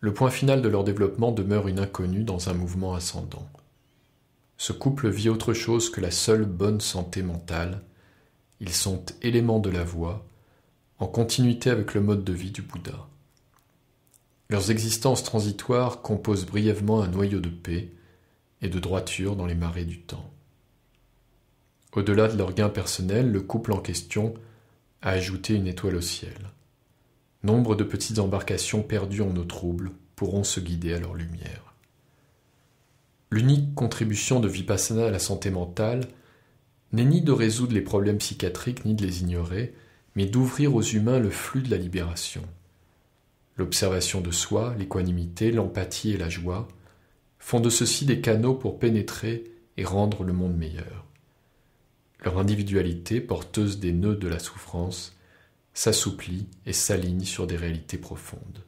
le point final de leur développement demeure une inconnue dans un mouvement ascendant. Ce couple vit autre chose que la seule bonne santé mentale, ils sont éléments de la voie, en continuité avec le mode de vie du Bouddha. Leurs existences transitoires composent brièvement un noyau de paix et de droiture dans les marées du temps. Au-delà de leur gain personnel, le couple en question a ajouté une étoile au ciel. Nombre de petites embarcations perdues en nos troubles pourront se guider à leur lumière. L'unique contribution de Vipassana à la santé mentale n'est ni de résoudre les problèmes psychiatriques ni de les ignorer, mais d'ouvrir aux humains le flux de la libération. L'observation de soi, l'équanimité, l'empathie et la joie font de ceux-ci des canaux pour pénétrer et rendre le monde meilleur. Leur individualité, porteuse des nœuds de la souffrance, s'assouplit et s'aligne sur des réalités profondes.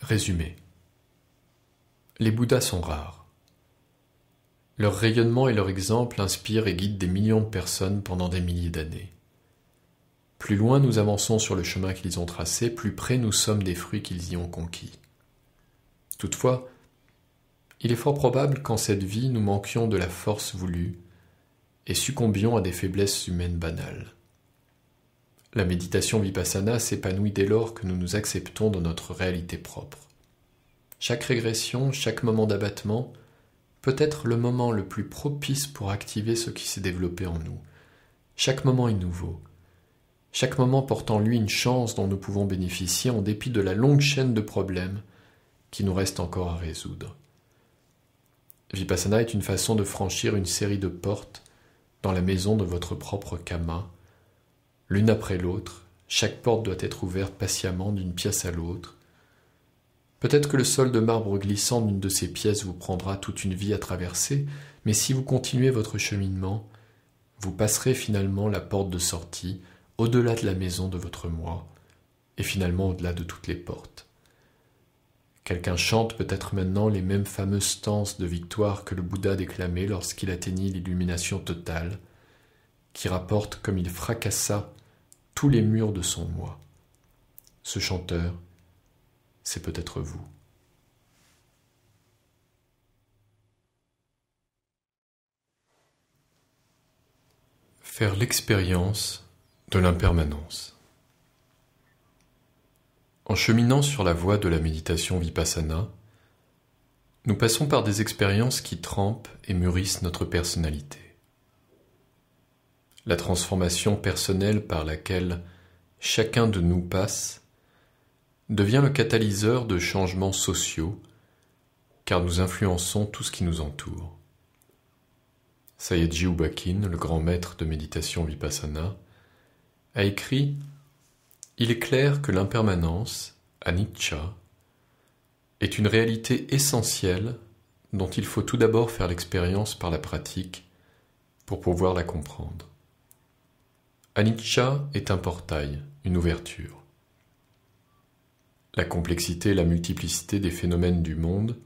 Résumé. Les Bouddhas sont rares. Leur rayonnement et leur exemple inspirent et guident des millions de personnes pendant des milliers d'années. Plus loin nous avançons sur le chemin qu'ils ont tracé, plus près nous sommes des fruits qu'ils y ont conquis. Toutefois, il est fort probable qu'en cette vie nous manquions de la force voulue et succombions à des faiblesses humaines banales. La méditation vipassana s'épanouit dès lors que nous nous acceptons dans notre réalité propre. Chaque régression, chaque moment d'abattement, peut-être le moment le plus propice pour activer ce qui s'est développé en nous. Chaque moment est nouveau. Chaque moment porte en lui une chance dont nous pouvons bénéficier en dépit de la longue chaîne de problèmes qui nous reste encore à résoudre. Vipassana est une façon de franchir une série de portes dans la maison de votre propre kama. L'une après l'autre, chaque porte doit être ouverte patiemment d'une pièce à l'autre, Peut-être que le sol de marbre glissant d'une de ces pièces vous prendra toute une vie à traverser, mais si vous continuez votre cheminement, vous passerez finalement la porte de sortie au-delà de la maison de votre moi, et finalement au-delà de toutes les portes. Quelqu'un chante peut-être maintenant les mêmes fameuses stances de victoire que le Bouddha déclamait lorsqu'il atteignit l'illumination totale, qui rapporte comme il fracassa tous les murs de son moi. Ce chanteur, c'est peut-être vous. Faire l'expérience de l'impermanence. En cheminant sur la voie de la méditation vipassana, nous passons par des expériences qui trempent et mûrissent notre personnalité. La transformation personnelle par laquelle chacun de nous passe devient le catalyseur de changements sociaux, car nous influençons tout ce qui nous entoure. Sayedji Ubakin, le grand maître de méditation vipassana, a écrit Il est clair que l'impermanence, anicca, est une réalité essentielle dont il faut tout d'abord faire l'expérience par la pratique pour pouvoir la comprendre. Anicca est un portail, une ouverture la complexité et la multiplicité des phénomènes du monde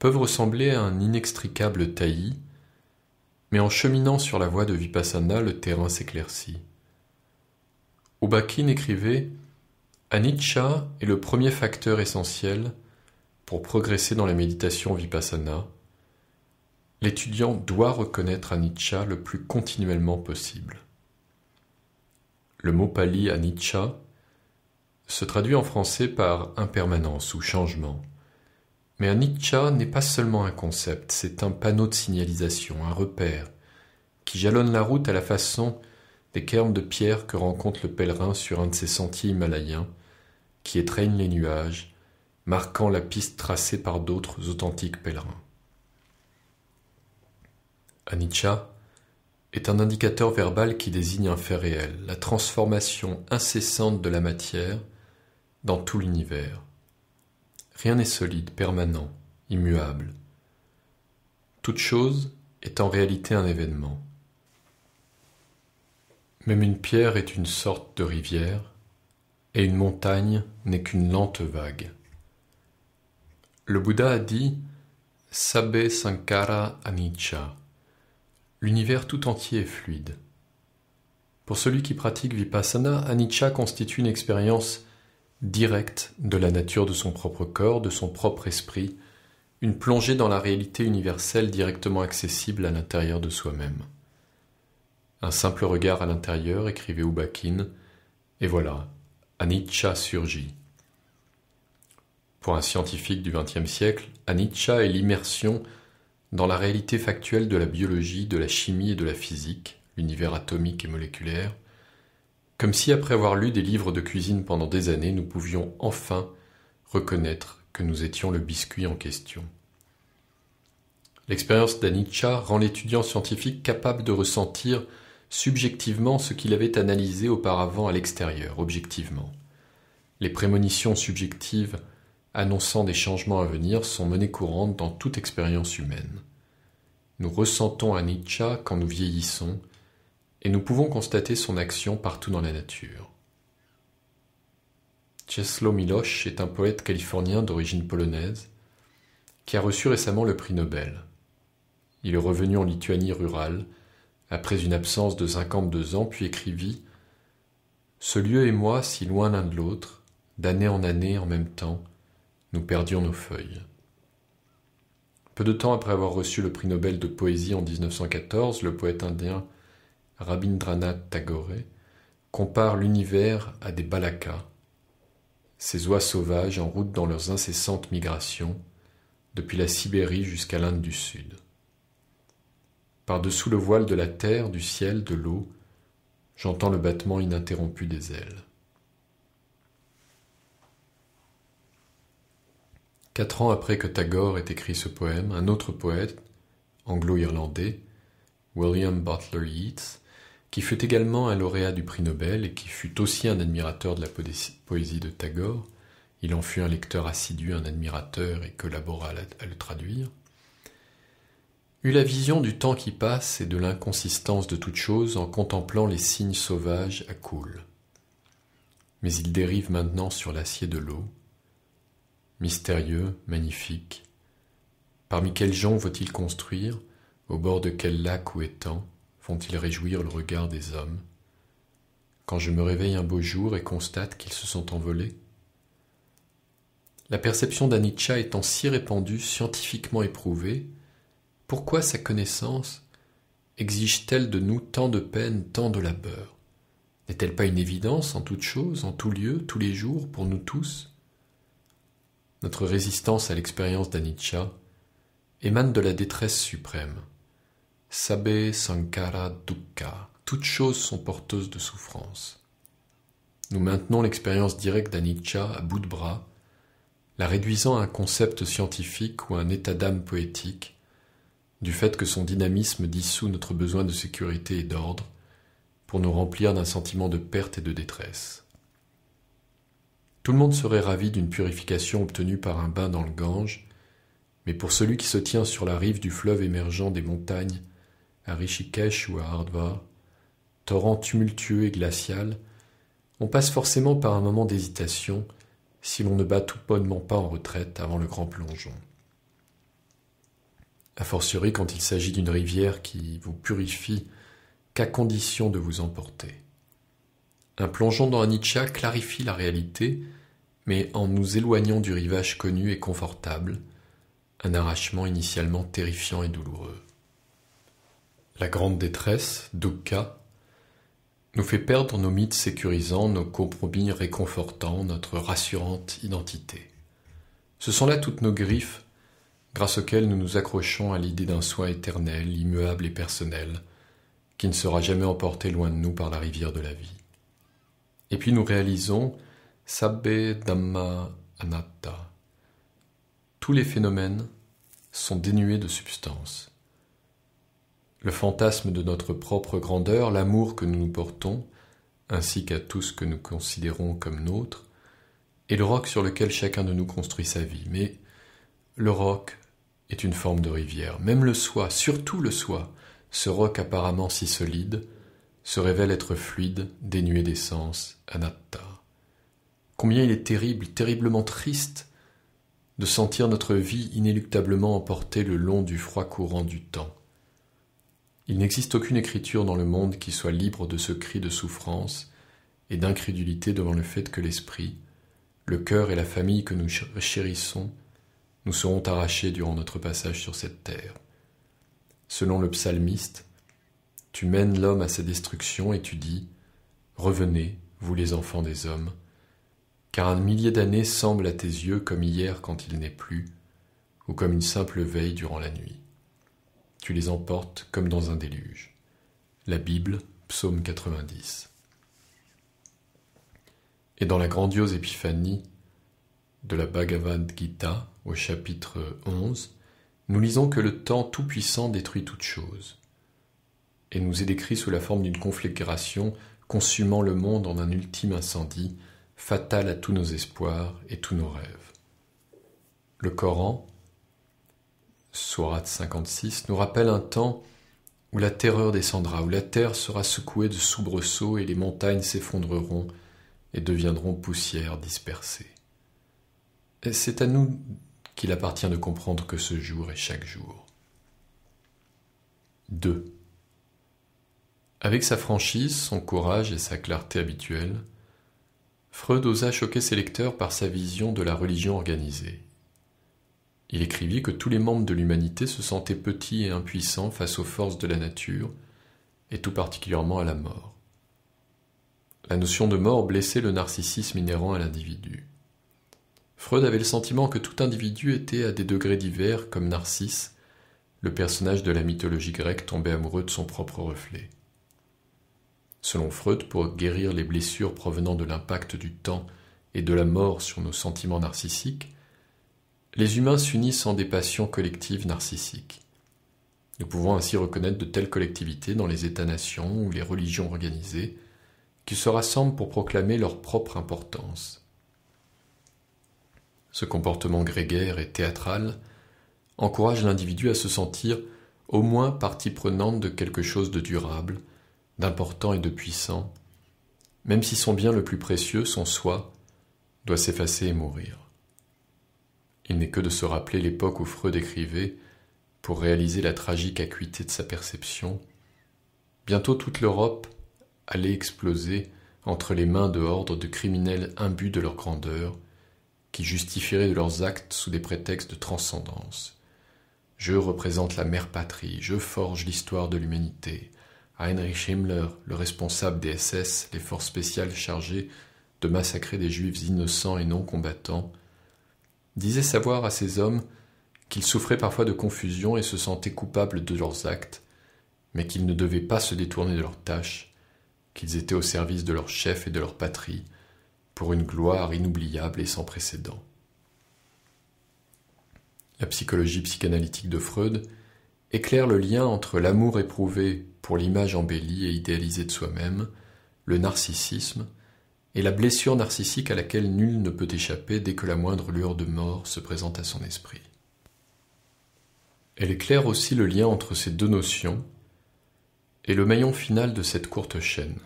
peuvent ressembler à un inextricable taillis, mais en cheminant sur la voie de Vipassana, le terrain s'éclaircit. Obakin écrivait Anicca est le premier facteur essentiel pour progresser dans la méditation Vipassana. L'étudiant doit reconnaître Anicca le plus continuellement possible. Le mot pali Anicca se traduit en français par impermanence ou changement. Mais un Nietzsche n'est pas seulement un concept, c'est un panneau de signalisation, un repère, qui jalonne la route à la façon des cairns de pierre que rencontre le pèlerin sur un de ces sentiers himalayens, qui étreignent les nuages, marquant la piste tracée par d'autres authentiques pèlerins. Anicca est un indicateur verbal qui désigne un fait réel, la transformation incessante de la matière dans tout l'univers. Rien n'est solide, permanent, immuable. Toute chose est en réalité un événement. Même une pierre est une sorte de rivière, et une montagne n'est qu'une lente vague. Le Bouddha a dit Sabe Sankara Anicca. L'univers tout entier est fluide. Pour celui qui pratique Vipassana, Anicca constitue une expérience directe de la nature de son propre corps, de son propre esprit, une plongée dans la réalité universelle directement accessible à l'intérieur de soi-même. Un simple regard à l'intérieur, écrivait Oubakin, et voilà, Anicca surgit. Pour un scientifique du XXe siècle, Anicca est l'immersion dans la réalité factuelle de la biologie, de la chimie et de la physique, l'univers atomique et moléculaire, comme si après avoir lu des livres de cuisine pendant des années, nous pouvions enfin reconnaître que nous étions le biscuit en question. L'expérience d'Anitscha rend l'étudiant scientifique capable de ressentir subjectivement ce qu'il avait analysé auparavant à l'extérieur, objectivement. Les prémonitions subjectives annonçant des changements à venir sont menées courantes dans toute expérience humaine. Nous ressentons Nietzsche quand nous vieillissons et nous pouvons constater son action partout dans la nature. Czesław Milosz est un poète californien d'origine polonaise qui a reçu récemment le prix Nobel. Il est revenu en Lituanie rurale après une absence de 52 ans, puis écrivit Ce lieu et moi, si loin l'un de l'autre, d'année en année en même temps, nous perdions nos feuilles. Peu de temps après avoir reçu le prix Nobel de poésie en 1914, le poète indien Rabindranath Tagore compare l'univers à des balakas, ces oies sauvages en route dans leurs incessantes migrations, depuis la Sibérie jusqu'à l'Inde du Sud. Par-dessous le voile de la terre, du ciel, de l'eau, j'entends le battement ininterrompu des ailes. Quatre ans après que Tagore ait écrit ce poème, un autre poète, anglo-irlandais, William Butler Yeats, qui fut également un lauréat du prix Nobel et qui fut aussi un admirateur de la poésie de Tagore. Il en fut un lecteur assidu, un admirateur et collabora à le traduire. Eut la vision du temps qui passe et de l'inconsistance de toute chose en contemplant les signes sauvages à Coule. Mais il dérive maintenant sur l'acier de l'eau. Mystérieux, magnifique. Parmi quels gens vaut il construire Au bord de quel lac ou étang font-ils réjouir le regard des hommes Quand je me réveille un beau jour et constate qu'ils se sont envolés La perception d'Anitcha étant si répandue, scientifiquement éprouvée, pourquoi sa connaissance exige-t-elle de nous tant de peine, tant de labeur N'est-elle pas une évidence en toutes choses, en tout lieu, tous les jours, pour nous tous Notre résistance à l'expérience d'Anitcha émane de la détresse suprême. Sabe Sankara Dukkha. Toutes choses sont porteuses de souffrance. Nous maintenons l'expérience directe d'Anicca à bout de bras, la réduisant à un concept scientifique ou à un état d'âme poétique, du fait que son dynamisme dissout notre besoin de sécurité et d'ordre, pour nous remplir d'un sentiment de perte et de détresse. Tout le monde serait ravi d'une purification obtenue par un bain dans le Gange, mais pour celui qui se tient sur la rive du fleuve émergent des montagnes à Rishikesh ou à Hardwar, torrent tumultueux et glacial, on passe forcément par un moment d'hésitation si l'on ne bat tout bonnement pas en retraite avant le grand plongeon. A fortiori quand il s'agit d'une rivière qui vous purifie qu'à condition de vous emporter. Un plongeon dans un clarifie la réalité, mais en nous éloignant du rivage connu et confortable, un arrachement initialement terrifiant et douloureux. La grande détresse, dukkha, nous fait perdre nos mythes sécurisants, nos compromis réconfortants, notre rassurante identité. Ce sont là toutes nos griffes grâce auxquelles nous nous accrochons à l'idée d'un soin éternel, immuable et personnel, qui ne sera jamais emporté loin de nous par la rivière de la vie. Et puis nous réalisons Sabbe Dhamma Anatta. Tous les phénomènes sont dénués de substance le fantasme de notre propre grandeur, l'amour que nous nous portons, ainsi qu'à tout ce que nous considérons comme nôtre, et le roc sur lequel chacun de nous construit sa vie. Mais le roc est une forme de rivière. Même le soi, surtout le soi, ce roc apparemment si solide, se révèle être fluide, dénué d'essence, anatta. Combien il est terrible, terriblement triste de sentir notre vie inéluctablement emportée le long du froid courant du temps. Il n'existe aucune écriture dans le monde qui soit libre de ce cri de souffrance et d'incrédulité devant le fait que l'esprit, le cœur et la famille que nous chérissons nous seront arrachés durant notre passage sur cette terre. Selon le psalmiste, tu mènes l'homme à sa destruction et tu dis Revenez, vous les enfants des hommes, car un millier d'années semble à tes yeux comme hier quand il n'est plus, ou comme une simple veille durant la nuit tu les emportes comme dans un déluge. La Bible, psaume 90. Et dans la grandiose épiphanie de la Bhagavad Gita, au chapitre 11, nous lisons que le temps tout-puissant détruit toute chose, et nous est décrit sous la forme d'une conflagration consumant le monde en un ultime incendie, fatal à tous nos espoirs et tous nos rêves. Le Coran, Sourate 56, nous rappelle un temps où la terreur descendra, où la terre sera secouée de soubresauts et les montagnes s'effondreront et deviendront poussière dispersée. C'est à nous qu'il appartient de comprendre que ce jour est chaque jour. 2. Avec sa franchise, son courage et sa clarté habituelle, Freud osa choquer ses lecteurs par sa vision de la religion organisée. Il écrivit que tous les membres de l'humanité se sentaient petits et impuissants face aux forces de la nature, et tout particulièrement à la mort. La notion de mort blessait le narcissisme inhérent à l'individu. Freud avait le sentiment que tout individu était à des degrés divers comme Narcisse, le personnage de la mythologie grecque tombé amoureux de son propre reflet. Selon Freud, pour guérir les blessures provenant de l'impact du temps et de la mort sur nos sentiments narcissiques, les humains s'unissent en des passions collectives narcissiques. Nous pouvons ainsi reconnaître de telles collectivités dans les États-nations ou les religions organisées, qui se rassemblent pour proclamer leur propre importance. Ce comportement grégaire et théâtral encourage l'individu à se sentir au moins partie prenante de quelque chose de durable, d'important et de puissant, même si son bien le plus précieux, son soi, doit s'effacer et mourir. Il n'est que de se rappeler l'époque où Freud écrivait, pour réaliser la tragique acuité de sa perception. Bientôt toute l'Europe allait exploser entre les mains de hordes de criminels imbus de leur grandeur, qui justifieraient de leurs actes sous des prétextes de transcendance. Je représente la mère patrie, je forge l'histoire de l'humanité. Heinrich Himmler, le responsable des SS, les forces spéciales chargées de massacrer des juifs innocents et non combattants, disait savoir à ces hommes qu'ils souffraient parfois de confusion et se sentaient coupables de leurs actes, mais qu'ils ne devaient pas se détourner de leurs tâches, qu'ils étaient au service de leur chef et de leur patrie, pour une gloire inoubliable et sans précédent. La psychologie psychanalytique de Freud éclaire le lien entre l'amour éprouvé pour l'image embellie et idéalisée de soi-même, le narcissisme, et la blessure narcissique à laquelle nul ne peut échapper dès que la moindre lueur de mort se présente à son esprit. Elle éclaire aussi le lien entre ces deux notions et le maillon final de cette courte chaîne,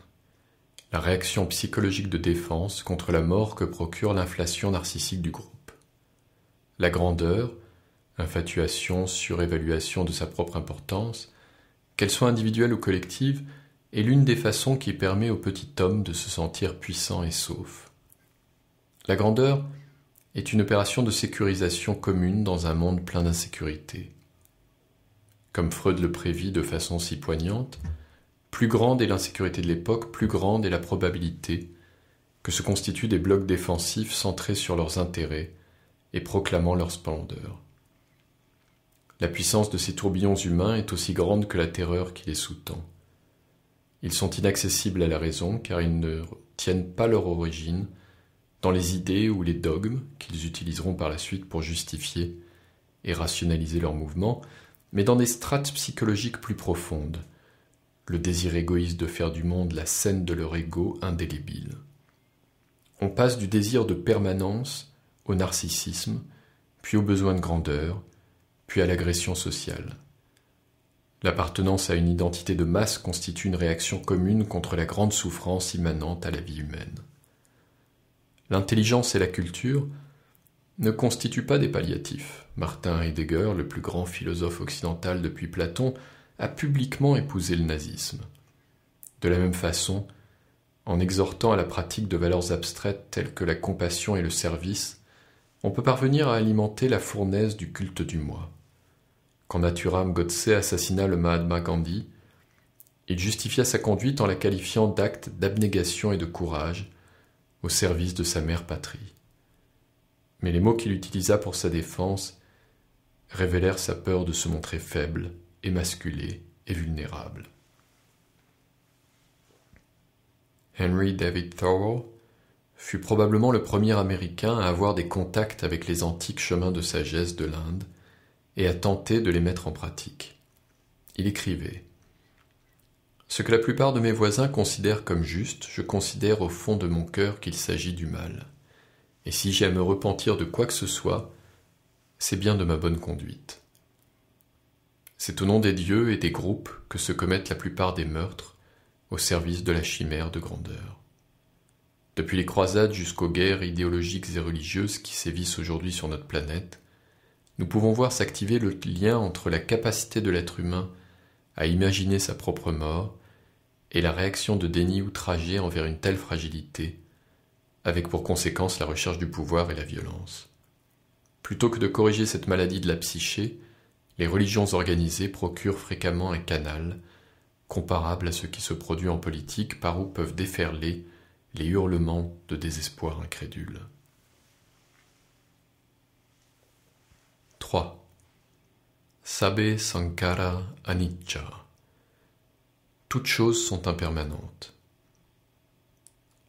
la réaction psychologique de défense contre la mort que procure l'inflation narcissique du groupe. La grandeur, infatuation, surévaluation de sa propre importance, qu'elle soit individuelle ou collective, est l'une des façons qui permet au petit homme de se sentir puissant et sauf. La grandeur est une opération de sécurisation commune dans un monde plein d'insécurité. Comme Freud le prévit de façon si poignante, plus grande est l'insécurité de l'époque, plus grande est la probabilité que se constituent des blocs défensifs centrés sur leurs intérêts et proclamant leur splendeur. La puissance de ces tourbillons humains est aussi grande que la terreur qui les sous-tend. Ils sont inaccessibles à la raison car ils ne tiennent pas leur origine dans les idées ou les dogmes qu'ils utiliseront par la suite pour justifier et rationaliser leurs mouvements, mais dans des strates psychologiques plus profondes, le désir égoïste de faire du monde la scène de leur ego indélébile. On passe du désir de permanence au narcissisme, puis au besoin de grandeur, puis à l'agression sociale. L'appartenance à une identité de masse constitue une réaction commune contre la grande souffrance immanente à la vie humaine. L'intelligence et la culture ne constituent pas des palliatifs. Martin Heidegger, le plus grand philosophe occidental depuis Platon, a publiquement épousé le nazisme. De la même façon, en exhortant à la pratique de valeurs abstraites telles que la compassion et le service, on peut parvenir à alimenter la fournaise du culte du moi. Quand Naturam Godse assassina le Mahatma Gandhi, il justifia sa conduite en la qualifiant d'acte d'abnégation et de courage au service de sa mère patrie. Mais les mots qu'il utilisa pour sa défense révélèrent sa peur de se montrer faible, émasculé et vulnérable. Henry David Thoreau fut probablement le premier Américain à avoir des contacts avec les antiques chemins de sagesse de l'Inde et à tenter de les mettre en pratique. Il écrivait Ce que la plupart de mes voisins considèrent comme juste, je considère au fond de mon cœur qu'il s'agit du mal. Et si j'ai à me repentir de quoi que ce soit, c'est bien de ma bonne conduite. C'est au nom des dieux et des groupes que se commettent la plupart des meurtres, au service de la chimère de grandeur. Depuis les croisades jusqu'aux guerres idéologiques et religieuses qui sévissent aujourd'hui sur notre planète, nous pouvons voir s'activer le lien entre la capacité de l'être humain à imaginer sa propre mort et la réaction de déni outragé envers une telle fragilité, avec pour conséquence la recherche du pouvoir et la violence. Plutôt que de corriger cette maladie de la psyché, les religions organisées procurent fréquemment un canal, comparable à ce qui se produit en politique, par où peuvent déferler les hurlements de désespoir incrédule. 3. Sabe Sankara Anicca. Toutes choses sont impermanentes.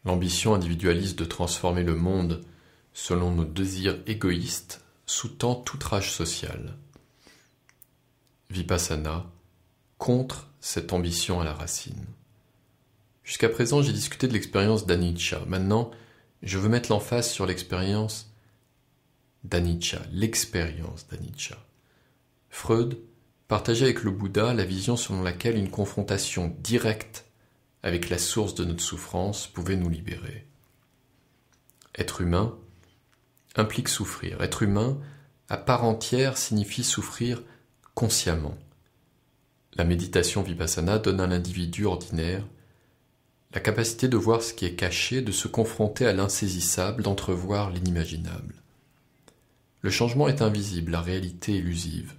L'ambition individualiste de transformer le monde selon nos désirs égoïstes sous-tend toute rage social. Vipassana contre cette ambition à la racine. Jusqu'à présent, j'ai discuté de l'expérience d'Anicca. Maintenant, je veux mettre l'emphase sur l'expérience d'Anicca, l'expérience d'Anicca. Freud partageait avec le Bouddha la vision selon laquelle une confrontation directe avec la source de notre souffrance pouvait nous libérer. Être humain implique souffrir. Être humain, à part entière, signifie souffrir consciemment. La méditation vipassana donne à l'individu ordinaire la capacité de voir ce qui est caché, de se confronter à l'insaisissable, d'entrevoir l'inimaginable. Le changement est invisible, la réalité élusive.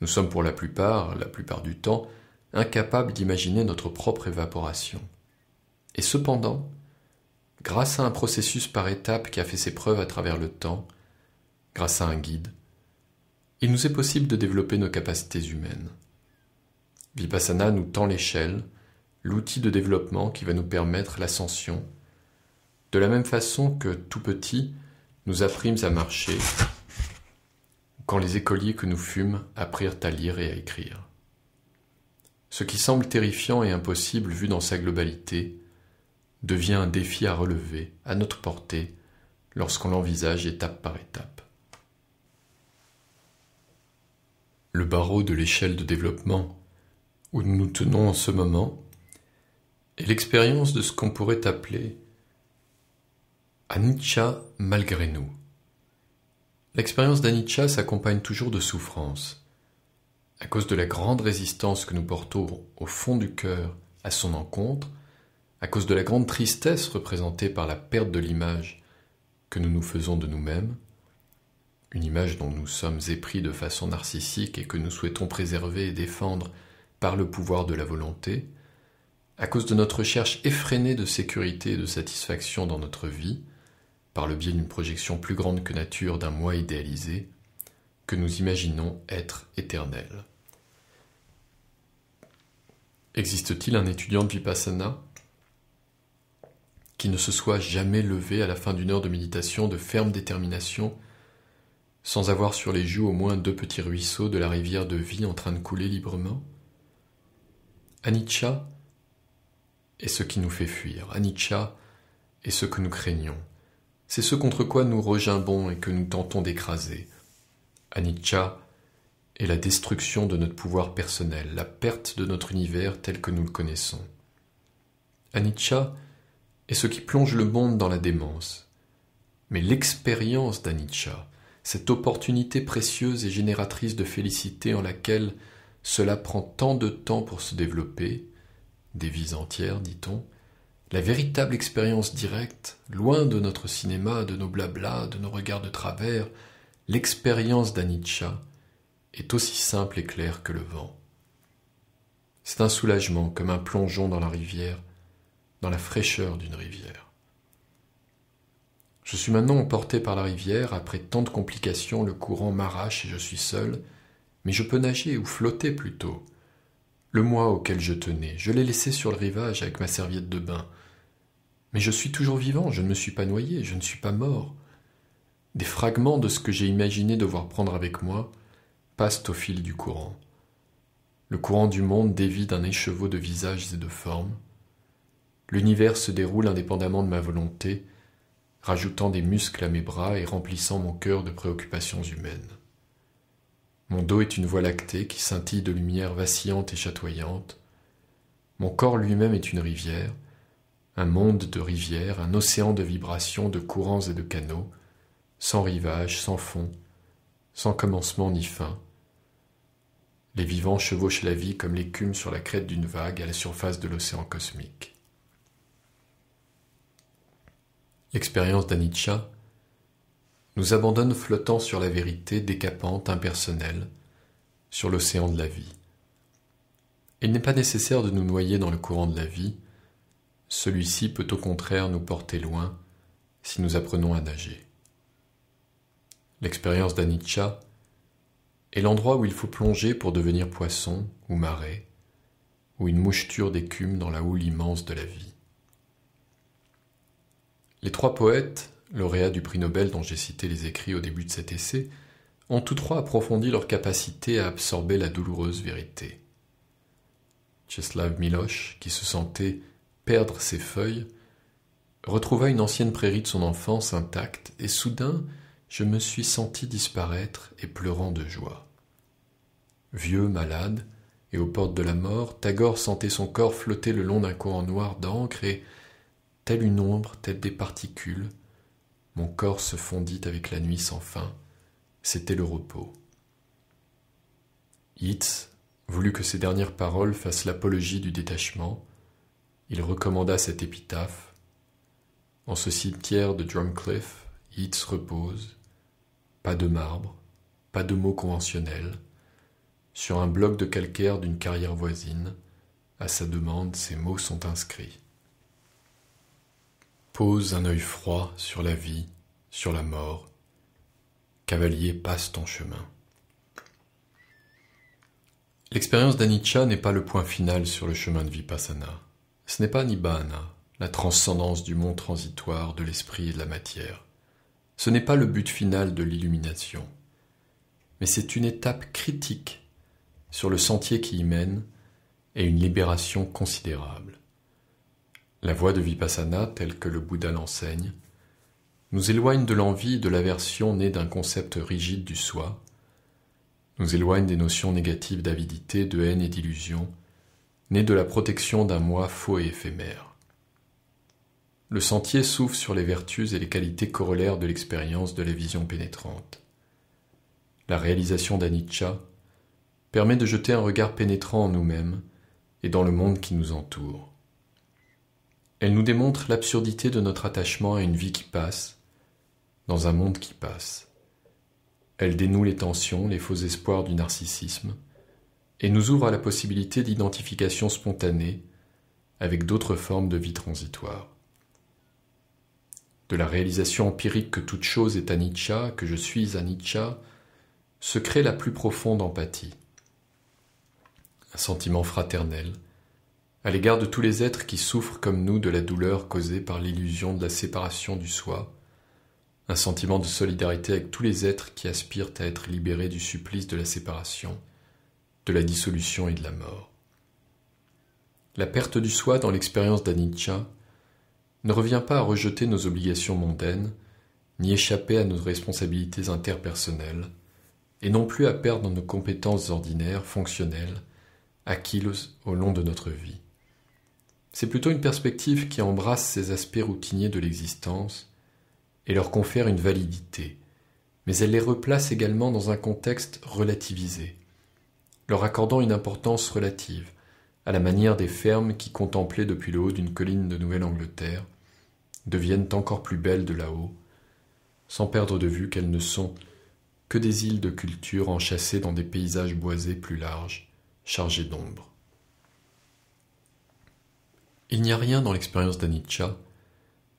Nous sommes pour la plupart, la plupart du temps, incapables d'imaginer notre propre évaporation. Et cependant, grâce à un processus par étapes qui a fait ses preuves à travers le temps, grâce à un guide, il nous est possible de développer nos capacités humaines. Vipassana nous tend l'échelle, l'outil de développement qui va nous permettre l'ascension, de la même façon que tout petit, nous apprîmes à marcher quand les écoliers que nous fûmes apprirent à lire et à écrire. Ce qui semble terrifiant et impossible vu dans sa globalité devient un défi à relever, à notre portée, lorsqu'on l'envisage étape par étape. Le barreau de l'échelle de développement où nous nous tenons en ce moment est l'expérience de ce qu'on pourrait appeler Anicca malgré nous. L'expérience d'Anitcha s'accompagne toujours de souffrances. À cause de la grande résistance que nous portons au fond du cœur à son encontre, à cause de la grande tristesse représentée par la perte de l'image que nous nous faisons de nous-mêmes, une image dont nous sommes épris de façon narcissique et que nous souhaitons préserver et défendre par le pouvoir de la volonté, à cause de notre recherche effrénée de sécurité et de satisfaction dans notre vie, par le biais d'une projection plus grande que nature d'un moi idéalisé, que nous imaginons être éternel. Existe-t-il un étudiant de Vipassana qui ne se soit jamais levé à la fin d'une heure de méditation de ferme détermination sans avoir sur les joues au moins deux petits ruisseaux de la rivière de vie en train de couler librement Anicca est ce qui nous fait fuir, Anicca est ce que nous craignons, c'est ce contre quoi nous regimbons et que nous tentons d'écraser. Anicca est la destruction de notre pouvoir personnel, la perte de notre univers tel que nous le connaissons. Anicca est ce qui plonge le monde dans la démence. Mais l'expérience d'Anicca, cette opportunité précieuse et génératrice de félicité en laquelle cela prend tant de temps pour se développer, des vies entières, dit-on, la véritable expérience directe, loin de notre cinéma, de nos blablas, de nos regards de travers, l'expérience d'Anitcha est aussi simple et claire que le vent. C'est un soulagement comme un plongeon dans la rivière, dans la fraîcheur d'une rivière. Je suis maintenant emporté par la rivière, après tant de complications, le courant m'arrache et je suis seul, mais je peux nager ou flotter plutôt. Le moi auquel je tenais, je l'ai laissé sur le rivage avec ma serviette de bain. Mais je suis toujours vivant, je ne me suis pas noyé, je ne suis pas mort. Des fragments de ce que j'ai imaginé devoir prendre avec moi passent au fil du courant. Le courant du monde dévie d'un écheveau de visages et de formes. L'univers se déroule indépendamment de ma volonté, rajoutant des muscles à mes bras et remplissant mon cœur de préoccupations humaines. Mon dos est une voie lactée qui scintille de lumière vacillante et chatoyante. Mon corps lui-même est une rivière, un monde de rivières, un océan de vibrations, de courants et de canaux, sans rivage, sans fond, sans commencement ni fin. Les vivants chevauchent la vie comme l'écume sur la crête d'une vague à la surface de l'océan cosmique. L'expérience d'Anitcha nous abandonne flottant sur la vérité décapante, impersonnelle, sur l'océan de la vie. Il n'est pas nécessaire de nous noyer dans le courant de la vie, celui-ci peut au contraire nous porter loin si nous apprenons à nager. L'expérience d'Anicca est l'endroit où il faut plonger pour devenir poisson ou marais, ou une moucheture d'écume dans la houle immense de la vie. Les trois poètes, lauréats du prix Nobel dont j'ai cité les écrits au début de cet essai, ont tous trois approfondi leur capacité à absorber la douloureuse vérité. Czeslaw Miloš, qui se sentait perdre ses feuilles, retrouva une ancienne prairie de son enfance intacte, et soudain je me suis senti disparaître et pleurant de joie. Vieux, malade, et aux portes de la mort, Tagore sentait son corps flotter le long d'un courant noir d'encre, et, telle une ombre, telle des particules, mon corps se fondit avec la nuit sans fin. C'était le repos. Itz voulut que ces dernières paroles fassent l'apologie du détachement, il recommanda cette épitaphe. En ce cimetière de Drumcliffe Yeats repose, pas de marbre, pas de mots conventionnels, sur un bloc de calcaire d'une carrière voisine, à sa demande, ces mots sont inscrits. Pose un œil froid sur la vie, sur la mort. Cavalier, passe ton chemin. L'expérience d'Anitcha n'est pas le point final sur le chemin de Vipassana. Ce n'est pas Nibbana, la transcendance du monde transitoire de l'esprit et de la matière. Ce n'est pas le but final de l'illumination. Mais c'est une étape critique sur le sentier qui y mène et une libération considérable. La voie de Vipassana, telle que le Bouddha l'enseigne, nous éloigne de l'envie et de l'aversion née d'un concept rigide du soi, nous éloigne des notions négatives d'avidité, de haine et d'illusion, né de la protection d'un moi faux et éphémère. Le sentier souffle sur les vertus et les qualités corollaires de l'expérience de la vision pénétrante. La réalisation d'Anicca permet de jeter un regard pénétrant en nous-mêmes et dans le monde qui nous entoure. Elle nous démontre l'absurdité de notre attachement à une vie qui passe, dans un monde qui passe. Elle dénoue les tensions, les faux espoirs du narcissisme, et nous ouvre à la possibilité d'identification spontanée avec d'autres formes de vie transitoire. De la réalisation empirique que toute chose est Anicca, que je suis Anicca, se crée la plus profonde empathie, un sentiment fraternel à l'égard de tous les êtres qui souffrent comme nous de la douleur causée par l'illusion de la séparation du soi, un sentiment de solidarité avec tous les êtres qui aspirent à être libérés du supplice de la séparation de la dissolution et de la mort. La perte du soi dans l'expérience d'Anicca ne revient pas à rejeter nos obligations mondaines, ni échapper à nos responsabilités interpersonnelles, et non plus à perdre nos compétences ordinaires, fonctionnelles, acquises au long de notre vie. C'est plutôt une perspective qui embrasse ces aspects routiniers de l'existence et leur confère une validité, mais elle les replace également dans un contexte relativisé, leur accordant une importance relative, à la manière des fermes qui, contemplaient depuis le haut d'une colline de Nouvelle-Angleterre, deviennent encore plus belles de là-haut, sans perdre de vue qu'elles ne sont que des îles de culture enchâssées dans des paysages boisés plus larges, chargés d'ombre. Il n'y a rien dans l'expérience d'Anitcha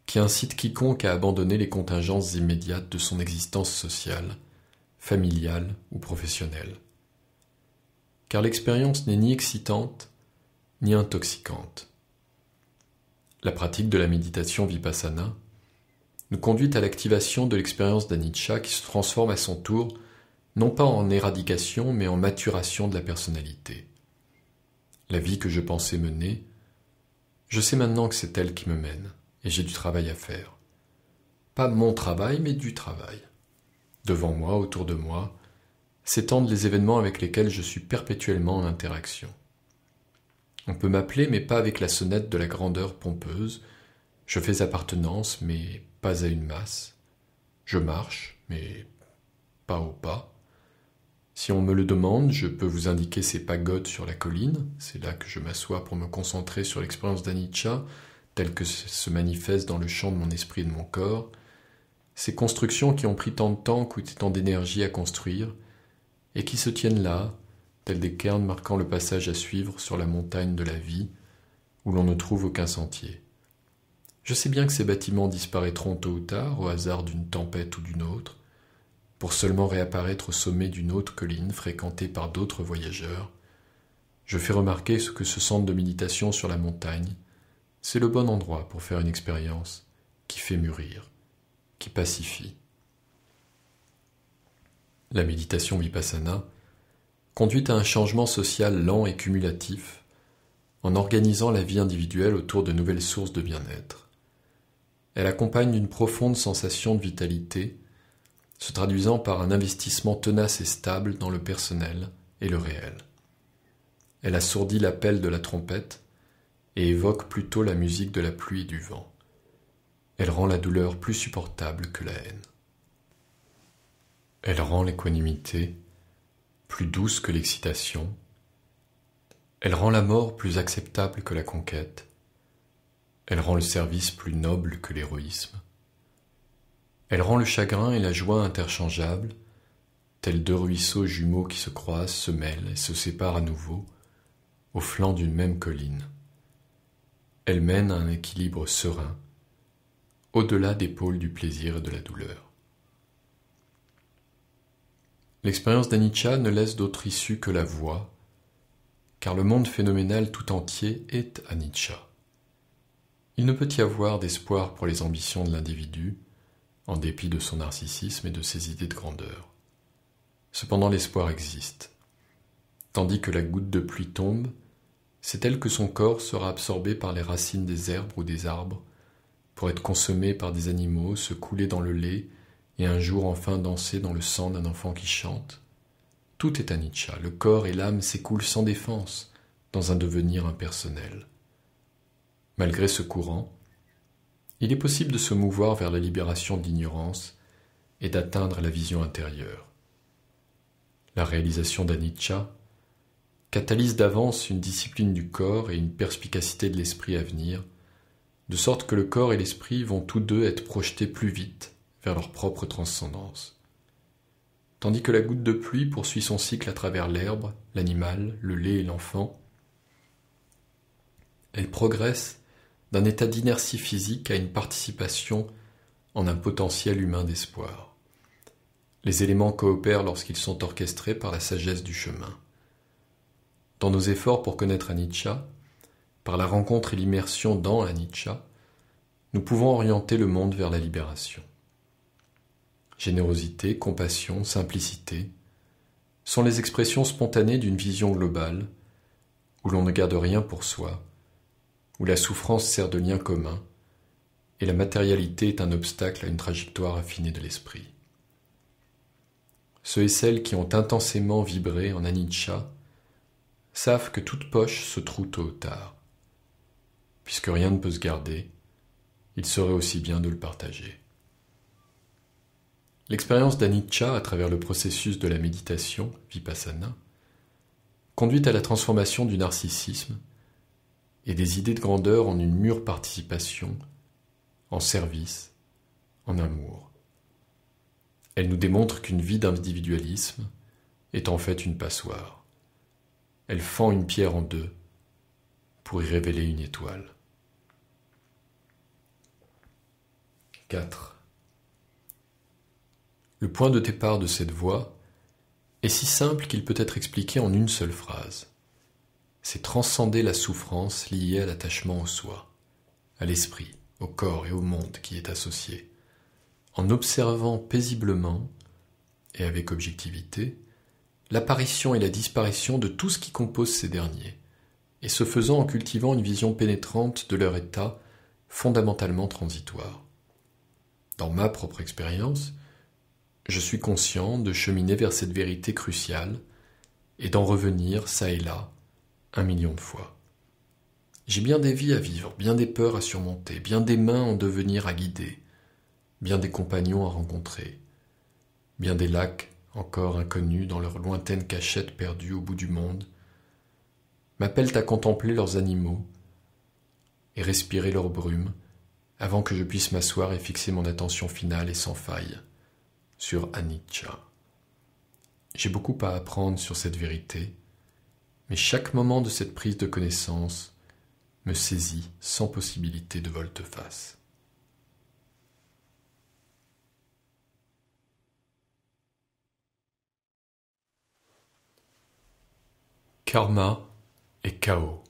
qui incite quiconque à abandonner les contingences immédiates de son existence sociale, familiale ou professionnelle car l'expérience n'est ni excitante ni intoxicante. La pratique de la méditation vipassana nous conduit à l'activation de l'expérience d'anicca qui se transforme à son tour non pas en éradication mais en maturation de la personnalité. La vie que je pensais mener, je sais maintenant que c'est elle qui me mène et j'ai du travail à faire. Pas mon travail mais du travail. Devant moi, autour de moi, s'étendent les événements avec lesquels je suis perpétuellement en interaction. On peut m'appeler, mais pas avec la sonnette de la grandeur pompeuse. Je fais appartenance, mais pas à une masse. Je marche, mais pas au pas. Si on me le demande, je peux vous indiquer ces pagodes sur la colline, c'est là que je m'assois pour me concentrer sur l'expérience d'Anicca, telle que se manifeste dans le champ de mon esprit et de mon corps, ces constructions qui ont pris tant de temps, coûté tant d'énergie à construire, et qui se tiennent là, tels des cairns marquant le passage à suivre sur la montagne de la vie, où l'on ne trouve aucun sentier. Je sais bien que ces bâtiments disparaîtront tôt ou tard au hasard d'une tempête ou d'une autre, pour seulement réapparaître au sommet d'une autre colline fréquentée par d'autres voyageurs. Je fais remarquer ce que ce centre de méditation sur la montagne, c'est le bon endroit pour faire une expérience qui fait mûrir, qui pacifie la méditation vipassana, conduit à un changement social lent et cumulatif en organisant la vie individuelle autour de nouvelles sources de bien-être. Elle accompagne d'une profonde sensation de vitalité, se traduisant par un investissement tenace et stable dans le personnel et le réel. Elle assourdit l'appel de la trompette et évoque plutôt la musique de la pluie et du vent. Elle rend la douleur plus supportable que la haine. Elle rend l'équanimité plus douce que l'excitation. Elle rend la mort plus acceptable que la conquête. Elle rend le service plus noble que l'héroïsme. Elle rend le chagrin et la joie interchangeables, tels deux ruisseaux jumeaux qui se croisent, se mêlent et se séparent à nouveau, au flanc d'une même colline. Elle mène à un équilibre serein, au-delà des pôles du plaisir et de la douleur. L'expérience d'Anicca ne laisse d'autre issue que la voie, car le monde phénoménal tout entier est Anicca. Il ne peut y avoir d'espoir pour les ambitions de l'individu, en dépit de son narcissisme et de ses idées de grandeur. Cependant l'espoir existe. Tandis que la goutte de pluie tombe, c'est elle que son corps sera absorbé par les racines des herbes ou des arbres, pour être consommé par des animaux, se couler dans le lait, et un jour enfin danser dans le sang d'un enfant qui chante. Tout est anicca, le corps et l'âme s'écoulent sans défense dans un devenir impersonnel. Malgré ce courant, il est possible de se mouvoir vers la libération d'ignorance et d'atteindre la vision intérieure. La réalisation d'Anicca catalyse d'avance une discipline du corps et une perspicacité de l'esprit à venir, de sorte que le corps et l'esprit vont tous deux être projetés plus vite vers leur propre transcendance. Tandis que la goutte de pluie poursuit son cycle à travers l'herbe, l'animal, le lait et l'enfant, elle progresse d'un état d'inertie physique à une participation en un potentiel humain d'espoir. Les éléments coopèrent lorsqu'ils sont orchestrés par la sagesse du chemin. Dans nos efforts pour connaître Nietzsche, par la rencontre et l'immersion dans Nietzsche, nous pouvons orienter le monde vers la libération. Générosité, compassion, simplicité sont les expressions spontanées d'une vision globale, où l'on ne garde rien pour soi, où la souffrance sert de lien commun, et la matérialité est un obstacle à une trajectoire affinée de l'esprit. Ceux et celles qui ont intensément vibré en anicca savent que toute poche se trouve tôt ou tard. Puisque rien ne peut se garder, il serait aussi bien de le partager. L'expérience d'Anicca à travers le processus de la méditation, vipassana, conduit à la transformation du narcissisme et des idées de grandeur en une mûre participation, en service, en amour. Elle nous démontre qu'une vie d'individualisme est en fait une passoire. Elle fend une pierre en deux pour y révéler une étoile. 4. Le point de départ de cette voie est si simple qu'il peut être expliqué en une seule phrase. C'est transcender la souffrance liée à l'attachement au soi, à l'esprit, au corps et au monde qui est associé, en observant paisiblement et avec objectivité l'apparition et la disparition de tout ce qui compose ces derniers, et ce faisant en cultivant une vision pénétrante de leur état fondamentalement transitoire. Dans ma propre expérience, je suis conscient de cheminer vers cette vérité cruciale et d'en revenir, ça et là, un million de fois. J'ai bien des vies à vivre, bien des peurs à surmonter, bien des mains en devenir à guider, bien des compagnons à rencontrer, bien des lacs encore inconnus dans leurs lointaines cachettes perdues au bout du monde, m'appellent à contempler leurs animaux et respirer leur brume avant que je puisse m'asseoir et fixer mon attention finale et sans faille sur Anicca. J'ai beaucoup à apprendre sur cette vérité, mais chaque moment de cette prise de connaissance me saisit sans possibilité de volte-face. Karma et Chaos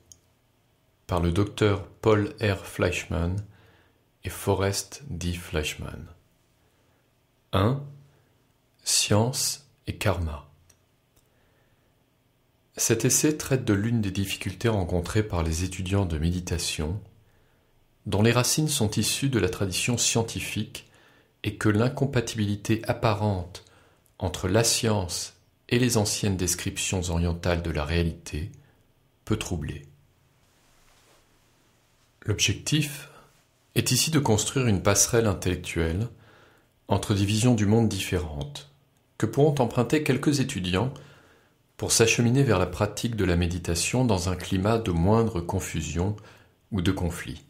par le docteur Paul R. Fleischmann et Forrest D. Fleischmann. 1 science et karma. Cet essai traite de l'une des difficultés rencontrées par les étudiants de méditation, dont les racines sont issues de la tradition scientifique et que l'incompatibilité apparente entre la science et les anciennes descriptions orientales de la réalité peut troubler. L'objectif est ici de construire une passerelle intellectuelle entre des visions du monde différentes, que pourront emprunter quelques étudiants pour s'acheminer vers la pratique de la méditation dans un climat de moindre confusion ou de conflit.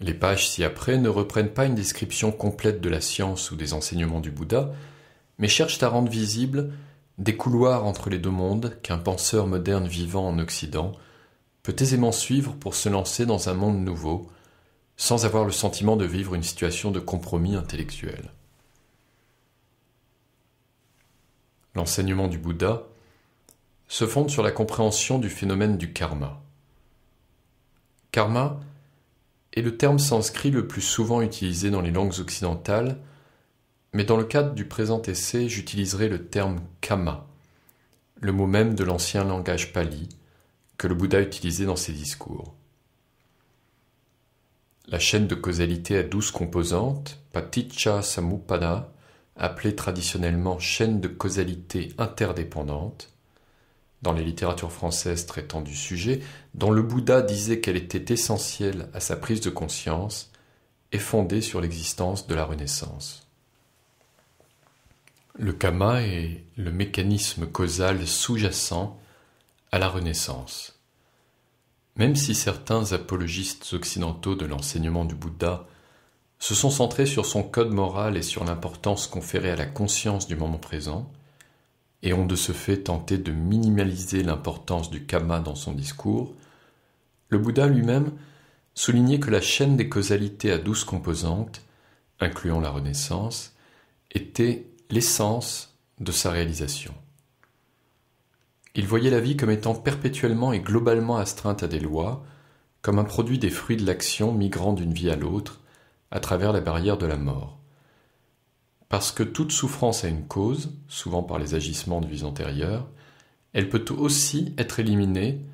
Les pages ci-après ne reprennent pas une description complète de la science ou des enseignements du Bouddha, mais cherchent à rendre visibles des couloirs entre les deux mondes qu'un penseur moderne vivant en Occident peut aisément suivre pour se lancer dans un monde nouveau, sans avoir le sentiment de vivre une situation de compromis intellectuel. l'enseignement du Bouddha, se fonde sur la compréhension du phénomène du karma. Karma est le terme sanscrit le plus souvent utilisé dans les langues occidentales, mais dans le cadre du présent essai, j'utiliserai le terme kama, le mot même de l'ancien langage pali que le Bouddha utilisait dans ses discours. La chaîne de causalité a douze composantes, paticca samuppada, appelée traditionnellement chaîne de causalité interdépendante, dans les littératures françaises traitant du sujet, dont le Bouddha disait qu'elle était essentielle à sa prise de conscience et fondée sur l'existence de la Renaissance. Le Kama est le mécanisme causal sous-jacent à la Renaissance. Même si certains apologistes occidentaux de l'enseignement du Bouddha se sont centrés sur son code moral et sur l'importance conférée à la conscience du moment présent, et ont de ce fait tenté de minimaliser l'importance du kama dans son discours, le Bouddha lui-même soulignait que la chaîne des causalités à douze composantes, incluant la Renaissance, était l'essence de sa réalisation. Il voyait la vie comme étant perpétuellement et globalement astreinte à des lois, comme un produit des fruits de l'action migrant d'une vie à l'autre, à travers la barrière de la mort. Parce que toute souffrance a une cause, souvent par les agissements de vies antérieures, elle peut aussi être éliminée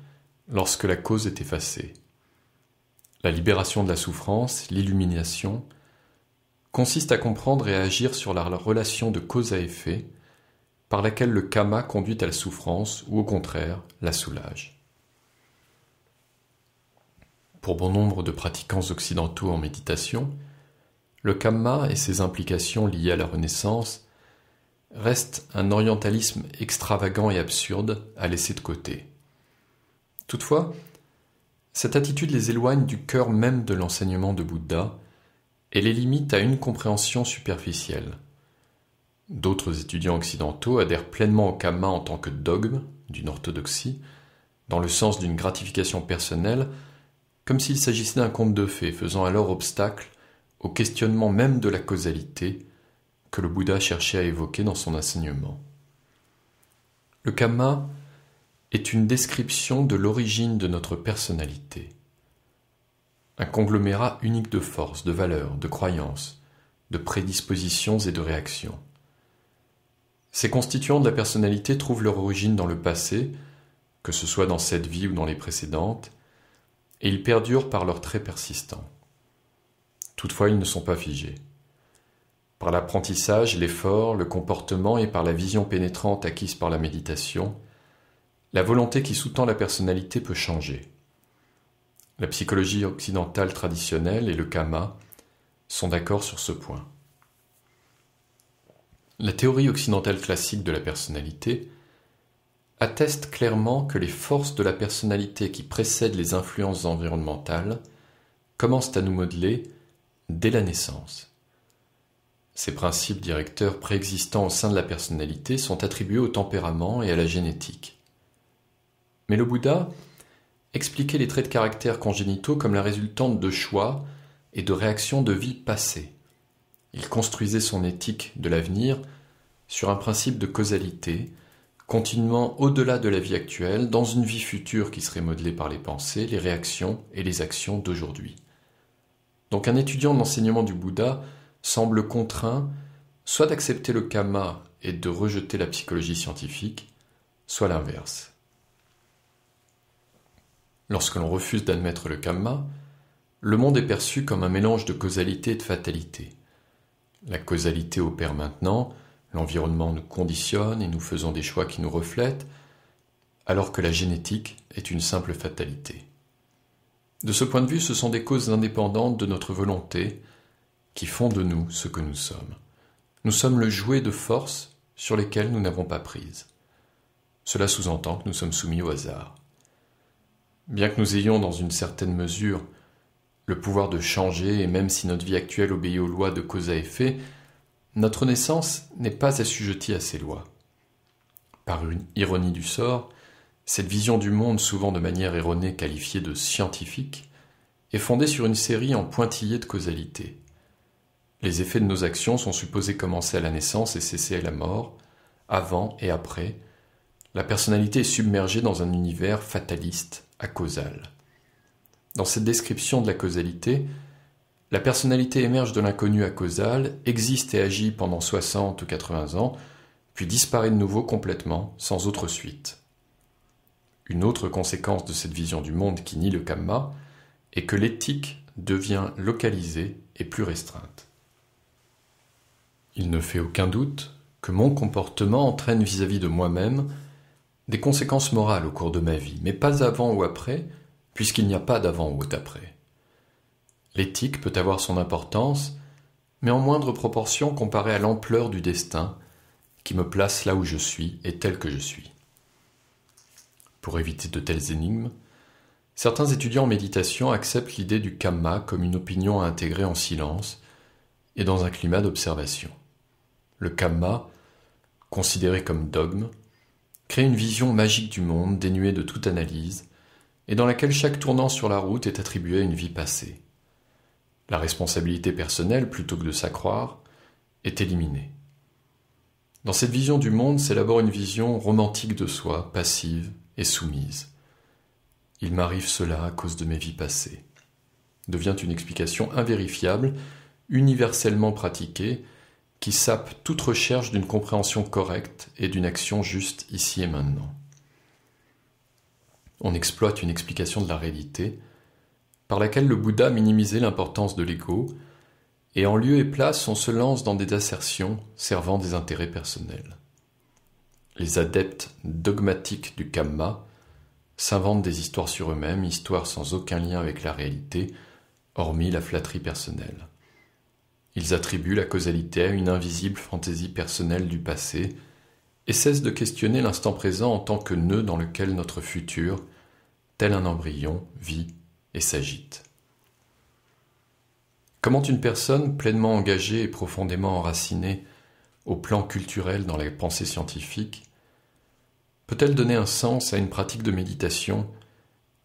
lorsque la cause est effacée. La libération de la souffrance, l'illumination, consiste à comprendre et à agir sur la relation de cause à effet par laquelle le kama conduit à la souffrance ou au contraire la soulage. Pour bon nombre de pratiquants occidentaux en méditation, le kamma et ses implications liées à la Renaissance restent un orientalisme extravagant et absurde à laisser de côté. Toutefois, cette attitude les éloigne du cœur même de l'enseignement de Bouddha et les limite à une compréhension superficielle. D'autres étudiants occidentaux adhèrent pleinement au kamma en tant que dogme d'une orthodoxie, dans le sens d'une gratification personnelle, comme s'il s'agissait d'un conte de fées faisant alors obstacle au questionnement même de la causalité que le Bouddha cherchait à évoquer dans son enseignement. Le Kama est une description de l'origine de notre personnalité, un conglomérat unique de forces, de valeurs, de croyances, de prédispositions et de réactions. Ces constituants de la personnalité trouvent leur origine dans le passé, que ce soit dans cette vie ou dans les précédentes, et ils perdurent par leur traits persistants. Toutefois, ils ne sont pas figés. Par l'apprentissage, l'effort, le comportement et par la vision pénétrante acquise par la méditation, la volonté qui sous-tend la personnalité peut changer. La psychologie occidentale traditionnelle et le kama sont d'accord sur ce point. La théorie occidentale classique de la personnalité atteste clairement que les forces de la personnalité qui précèdent les influences environnementales commencent à nous modeler dès la naissance. Ces principes directeurs préexistants au sein de la personnalité sont attribués au tempérament et à la génétique. Mais le Bouddha expliquait les traits de caractère congénitaux comme la résultante de choix et de réactions de vie passées. Il construisait son éthique de l'avenir sur un principe de causalité, continuant au-delà de la vie actuelle dans une vie future qui serait modelée par les pensées, les réactions et les actions d'aujourd'hui. Donc un étudiant de l'enseignement du Bouddha semble contraint soit d'accepter le karma et de rejeter la psychologie scientifique, soit l'inverse. Lorsque l'on refuse d'admettre le karma, le monde est perçu comme un mélange de causalité et de fatalité. La causalité opère maintenant, l'environnement nous conditionne et nous faisons des choix qui nous reflètent, alors que la génétique est une simple fatalité. De ce point de vue, ce sont des causes indépendantes de notre volonté qui font de nous ce que nous sommes. Nous sommes le jouet de forces sur lesquelles nous n'avons pas prise. Cela sous-entend que nous sommes soumis au hasard. Bien que nous ayons, dans une certaine mesure, le pouvoir de changer, et même si notre vie actuelle obéit aux lois de cause à effet, notre naissance n'est pas assujettie à ces lois. Par une ironie du sort, cette vision du monde, souvent de manière erronée qualifiée de scientifique, est fondée sur une série en pointillés de causalité. Les effets de nos actions sont supposés commencer à la naissance et cesser à la mort, avant et après. La personnalité est submergée dans un univers fataliste, à causal. Dans cette description de la causalité, la personnalité émerge de l'inconnu à causal, existe et agit pendant 60 ou 80 ans, puis disparaît de nouveau complètement, sans autre suite. Une autre conséquence de cette vision du monde qui nie le kamma est que l'éthique devient localisée et plus restreinte. Il ne fait aucun doute que mon comportement entraîne vis-à-vis de moi-même des conséquences morales au cours de ma vie, mais pas avant ou après, puisqu'il n'y a pas d'avant ou d'après. L'éthique peut avoir son importance, mais en moindre proportion comparée à l'ampleur du destin qui me place là où je suis et tel que je suis. Pour éviter de telles énigmes, certains étudiants en méditation acceptent l'idée du kamma comme une opinion à intégrer en silence et dans un climat d'observation. Le kamma, considéré comme dogme, crée une vision magique du monde dénuée de toute analyse et dans laquelle chaque tournant sur la route est attribué à une vie passée. La responsabilité personnelle, plutôt que de s'accroire, est éliminée. Dans cette vision du monde s'élabore une vision romantique de soi, passive, et soumise. Il m'arrive cela à cause de mes vies passées. Devient une explication invérifiable, universellement pratiquée, qui sape toute recherche d'une compréhension correcte et d'une action juste ici et maintenant. On exploite une explication de la réalité, par laquelle le Bouddha minimisait l'importance de l'ego, et en lieu et place on se lance dans des assertions servant des intérêts personnels. Les adeptes dogmatiques du Kamma s'inventent des histoires sur eux-mêmes, histoires sans aucun lien avec la réalité, hormis la flatterie personnelle. Ils attribuent la causalité à une invisible fantaisie personnelle du passé et cessent de questionner l'instant présent en tant que nœud dans lequel notre futur, tel un embryon, vit et s'agite. Comment une personne pleinement engagée et profondément enracinée au plan culturel dans la pensée scientifique peut-elle donner un sens à une pratique de méditation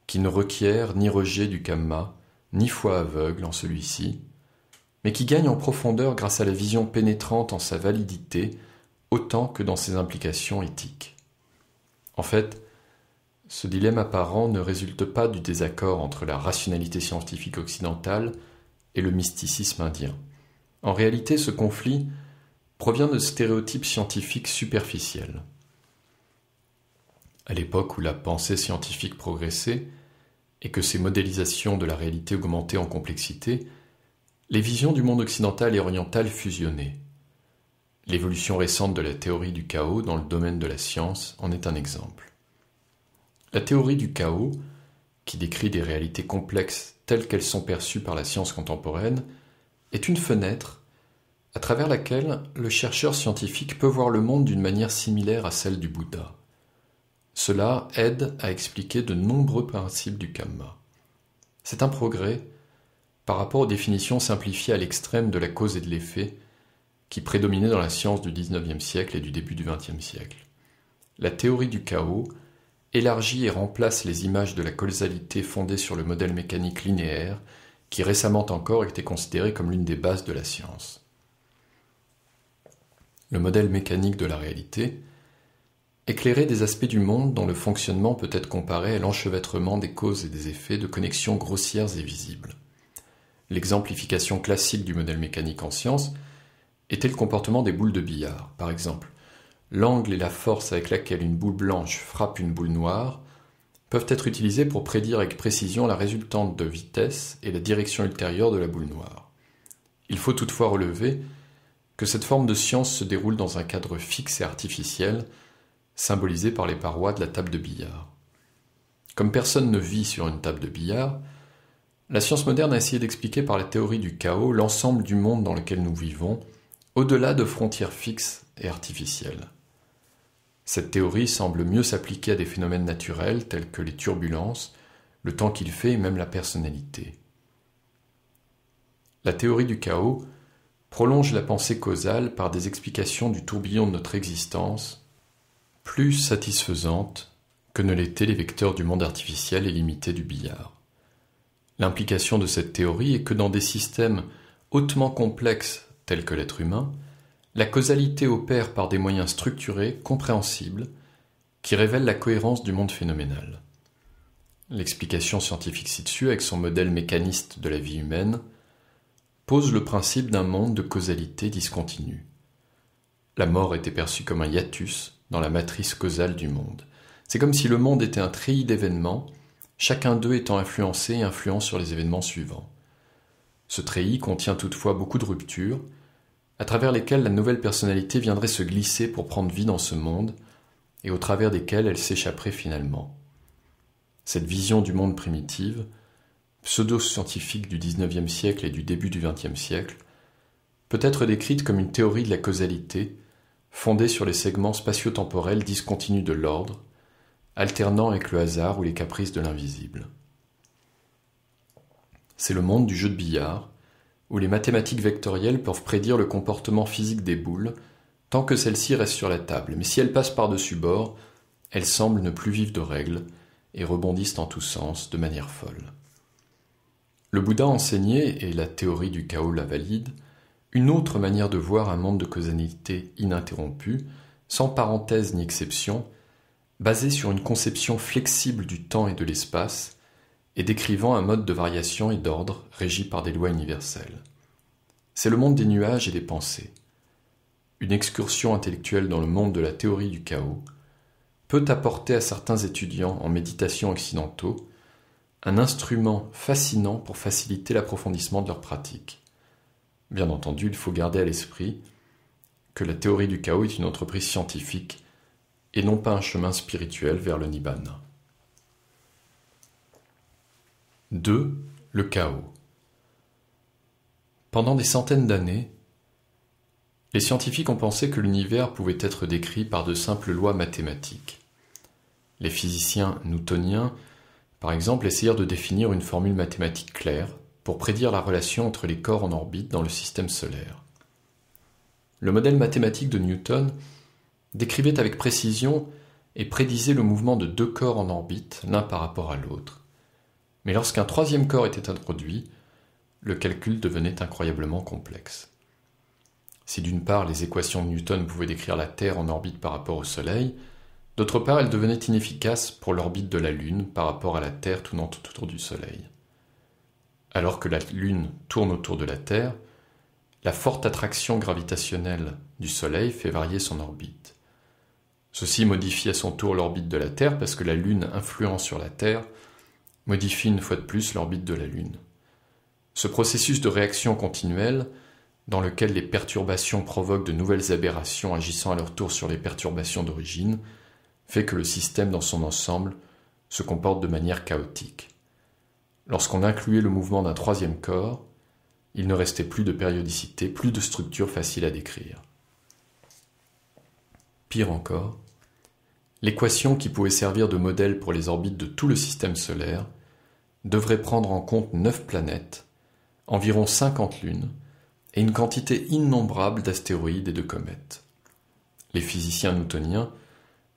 qui ne requiert ni rejet du kamma, ni foi aveugle en celui-ci, mais qui gagne en profondeur grâce à la vision pénétrante en sa validité autant que dans ses implications éthiques. En fait, ce dilemme apparent ne résulte pas du désaccord entre la rationalité scientifique occidentale et le mysticisme indien. En réalité, ce conflit provient de stéréotypes scientifiques superficiels à l'époque où la pensée scientifique progressait et que ses modélisations de la réalité augmentaient en complexité, les visions du monde occidental et oriental fusionnaient. L'évolution récente de la théorie du chaos dans le domaine de la science en est un exemple. La théorie du chaos, qui décrit des réalités complexes telles qu'elles sont perçues par la science contemporaine, est une fenêtre à travers laquelle le chercheur scientifique peut voir le monde d'une manière similaire à celle du Bouddha. Cela aide à expliquer de nombreux principes du karma. C'est un progrès par rapport aux définitions simplifiées à l'extrême de la cause et de l'effet qui prédominaient dans la science du XIXe siècle et du début du XXe siècle. La théorie du chaos élargit et remplace les images de la causalité fondées sur le modèle mécanique linéaire qui récemment encore était considéré comme l'une des bases de la science. Le modèle mécanique de la réalité, Éclairer des aspects du monde dont le fonctionnement peut être comparé à l'enchevêtrement des causes et des effets de connexions grossières et visibles. L'exemplification classique du modèle mécanique en science était le comportement des boules de billard, par exemple. L'angle et la force avec laquelle une boule blanche frappe une boule noire peuvent être utilisés pour prédire avec précision la résultante de vitesse et la direction ultérieure de la boule noire. Il faut toutefois relever que cette forme de science se déroule dans un cadre fixe et artificiel, symbolisée par les parois de la table de billard. Comme personne ne vit sur une table de billard, la science moderne a essayé d'expliquer par la théorie du chaos l'ensemble du monde dans lequel nous vivons, au-delà de frontières fixes et artificielles. Cette théorie semble mieux s'appliquer à des phénomènes naturels tels que les turbulences, le temps qu'il fait et même la personnalité. La théorie du chaos prolonge la pensée causale par des explications du tourbillon de notre existence plus satisfaisante que ne l'étaient les vecteurs du monde artificiel et limité du billard. L'implication de cette théorie est que dans des systèmes hautement complexes tels que l'être humain, la causalité opère par des moyens structurés, compréhensibles, qui révèlent la cohérence du monde phénoménal. L'explication scientifique ci-dessus, avec son modèle mécaniste de la vie humaine, pose le principe d'un monde de causalité discontinue. La mort était perçue comme un hiatus, dans la matrice causale du monde. C'est comme si le monde était un treillis d'événements, chacun d'eux étant influencé et influent sur les événements suivants. Ce treillis contient toutefois beaucoup de ruptures, à travers lesquelles la nouvelle personnalité viendrait se glisser pour prendre vie dans ce monde, et au travers desquelles elle s'échapperait finalement. Cette vision du monde primitive, pseudo-scientifique du XIXe siècle et du début du XXe siècle, peut être décrite comme une théorie de la causalité fondée sur les segments spatio-temporels discontinus de l'ordre, alternant avec le hasard ou les caprices de l'invisible. C'est le monde du jeu de billard, où les mathématiques vectorielles peuvent prédire le comportement physique des boules tant que celles-ci restent sur la table, mais si elles passent par-dessus bord, elles semblent ne plus vivre de règles et rebondissent en tous sens de manière folle. Le Bouddha enseigné, et la théorie du chaos la valide, une autre manière de voir un monde de causalité ininterrompu, sans parenthèse ni exception, basé sur une conception flexible du temps et de l'espace, et décrivant un mode de variation et d'ordre régi par des lois universelles. C'est le monde des nuages et des pensées. Une excursion intellectuelle dans le monde de la théorie du chaos peut apporter à certains étudiants en méditation occidentaux un instrument fascinant pour faciliter l'approfondissement de leur pratique. Bien entendu, il faut garder à l'esprit que la théorie du chaos est une entreprise scientifique et non pas un chemin spirituel vers le Nibbana. 2. Le chaos. Pendant des centaines d'années, les scientifiques ont pensé que l'univers pouvait être décrit par de simples lois mathématiques. Les physiciens newtoniens, par exemple, essayèrent de définir une formule mathématique claire, pour prédire la relation entre les corps en orbite dans le système solaire. Le modèle mathématique de Newton décrivait avec précision et prédisait le mouvement de deux corps en orbite l'un par rapport à l'autre. Mais lorsqu'un troisième corps était introduit, le calcul devenait incroyablement complexe. Si d'une part les équations de Newton pouvaient décrire la Terre en orbite par rapport au Soleil, d'autre part elles devenaient inefficaces pour l'orbite de la Lune par rapport à la Terre tournant tout autour du Soleil alors que la Lune tourne autour de la Terre, la forte attraction gravitationnelle du Soleil fait varier son orbite. Ceci modifie à son tour l'orbite de la Terre parce que la Lune, influant sur la Terre, modifie une fois de plus l'orbite de la Lune. Ce processus de réaction continuelle, dans lequel les perturbations provoquent de nouvelles aberrations agissant à leur tour sur les perturbations d'origine, fait que le système dans son ensemble se comporte de manière chaotique. Lorsqu'on incluait le mouvement d'un troisième corps, il ne restait plus de périodicité, plus de structure facile à décrire. Pire encore, l'équation qui pouvait servir de modèle pour les orbites de tout le système solaire devrait prendre en compte neuf planètes, environ 50 lunes et une quantité innombrable d'astéroïdes et de comètes. Les physiciens newtoniens,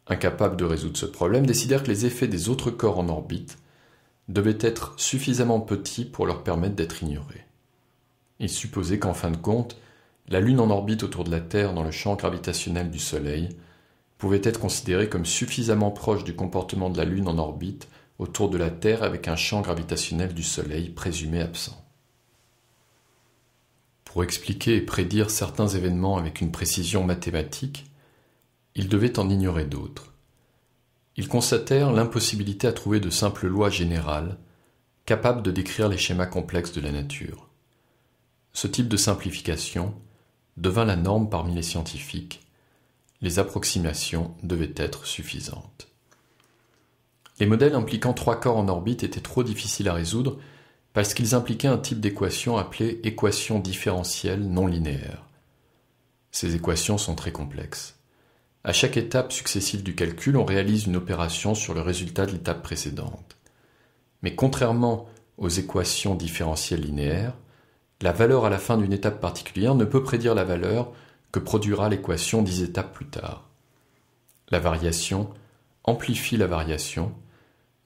incapables de résoudre ce problème, décidèrent que les effets des autres corps en orbite devaient être suffisamment petits pour leur permettre d'être ignorés. Il supposait qu'en fin de compte, la Lune en orbite autour de la Terre dans le champ gravitationnel du Soleil pouvait être considérée comme suffisamment proche du comportement de la Lune en orbite autour de la Terre avec un champ gravitationnel du Soleil présumé absent. Pour expliquer et prédire certains événements avec une précision mathématique, il devait en ignorer d'autres. Ils constatèrent l'impossibilité à trouver de simples lois générales capables de décrire les schémas complexes de la nature. Ce type de simplification devint la norme parmi les scientifiques. Les approximations devaient être suffisantes. Les modèles impliquant trois corps en orbite étaient trop difficiles à résoudre parce qu'ils impliquaient un type d'équation appelée équation différentielle non linéaire. Ces équations sont très complexes. À chaque étape successive du calcul, on réalise une opération sur le résultat de l'étape précédente. Mais contrairement aux équations différentielles linéaires, la valeur à la fin d'une étape particulière ne peut prédire la valeur que produira l'équation dix étapes plus tard. La variation amplifie la variation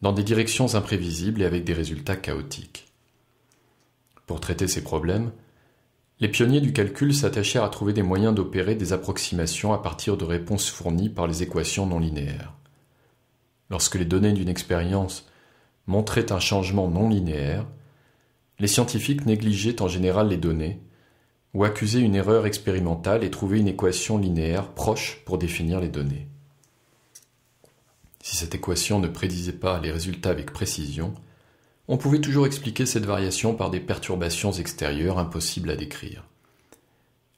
dans des directions imprévisibles et avec des résultats chaotiques. Pour traiter ces problèmes, les pionniers du calcul s'attachèrent à trouver des moyens d'opérer des approximations à partir de réponses fournies par les équations non linéaires. Lorsque les données d'une expérience montraient un changement non linéaire, les scientifiques négligeaient en général les données, ou accusaient une erreur expérimentale et trouvaient une équation linéaire proche pour définir les données. Si cette équation ne prédisait pas les résultats avec précision, on pouvait toujours expliquer cette variation par des perturbations extérieures impossibles à décrire.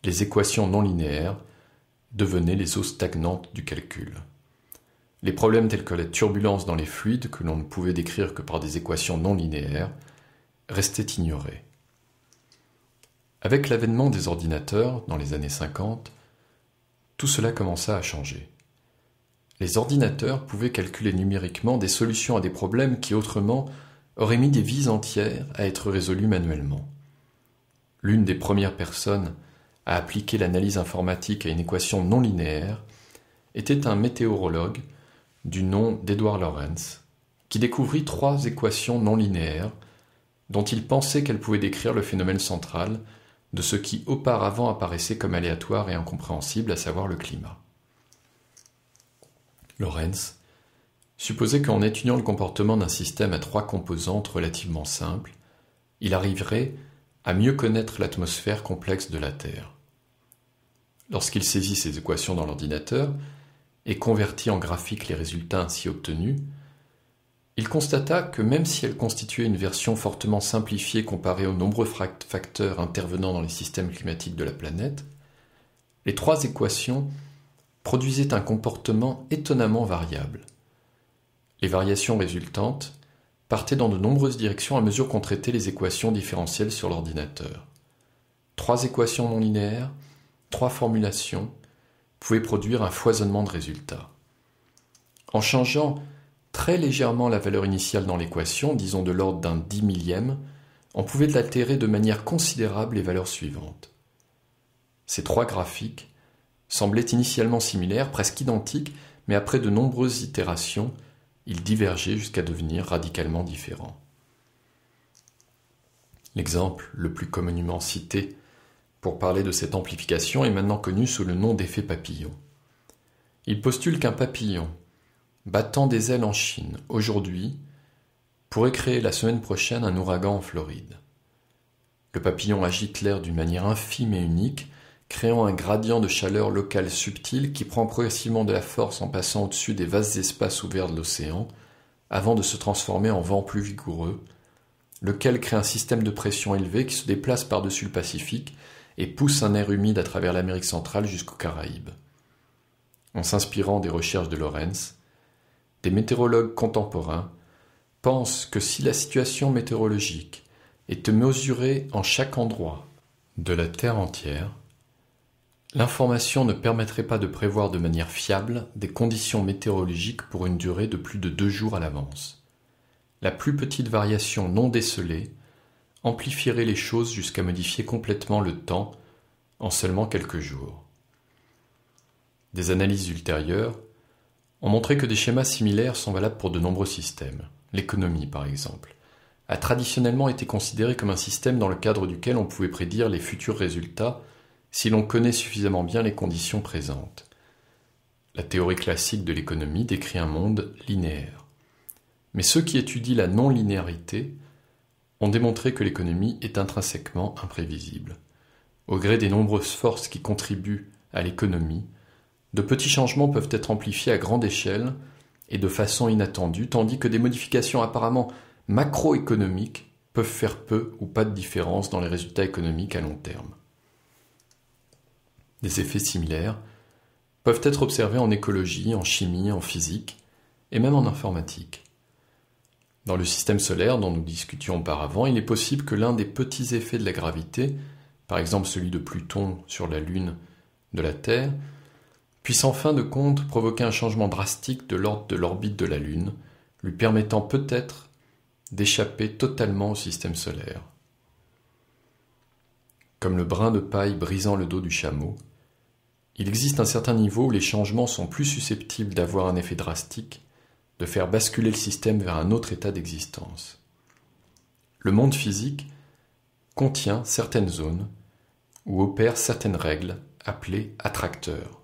Les équations non linéaires devenaient les eaux stagnantes du calcul. Les problèmes tels que la turbulence dans les fluides, que l'on ne pouvait décrire que par des équations non linéaires, restaient ignorés. Avec l'avènement des ordinateurs dans les années 50, tout cela commença à changer. Les ordinateurs pouvaient calculer numériquement des solutions à des problèmes qui autrement aurait mis des vies entières à être résolues manuellement. L'une des premières personnes à appliquer l'analyse informatique à une équation non linéaire était un météorologue du nom d'Edward Lorenz, qui découvrit trois équations non linéaires dont il pensait qu'elles pouvaient décrire le phénomène central de ce qui auparavant apparaissait comme aléatoire et incompréhensible, à savoir le climat. Lorenz, Supposez qu'en étudiant le comportement d'un système à trois composantes relativement simples, il arriverait à mieux connaître l'atmosphère complexe de la Terre. Lorsqu'il saisit ces équations dans l'ordinateur et convertit en graphique les résultats ainsi obtenus, il constata que même si elles constituait une version fortement simplifiée comparée aux nombreux facteurs intervenant dans les systèmes climatiques de la planète, les trois équations produisaient un comportement étonnamment variable. Les variations résultantes partaient dans de nombreuses directions à mesure qu'on traitait les équations différentielles sur l'ordinateur. Trois équations non linéaires, trois formulations, pouvaient produire un foisonnement de résultats. En changeant très légèrement la valeur initiale dans l'équation, disons de l'ordre d'un dix millième, on pouvait altérer de manière considérable les valeurs suivantes. Ces trois graphiques semblaient initialement similaires, presque identiques, mais après de nombreuses itérations, ils divergeaient jusqu'à devenir radicalement différents. L'exemple le plus communément cité pour parler de cette amplification est maintenant connu sous le nom d'effet papillon. Il postule qu'un papillon, battant des ailes en Chine aujourd'hui, pourrait créer la semaine prochaine un ouragan en Floride. Le papillon agite l'air d'une manière infime et unique, créant un gradient de chaleur locale subtil qui prend progressivement de la force en passant au-dessus des vastes espaces ouverts de l'océan, avant de se transformer en vent plus vigoureux, lequel crée un système de pression élevé qui se déplace par-dessus le Pacifique et pousse un air humide à travers l'Amérique centrale jusqu'aux Caraïbes. En s'inspirant des recherches de Lorenz, des météorologues contemporains pensent que si la situation météorologique est mesurée en chaque endroit de la Terre entière, L'information ne permettrait pas de prévoir de manière fiable des conditions météorologiques pour une durée de plus de deux jours à l'avance. La plus petite variation non décelée amplifierait les choses jusqu'à modifier complètement le temps en seulement quelques jours. Des analyses ultérieures ont montré que des schémas similaires sont valables pour de nombreux systèmes. L'économie, par exemple, a traditionnellement été considérée comme un système dans le cadre duquel on pouvait prédire les futurs résultats si l'on connaît suffisamment bien les conditions présentes. La théorie classique de l'économie décrit un monde linéaire. Mais ceux qui étudient la non-linéarité ont démontré que l'économie est intrinsèquement imprévisible. Au gré des nombreuses forces qui contribuent à l'économie, de petits changements peuvent être amplifiés à grande échelle et de façon inattendue, tandis que des modifications apparemment macroéconomiques peuvent faire peu ou pas de différence dans les résultats économiques à long terme. Des effets similaires peuvent être observés en écologie, en chimie, en physique et même en informatique. Dans le système solaire dont nous discutions auparavant, il est possible que l'un des petits effets de la gravité, par exemple celui de Pluton sur la Lune de la Terre, puisse en fin de compte provoquer un changement drastique de l'ordre de l'orbite de la Lune, lui permettant peut-être d'échapper totalement au système solaire. Comme le brin de paille brisant le dos du chameau, il existe un certain niveau où les changements sont plus susceptibles d'avoir un effet drastique, de faire basculer le système vers un autre état d'existence. Le monde physique contient certaines zones où opèrent certaines règles appelées attracteurs.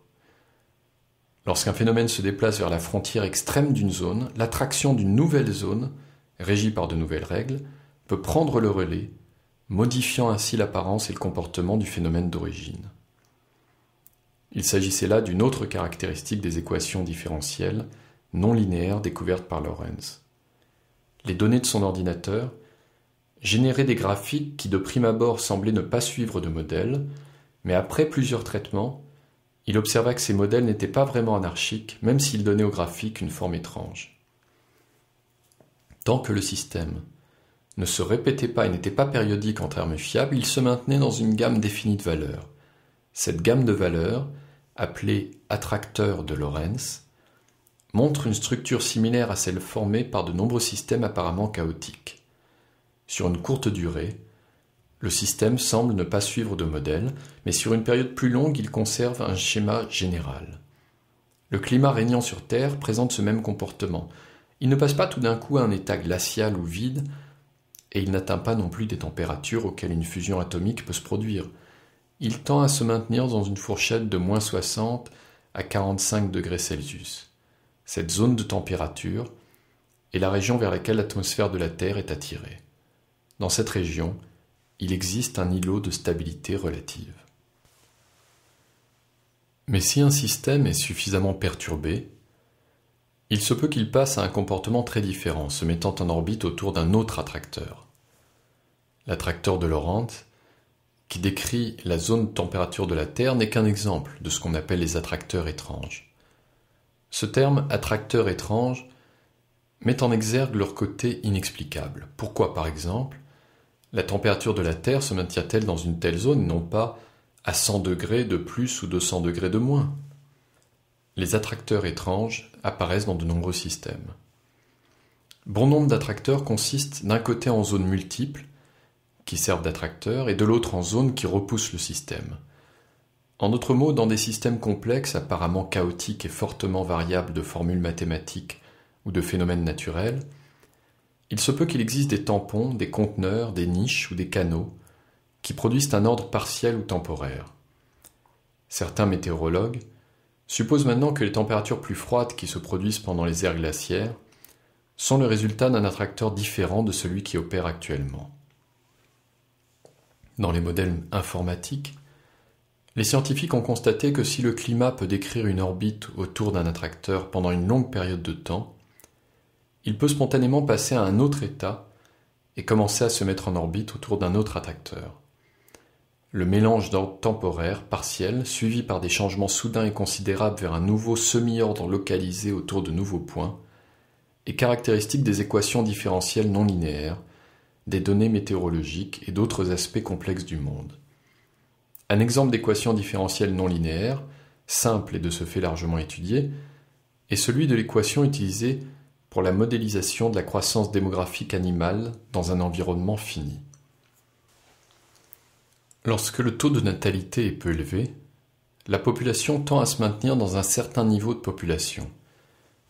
Lorsqu'un phénomène se déplace vers la frontière extrême d'une zone, l'attraction d'une nouvelle zone, régie par de nouvelles règles, peut prendre le relais, modifiant ainsi l'apparence et le comportement du phénomène d'origine. Il s'agissait là d'une autre caractéristique des équations différentielles non linéaires découvertes par Lorenz. Les données de son ordinateur généraient des graphiques qui de prime abord semblaient ne pas suivre de modèle, mais après plusieurs traitements, il observa que ces modèles n'étaient pas vraiment anarchiques, même s'ils donnaient aux graphiques une forme étrange. Tant que le système ne se répétait pas et n'était pas périodique en termes fiables, il se maintenait dans une gamme définie de valeurs. Cette gamme de valeurs appelé attracteur de Lorentz, montre une structure similaire à celle formée par de nombreux systèmes apparemment chaotiques. Sur une courte durée, le système semble ne pas suivre de modèle, mais sur une période plus longue, il conserve un schéma général. Le climat régnant sur Terre présente ce même comportement. Il ne passe pas tout d'un coup à un état glacial ou vide, et il n'atteint pas non plus des températures auxquelles une fusion atomique peut se produire il tend à se maintenir dans une fourchette de moins 60 à 45 degrés Celsius. Cette zone de température est la région vers laquelle l'atmosphère de la Terre est attirée. Dans cette région, il existe un îlot de stabilité relative. Mais si un système est suffisamment perturbé, il se peut qu'il passe à un comportement très différent, se mettant en orbite autour d'un autre attracteur. L'attracteur de Laurent qui décrit la zone de température de la Terre, n'est qu'un exemple de ce qu'on appelle les attracteurs étranges. Ce terme attracteurs étranges met en exergue leur côté inexplicable. Pourquoi, par exemple, la température de la Terre se maintient-elle dans une telle zone, et non pas à 100 degrés de plus ou 200 degrés de moins Les attracteurs étranges apparaissent dans de nombreux systèmes. Bon nombre d'attracteurs consistent d'un côté en zones multiples, qui servent d'attracteurs, et de l'autre en zone qui repoussent le système. En d'autres mots, dans des systèmes complexes, apparemment chaotiques et fortement variables de formules mathématiques ou de phénomènes naturels, il se peut qu'il existe des tampons, des conteneurs, des niches ou des canaux qui produisent un ordre partiel ou temporaire. Certains météorologues supposent maintenant que les températures plus froides qui se produisent pendant les aires glaciaires sont le résultat d'un attracteur différent de celui qui opère actuellement. Dans les modèles informatiques, les scientifiques ont constaté que si le climat peut décrire une orbite autour d'un attracteur pendant une longue période de temps, il peut spontanément passer à un autre état et commencer à se mettre en orbite autour d'un autre attracteur. Le mélange d'ordre temporaire, partiel, suivi par des changements soudains et considérables vers un nouveau semi-ordre localisé autour de nouveaux points, est caractéristique des équations différentielles non linéaires, des données météorologiques et d'autres aspects complexes du monde. Un exemple d'équation différentielle non linéaire, simple et de ce fait largement étudiée, est celui de l'équation utilisée pour la modélisation de la croissance démographique animale dans un environnement fini. Lorsque le taux de natalité est peu élevé, la population tend à se maintenir dans un certain niveau de population.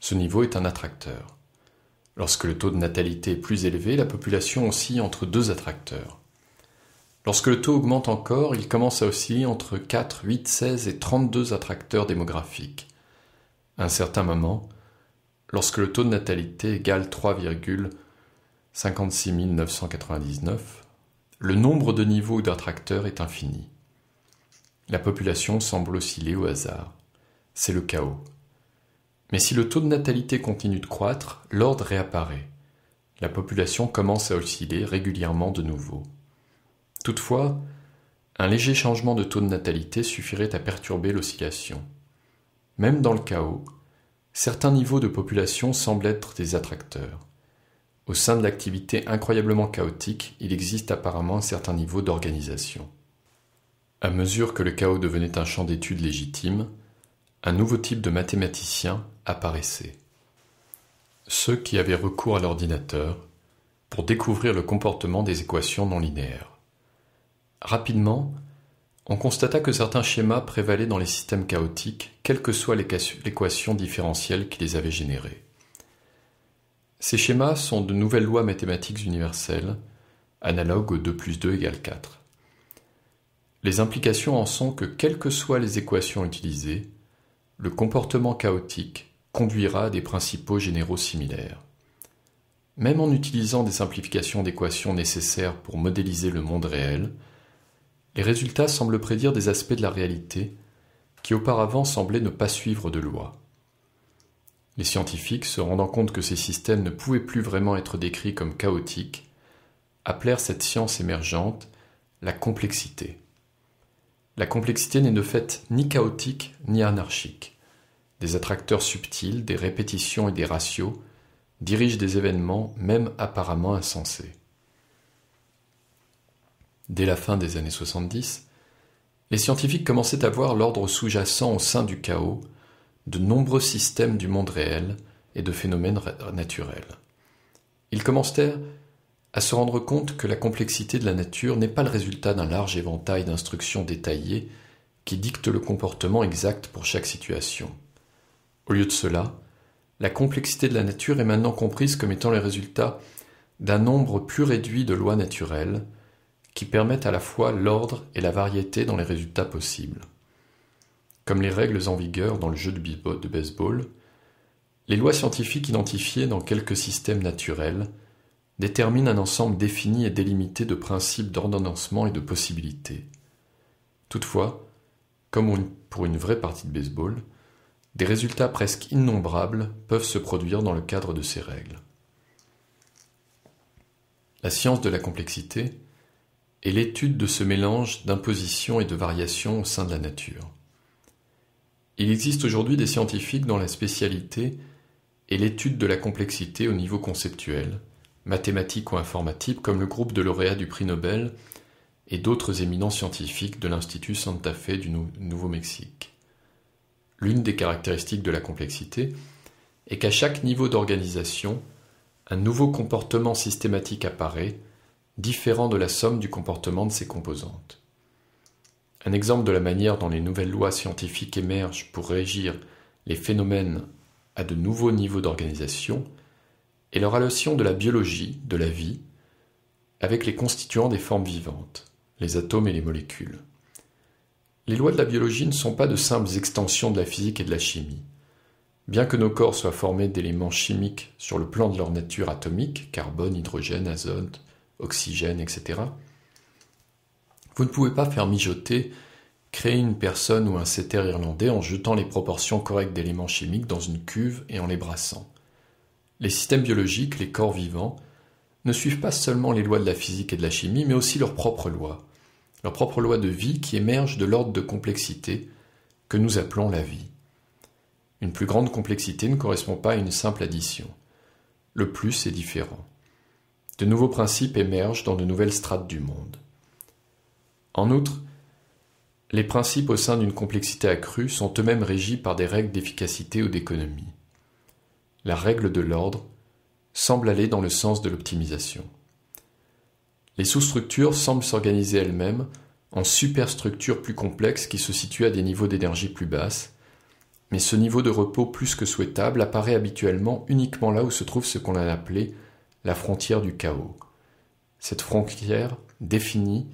Ce niveau est un attracteur. Lorsque le taux de natalité est plus élevé, la population oscille entre deux attracteurs. Lorsque le taux augmente encore, il commence à osciller entre 4, 8, 16 et 32 attracteurs démographiques. À un certain moment, lorsque le taux de natalité égale 3,56999, le nombre de niveaux d'attracteurs est infini. La population semble osciller au hasard. C'est le chaos. Mais si le taux de natalité continue de croître, l'ordre réapparaît. La population commence à osciller régulièrement de nouveau. Toutefois, un léger changement de taux de natalité suffirait à perturber l'oscillation. Même dans le chaos, certains niveaux de population semblent être des attracteurs. Au sein de l'activité incroyablement chaotique, il existe apparemment un certain niveau d'organisation. À mesure que le chaos devenait un champ d'étude légitime, un nouveau type de mathématicien apparaissait. Ceux qui avaient recours à l'ordinateur pour découvrir le comportement des équations non linéaires. Rapidement, on constata que certains schémas prévalaient dans les systèmes chaotiques, quelle que soit l'équation différentielle qui les avait générées. Ces schémas sont de nouvelles lois mathématiques universelles, analogues au 2 plus 2 égale 4. Les implications en sont que quelles que soient les équations utilisées, le comportement chaotique conduira à des principaux généraux similaires. Même en utilisant des simplifications d'équations nécessaires pour modéliser le monde réel, les résultats semblent prédire des aspects de la réalité qui auparavant semblaient ne pas suivre de loi. Les scientifiques, se rendant compte que ces systèmes ne pouvaient plus vraiment être décrits comme chaotiques, appelèrent cette science émergente la complexité. La complexité n'est de fait ni chaotique ni anarchique. Des attracteurs subtils, des répétitions et des ratios dirigent des événements même apparemment insensés. Dès la fin des années 70, les scientifiques commençaient à voir l'ordre sous-jacent au sein du chaos de nombreux systèmes du monde réel et de phénomènes naturels. Ils commencèrent à se rendre compte que la complexité de la nature n'est pas le résultat d'un large éventail d'instructions détaillées qui dictent le comportement exact pour chaque situation. Au lieu de cela, la complexité de la nature est maintenant comprise comme étant le résultat d'un nombre plus réduit de lois naturelles qui permettent à la fois l'ordre et la variété dans les résultats possibles. Comme les règles en vigueur dans le jeu de baseball, les lois scientifiques identifiées dans quelques systèmes naturels détermine un ensemble défini et délimité de principes d'ordonnancement et de possibilités. Toutefois, comme pour une vraie partie de baseball, des résultats presque innombrables peuvent se produire dans le cadre de ces règles. La science de la complexité est l'étude de ce mélange d'imposition et de variation au sein de la nature. Il existe aujourd'hui des scientifiques dont la spécialité et l'étude de la complexité au niveau conceptuel, mathématiques ou informatiques, comme le groupe de lauréats du prix Nobel et d'autres éminents scientifiques de l'Institut Santa Fe du Nouveau-Mexique. L'une des caractéristiques de la complexité est qu'à chaque niveau d'organisation, un nouveau comportement systématique apparaît, différent de la somme du comportement de ses composantes. Un exemple de la manière dont les nouvelles lois scientifiques émergent pour régir les phénomènes à de nouveaux niveaux d'organisation et leur relation de la biologie, de la vie, avec les constituants des formes vivantes, les atomes et les molécules. Les lois de la biologie ne sont pas de simples extensions de la physique et de la chimie. Bien que nos corps soient formés d'éléments chimiques sur le plan de leur nature atomique, carbone, hydrogène, azote, oxygène, etc., vous ne pouvez pas faire mijoter, créer une personne ou un céter irlandais en jetant les proportions correctes d'éléments chimiques dans une cuve et en les brassant. Les systèmes biologiques, les corps vivants, ne suivent pas seulement les lois de la physique et de la chimie, mais aussi leurs propres lois, leurs propres lois de vie qui émergent de l'ordre de complexité que nous appelons la vie. Une plus grande complexité ne correspond pas à une simple addition. Le plus est différent. De nouveaux principes émergent dans de nouvelles strates du monde. En outre, les principes au sein d'une complexité accrue sont eux-mêmes régis par des règles d'efficacité ou d'économie la règle de l'ordre, semble aller dans le sens de l'optimisation. Les sous-structures semblent s'organiser elles-mêmes en superstructures plus complexes qui se situent à des niveaux d'énergie plus basses, mais ce niveau de repos plus que souhaitable apparaît habituellement uniquement là où se trouve ce qu'on a appelé la frontière du chaos. Cette frontière définit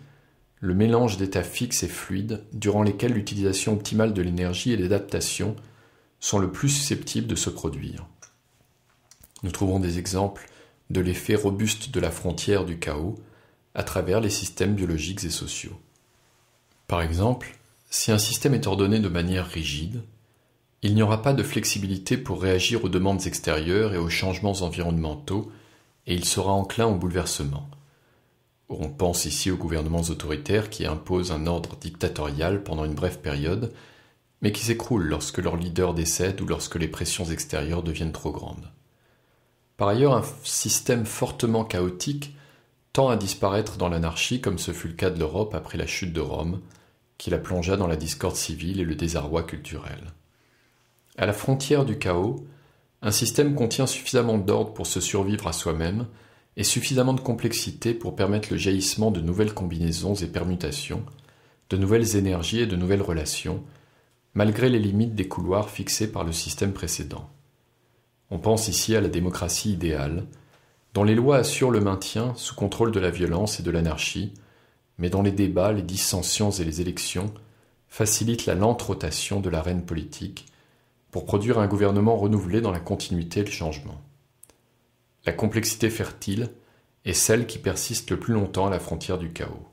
le mélange d'états fixes et fluides durant lesquels l'utilisation optimale de l'énergie et l'adaptation sont le plus susceptibles de se produire. Nous trouvons des exemples de l'effet robuste de la frontière du chaos à travers les systèmes biologiques et sociaux. Par exemple, si un système est ordonné de manière rigide, il n'y aura pas de flexibilité pour réagir aux demandes extérieures et aux changements environnementaux, et il sera enclin au bouleversement. On pense ici aux gouvernements autoritaires qui imposent un ordre dictatorial pendant une brève période, mais qui s'écroulent lorsque leur leader décède ou lorsque les pressions extérieures deviennent trop grandes. Par ailleurs, un système fortement chaotique tend à disparaître dans l'anarchie comme ce fut le cas de l'Europe après la chute de Rome, qui la plongea dans la discorde civile et le désarroi culturel. À la frontière du chaos, un système contient suffisamment d'ordre pour se survivre à soi-même et suffisamment de complexité pour permettre le jaillissement de nouvelles combinaisons et permutations, de nouvelles énergies et de nouvelles relations, malgré les limites des couloirs fixés par le système précédent. On pense ici à la démocratie idéale, dont les lois assurent le maintien sous contrôle de la violence et de l'anarchie, mais dont les débats, les dissensions et les élections facilitent la lente rotation de l'arène politique pour produire un gouvernement renouvelé dans la continuité et le changement. La complexité fertile est celle qui persiste le plus longtemps à la frontière du chaos.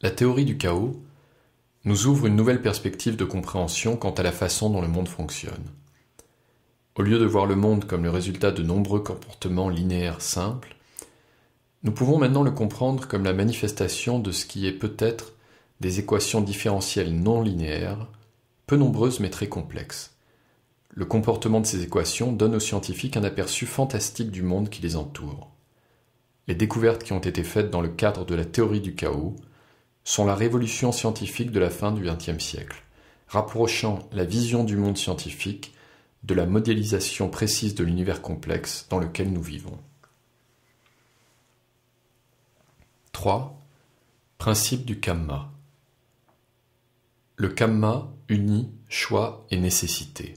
La théorie du chaos nous ouvre une nouvelle perspective de compréhension quant à la façon dont le monde fonctionne. Au lieu de voir le monde comme le résultat de nombreux comportements linéaires simples, nous pouvons maintenant le comprendre comme la manifestation de ce qui est peut-être des équations différentielles non linéaires, peu nombreuses mais très complexes. Le comportement de ces équations donne aux scientifiques un aperçu fantastique du monde qui les entoure. Les découvertes qui ont été faites dans le cadre de la théorie du chaos sont la révolution scientifique de la fin du XXe siècle, rapprochant la vision du monde scientifique de la modélisation précise de l'univers complexe dans lequel nous vivons. 3. Principe du Kamma. Le Kamma unit choix et nécessité.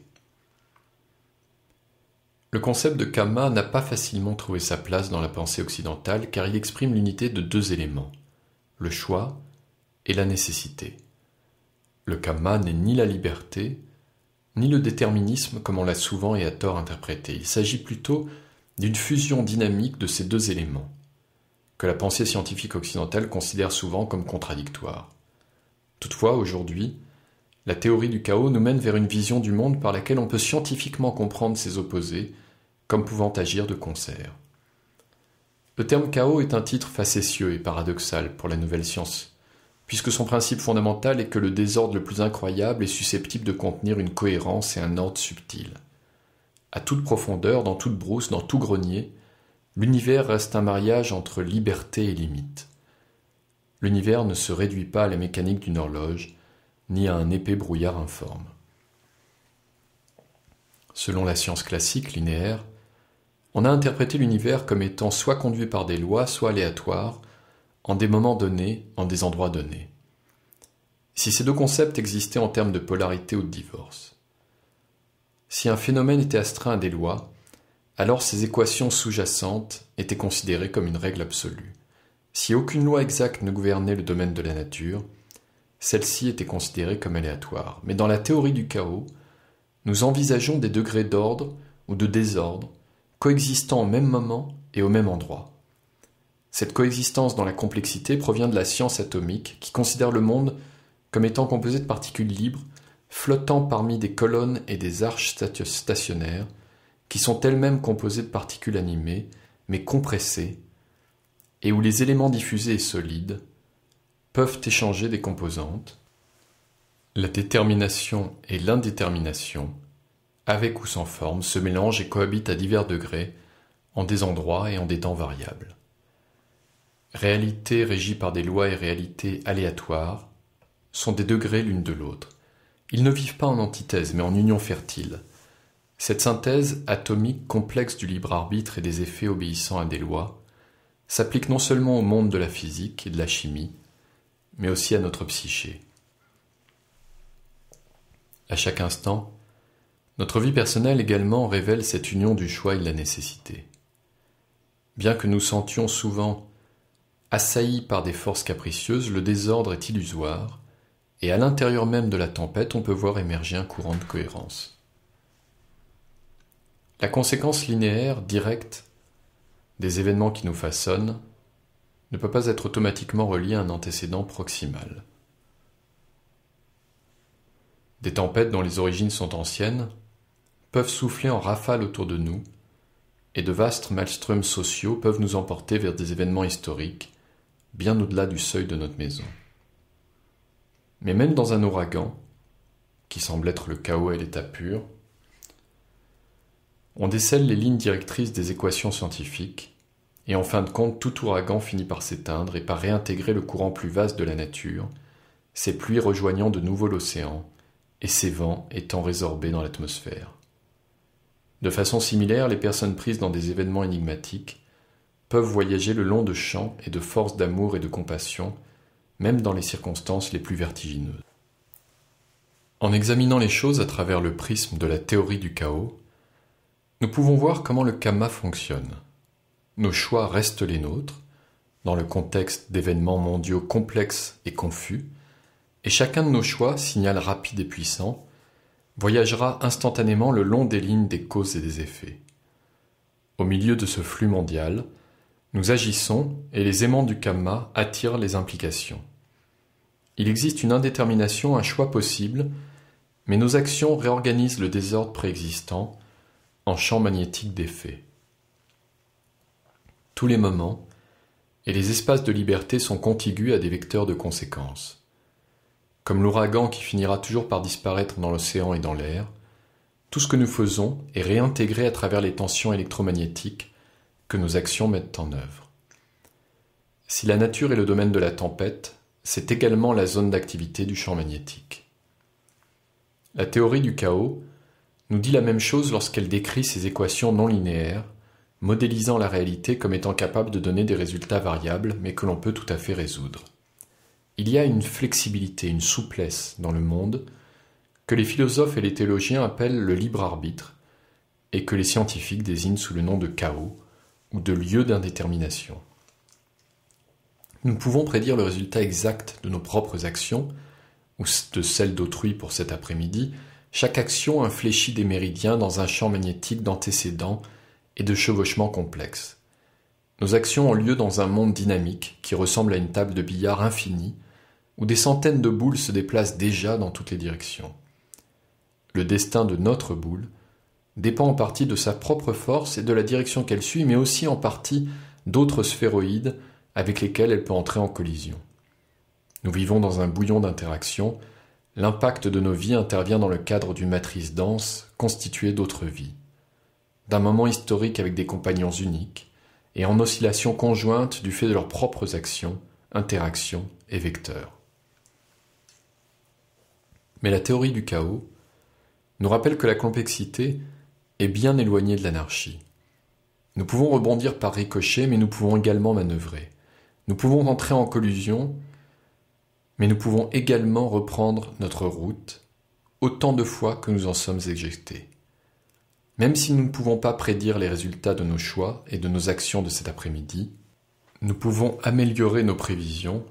Le concept de Kamma n'a pas facilement trouvé sa place dans la pensée occidentale car il exprime l'unité de deux éléments, le choix et la nécessité. Le Kamma n'est ni la liberté ni le déterminisme comme on l'a souvent et à tort interprété. Il s'agit plutôt d'une fusion dynamique de ces deux éléments, que la pensée scientifique occidentale considère souvent comme contradictoires. Toutefois, aujourd'hui, la théorie du chaos nous mène vers une vision du monde par laquelle on peut scientifiquement comprendre ses opposés comme pouvant agir de concert. Le terme chaos est un titre facétieux et paradoxal pour la nouvelle science puisque son principe fondamental est que le désordre le plus incroyable est susceptible de contenir une cohérence et un ordre subtil. À toute profondeur, dans toute brousse, dans tout grenier, l'univers reste un mariage entre liberté et limite. L'univers ne se réduit pas à la mécanique d'une horloge, ni à un épais brouillard informe. Selon la science classique linéaire, on a interprété l'univers comme étant soit conduit par des lois, soit aléatoire, en des moments donnés, en des endroits donnés. Si ces deux concepts existaient en termes de polarité ou de divorce. Si un phénomène était astreint à des lois, alors ces équations sous-jacentes étaient considérées comme une règle absolue. Si aucune loi exacte ne gouvernait le domaine de la nature, celle-ci était considérée comme aléatoire. Mais dans la théorie du chaos, nous envisageons des degrés d'ordre ou de désordre coexistant au même moment et au même endroit. Cette coexistence dans la complexité provient de la science atomique, qui considère le monde comme étant composé de particules libres, flottant parmi des colonnes et des arches stationnaires, qui sont elles-mêmes composées de particules animées, mais compressées, et où les éléments diffusés et solides peuvent échanger des composantes, la détermination et l'indétermination, avec ou sans forme, se mélangent et cohabitent à divers degrés, en des endroits et en des temps variables réalités régies par des lois et réalités aléatoires, sont des degrés l'une de l'autre. Ils ne vivent pas en antithèse, mais en union fertile. Cette synthèse atomique complexe du libre arbitre et des effets obéissant à des lois s'applique non seulement au monde de la physique et de la chimie, mais aussi à notre psyché. À chaque instant, notre vie personnelle également révèle cette union du choix et de la nécessité. Bien que nous sentions souvent Assailli par des forces capricieuses, le désordre est illusoire, et à l'intérieur même de la tempête, on peut voir émerger un courant de cohérence. La conséquence linéaire, directe, des événements qui nous façonnent ne peut pas être automatiquement reliée à un antécédent proximal. Des tempêtes dont les origines sont anciennes peuvent souffler en rafale autour de nous, et de vastes maelstroms sociaux peuvent nous emporter vers des événements historiques bien au-delà du seuil de notre maison. Mais même dans un ouragan, qui semble être le chaos et l'état pur, on décèle les lignes directrices des équations scientifiques, et en fin de compte tout ouragan finit par s'éteindre et par réintégrer le courant plus vaste de la nature, ses pluies rejoignant de nouveau l'océan, et ses vents étant résorbés dans l'atmosphère. De façon similaire, les personnes prises dans des événements énigmatiques peuvent voyager le long de champs et de forces d'amour et de compassion, même dans les circonstances les plus vertigineuses. En examinant les choses à travers le prisme de la théorie du chaos, nous pouvons voir comment le karma fonctionne. Nos choix restent les nôtres, dans le contexte d'événements mondiaux complexes et confus, et chacun de nos choix, signal rapide et puissant, voyagera instantanément le long des lignes des causes et des effets. Au milieu de ce flux mondial, nous agissons et les aimants du Kama attirent les implications. Il existe une indétermination, un choix possible, mais nos actions réorganisent le désordre préexistant en champ magnétique d'effet. Tous les moments et les espaces de liberté sont contigus à des vecteurs de conséquences. Comme l'ouragan qui finira toujours par disparaître dans l'océan et dans l'air, tout ce que nous faisons est réintégré à travers les tensions électromagnétiques que nos actions mettent en œuvre. Si la nature est le domaine de la tempête, c'est également la zone d'activité du champ magnétique. La théorie du chaos nous dit la même chose lorsqu'elle décrit ces équations non linéaires, modélisant la réalité comme étant capable de donner des résultats variables mais que l'on peut tout à fait résoudre. Il y a une flexibilité, une souplesse dans le monde que les philosophes et les théologiens appellent le libre arbitre et que les scientifiques désignent sous le nom de chaos ou de lieu d'indétermination. Nous pouvons prédire le résultat exact de nos propres actions, ou de celles d'autrui pour cet après-midi, chaque action infléchit des méridiens dans un champ magnétique d'antécédents et de chevauchements complexes. Nos actions ont lieu dans un monde dynamique qui ressemble à une table de billard infinie, où des centaines de boules se déplacent déjà dans toutes les directions. Le destin de notre boule dépend en partie de sa propre force et de la direction qu'elle suit, mais aussi en partie d'autres sphéroïdes avec lesquels elle peut entrer en collision. Nous vivons dans un bouillon d'interactions, l'impact de nos vies intervient dans le cadre d'une matrice dense constituée d'autres vies, d'un moment historique avec des compagnons uniques, et en oscillation conjointe du fait de leurs propres actions, interactions et vecteurs. Mais la théorie du chaos nous rappelle que la complexité est bien éloigné de l'anarchie. Nous pouvons rebondir par ricochet, mais nous pouvons également manœuvrer. Nous pouvons entrer en collusion, mais nous pouvons également reprendre notre route autant de fois que nous en sommes éjectés. Même si nous ne pouvons pas prédire les résultats de nos choix et de nos actions de cet après-midi, nous pouvons améliorer nos prévisions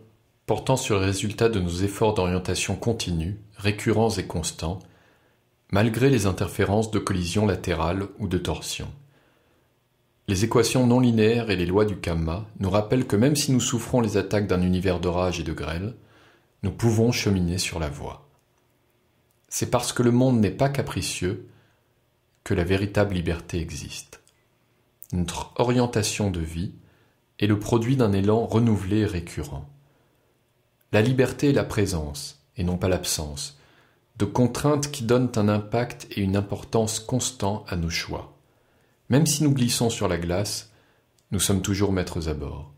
portant sur les résultats de nos efforts d'orientation continue, récurrents et constants, malgré les interférences de collisions latérales ou de torsion. Les équations non linéaires et les lois du Kamma nous rappellent que même si nous souffrons les attaques d'un univers d'orage et de grêle, nous pouvons cheminer sur la voie. C'est parce que le monde n'est pas capricieux que la véritable liberté existe. Notre orientation de vie est le produit d'un élan renouvelé et récurrent. La liberté est la présence, et non pas l'absence, de contraintes qui donnent un impact et une importance constant à nos choix. Même si nous glissons sur la glace, nous sommes toujours maîtres à bord.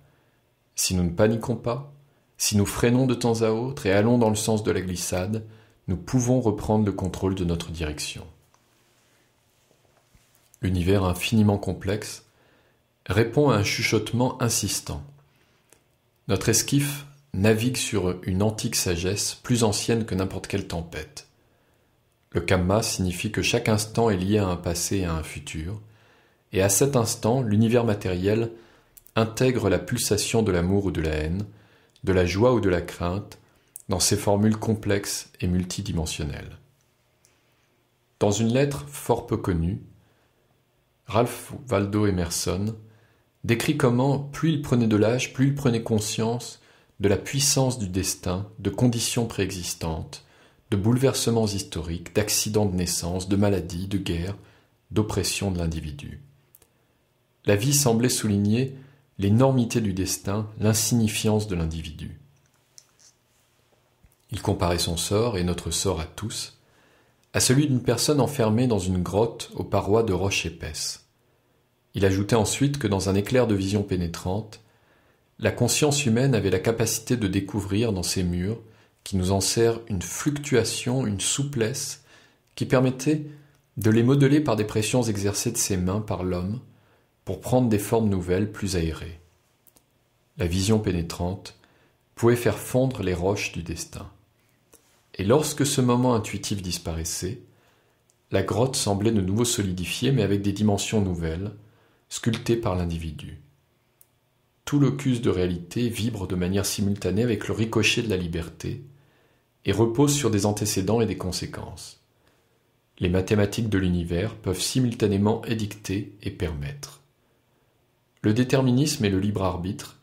Si nous ne paniquons pas, si nous freinons de temps à autre et allons dans le sens de la glissade, nous pouvons reprendre le contrôle de notre direction. L'univers infiniment complexe répond à un chuchotement insistant. Notre esquif navigue sur une antique sagesse plus ancienne que n'importe quelle tempête. Le kamma signifie que chaque instant est lié à un passé et à un futur, et à cet instant, l'univers matériel intègre la pulsation de l'amour ou de la haine, de la joie ou de la crainte, dans ses formules complexes et multidimensionnelles. Dans une lettre fort peu connue, Ralph Waldo Emerson décrit comment, plus il prenait de l'âge, plus il prenait conscience de la puissance du destin, de conditions préexistantes, de bouleversements historiques, d'accidents de naissance, de maladies, de guerres, d'oppression de l'individu. La vie semblait souligner l'énormité du destin, l'insignifiance de l'individu. Il comparait son sort et notre sort à tous à celui d'une personne enfermée dans une grotte aux parois de roches épaisses. Il ajoutait ensuite que dans un éclair de vision pénétrante, la conscience humaine avait la capacité de découvrir dans ses murs qui nous en sert une fluctuation, une souplesse, qui permettait de les modeler par des pressions exercées de ses mains par l'homme pour prendre des formes nouvelles plus aérées. La vision pénétrante pouvait faire fondre les roches du destin. Et lorsque ce moment intuitif disparaissait, la grotte semblait de nouveau solidifiée mais avec des dimensions nouvelles, sculptées par l'individu. Tout locus de réalité vibre de manière simultanée avec le ricochet de la liberté, et repose sur des antécédents et des conséquences. Les mathématiques de l'univers peuvent simultanément édicter et permettre. Le déterminisme et le libre arbitre,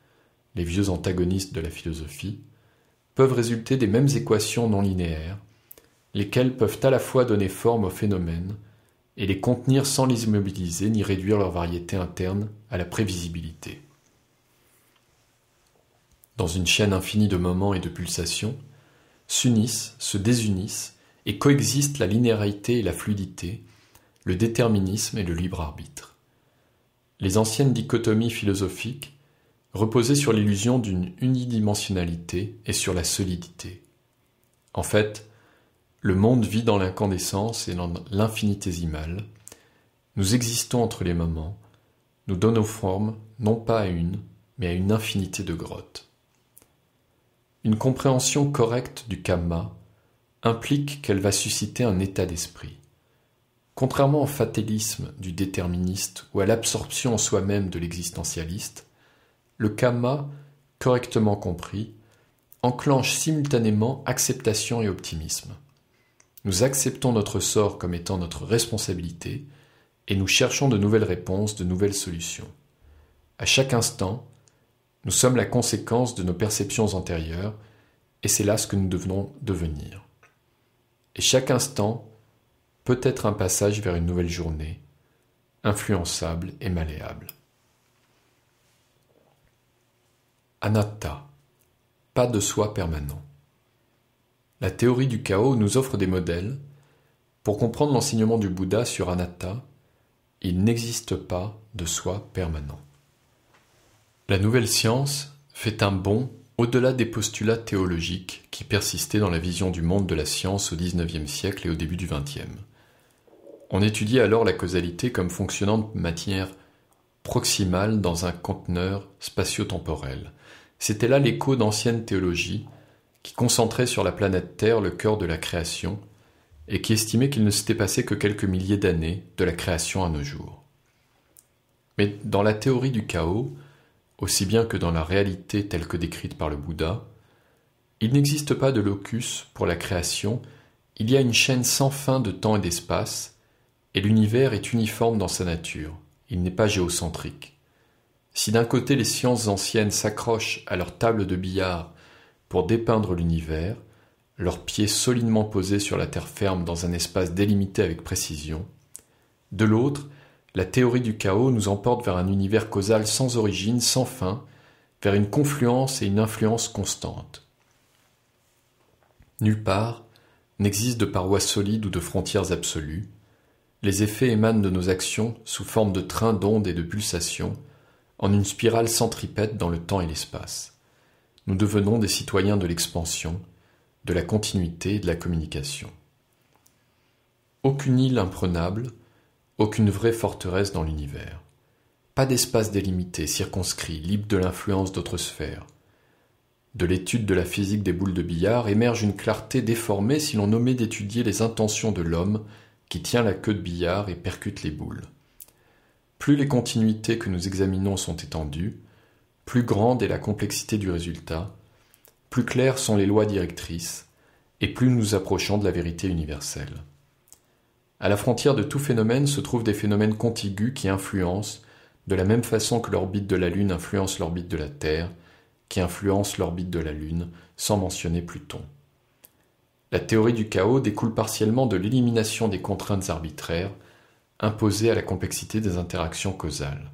les vieux antagonistes de la philosophie, peuvent résulter des mêmes équations non linéaires, lesquelles peuvent à la fois donner forme aux phénomènes et les contenir sans les immobiliser ni réduire leur variété interne à la prévisibilité. Dans une chaîne infinie de moments et de pulsations, s'unissent, se désunissent, et coexistent la linéarité et la fluidité, le déterminisme et le libre arbitre. Les anciennes dichotomies philosophiques reposaient sur l'illusion d'une unidimensionnalité et sur la solidité. En fait, le monde vit dans l'incandescence et dans l'infinitésimale, Nous existons entre les moments, nous donnons forme non pas à une, mais à une infinité de grottes. Une compréhension correcte du kamma implique qu'elle va susciter un état d'esprit. Contrairement au fatalisme du déterministe ou à l'absorption en soi-même de l'existentialiste, le kamma, correctement compris, enclenche simultanément acceptation et optimisme. Nous acceptons notre sort comme étant notre responsabilité et nous cherchons de nouvelles réponses, de nouvelles solutions. À chaque instant, nous sommes la conséquence de nos perceptions antérieures, et c'est là ce que nous devenons devenir. Et chaque instant peut être un passage vers une nouvelle journée, influençable et malléable. Anatta, pas de soi permanent. La théorie du chaos nous offre des modèles. Pour comprendre l'enseignement du Bouddha sur Anatta, il n'existe pas de soi permanent. La nouvelle science fait un bond au-delà des postulats théologiques qui persistaient dans la vision du monde de la science au XIXe siècle et au début du XXe. On étudiait alors la causalité comme fonctionnant de matière proximale dans un conteneur spatio-temporel. C'était là l'écho d'anciennes théologies qui concentraient sur la planète Terre le cœur de la création et qui estimait qu'il ne s'était passé que quelques milliers d'années de la création à nos jours. Mais dans la théorie du chaos, aussi bien que dans la réalité telle que décrite par le Bouddha, il n'existe pas de locus pour la création, il y a une chaîne sans fin de temps et d'espace, et l'univers est uniforme dans sa nature, il n'est pas géocentrique. Si d'un côté les sciences anciennes s'accrochent à leur table de billard pour dépeindre l'univers, leurs pieds solidement posés sur la terre ferme dans un espace délimité avec précision, de l'autre, la théorie du chaos nous emporte vers un univers causal sans origine, sans fin, vers une confluence et une influence constante. Nulle part n'existe de parois solides ou de frontières absolues. Les effets émanent de nos actions sous forme de trains d'ondes et de pulsations, en une spirale centripète dans le temps et l'espace. Nous devenons des citoyens de l'expansion, de la continuité et de la communication. Aucune île imprenable, aucune vraie forteresse dans l'univers. Pas d'espace délimité, circonscrit, libre de l'influence d'autres sphères. De l'étude de la physique des boules de billard émerge une clarté déformée si l'on omet d'étudier les intentions de l'homme qui tient la queue de billard et percute les boules. Plus les continuités que nous examinons sont étendues, plus grande est la complexité du résultat, plus claires sont les lois directrices, et plus nous approchons de la vérité universelle. À la frontière de tout phénomène se trouvent des phénomènes contigus qui influencent, de la même façon que l'orbite de la Lune influence l'orbite de la Terre, qui influence l'orbite de la Lune, sans mentionner Pluton. La théorie du chaos découle partiellement de l'élimination des contraintes arbitraires imposées à la complexité des interactions causales.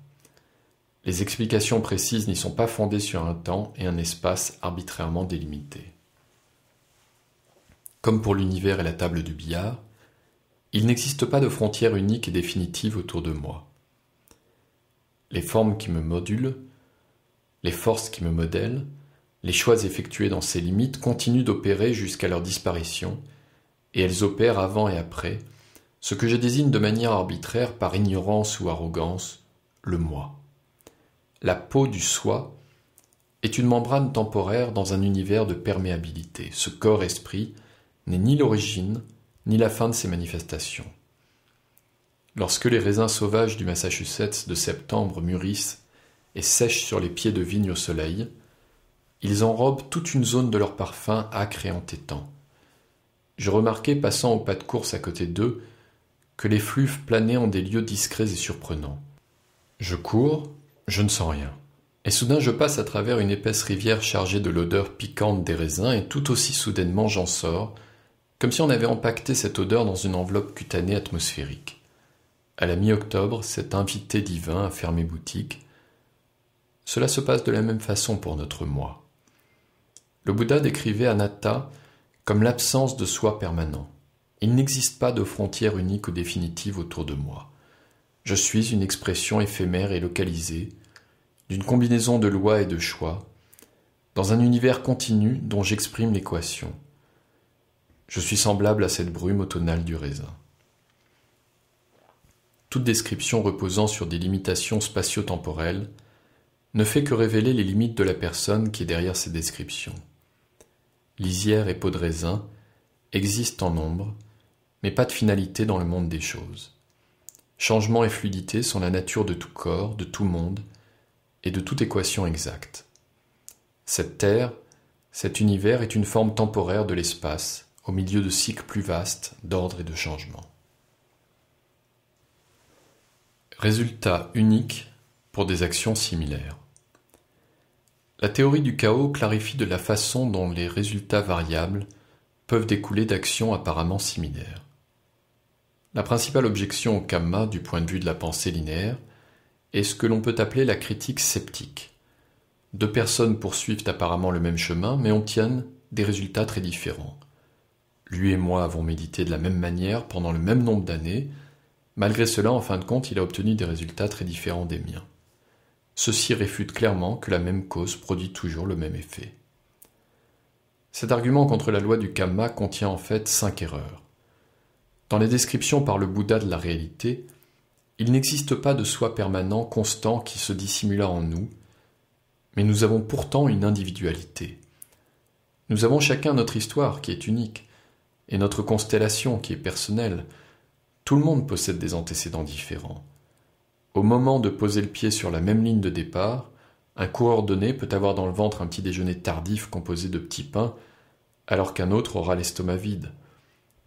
Les explications précises n'y sont pas fondées sur un temps et un espace arbitrairement délimités. Comme pour l'univers et la table du billard, il n'existe pas de frontière unique et définitive autour de moi. Les formes qui me modulent, les forces qui me modèlent, les choix effectués dans ces limites continuent d'opérer jusqu'à leur disparition, et elles opèrent avant et après, ce que je désigne de manière arbitraire par ignorance ou arrogance, le moi. La peau du soi est une membrane temporaire dans un univers de perméabilité. Ce corps-esprit n'est ni l'origine, ni la fin de ces manifestations. Lorsque les raisins sauvages du Massachusetts de septembre mûrissent et sèchent sur les pieds de vigne au soleil, ils enrobent toute une zone de leur parfum acre et entêtant. Je remarquai, passant au pas de course à côté d'eux, que les fluves planaient en des lieux discrets et surprenants. Je cours, je ne sens rien. Et soudain je passe à travers une épaisse rivière chargée de l'odeur piquante des raisins, et tout aussi soudainement j'en sors, comme si on avait empaqueté cette odeur dans une enveloppe cutanée atmosphérique. À la mi-octobre, cet invité divin a fermé boutique. Cela se passe de la même façon pour notre moi. Le Bouddha décrivait Anatta comme l'absence de soi permanent. Il n'existe pas de frontière unique ou définitive autour de moi. Je suis une expression éphémère et localisée, d'une combinaison de lois et de choix, dans un univers continu dont j'exprime l'équation. Je suis semblable à cette brume automnale du raisin. Toute description reposant sur des limitations spatio-temporelles ne fait que révéler les limites de la personne qui est derrière ces descriptions. Lisière et peau de raisin existent en nombre, mais pas de finalité dans le monde des choses. Changement et fluidité sont la nature de tout corps, de tout monde et de toute équation exacte. Cette Terre, cet univers est une forme temporaire de l'espace, au milieu de cycles plus vastes d'ordre et de changement. Résultats uniques pour des actions similaires. La théorie du chaos clarifie de la façon dont les résultats variables peuvent découler d'actions apparemment similaires. La principale objection au kamma du point de vue de la pensée linéaire est ce que l'on peut appeler la critique sceptique. Deux personnes poursuivent apparemment le même chemin mais obtiennent des résultats très différents. Lui et moi avons médité de la même manière pendant le même nombre d'années. Malgré cela, en fin de compte, il a obtenu des résultats très différents des miens. Ceci réfute clairement que la même cause produit toujours le même effet. Cet argument contre la loi du Kamma contient en fait cinq erreurs. Dans les descriptions par le Bouddha de la réalité, il n'existe pas de soi permanent constant qui se dissimula en nous, mais nous avons pourtant une individualité. Nous avons chacun notre histoire qui est unique et notre constellation qui est personnelle, tout le monde possède des antécédents différents. Au moment de poser le pied sur la même ligne de départ, un coordonné peut avoir dans le ventre un petit déjeuner tardif composé de petits pains, alors qu'un autre aura l'estomac vide.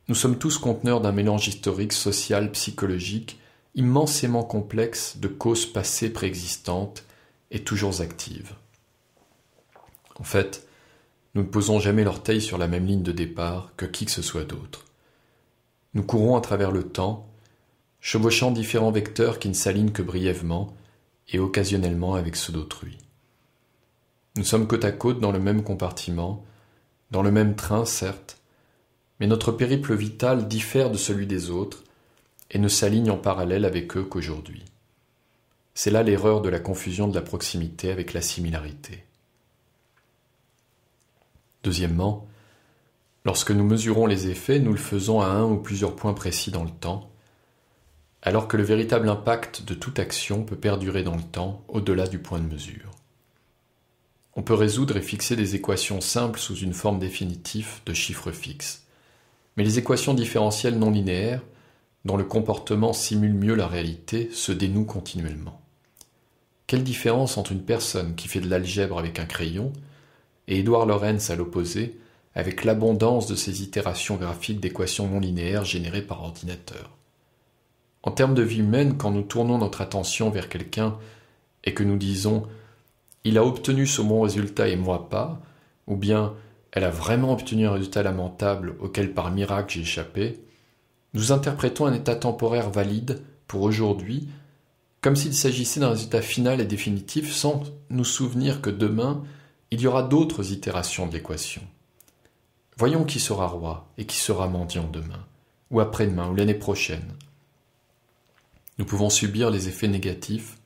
Nous sommes tous conteneurs d'un mélange historique, social, psychologique, immensément complexe de causes passées préexistantes et toujours actives. En fait, nous ne posons jamais l'orteil sur la même ligne de départ que qui que ce soit d'autre. Nous courons à travers le temps, chevauchant différents vecteurs qui ne s'alignent que brièvement et occasionnellement avec ceux d'autrui. Nous sommes côte à côte dans le même compartiment, dans le même train certes, mais notre périple vital diffère de celui des autres et ne s'aligne en parallèle avec eux qu'aujourd'hui. C'est là l'erreur de la confusion de la proximité avec la similarité. Deuxièmement, lorsque nous mesurons les effets, nous le faisons à un ou plusieurs points précis dans le temps, alors que le véritable impact de toute action peut perdurer dans le temps au-delà du point de mesure. On peut résoudre et fixer des équations simples sous une forme définitive de chiffres fixes. Mais les équations différentielles non linéaires, dont le comportement simule mieux la réalité, se dénouent continuellement. Quelle différence entre une personne qui fait de l'algèbre avec un crayon et Lorenz à l'opposé, avec l'abondance de ces itérations graphiques d'équations non linéaires générées par ordinateur. En termes de vie humaine, quand nous tournons notre attention vers quelqu'un et que nous disons Il a obtenu ce bon résultat et moi pas, ou bien Elle a vraiment obtenu un résultat lamentable auquel par miracle j'ai échappé, nous interprétons un état temporaire valide pour aujourd'hui comme s'il s'agissait d'un résultat final et définitif sans nous souvenir que demain il y aura d'autres itérations de l'équation. Voyons qui sera roi et qui sera mendiant demain, ou après-demain, ou l'année prochaine. Nous pouvons subir les effets négatifs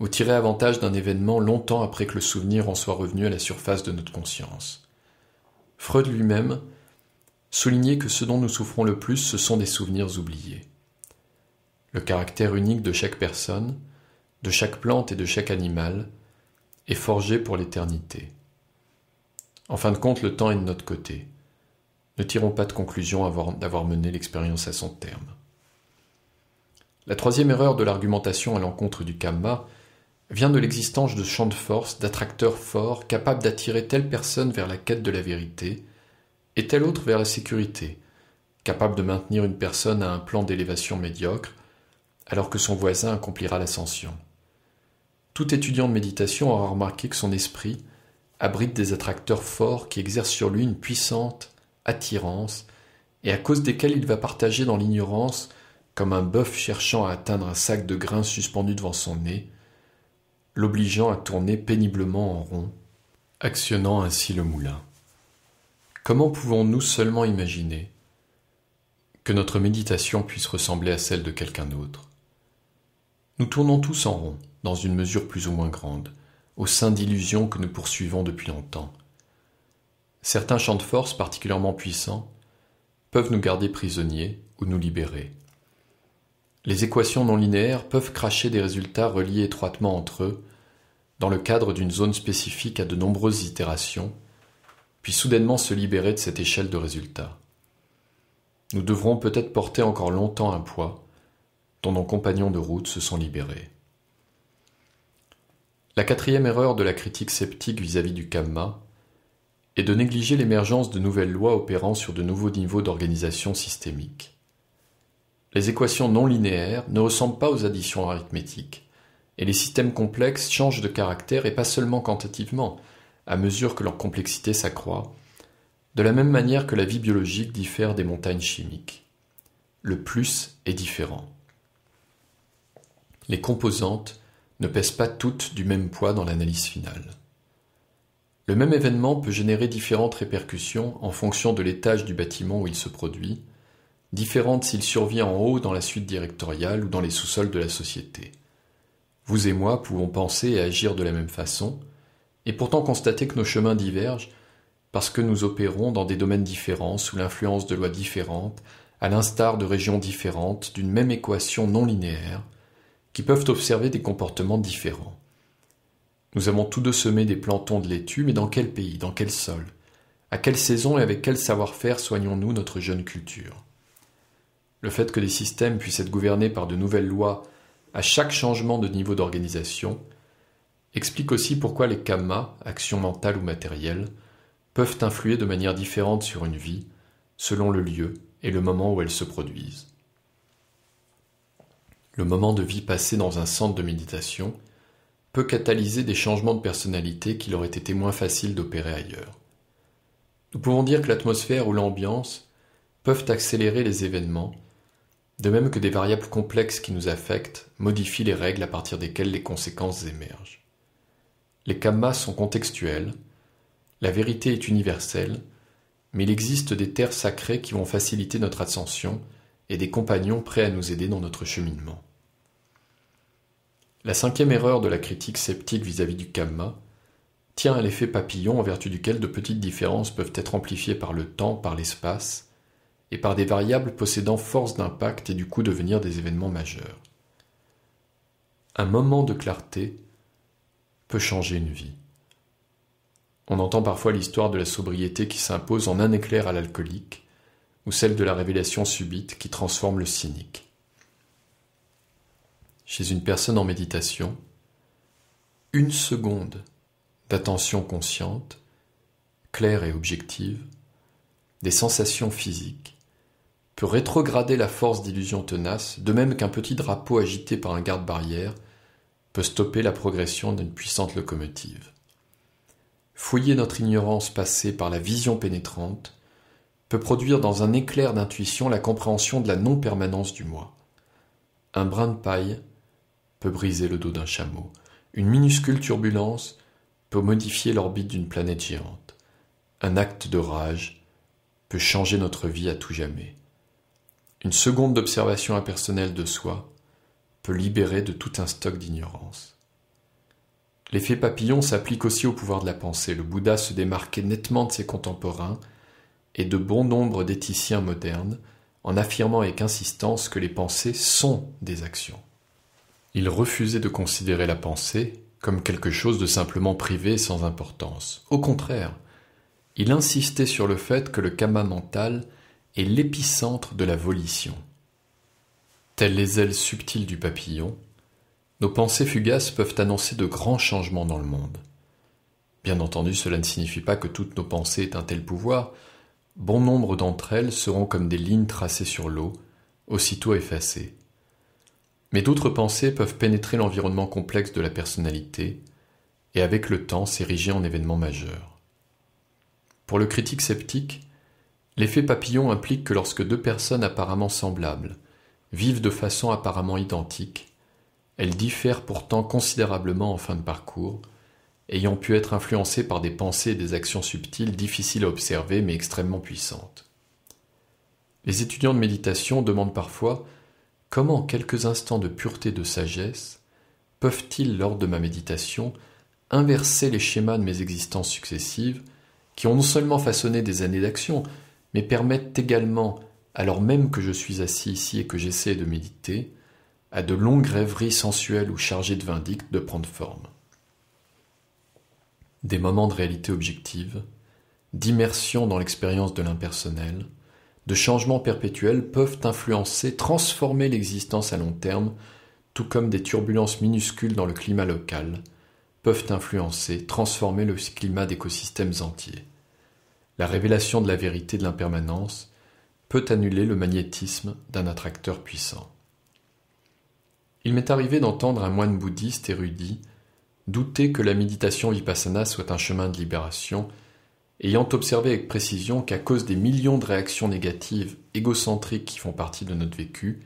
ou tirer avantage d'un événement longtemps après que le souvenir en soit revenu à la surface de notre conscience. Freud lui-même soulignait que ce dont nous souffrons le plus, ce sont des souvenirs oubliés. Le caractère unique de chaque personne, de chaque plante et de chaque animal et forgé pour l'éternité. En fin de compte, le temps est de notre côté. Ne tirons pas de conclusion avant d'avoir mené l'expérience à son terme. La troisième erreur de l'argumentation à l'encontre du Kamma vient de l'existence de champs de force, d'attracteurs forts capables d'attirer telle personne vers la quête de la vérité et telle autre vers la sécurité, capables de maintenir une personne à un plan d'élévation médiocre alors que son voisin accomplira l'ascension. Tout étudiant de méditation aura remarqué que son esprit abrite des attracteurs forts qui exercent sur lui une puissante attirance et à cause desquels il va partager dans l'ignorance comme un bœuf cherchant à atteindre un sac de grains suspendu devant son nez, l'obligeant à tourner péniblement en rond, actionnant ainsi le moulin. Comment pouvons-nous seulement imaginer que notre méditation puisse ressembler à celle de quelqu'un d'autre Nous tournons tous en rond dans une mesure plus ou moins grande, au sein d'illusions que nous poursuivons depuis longtemps. Certains champs de force particulièrement puissants peuvent nous garder prisonniers ou nous libérer. Les équations non linéaires peuvent cracher des résultats reliés étroitement entre eux dans le cadre d'une zone spécifique à de nombreuses itérations, puis soudainement se libérer de cette échelle de résultats. Nous devrons peut-être porter encore longtemps un poids dont nos compagnons de route se sont libérés. La quatrième erreur de la critique sceptique vis-à-vis du Kamma est de négliger l'émergence de nouvelles lois opérant sur de nouveaux niveaux d'organisation systémique. Les équations non linéaires ne ressemblent pas aux additions arithmétiques, et les systèmes complexes changent de caractère et pas seulement quantitativement, à mesure que leur complexité s'accroît, de la même manière que la vie biologique diffère des montagnes chimiques. Le plus est différent. Les composantes ne pèsent pas toutes du même poids dans l'analyse finale. Le même événement peut générer différentes répercussions en fonction de l'étage du bâtiment où il se produit, différentes s'il survient en haut dans la suite directoriale ou dans les sous-sols de la société. Vous et moi pouvons penser et agir de la même façon, et pourtant constater que nos chemins divergent parce que nous opérons dans des domaines différents sous l'influence de lois différentes, à l'instar de régions différentes, d'une même équation non linéaire, qui peuvent observer des comportements différents. Nous avons tous deux semé des plantons de laitue, mais dans quel pays, dans quel sol À quelle saison et avec quel savoir-faire soignons-nous notre jeune culture Le fait que des systèmes puissent être gouvernés par de nouvelles lois à chaque changement de niveau d'organisation explique aussi pourquoi les kammas, actions mentales ou matérielles, peuvent influer de manière différente sur une vie, selon le lieu et le moment où elles se produisent le moment de vie passé dans un centre de méditation, peut catalyser des changements de personnalité qu'il aurait été moins facile d'opérer ailleurs. Nous pouvons dire que l'atmosphère ou l'ambiance peuvent accélérer les événements, de même que des variables complexes qui nous affectent modifient les règles à partir desquelles les conséquences émergent. Les kammas sont contextuels, la vérité est universelle, mais il existe des terres sacrées qui vont faciliter notre ascension et des compagnons prêts à nous aider dans notre cheminement. La cinquième erreur de la critique sceptique vis-à-vis du karma tient à l'effet papillon en vertu duquel de petites différences peuvent être amplifiées par le temps, par l'espace, et par des variables possédant force d'impact et du coup devenir des événements majeurs. Un moment de clarté peut changer une vie. On entend parfois l'histoire de la sobriété qui s'impose en un éclair à l'alcoolique, ou celle de la révélation subite qui transforme le cynique. Chez une personne en méditation, une seconde d'attention consciente, claire et objective, des sensations physiques, peut rétrograder la force d'illusion tenace, de même qu'un petit drapeau agité par un garde-barrière peut stopper la progression d'une puissante locomotive. Fouiller notre ignorance passée par la vision pénétrante peut produire dans un éclair d'intuition la compréhension de la non-permanence du moi. Un brin de paille peut briser le dos d'un chameau. Une minuscule turbulence peut modifier l'orbite d'une planète géante. Un acte de rage peut changer notre vie à tout jamais. Une seconde d'observation impersonnelle de soi peut libérer de tout un stock d'ignorance. L'effet papillon s'applique aussi au pouvoir de la pensée. Le Bouddha se démarquait nettement de ses contemporains et de bon nombre d'éthiciens modernes en affirmant avec insistance que les pensées sont des actions. Il refusait de considérer la pensée comme quelque chose de simplement privé et sans importance. Au contraire, il insistait sur le fait que le kama mental est l'épicentre de la volition. Telles les ailes subtiles du papillon, nos pensées fugaces peuvent annoncer de grands changements dans le monde. Bien entendu, cela ne signifie pas que toutes nos pensées aient un tel pouvoir, Bon nombre d'entre elles seront comme des lignes tracées sur l'eau, aussitôt effacées. Mais d'autres pensées peuvent pénétrer l'environnement complexe de la personnalité et avec le temps s'ériger en événements majeurs. Pour le critique sceptique, l'effet papillon implique que lorsque deux personnes apparemment semblables vivent de façon apparemment identique, elles diffèrent pourtant considérablement en fin de parcours, ayant pu être influencé par des pensées et des actions subtiles difficiles à observer mais extrêmement puissantes. Les étudiants de méditation demandent parfois comment quelques instants de pureté de sagesse peuvent-ils, lors de ma méditation, inverser les schémas de mes existences successives qui ont non seulement façonné des années d'action, mais permettent également, alors même que je suis assis ici et que j'essaie de méditer, à de longues rêveries sensuelles ou chargées de vindicte de prendre forme des moments de réalité objective, d'immersion dans l'expérience de l'impersonnel, de changements perpétuels peuvent influencer, transformer l'existence à long terme, tout comme des turbulences minuscules dans le climat local peuvent influencer, transformer le climat d'écosystèmes entiers. La révélation de la vérité de l'impermanence peut annuler le magnétisme d'un attracteur puissant. Il m'est arrivé d'entendre un moine bouddhiste érudit douter que la méditation vipassana soit un chemin de libération, ayant observé avec précision qu'à cause des millions de réactions négatives égocentriques qui font partie de notre vécu,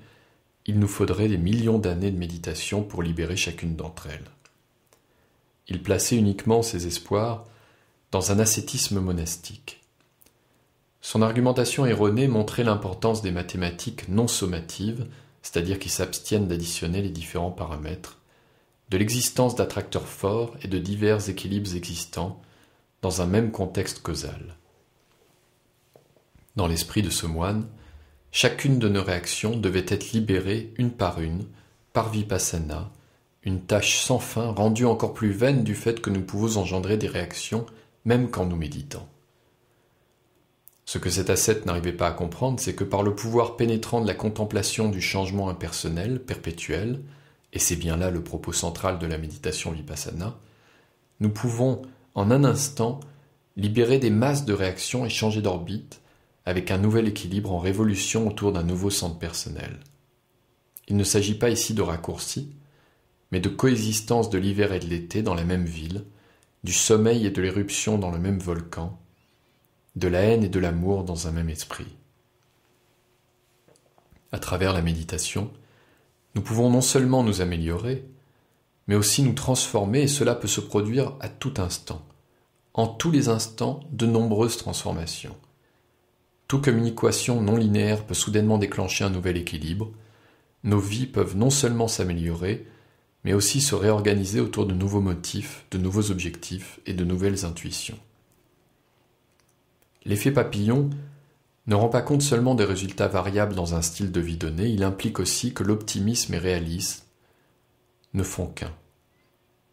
il nous faudrait des millions d'années de méditation pour libérer chacune d'entre elles. Il plaçait uniquement ses espoirs dans un ascétisme monastique. Son argumentation erronée montrait l'importance des mathématiques non sommatives, c'est-à-dire qui s'abstiennent d'additionner les différents paramètres, de l'existence d'attracteurs forts et de divers équilibres existants dans un même contexte causal. Dans l'esprit de ce moine, chacune de nos réactions devait être libérée une par une, par vipassana, une tâche sans fin rendue encore plus vaine du fait que nous pouvons engendrer des réactions même quand nous méditons. Ce que cet ascète n'arrivait pas à comprendre, c'est que par le pouvoir pénétrant de la contemplation du changement impersonnel, perpétuel, et c'est bien là le propos central de la méditation vipassana, nous pouvons, en un instant, libérer des masses de réactions et changer d'orbite avec un nouvel équilibre en révolution autour d'un nouveau centre personnel. Il ne s'agit pas ici de raccourcis, mais de coexistence de l'hiver et de l'été dans la même ville, du sommeil et de l'éruption dans le même volcan, de la haine et de l'amour dans un même esprit. À travers la méditation, nous pouvons non seulement nous améliorer, mais aussi nous transformer et cela peut se produire à tout instant. En tous les instants, de nombreuses transformations. Tout comme une équation non linéaire peut soudainement déclencher un nouvel équilibre, nos vies peuvent non seulement s'améliorer, mais aussi se réorganiser autour de nouveaux motifs, de nouveaux objectifs et de nouvelles intuitions. L'effet papillon ne rend pas compte seulement des résultats variables dans un style de vie donné, il implique aussi que l'optimisme et réalisme ne font qu'un.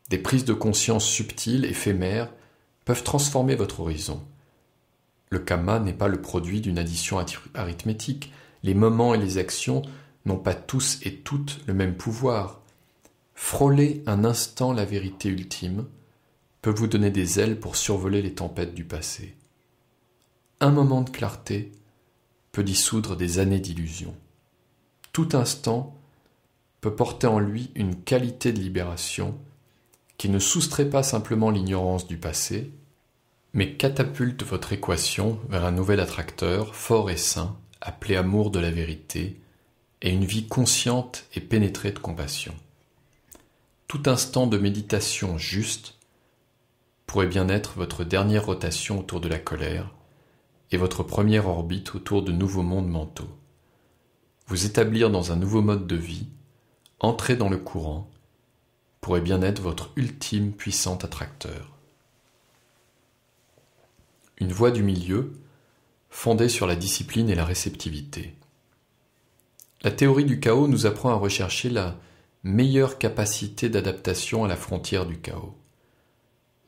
Des prises de conscience subtiles, éphémères, peuvent transformer votre horizon. Le kama n'est pas le produit d'une addition arithmétique. Les moments et les actions n'ont pas tous et toutes le même pouvoir. Frôler un instant la vérité ultime peut vous donner des ailes pour survoler les tempêtes du passé. Un moment de clarté peut dissoudre des années d'illusions. Tout instant peut porter en lui une qualité de libération qui ne soustrait pas simplement l'ignorance du passé, mais catapulte votre équation vers un nouvel attracteur fort et sain, appelé amour de la vérité, et une vie consciente et pénétrée de compassion. Tout instant de méditation juste pourrait bien être votre dernière rotation autour de la colère, et votre première orbite autour de nouveaux mondes mentaux. Vous établir dans un nouveau mode de vie, entrer dans le courant, pourrait bien être votre ultime puissant attracteur. Une voie du milieu, fondée sur la discipline et la réceptivité. La théorie du chaos nous apprend à rechercher la meilleure capacité d'adaptation à la frontière du chaos.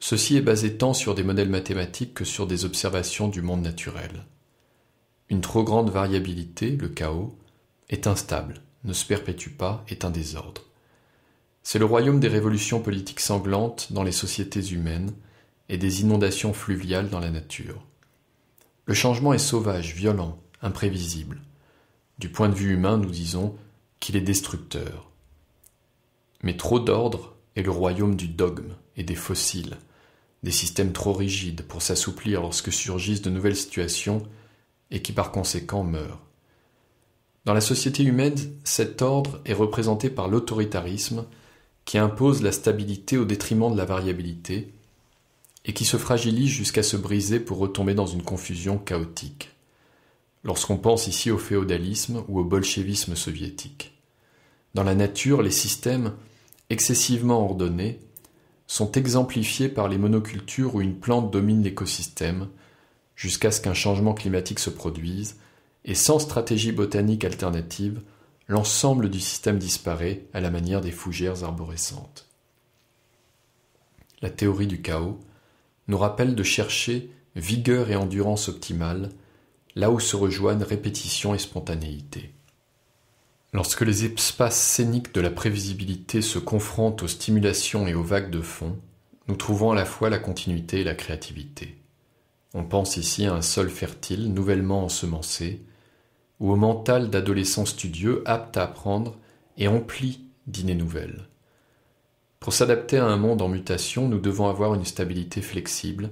Ceci est basé tant sur des modèles mathématiques que sur des observations du monde naturel. Une trop grande variabilité, le chaos, est instable, ne se perpétue pas, est un désordre. C'est le royaume des révolutions politiques sanglantes dans les sociétés humaines et des inondations fluviales dans la nature. Le changement est sauvage, violent, imprévisible. Du point de vue humain, nous disons qu'il est destructeur. Mais trop d'ordre est le royaume du dogme et des fossiles, des systèmes trop rigides pour s'assouplir lorsque surgissent de nouvelles situations et qui par conséquent meurent. Dans la société humaine, cet ordre est représenté par l'autoritarisme qui impose la stabilité au détriment de la variabilité et qui se fragilise jusqu'à se briser pour retomber dans une confusion chaotique. Lorsqu'on pense ici au féodalisme ou au bolchevisme soviétique. Dans la nature, les systèmes excessivement ordonnés sont exemplifiées par les monocultures où une plante domine l'écosystème, jusqu'à ce qu'un changement climatique se produise, et sans stratégie botanique alternative, l'ensemble du système disparaît à la manière des fougères arborescentes. La théorie du chaos nous rappelle de chercher vigueur et endurance optimale là où se rejoignent répétition et spontanéité. Lorsque les espaces scéniques de la prévisibilité se confrontent aux stimulations et aux vagues de fond, nous trouvons à la fois la continuité et la créativité. On pense ici à un sol fertile nouvellement ensemencé, ou au mental d'adolescents studieux apte à apprendre et empli d'idées nouvelles. Pour s'adapter à un monde en mutation, nous devons avoir une stabilité flexible,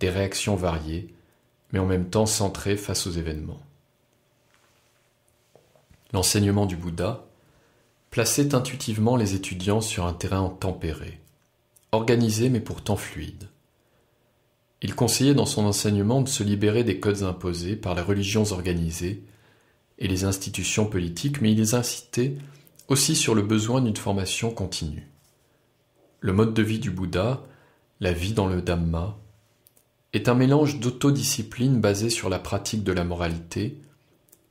des réactions variées, mais en même temps centrées face aux événements l'enseignement du Bouddha, plaçait intuitivement les étudiants sur un terrain tempéré, organisé mais pourtant fluide. Il conseillait dans son enseignement de se libérer des codes imposés par les religions organisées et les institutions politiques, mais il les incitait aussi sur le besoin d'une formation continue. Le mode de vie du Bouddha, la vie dans le Dhamma, est un mélange d'autodiscipline basé sur la pratique de la moralité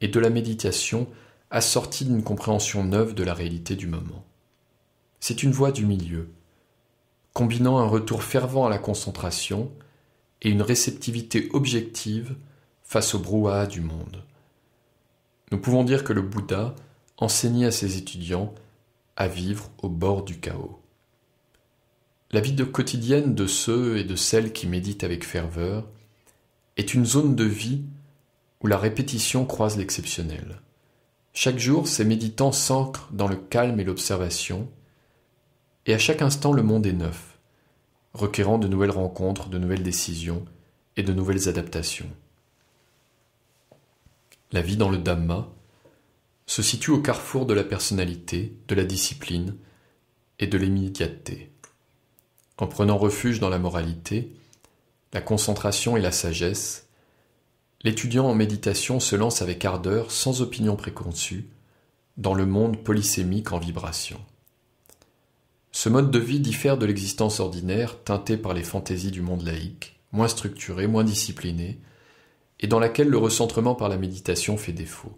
et de la méditation assortie d'une compréhension neuve de la réalité du moment. C'est une voie du milieu, combinant un retour fervent à la concentration et une réceptivité objective face au brouhaha du monde. Nous pouvons dire que le Bouddha enseignait à ses étudiants à vivre au bord du chaos. La vie quotidienne de ceux et de celles qui méditent avec ferveur est une zone de vie où la répétition croise l'exceptionnel. Chaque jour, ces méditants s'ancrent dans le calme et l'observation, et à chaque instant le monde est neuf, requérant de nouvelles rencontres, de nouvelles décisions et de nouvelles adaptations. La vie dans le Dhamma se situe au carrefour de la personnalité, de la discipline et de l'immédiateté. En prenant refuge dans la moralité, la concentration et la sagesse, L'étudiant en méditation se lance avec ardeur, sans opinion préconçue, dans le monde polysémique en vibration. Ce mode de vie diffère de l'existence ordinaire, teintée par les fantaisies du monde laïque, moins structurée, moins disciplinée, et dans laquelle le recentrement par la méditation fait défaut.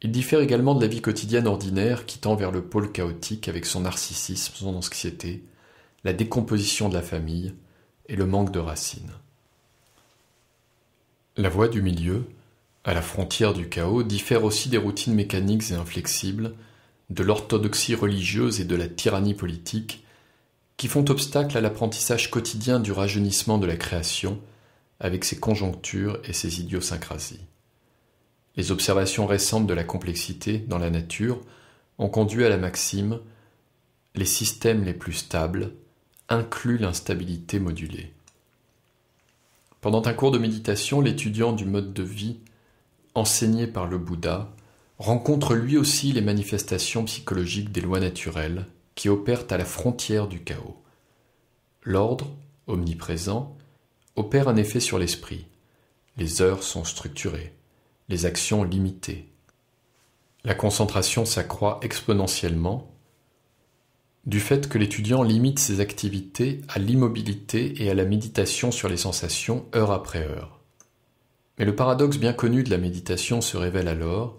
Il diffère également de la vie quotidienne ordinaire qui tend vers le pôle chaotique avec son narcissisme, son anxiété, la décomposition de la famille et le manque de racines. La voie du milieu, à la frontière du chaos, diffère aussi des routines mécaniques et inflexibles, de l'orthodoxie religieuse et de la tyrannie politique, qui font obstacle à l'apprentissage quotidien du rajeunissement de la création, avec ses conjonctures et ses idiosyncrasies. Les observations récentes de la complexité dans la nature ont conduit à la maxime les systèmes les plus stables incluent l'instabilité modulée. Pendant un cours de méditation, l'étudiant du mode de vie enseigné par le Bouddha rencontre lui aussi les manifestations psychologiques des lois naturelles qui opèrent à la frontière du chaos. L'ordre, omniprésent, opère un effet sur l'esprit. Les heures sont structurées, les actions limitées. La concentration s'accroît exponentiellement du fait que l'étudiant limite ses activités à l'immobilité et à la méditation sur les sensations heure après heure. Mais le paradoxe bien connu de la méditation se révèle alors,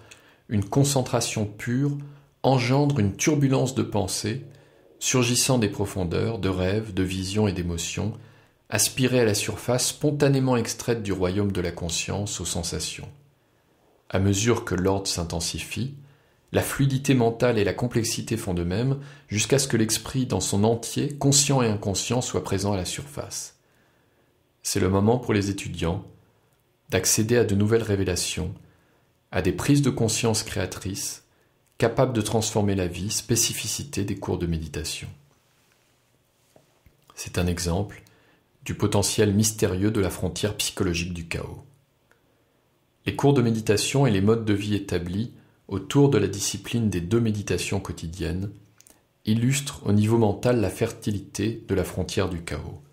une concentration pure engendre une turbulence de pensée, surgissant des profondeurs, de rêves, de visions et d'émotions, aspirées à la surface spontanément extraite du royaume de la conscience aux sensations. À mesure que l'ordre s'intensifie, la fluidité mentale et la complexité font de même, jusqu'à ce que l'esprit dans son entier, conscient et inconscient, soit présent à la surface. C'est le moment pour les étudiants d'accéder à de nouvelles révélations, à des prises de conscience créatrices, capables de transformer la vie, spécificité des cours de méditation. C'est un exemple du potentiel mystérieux de la frontière psychologique du chaos. Les cours de méditation et les modes de vie établis autour de la discipline des deux méditations quotidiennes, illustre au niveau mental la fertilité de la frontière du chaos.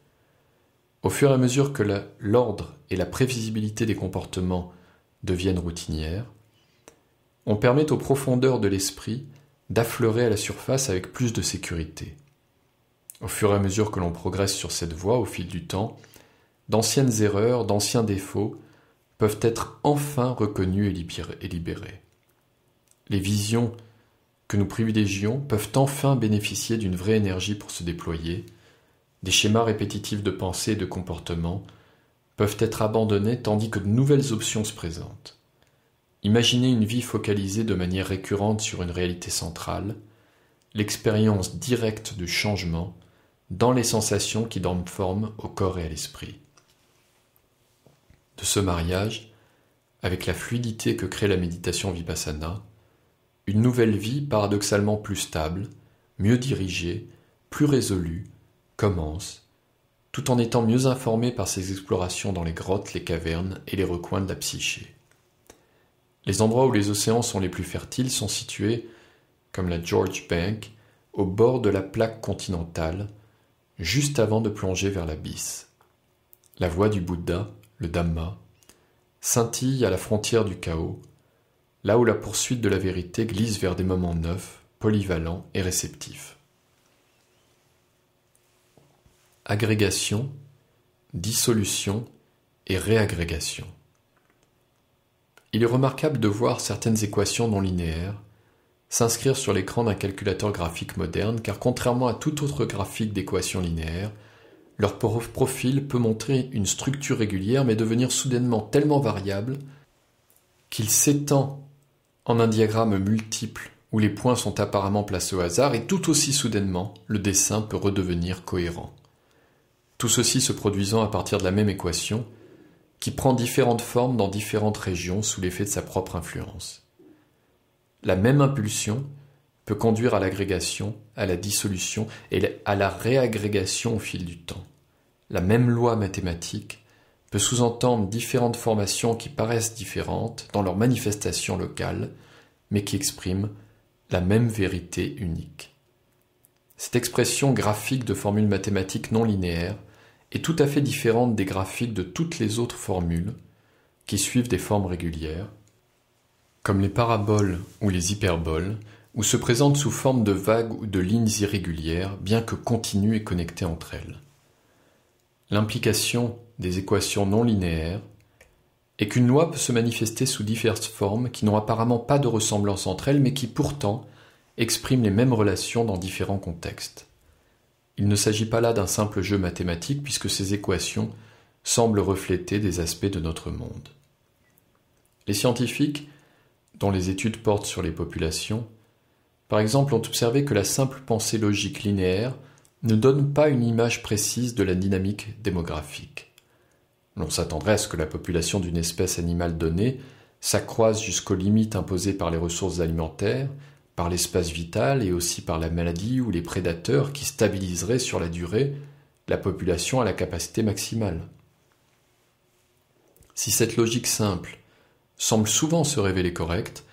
Au fur et à mesure que l'ordre et la prévisibilité des comportements deviennent routinières, on permet aux profondeurs de l'esprit d'affleurer à la surface avec plus de sécurité. Au fur et à mesure que l'on progresse sur cette voie au fil du temps, d'anciennes erreurs, d'anciens défauts peuvent être enfin reconnus et libérés les visions que nous privilégions peuvent enfin bénéficier d'une vraie énergie pour se déployer, des schémas répétitifs de pensée et de comportement peuvent être abandonnés tandis que de nouvelles options se présentent. Imaginez une vie focalisée de manière récurrente sur une réalité centrale, l'expérience directe du changement dans les sensations qui donnent forme au corps et à l'esprit. De ce mariage, avec la fluidité que crée la méditation vipassana, une nouvelle vie paradoxalement plus stable, mieux dirigée, plus résolue, commence, tout en étant mieux informée par ses explorations dans les grottes, les cavernes et les recoins de la psyché. Les endroits où les océans sont les plus fertiles sont situés, comme la George Bank, au bord de la plaque continentale, juste avant de plonger vers l'abysse. La voie du Bouddha, le Dhamma, scintille à la frontière du chaos, là où la poursuite de la vérité glisse vers des moments neufs, polyvalents et réceptifs. Agrégation, dissolution et réagrégation. Il est remarquable de voir certaines équations non linéaires s'inscrire sur l'écran d'un calculateur graphique moderne car contrairement à tout autre graphique d'équations linéaires, leur profil peut montrer une structure régulière mais devenir soudainement tellement variable qu'il s'étend en un diagramme multiple où les points sont apparemment placés au hasard et tout aussi soudainement, le dessin peut redevenir cohérent. Tout ceci se produisant à partir de la même équation, qui prend différentes formes dans différentes régions sous l'effet de sa propre influence. La même impulsion peut conduire à l'agrégation, à la dissolution et à la réagrégation au fil du temps. La même loi mathématique peut sous-entendre différentes formations qui paraissent différentes dans leur manifestation locales, mais qui expriment la même vérité unique. Cette expression graphique de formules mathématiques non linéaires est tout à fait différente des graphiques de toutes les autres formules qui suivent des formes régulières, comme les paraboles ou les hyperboles, ou se présentent sous forme de vagues ou de lignes irrégulières, bien que continues et connectées entre elles. L'implication des équations non linéaires, et qu'une loi peut se manifester sous diverses formes qui n'ont apparemment pas de ressemblance entre elles, mais qui pourtant expriment les mêmes relations dans différents contextes. Il ne s'agit pas là d'un simple jeu mathématique, puisque ces équations semblent refléter des aspects de notre monde. Les scientifiques, dont les études portent sur les populations, par exemple, ont observé que la simple pensée logique linéaire ne donne pas une image précise de la dynamique démographique. L'on s'attendrait à ce que la population d'une espèce animale donnée s'accroisse jusqu'aux limites imposées par les ressources alimentaires, par l'espace vital et aussi par la maladie ou les prédateurs qui stabiliseraient sur la durée la population à la capacité maximale. Si cette logique simple semble souvent se révéler correcte,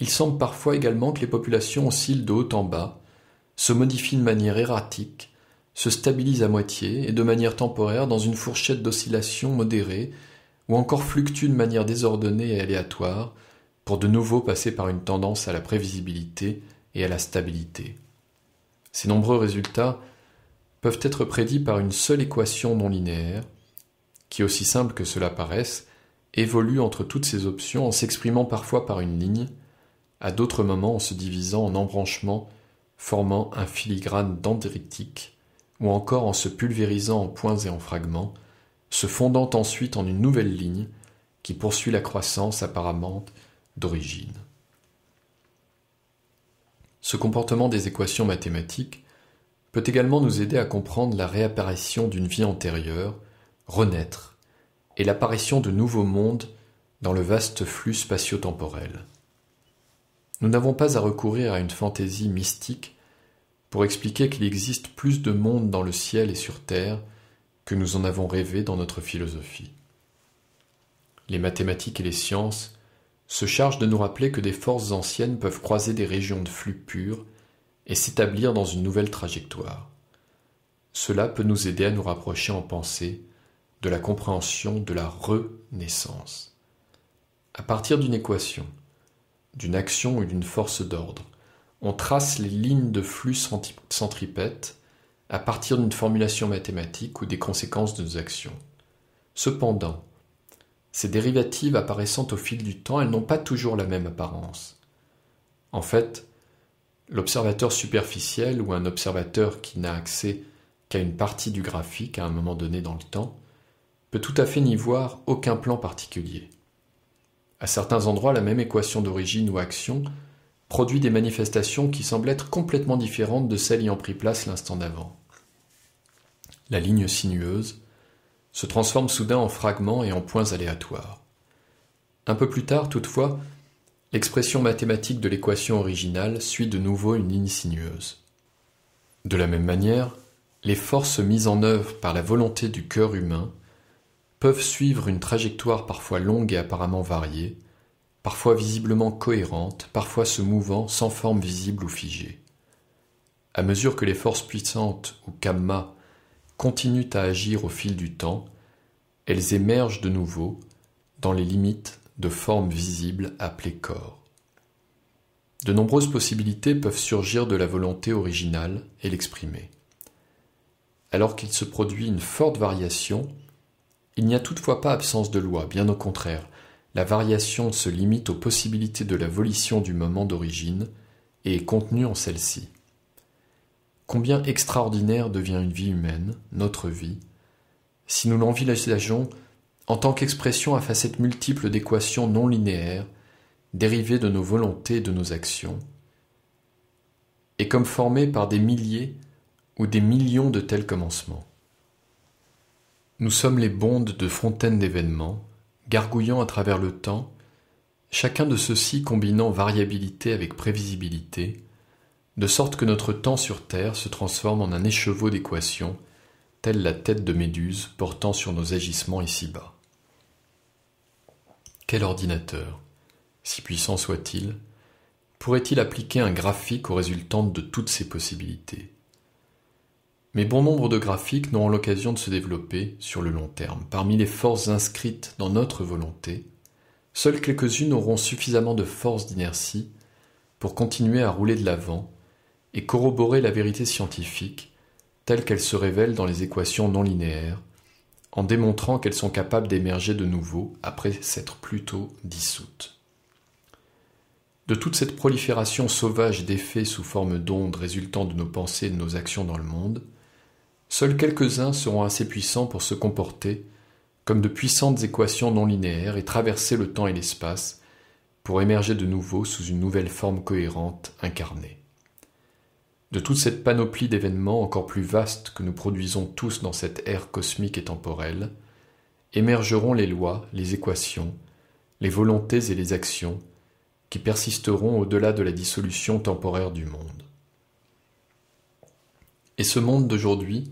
il semble parfois également que les populations oscillent de haut en bas, se modifient de manière erratique, se stabilise à moitié et de manière temporaire dans une fourchette d'oscillations modérée, ou encore fluctue de manière désordonnée et aléatoire pour de nouveau passer par une tendance à la prévisibilité et à la stabilité. Ces nombreux résultats peuvent être prédits par une seule équation non linéaire qui, aussi simple que cela paraisse, évolue entre toutes ces options en s'exprimant parfois par une ligne, à d'autres moments en se divisant en embranchements formant un filigrane dendritique ou encore en se pulvérisant en points et en fragments, se fondant ensuite en une nouvelle ligne qui poursuit la croissance apparemment d'origine. Ce comportement des équations mathématiques peut également nous aider à comprendre la réapparition d'une vie antérieure, renaître, et l'apparition de nouveaux mondes dans le vaste flux spatio-temporel. Nous n'avons pas à recourir à une fantaisie mystique pour expliquer qu'il existe plus de monde dans le ciel et sur terre que nous en avons rêvé dans notre philosophie. Les mathématiques et les sciences se chargent de nous rappeler que des forces anciennes peuvent croiser des régions de flux purs et s'établir dans une nouvelle trajectoire. Cela peut nous aider à nous rapprocher en pensée de la compréhension de la renaissance. À partir d'une équation, d'une action ou d'une force d'ordre, on trace les lignes de flux centripètes à partir d'une formulation mathématique ou des conséquences de nos actions. Cependant, ces dérivatives apparaissant au fil du temps, elles n'ont pas toujours la même apparence. En fait, l'observateur superficiel ou un observateur qui n'a accès qu'à une partie du graphique à un moment donné dans le temps peut tout à fait n'y voir aucun plan particulier. À certains endroits, la même équation d'origine ou action produit des manifestations qui semblent être complètement différentes de celles ayant pris place l'instant d'avant. La ligne sinueuse se transforme soudain en fragments et en points aléatoires. Un peu plus tard, toutefois, l'expression mathématique de l'équation originale suit de nouveau une ligne sinueuse. De la même manière, les forces mises en œuvre par la volonté du cœur humain peuvent suivre une trajectoire parfois longue et apparemment variée, parfois visiblement cohérentes, parfois se mouvant sans forme visible ou figée. À mesure que les forces puissantes ou kamma continuent à agir au fil du temps, elles émergent de nouveau dans les limites de formes visibles appelées corps. De nombreuses possibilités peuvent surgir de la volonté originale et l'exprimer. Alors qu'il se produit une forte variation, il n'y a toutefois pas absence de loi, bien au contraire, la variation se limite aux possibilités de la volition du moment d'origine et est contenue en celle-ci. Combien extraordinaire devient une vie humaine, notre vie, si nous l'envisageons en tant qu'expression à facettes multiples d'équations non linéaires, dérivées de nos volontés et de nos actions, et comme formées par des milliers ou des millions de tels commencements. Nous sommes les bondes de fontaines d'événements, gargouillant à travers le temps, chacun de ceux-ci combinant variabilité avec prévisibilité, de sorte que notre temps sur Terre se transforme en un écheveau d'équations, telle la tête de Méduse portant sur nos agissements ici-bas. Quel ordinateur, si puissant soit-il, pourrait-il appliquer un graphique aux résultantes de toutes ces possibilités mais bon nombre de graphiques n'auront l'occasion de se développer sur le long terme. Parmi les forces inscrites dans notre volonté, seules quelques-unes auront suffisamment de force d'inertie pour continuer à rouler de l'avant et corroborer la vérité scientifique telle qu'elle se révèle dans les équations non linéaires, en démontrant qu'elles sont capables d'émerger de nouveau après s'être plutôt dissoutes. De toute cette prolifération sauvage d'effets sous forme d'ondes résultant de nos pensées et de nos actions dans le monde, seuls quelques-uns seront assez puissants pour se comporter comme de puissantes équations non linéaires et traverser le temps et l'espace pour émerger de nouveau sous une nouvelle forme cohérente incarnée. De toute cette panoplie d'événements encore plus vastes que nous produisons tous dans cette ère cosmique et temporelle, émergeront les lois, les équations, les volontés et les actions qui persisteront au-delà de la dissolution temporaire du monde. Et ce monde d'aujourd'hui,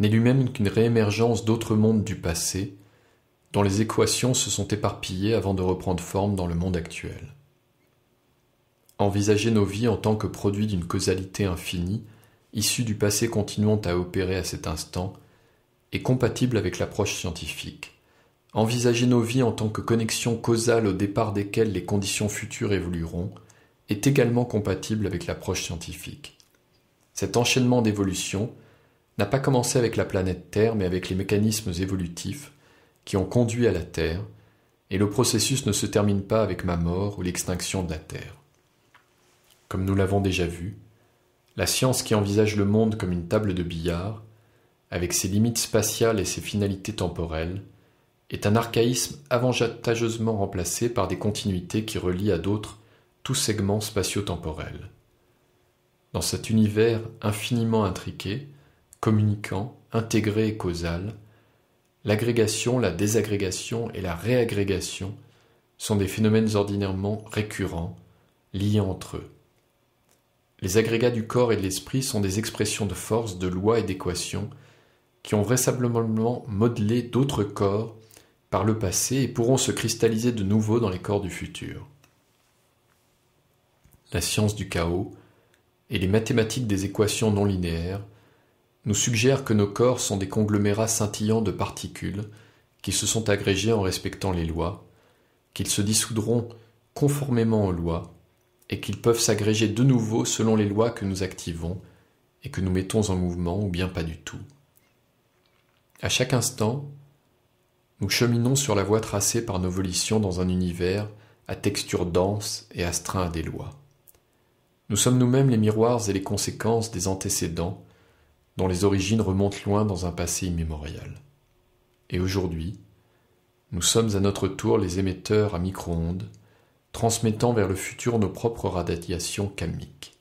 n'est lui-même qu'une réémergence d'autres mondes du passé, dont les équations se sont éparpillées avant de reprendre forme dans le monde actuel. Envisager nos vies en tant que produits d'une causalité infinie, issue du passé continuant à opérer à cet instant, est compatible avec l'approche scientifique. Envisager nos vies en tant que connexion causale au départ desquelles les conditions futures évolueront est également compatible avec l'approche scientifique. Cet enchaînement d'évolution n'a pas commencé avec la planète Terre, mais avec les mécanismes évolutifs qui ont conduit à la Terre, et le processus ne se termine pas avec ma mort ou l'extinction de la Terre. Comme nous l'avons déjà vu, la science qui envisage le monde comme une table de billard, avec ses limites spatiales et ses finalités temporelles, est un archaïsme avantageusement remplacé par des continuités qui relient à d'autres tout segment spatio-temporel. Dans cet univers infiniment intriqué, communiquant, intégré et causal, l'agrégation, la désagrégation et la réagrégation sont des phénomènes ordinairement récurrents, liés entre eux. Les agrégats du corps et de l'esprit sont des expressions de force, de loi et d'équation qui ont vraisemblablement modelé d'autres corps par le passé et pourront se cristalliser de nouveau dans les corps du futur. La science du chaos et les mathématiques des équations non linéaires nous suggère que nos corps sont des conglomérats scintillants de particules qui se sont agrégés en respectant les lois, qu'ils se dissoudront conformément aux lois et qu'ils peuvent s'agréger de nouveau selon les lois que nous activons et que nous mettons en mouvement ou bien pas du tout. À chaque instant, nous cheminons sur la voie tracée par nos volitions dans un univers à texture dense et astreint à des lois. Nous sommes nous-mêmes les miroirs et les conséquences des antécédents dont les origines remontent loin dans un passé immémorial. Et aujourd'hui, nous sommes à notre tour les émetteurs à micro-ondes, transmettant vers le futur nos propres radiations kamiques.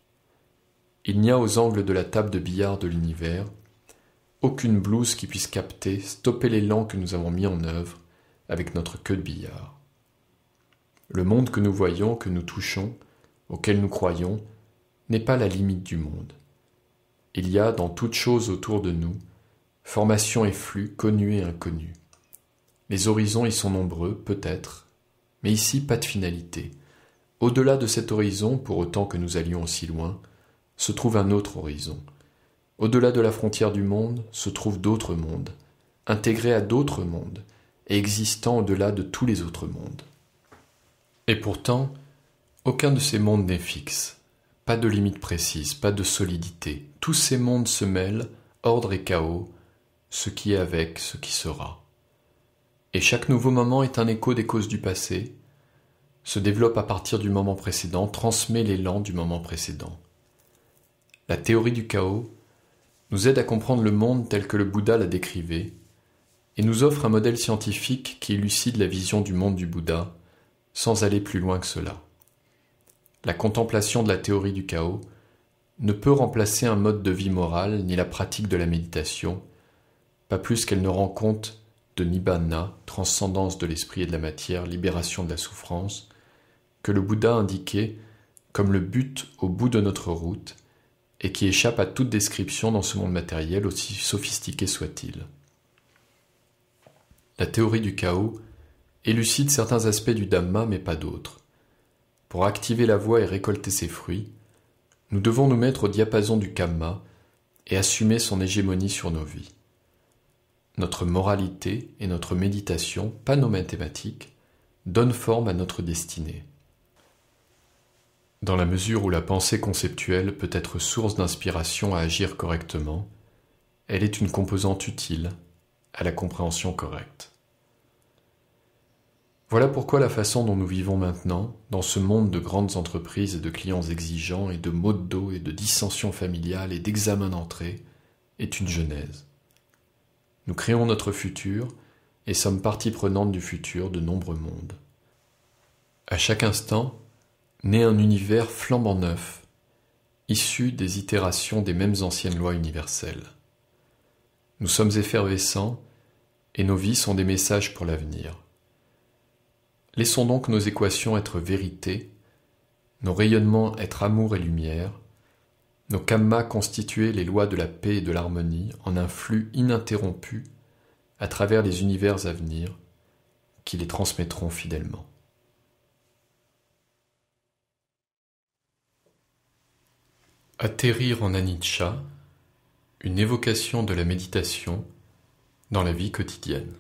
Il n'y a aux angles de la table de billard de l'univers aucune blouse qui puisse capter, stopper l'élan que nous avons mis en œuvre avec notre queue de billard. Le monde que nous voyons, que nous touchons, auquel nous croyons, n'est pas la limite du monde il y a dans toute chose autour de nous formation et flux connus et inconnus. Les horizons y sont nombreux, peut-être, mais ici pas de finalité. Au-delà de cet horizon, pour autant que nous allions aussi loin, se trouve un autre horizon. Au-delà de la frontière du monde se trouvent d'autres mondes, intégrés à d'autres mondes, et existant au-delà de tous les autres mondes. Et pourtant, aucun de ces mondes n'est fixe, pas de limite précise, pas de solidité, tous ces mondes se mêlent, ordre et chaos, ce qui est avec, ce qui sera. Et chaque nouveau moment est un écho des causes du passé, se développe à partir du moment précédent, transmet l'élan du moment précédent. La théorie du chaos nous aide à comprendre le monde tel que le Bouddha l'a décrivé, et nous offre un modèle scientifique qui élucide la vision du monde du Bouddha, sans aller plus loin que cela. La contemplation de la théorie du chaos ne peut remplacer un mode de vie moral ni la pratique de la méditation, pas plus qu'elle ne rend compte de nibbana, transcendance de l'esprit et de la matière, libération de la souffrance, que le Bouddha indiquait comme le but au bout de notre route et qui échappe à toute description dans ce monde matériel aussi sophistiqué soit-il. La théorie du chaos élucide certains aspects du Dhamma mais pas d'autres. Pour activer la voie et récolter ses fruits, nous devons nous mettre au diapason du karma et assumer son hégémonie sur nos vies. Notre moralité et notre méditation, pas nos mathématiques, donnent forme à notre destinée. Dans la mesure où la pensée conceptuelle peut être source d'inspiration à agir correctement, elle est une composante utile à la compréhension correcte. Voilà pourquoi la façon dont nous vivons maintenant, dans ce monde de grandes entreprises et de clients exigeants et de maux de dos et de dissensions familiales et d'examens d'entrée, est une genèse. Nous créons notre futur et sommes partie prenante du futur de nombreux mondes. À chaque instant, naît un univers flambant neuf, issu des itérations des mêmes anciennes lois universelles. Nous sommes effervescents et nos vies sont des messages pour l'avenir. Laissons donc nos équations être vérité, nos rayonnements être amour et lumière, nos kammas constituer les lois de la paix et de l'harmonie en un flux ininterrompu à travers les univers à venir qui les transmettront fidèlement. Atterrir en anicca, une évocation de la méditation dans la vie quotidienne.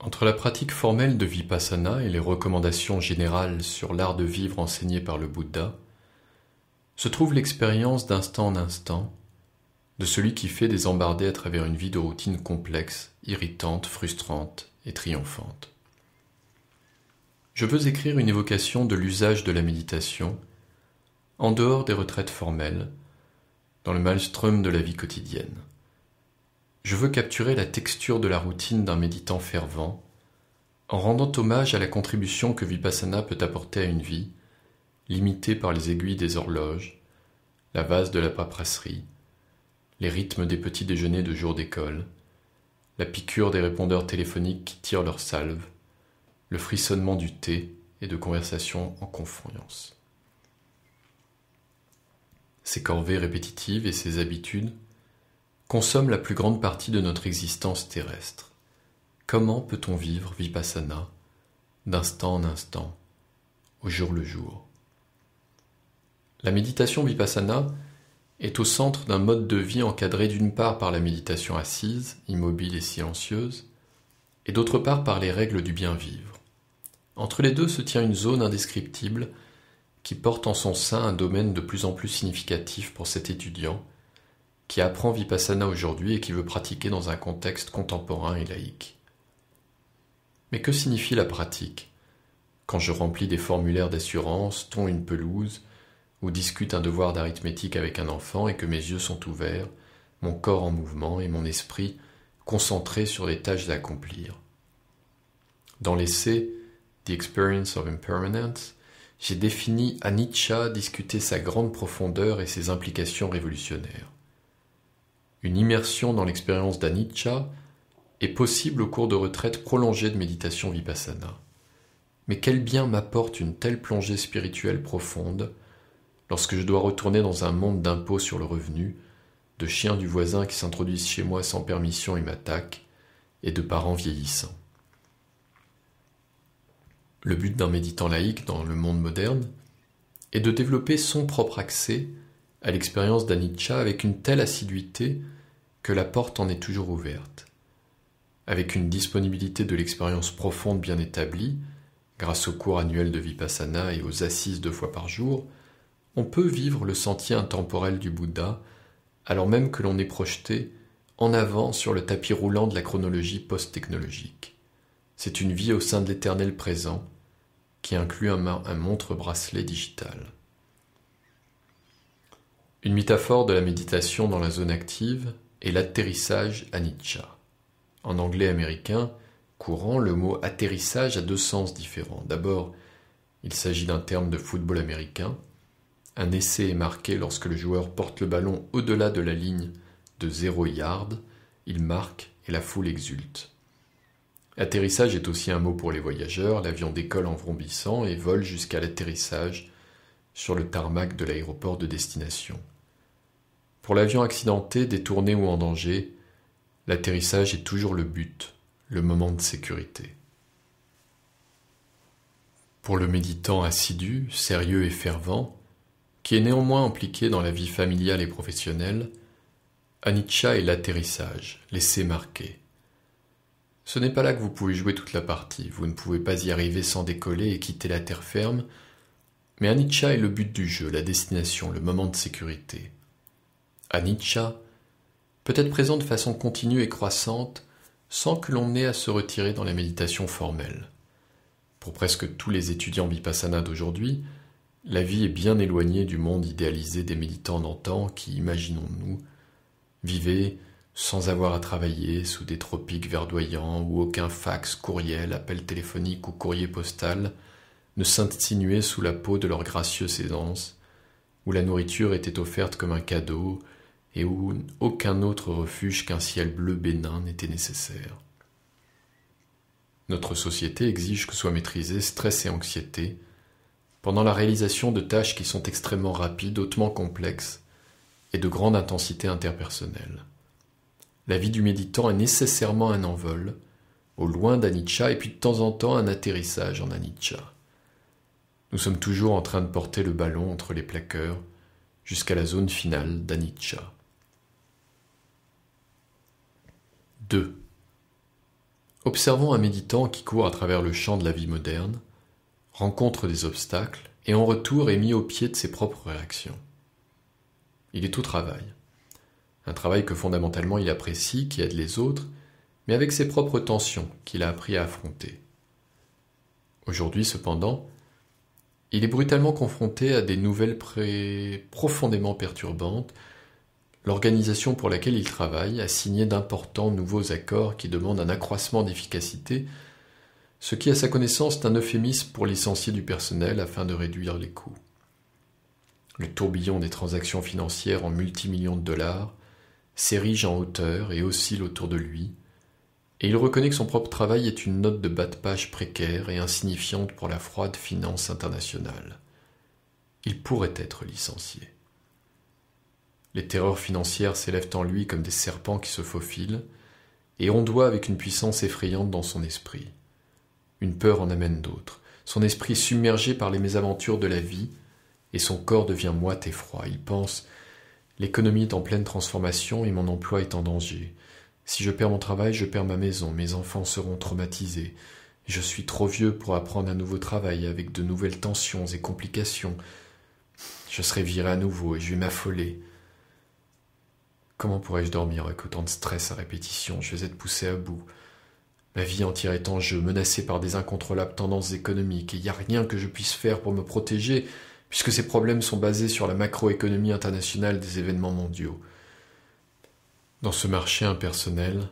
Entre la pratique formelle de vipassana et les recommandations générales sur l'art de vivre enseignées par le Bouddha, se trouve l'expérience d'instant en instant de celui qui fait des embardés à travers une vie de routine complexe, irritante, frustrante et triomphante. Je veux écrire une évocation de l'usage de la méditation en dehors des retraites formelles, dans le maelstrom de la vie quotidienne je veux capturer la texture de la routine d'un méditant fervent, en rendant hommage à la contribution que Vipassana peut apporter à une vie, limitée par les aiguilles des horloges, la vase de la paperasserie, les rythmes des petits déjeuners de jour d'école, la piqûre des répondeurs téléphoniques qui tirent leur salve, le frissonnement du thé et de conversations en confiance. Ces corvées répétitives et ces habitudes consomme la plus grande partie de notre existence terrestre. Comment peut-on vivre vipassana d'instant en instant, au jour le jour La méditation vipassana est au centre d'un mode de vie encadré d'une part par la méditation assise, immobile et silencieuse, et d'autre part par les règles du bien vivre. Entre les deux se tient une zone indescriptible qui porte en son sein un domaine de plus en plus significatif pour cet étudiant, qui apprend Vipassana aujourd'hui et qui veut pratiquer dans un contexte contemporain et laïque. Mais que signifie la pratique Quand je remplis des formulaires d'assurance, tond une pelouse, ou discute un devoir d'arithmétique avec un enfant et que mes yeux sont ouverts, mon corps en mouvement et mon esprit concentré sur les tâches à accomplir. Dans l'essai The Experience of Impermanence, j'ai défini à Nietzsche discuter sa grande profondeur et ses implications révolutionnaires. Une immersion dans l'expérience d'anicca est possible au cours de retraites prolongées de méditation vipassana. Mais quel bien m'apporte une telle plongée spirituelle profonde lorsque je dois retourner dans un monde d'impôts sur le revenu, de chiens du voisin qui s'introduisent chez moi sans permission et m'attaquent, et de parents vieillissants. Le but d'un méditant laïque dans le monde moderne est de développer son propre accès à l'expérience d'Anicca avec une telle assiduité que la porte en est toujours ouverte. Avec une disponibilité de l'expérience profonde bien établie, grâce aux cours annuels de Vipassana et aux assises deux fois par jour, on peut vivre le sentier intemporel du Bouddha alors même que l'on est projeté en avant sur le tapis roulant de la chronologie post-technologique. C'est une vie au sein de l'éternel présent qui inclut un montre-bracelet digital. Une métaphore de la méditation dans la zone active est l'atterrissage à Nietzsche. En anglais américain courant, le mot atterrissage a deux sens différents. D'abord, il s'agit d'un terme de football américain. Un essai est marqué lorsque le joueur porte le ballon au-delà de la ligne de 0 yard, il marque et la foule exulte. Atterrissage est aussi un mot pour les voyageurs, l'avion décolle en vrombissant et vole jusqu'à l'atterrissage sur le tarmac de l'aéroport de destination. Pour l'avion accidenté, détourné ou en danger, l'atterrissage est toujours le but, le moment de sécurité. Pour le méditant assidu, sérieux et fervent, qui est néanmoins impliqué dans la vie familiale et professionnelle, Anicca est l'atterrissage, l'essai marqué. Ce n'est pas là que vous pouvez jouer toute la partie, vous ne pouvez pas y arriver sans décoller et quitter la terre ferme mais Anicca est le but du jeu, la destination, le moment de sécurité. Anicca peut être présent de façon continue et croissante sans que l'on ait à se retirer dans la méditation formelle. Pour presque tous les étudiants vipassana d'aujourd'hui, la vie est bien éloignée du monde idéalisé des méditants d'antan qui, imaginons-nous, vivaient sans avoir à travailler sous des tropiques verdoyants ou aucun fax, courriel, appel téléphonique ou courrier postal ne s'insinuaient sous la peau de leur gracieuse aisance, où la nourriture était offerte comme un cadeau et où aucun autre refuge qu'un ciel bleu bénin n'était nécessaire. Notre société exige que soient maîtrisés stress et anxiété, pendant la réalisation de tâches qui sont extrêmement rapides, hautement complexes et de grande intensité interpersonnelle. La vie du méditant est nécessairement un envol, au loin d'anitcha et puis de temps en temps un atterrissage en anitcha. Nous sommes toujours en train de porter le ballon entre les plaqueurs jusqu'à la zone finale d'anitcha. 2. Observons un méditant qui court à travers le champ de la vie moderne, rencontre des obstacles et en retour est mis au pied de ses propres réactions. Il est au travail. Un travail que fondamentalement il apprécie, qui aide les autres, mais avec ses propres tensions qu'il a appris à affronter. Aujourd'hui cependant, il est brutalement confronté à des nouvelles profondément perturbantes. L'organisation pour laquelle il travaille a signé d'importants nouveaux accords qui demandent un accroissement d'efficacité, ce qui à sa connaissance est un euphémisme pour licencier du personnel afin de réduire les coûts. Le tourbillon des transactions financières en multimillions de dollars s'érige en hauteur et oscille autour de lui, et il reconnaît que son propre travail est une note de bas de page précaire et insignifiante pour la froide finance internationale. Il pourrait être licencié. Les terreurs financières s'élèvent en lui comme des serpents qui se faufilent, et on doit avec une puissance effrayante dans son esprit. Une peur en amène d'autres, son esprit submergé par les mésaventures de la vie, et son corps devient moite et froid. Il pense L'économie est en pleine transformation et mon emploi est en danger. Si je perds mon travail, je perds ma maison, mes enfants seront traumatisés. Je suis trop vieux pour apprendre un nouveau travail avec de nouvelles tensions et complications. Je serai viré à nouveau et je vais m'affoler. Comment pourrais-je dormir avec autant de stress à répétition Je vais être poussé à bout. Ma vie entière est en jeu, menacée par des incontrôlables tendances économiques, et il n'y a rien que je puisse faire pour me protéger, puisque ces problèmes sont basés sur la macroéconomie internationale des événements mondiaux. Dans ce marché impersonnel,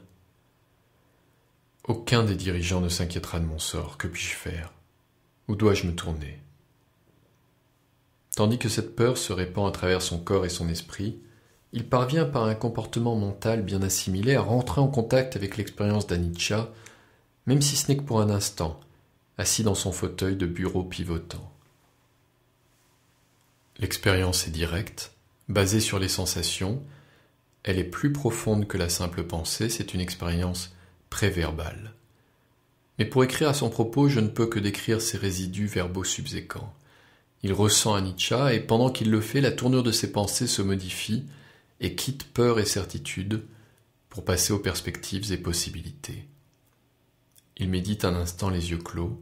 aucun des dirigeants ne s'inquiétera de mon sort. Que puis-je faire Où dois-je me tourner Tandis que cette peur se répand à travers son corps et son esprit, il parvient par un comportement mental bien assimilé à rentrer en contact avec l'expérience d'Anitcha, même si ce n'est que pour un instant, assis dans son fauteuil de bureau pivotant. L'expérience est directe, basée sur les sensations, elle est plus profonde que la simple pensée, c'est une expérience préverbale. Mais pour écrire à son propos, je ne peux que décrire ses résidus verbaux subséquents. Il ressent Nietzsche, et pendant qu'il le fait, la tournure de ses pensées se modifie et quitte peur et certitude pour passer aux perspectives et possibilités. Il médite un instant les yeux clos.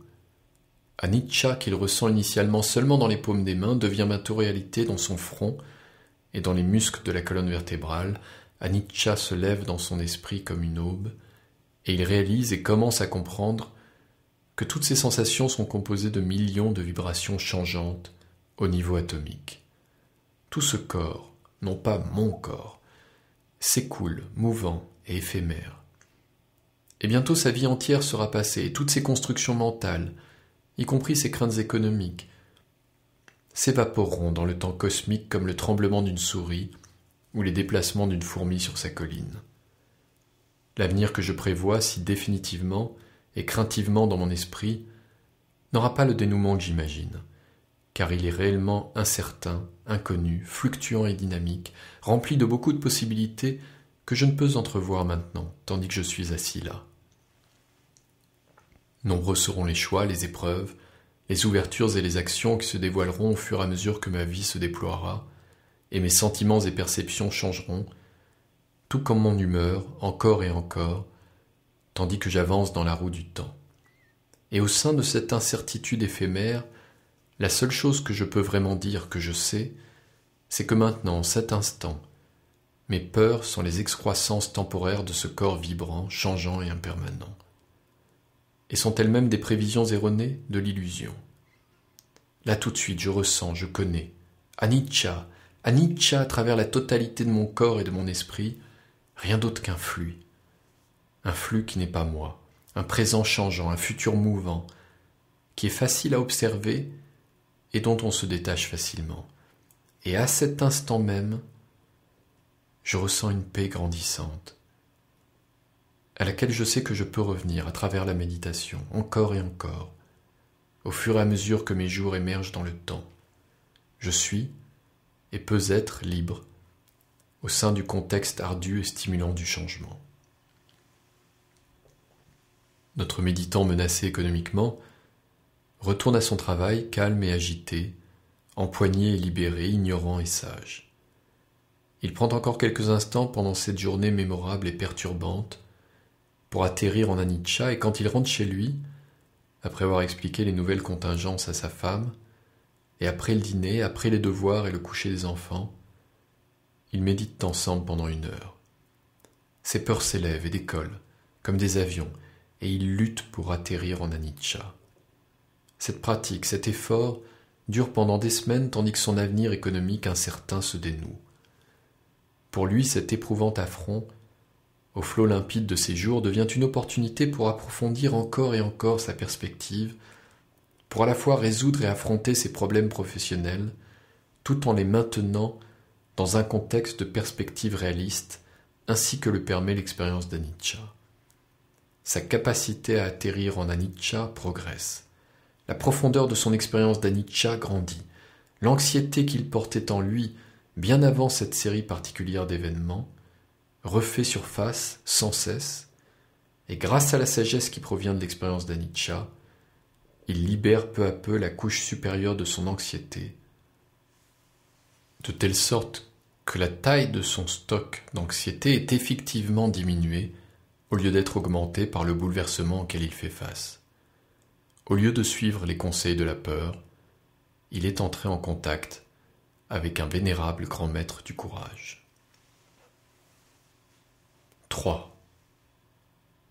Nietzsche, qu'il ressent initialement seulement dans les paumes des mains devient bientôt dans son front et dans les muscles de la colonne vertébrale, Anicca se lève dans son esprit comme une aube, et il réalise et commence à comprendre que toutes ces sensations sont composées de millions de vibrations changeantes au niveau atomique. Tout ce corps, non pas mon corps, s'écoule, mouvant et éphémère. Et bientôt sa vie entière sera passée, et toutes ses constructions mentales, y compris ses craintes économiques, s'évaporeront dans le temps cosmique comme le tremblement d'une souris ou les déplacements d'une fourmi sur sa colline. L'avenir que je prévois si définitivement et craintivement dans mon esprit n'aura pas le dénouement que j'imagine, car il est réellement incertain, inconnu, fluctuant et dynamique, rempli de beaucoup de possibilités que je ne peux entrevoir maintenant, tandis que je suis assis là. Nombreux seront les choix, les épreuves, les ouvertures et les actions qui se dévoileront au fur et à mesure que ma vie se déploiera, et mes sentiments et perceptions changeront, tout comme mon humeur, encore et encore, tandis que j'avance dans la roue du temps. Et au sein de cette incertitude éphémère, la seule chose que je peux vraiment dire que je sais, c'est que maintenant, en cet instant, mes peurs sont les excroissances temporaires de ce corps vibrant, changeant et impermanent et sont elles-mêmes des prévisions erronées de l'illusion. Là tout de suite, je ressens, je connais. Anicca, Anicca à travers la totalité de mon corps et de mon esprit, rien d'autre qu'un flux. Un flux qui n'est pas moi, un présent changeant, un futur mouvant, qui est facile à observer et dont on se détache facilement. Et à cet instant même, je ressens une paix grandissante, à laquelle je sais que je peux revenir à travers la méditation, encore et encore, au fur et à mesure que mes jours émergent dans le temps. Je suis et peux être libre au sein du contexte ardu et stimulant du changement. Notre méditant menacé économiquement retourne à son travail calme et agité, empoigné et libéré, ignorant et sage. Il prend encore quelques instants pendant cette journée mémorable et perturbante pour atterrir en Anitcha, et quand il rentre chez lui, après avoir expliqué les nouvelles contingences à sa femme, et après le dîner, après les devoirs et le coucher des enfants, ils méditent ensemble pendant une heure. Ses peurs s'élèvent et décollent, comme des avions, et ils luttent pour atterrir en Anicca. Cette pratique, cet effort, dure pendant des semaines tandis que son avenir économique incertain se dénoue. Pour lui, cet éprouvant affront au flot limpide de ses jours, devient une opportunité pour approfondir encore et encore sa perspective, pour à la fois résoudre et affronter ses problèmes professionnels, tout en les maintenant dans un contexte de perspective réaliste, ainsi que le permet l'expérience d'Anitcha. Sa capacité à atterrir en Anitcha progresse. La profondeur de son expérience d'Anitcha grandit. L'anxiété qu'il portait en lui, bien avant cette série particulière d'événements, refait surface sans cesse, et grâce à la sagesse qui provient de l'expérience d'Anicca, il libère peu à peu la couche supérieure de son anxiété, de telle sorte que la taille de son stock d'anxiété est effectivement diminuée au lieu d'être augmentée par le bouleversement auquel il fait face. Au lieu de suivre les conseils de la peur, il est entré en contact avec un vénérable grand maître du courage. 3.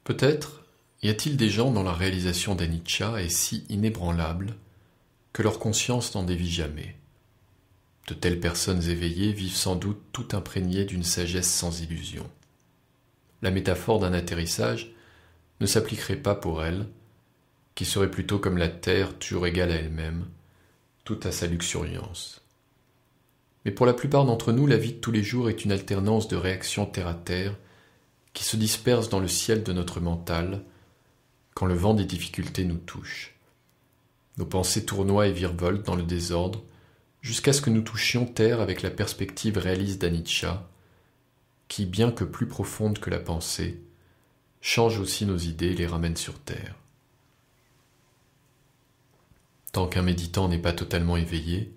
Peut-être y a-t-il des gens dont la réalisation d'Anicca est si inébranlable que leur conscience n'en dévie jamais. De telles personnes éveillées vivent sans doute tout imprégnées d'une sagesse sans illusion. La métaphore d'un atterrissage ne s'appliquerait pas pour elles, qui seraient plutôt comme la terre toujours égale à elle-même, toute à sa luxuriance. Mais pour la plupart d'entre nous, la vie de tous les jours est une alternance de réactions terre à terre qui se disperse dans le ciel de notre mental quand le vent des difficultés nous touche. Nos pensées tournoient et virevoltent dans le désordre jusqu'à ce que nous touchions terre avec la perspective réaliste d'Anitsa, qui, bien que plus profonde que la pensée, change aussi nos idées et les ramène sur terre. Tant qu'un méditant n'est pas totalement éveillé,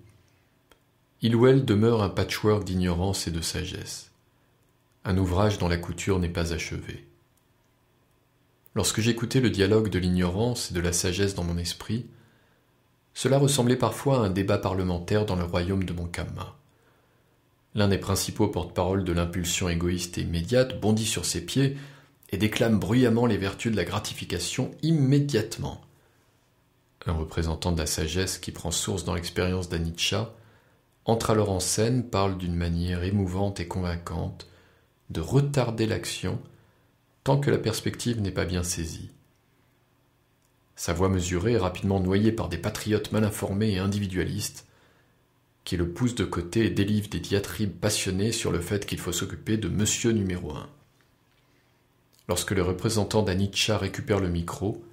il ou elle demeure un patchwork d'ignorance et de sagesse un ouvrage dont la couture n'est pas achevée. Lorsque j'écoutais le dialogue de l'ignorance et de la sagesse dans mon esprit, cela ressemblait parfois à un débat parlementaire dans le royaume de mon Kama. L'un des principaux porte-parole de l'impulsion égoïste et immédiate bondit sur ses pieds et déclame bruyamment les vertus de la gratification immédiatement. Un représentant de la sagesse qui prend source dans l'expérience d'Anitsha entre alors en scène, parle d'une manière émouvante et convaincante de retarder l'action tant que la perspective n'est pas bien saisie. Sa voix mesurée est rapidement noyée par des patriotes mal informés et individualistes qui le poussent de côté et délivrent des diatribes passionnées sur le fait qu'il faut s'occuper de Monsieur numéro un ». Lorsque les représentants d'Anitcha récupèrent le micro,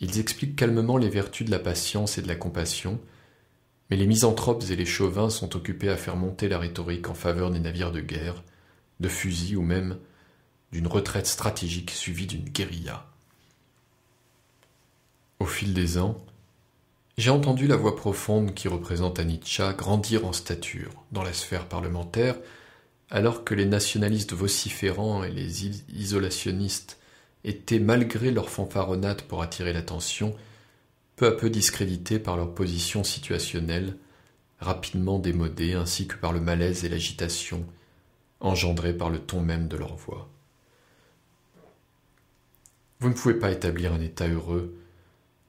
ils expliquent calmement les vertus de la patience et de la compassion, mais les misanthropes et les chauvins sont occupés à faire monter la rhétorique en faveur des navires de guerre, de fusil ou même d'une retraite stratégique suivie d'une guérilla. Au fil des ans, j'ai entendu la voix profonde qui représente Anitcha grandir en stature dans la sphère parlementaire, alors que les nationalistes vociférants et les isolationnistes étaient, malgré leur fanfaronnade pour attirer l'attention, peu à peu discrédités par leur position situationnelle, rapidement démodée ainsi que par le malaise et l'agitation engendrés par le ton même de leur voix. Vous ne pouvez pas établir un état heureux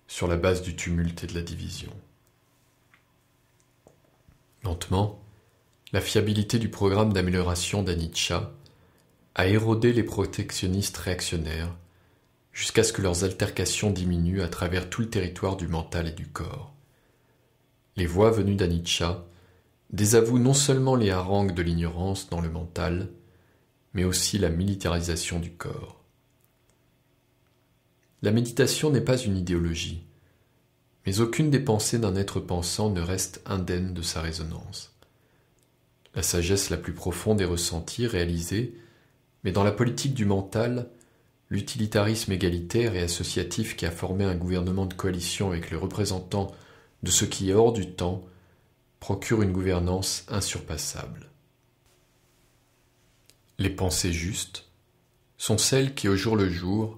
sur la base du tumulte et de la division. Lentement, la fiabilité du programme d'amélioration d'Anitcha a érodé les protectionnistes réactionnaires jusqu'à ce que leurs altercations diminuent à travers tout le territoire du mental et du corps. Les voix venues d'Anitcha désavoue non seulement les harangues de l'ignorance dans le mental, mais aussi la militarisation du corps. La méditation n'est pas une idéologie, mais aucune des pensées d'un être pensant ne reste indemne de sa résonance. La sagesse la plus profonde est ressentie, réalisée, mais dans la politique du mental, l'utilitarisme égalitaire et associatif qui a formé un gouvernement de coalition avec les représentants de ce qui est hors du temps procure une gouvernance insurpassable. Les pensées justes sont celles qui, au jour le jour,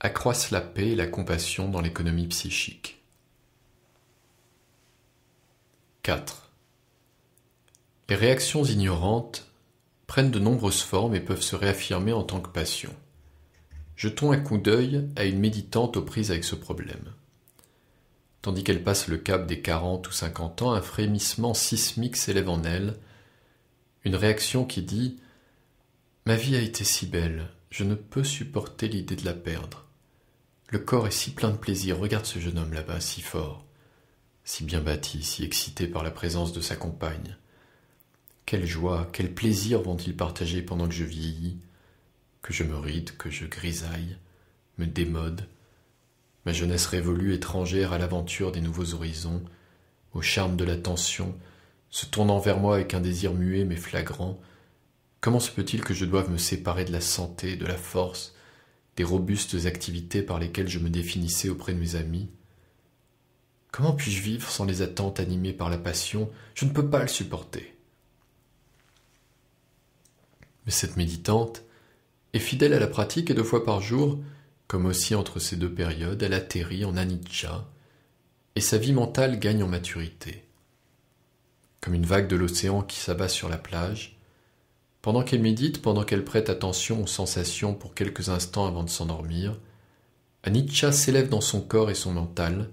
accroissent la paix et la compassion dans l'économie psychique. 4. Les réactions ignorantes prennent de nombreuses formes et peuvent se réaffirmer en tant que passion. Jetons un coup d'œil à une méditante aux prises avec ce problème. Tandis qu'elle passe le cap des quarante ou cinquante ans, un frémissement sismique s'élève en elle, une réaction qui dit Ma vie a été si belle, je ne peux supporter l'idée de la perdre. Le corps est si plein de plaisir, regarde ce jeune homme là-bas, si fort, si bien bâti, si excité par la présence de sa compagne. Quelle joie, quel plaisir vont-ils partager pendant que je vieillis, que je me ride, que je grisaille, me démode, ma jeunesse révolue étrangère à l'aventure des nouveaux horizons, au charme de l'attention, se tournant vers moi avec un désir muet mais flagrant, comment se peut-il que je doive me séparer de la santé, de la force, des robustes activités par lesquelles je me définissais auprès de mes amis Comment puis-je vivre sans les attentes animées par la passion Je ne peux pas le supporter. Mais cette méditante est fidèle à la pratique et deux fois par jour, comme aussi entre ces deux périodes, elle atterrit en anicca, et sa vie mentale gagne en maturité. Comme une vague de l'océan qui s'abat sur la plage, pendant qu'elle médite, pendant qu'elle prête attention aux sensations pour quelques instants avant de s'endormir, Anicca s'élève dans son corps et son mental,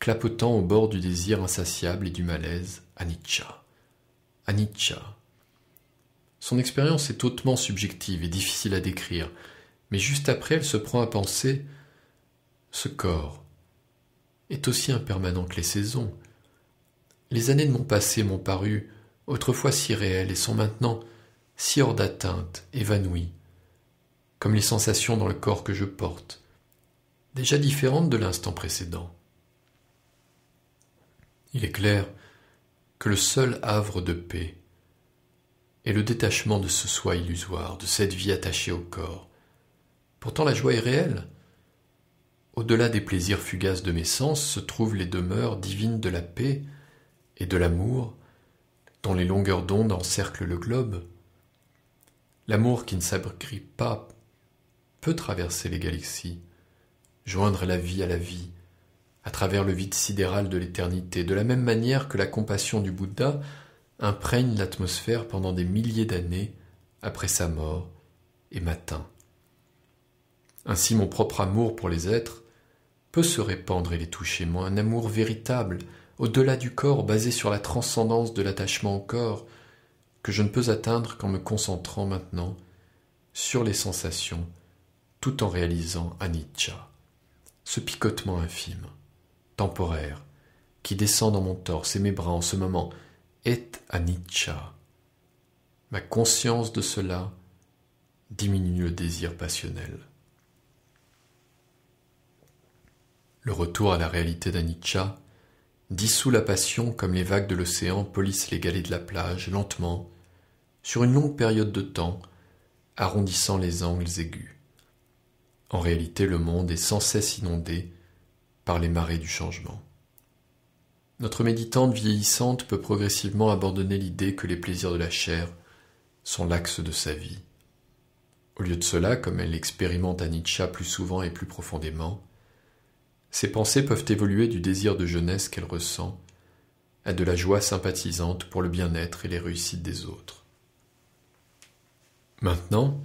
clapotant au bord du désir insatiable et du malaise, Anicca. Anicca. Son expérience est hautement subjective et difficile à décrire, mais juste après, elle se prend à penser ce corps est aussi impermanent que les saisons. Les années de mon passé m'ont paru autrefois si réelles et sont maintenant si hors d'atteinte, évanouies, comme les sensations dans le corps que je porte, déjà différentes de l'instant précédent. Il est clair que le seul havre de paix est le détachement de ce soi illusoire, de cette vie attachée au corps, Pourtant la joie est réelle. Au-delà des plaisirs fugaces de mes sens se trouvent les demeures divines de la paix et de l'amour, dont les longueurs d'onde encerclent le globe. L'amour qui ne s'abrite pas peut traverser les galaxies, joindre la vie à la vie, à travers le vide sidéral de l'éternité, de la même manière que la compassion du Bouddha imprègne l'atmosphère pendant des milliers d'années après sa mort et matin. Ainsi mon propre amour pour les êtres peut se répandre et les toucher, moi, un amour véritable, au-delà du corps, basé sur la transcendance de l'attachement au corps, que je ne peux atteindre qu'en me concentrant maintenant sur les sensations, tout en réalisant Anicca, ce picotement infime, temporaire, qui descend dans mon torse et mes bras en ce moment, est Anicca. Ma conscience de cela diminue le désir passionnel. Le retour à la réalité d'Anitcha dissout la passion comme les vagues de l'océan polissent les galets de la plage lentement, sur une longue période de temps, arrondissant les angles aigus. En réalité, le monde est sans cesse inondé par les marées du changement. Notre méditante vieillissante peut progressivement abandonner l'idée que les plaisirs de la chair sont l'axe de sa vie. Au lieu de cela, comme elle expérimente Nietzsche plus souvent et plus profondément, ses pensées peuvent évoluer du désir de jeunesse qu'elle ressent à de la joie sympathisante pour le bien-être et les réussites des autres. Maintenant,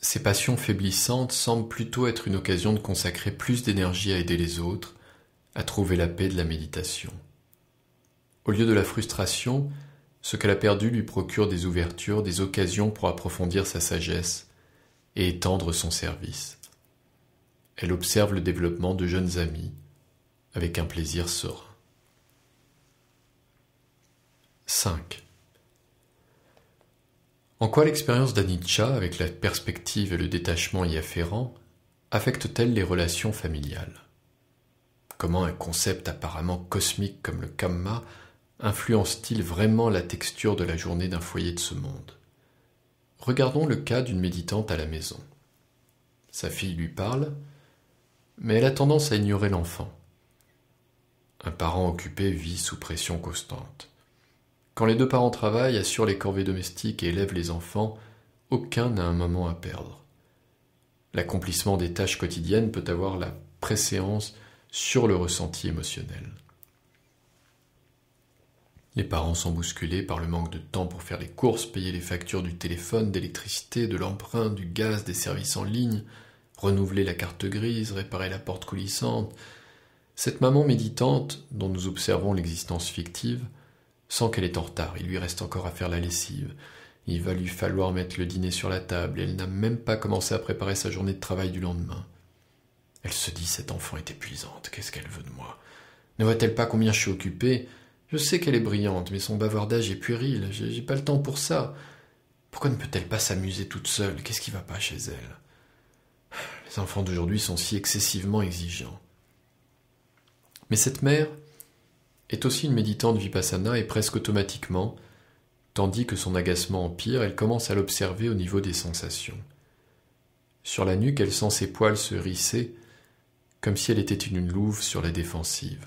ces passions faiblissantes semblent plutôt être une occasion de consacrer plus d'énergie à aider les autres, à trouver la paix de la méditation. Au lieu de la frustration, ce qu'elle a perdu lui procure des ouvertures, des occasions pour approfondir sa sagesse et étendre son service. Elle observe le développement de jeunes amis avec un plaisir serein. 5. En quoi l'expérience d'Anicca avec la perspective et le détachement y afférent affecte-t-elle les relations familiales Comment un concept apparemment cosmique comme le Kamma influence-t-il vraiment la texture de la journée d'un foyer de ce monde Regardons le cas d'une méditante à la maison. Sa fille lui parle, mais elle a tendance à ignorer l'enfant. Un parent occupé vit sous pression constante. Quand les deux parents travaillent, assurent les corvées domestiques et élèvent les enfants, aucun n'a un moment à perdre. L'accomplissement des tâches quotidiennes peut avoir la préséance sur le ressenti émotionnel. Les parents sont bousculés par le manque de temps pour faire les courses, payer les factures du téléphone, d'électricité, de l'emprunt, du gaz, des services en ligne, renouveler la carte grise, réparer la porte coulissante. Cette maman méditante, dont nous observons l'existence fictive, sent qu'elle est en retard, il lui reste encore à faire la lessive. Il va lui falloir mettre le dîner sur la table, et elle n'a même pas commencé à préparer sa journée de travail du lendemain. Elle se dit cette enfant est épuisante, qu'est-ce qu'elle veut de moi Ne voit-elle pas combien je suis occupée Je sais qu'elle est brillante, mais son bavardage est puéril, j'ai pas le temps pour ça. Pourquoi ne peut-elle pas s'amuser toute seule Qu'est-ce qui va pas chez elle les enfants d'aujourd'hui sont si excessivement exigeants. Mais cette mère est aussi une méditante vipassana et presque automatiquement, tandis que son agacement empire, elle commence à l'observer au niveau des sensations. Sur la nuque, elle sent ses poils se risser, comme si elle était une louve sur la défensive.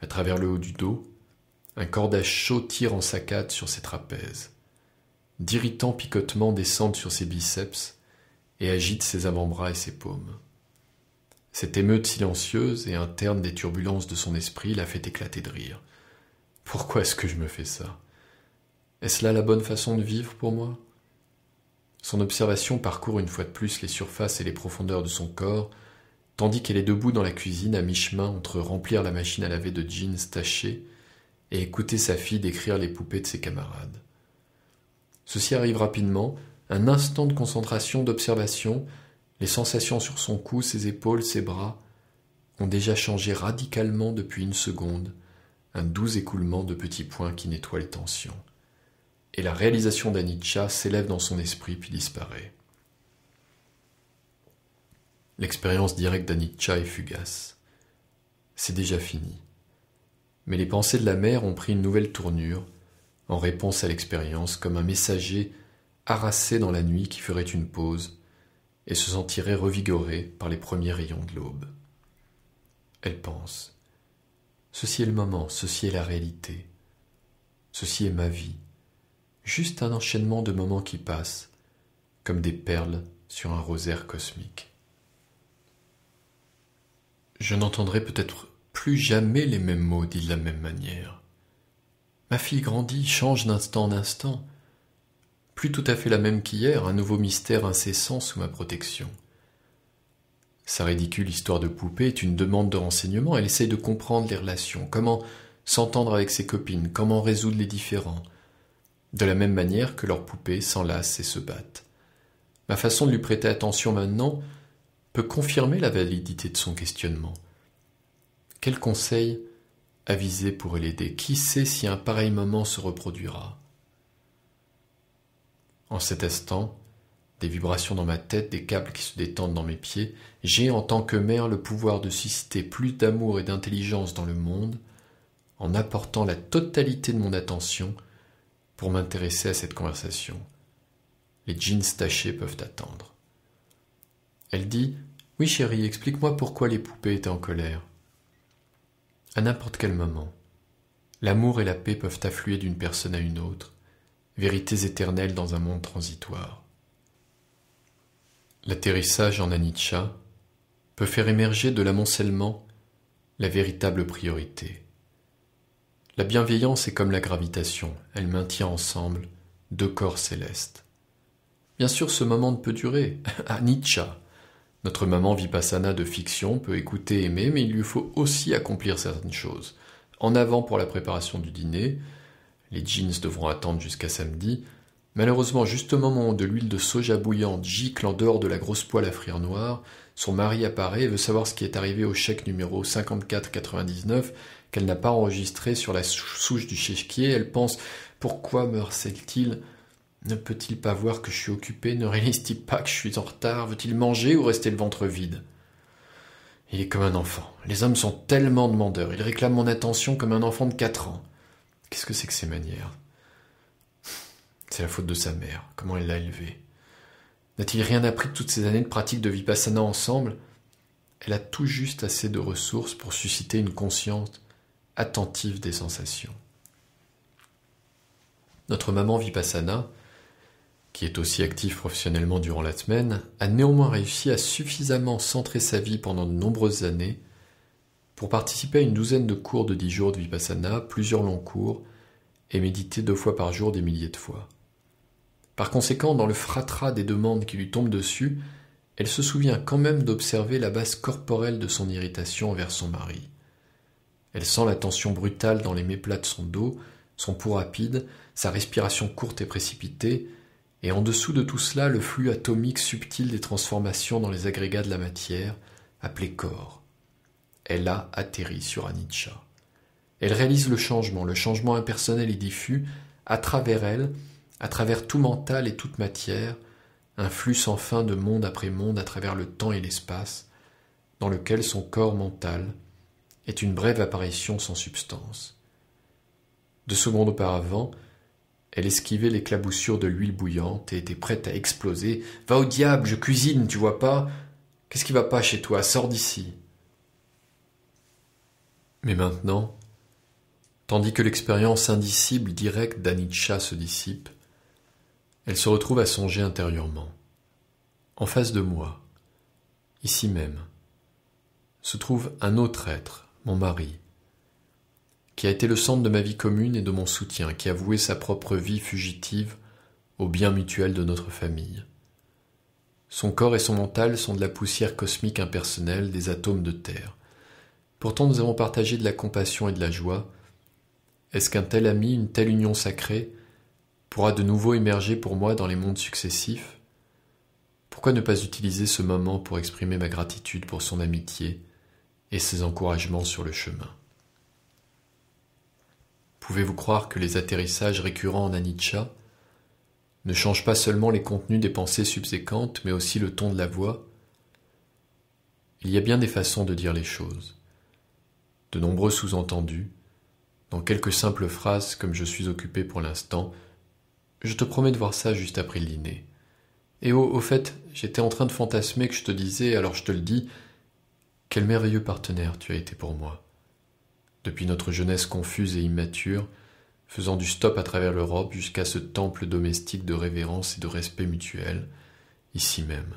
À travers le haut du dos, un cordage chaud tire en saccade sur ses trapèzes. D'irritants picotements descendent sur ses biceps, et agite ses avant-bras et ses paumes. Cette émeute silencieuse et interne des turbulences de son esprit l'a fait éclater de rire. Pourquoi est-ce que je me fais ça Est-ce là la bonne façon de vivre pour moi Son observation parcourt une fois de plus les surfaces et les profondeurs de son corps, tandis qu'elle est debout dans la cuisine à mi-chemin entre remplir la machine à laver de jeans tachés et écouter sa fille décrire les poupées de ses camarades. Ceci arrive rapidement, un instant de concentration, d'observation, les sensations sur son cou, ses épaules, ses bras ont déjà changé radicalement depuis une seconde, un doux écoulement de petits points qui nettoient les tensions. Et la réalisation d'Anitcha s'élève dans son esprit puis disparaît. L'expérience directe d'Anitcha est fugace. C'est déjà fini. Mais les pensées de la mère ont pris une nouvelle tournure, en réponse à l'expérience, comme un messager Harassée dans la nuit qui ferait une pause et se sentirait revigorée par les premiers rayons de l'aube. Elle pense Ceci est le moment, ceci est la réalité, ceci est ma vie, juste un enchaînement de moments qui passent, comme des perles sur un rosaire cosmique. Je n'entendrai peut-être plus jamais les mêmes mots dits de la même manière. Ma fille grandit, change d'instant en instant, plus tout à fait la même qu'hier, un nouveau mystère incessant sous ma protection. Sa ridicule histoire de poupée est une demande de renseignement, elle essaye de comprendre les relations, comment s'entendre avec ses copines, comment résoudre les différends, de la même manière que leurs poupées s'enlacent et se battent. Ma façon de lui prêter attention maintenant peut confirmer la validité de son questionnement. Quel conseil aviser pourrait l'aider Qui sait si un pareil moment se reproduira en cet instant, des vibrations dans ma tête, des câbles qui se détendent dans mes pieds, j'ai en tant que mère le pouvoir de susciter plus d'amour et d'intelligence dans le monde en apportant la totalité de mon attention pour m'intéresser à cette conversation. Les jeans tachés peuvent attendre. Elle dit Oui, chérie, explique-moi pourquoi les poupées étaient en colère. À n'importe quel moment, l'amour et la paix peuvent affluer d'une personne à une autre vérités éternelles dans un monde transitoire. L'atterrissage en anicca peut faire émerger de l'amoncellement la véritable priorité. La bienveillance est comme la gravitation, elle maintient ensemble deux corps célestes. Bien sûr, ce moment ne peut durer. Anicca. Notre maman vipassana de fiction peut écouter, aimer, mais il lui faut aussi accomplir certaines choses. En avant pour la préparation du dîner, les jeans devront attendre jusqu'à samedi. Malheureusement, juste au moment où de l'huile de soja bouillante gicle en dehors de la grosse poêle à frire noire, son mari apparaît et veut savoir ce qui est arrivé au chèque numéro 5499 qu'elle n'a pas enregistré sur la souche du chéquier. Elle pense Pourquoi me harcèle-t-il Ne peut-il pas voir que je suis occupé Ne réalise-t-il pas que je suis en retard Veut-il manger ou rester le ventre vide Il est comme un enfant. Les hommes sont tellement demandeurs. Ils réclament mon attention comme un enfant de 4 ans. Qu'est-ce que c'est que ces manières C'est la faute de sa mère, comment elle l'a élevée N'a-t-il rien appris de toutes ces années de pratique de vipassana ensemble Elle a tout juste assez de ressources pour susciter une conscience attentive des sensations. Notre maman vipassana, qui est aussi active professionnellement durant la semaine, a néanmoins réussi à suffisamment centrer sa vie pendant de nombreuses années participer à une douzaine de cours de dix jours de vipassana, plusieurs longs cours, et méditer deux fois par jour des milliers de fois. Par conséquent, dans le fratras des demandes qui lui tombent dessus, elle se souvient quand même d'observer la base corporelle de son irritation envers son mari. Elle sent la tension brutale dans les méplats de son dos, son pouls rapide, sa respiration courte et précipitée, et en dessous de tout cela le flux atomique subtil des transformations dans les agrégats de la matière, appelé corps. Elle a atterri sur Anitcha. Elle réalise le changement, le changement impersonnel et diffus, à travers elle, à travers tout mental et toute matière, un flux sans fin de monde après monde à travers le temps et l'espace, dans lequel son corps mental est une brève apparition sans substance. Deux secondes auparavant, elle esquivait l'éclaboussure de l'huile bouillante et était prête à exploser. Va au diable, je cuisine, tu vois pas Qu'est-ce qui va pas chez toi Sors d'ici. Mais maintenant, tandis que l'expérience indicible directe d'Anitcha se dissipe, elle se retrouve à songer intérieurement. En face de moi, ici même, se trouve un autre être, mon mari, qui a été le centre de ma vie commune et de mon soutien, qui a voué sa propre vie fugitive au bien mutuel de notre famille. Son corps et son mental sont de la poussière cosmique impersonnelle des atomes de terre, Pourtant nous avons partagé de la compassion et de la joie. Est-ce qu'un tel ami, une telle union sacrée, pourra de nouveau émerger pour moi dans les mondes successifs Pourquoi ne pas utiliser ce moment pour exprimer ma gratitude pour son amitié et ses encouragements sur le chemin Pouvez-vous croire que les atterrissages récurrents en anicca ne changent pas seulement les contenus des pensées subséquentes, mais aussi le ton de la voix Il y a bien des façons de dire les choses de nombreux sous-entendus, dans quelques simples phrases comme je suis occupé pour l'instant, je te promets de voir ça juste après le dîner. Et oh, au fait, j'étais en train de fantasmer que je te disais, alors je te le dis, quel merveilleux partenaire tu as été pour moi. Depuis notre jeunesse confuse et immature, faisant du stop à travers l'Europe jusqu'à ce temple domestique de révérence et de respect mutuel, ici même.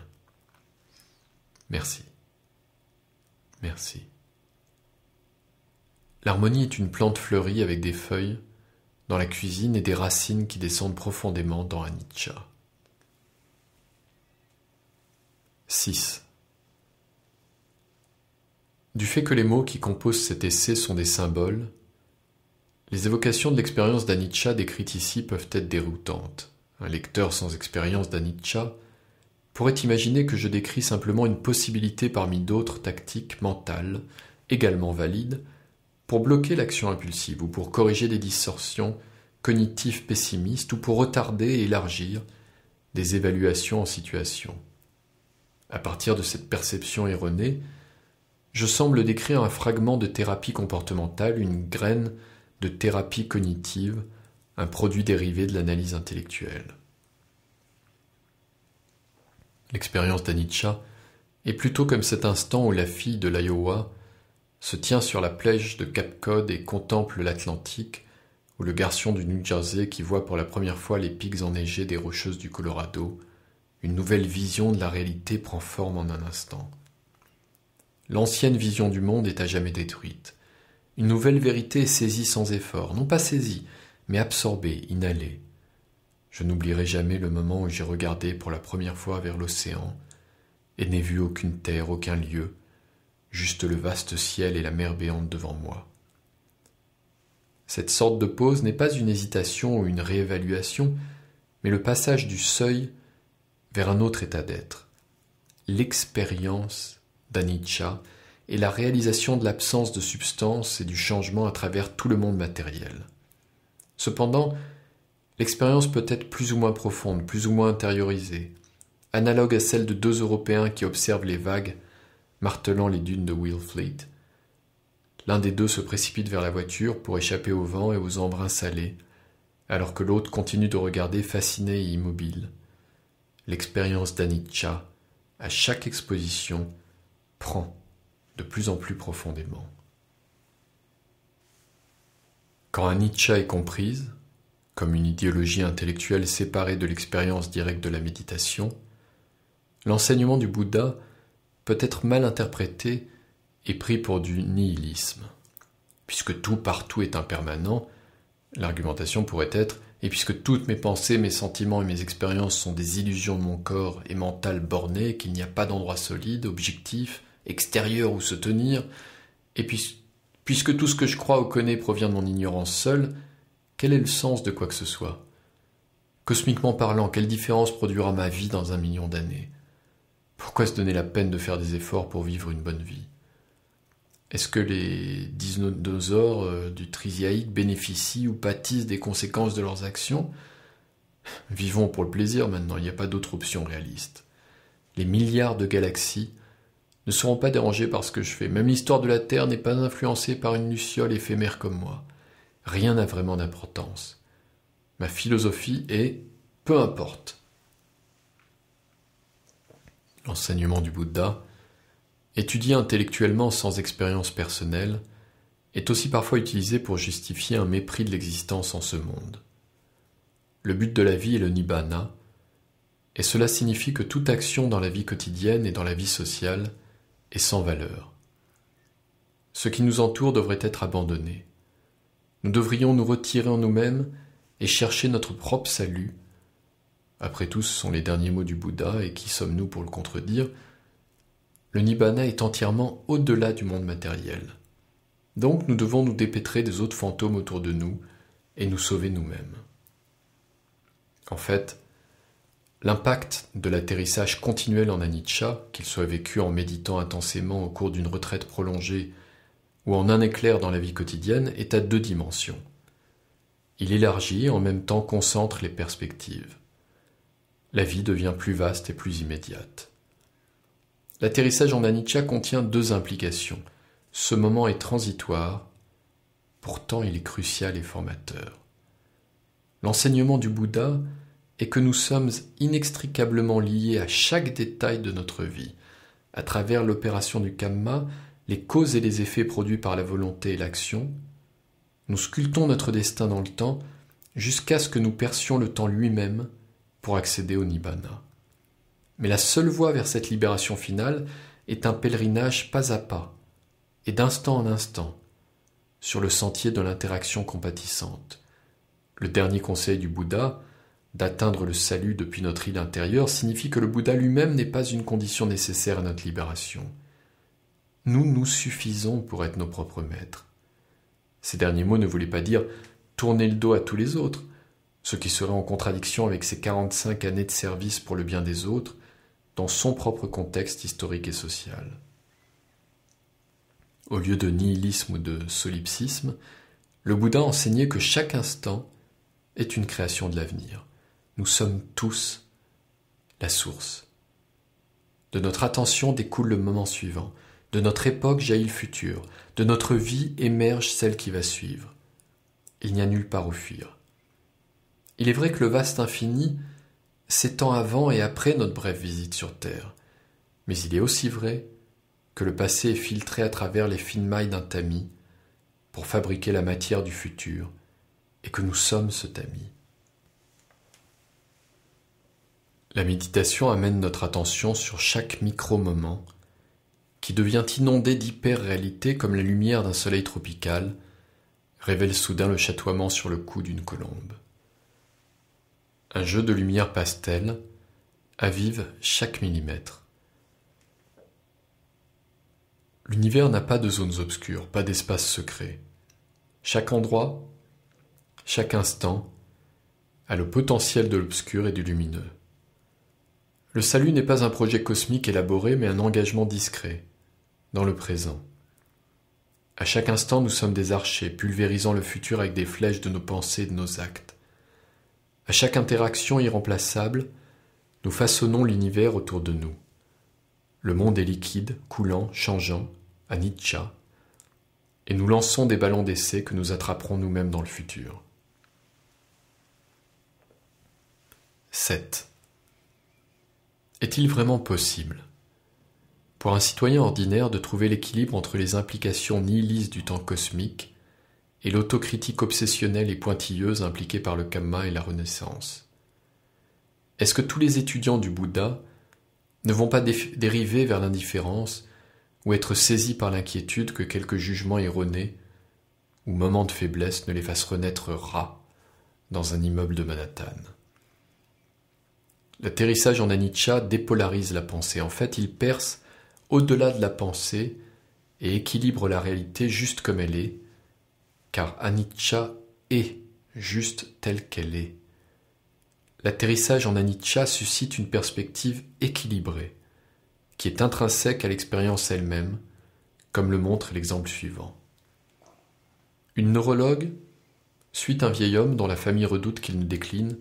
Merci. Merci. L'harmonie est une plante fleurie avec des feuilles dans la cuisine et des racines qui descendent profondément dans Anicca. 6. Du fait que les mots qui composent cet essai sont des symboles, les évocations de l'expérience d'Anicca décrites ici peuvent être déroutantes. Un lecteur sans expérience d'Anicca pourrait imaginer que je décris simplement une possibilité parmi d'autres tactiques mentales également valides pour bloquer l'action impulsive ou pour corriger des distorsions cognitives pessimistes ou pour retarder et élargir des évaluations en situation. À partir de cette perception erronée, je semble décrire un fragment de thérapie comportementale, une graine de thérapie cognitive, un produit dérivé de l'analyse intellectuelle. L'expérience d'Anitcha est plutôt comme cet instant où la fille de l'Iowa se tient sur la plage de Cap Cod et contemple l'Atlantique, ou le garçon du New Jersey qui voit pour la première fois les pics enneigés des rocheuses du Colorado, une nouvelle vision de la réalité prend forme en un instant. L'ancienne vision du monde est à jamais détruite. Une nouvelle vérité est saisie sans effort, non pas saisie, mais absorbée, inhalée. Je n'oublierai jamais le moment où j'ai regardé pour la première fois vers l'océan et n'ai vu aucune terre, aucun lieu, juste le vaste ciel et la mer béante devant moi. Cette sorte de pause n'est pas une hésitation ou une réévaluation, mais le passage du seuil vers un autre état d'être. L'expérience d'Anicca et la réalisation de l'absence de substance et du changement à travers tout le monde matériel. Cependant, l'expérience peut être plus ou moins profonde, plus ou moins intériorisée, analogue à celle de deux Européens qui observent les vagues martelant les dunes de Fleet, L'un des deux se précipite vers la voiture pour échapper au vent et aux embruns salés, alors que l'autre continue de regarder fasciné et immobile. L'expérience d'Anitcha, à chaque exposition, prend de plus en plus profondément. Quand Anitcha est comprise, comme une idéologie intellectuelle séparée de l'expérience directe de la méditation, l'enseignement du Bouddha peut être mal interprété et pris pour du nihilisme. Puisque tout partout est impermanent, l'argumentation pourrait être et puisque toutes mes pensées, mes sentiments et mes expériences sont des illusions de mon corps et mental borné, qu'il n'y a pas d'endroit solide, objectif, extérieur où se tenir, et puisque tout ce que je crois ou connais provient de mon ignorance seule, quel est le sens de quoi que ce soit Cosmiquement parlant, quelle différence produira ma vie dans un million d'années pourquoi se donner la peine de faire des efforts pour vivre une bonne vie Est-ce que les dinosaures euh, du Trisiaïque bénéficient ou pâtissent des conséquences de leurs actions Vivons pour le plaisir maintenant, il n'y a pas d'autre option réaliste. Les milliards de galaxies ne seront pas dérangées par ce que je fais. Même l'histoire de la Terre n'est pas influencée par une luciole éphémère comme moi. Rien n'a vraiment d'importance. Ma philosophie est peu importe l'enseignement du Bouddha, étudié intellectuellement sans expérience personnelle, est aussi parfois utilisé pour justifier un mépris de l'existence en ce monde. Le but de la vie est le nibbana, et cela signifie que toute action dans la vie quotidienne et dans la vie sociale est sans valeur. Ce qui nous entoure devrait être abandonné. Nous devrions nous retirer en nous-mêmes et chercher notre propre salut après tout, ce sont les derniers mots du Bouddha, et qui sommes-nous pour le contredire Le Nibbana est entièrement au-delà du monde matériel. Donc nous devons nous dépêtrer des autres fantômes autour de nous et nous sauver nous-mêmes. En fait, l'impact de l'atterrissage continuel en anicca, qu'il soit vécu en méditant intensément au cours d'une retraite prolongée ou en un éclair dans la vie quotidienne, est à deux dimensions. Il élargit et en même temps concentre les perspectives la vie devient plus vaste et plus immédiate. L'atterrissage en anicca contient deux implications. Ce moment est transitoire, pourtant il est crucial et formateur. L'enseignement du Bouddha est que nous sommes inextricablement liés à chaque détail de notre vie. À travers l'opération du kamma, les causes et les effets produits par la volonté et l'action, nous sculptons notre destin dans le temps jusqu'à ce que nous percions le temps lui-même accéder au Nibbana. Mais la seule voie vers cette libération finale est un pèlerinage pas à pas, et d'instant en instant, sur le sentier de l'interaction compatissante. Le dernier conseil du Bouddha, d'atteindre le salut depuis notre île intérieure, signifie que le Bouddha lui-même n'est pas une condition nécessaire à notre libération. Nous nous suffisons pour être nos propres maîtres. Ces derniers mots ne voulaient pas dire tourner le dos à tous les autres, ce qui serait en contradiction avec ses 45 années de service pour le bien des autres, dans son propre contexte historique et social. Au lieu de nihilisme ou de solipsisme, le Bouddha enseignait que chaque instant est une création de l'avenir. Nous sommes tous la source. De notre attention découle le moment suivant, de notre époque jaillit le futur, de notre vie émerge celle qui va suivre. Il n'y a nulle part où fuir. Il est vrai que le vaste infini s'étend avant et après notre brève visite sur Terre, mais il est aussi vrai que le passé est filtré à travers les fines mailles d'un tamis pour fabriquer la matière du futur, et que nous sommes ce tamis. La méditation amène notre attention sur chaque micro-moment, qui devient inondé d'hyper-réalité comme la lumière d'un soleil tropical révèle soudain le chatoiement sur le cou d'une colombe un jeu de lumière pastel avive chaque millimètre. L'univers n'a pas de zones obscures, pas d'espace secret. Chaque endroit, chaque instant, a le potentiel de l'obscur et du lumineux. Le salut n'est pas un projet cosmique élaboré, mais un engagement discret, dans le présent. À chaque instant, nous sommes des archers, pulvérisant le futur avec des flèches de nos pensées et de nos actes. A chaque interaction irremplaçable, nous façonnons l'univers autour de nous. Le monde est liquide, coulant, changeant, à Nietzsche, et nous lançons des ballons d'essai que nous attraperons nous-mêmes dans le futur. 7. Est-il vraiment possible pour un citoyen ordinaire de trouver l'équilibre entre les implications nihilistes du temps cosmique et l'autocritique obsessionnelle et pointilleuse impliquée par le Kamma et la Renaissance. Est-ce que tous les étudiants du Bouddha ne vont pas dériver vers l'indifférence ou être saisis par l'inquiétude que quelques jugements erronés ou moments de faiblesse ne les fassent renaître rats dans un immeuble de Manhattan L'atterrissage en anicca dépolarise la pensée. En fait, il perce au-delà de la pensée et équilibre la réalité juste comme elle est, car Anicca est juste telle qu'elle est. L'atterrissage en anicca suscite une perspective équilibrée, qui est intrinsèque à l'expérience elle-même, comme le montre l'exemple suivant. Une neurologue suit un vieil homme dont la famille redoute qu'il ne décline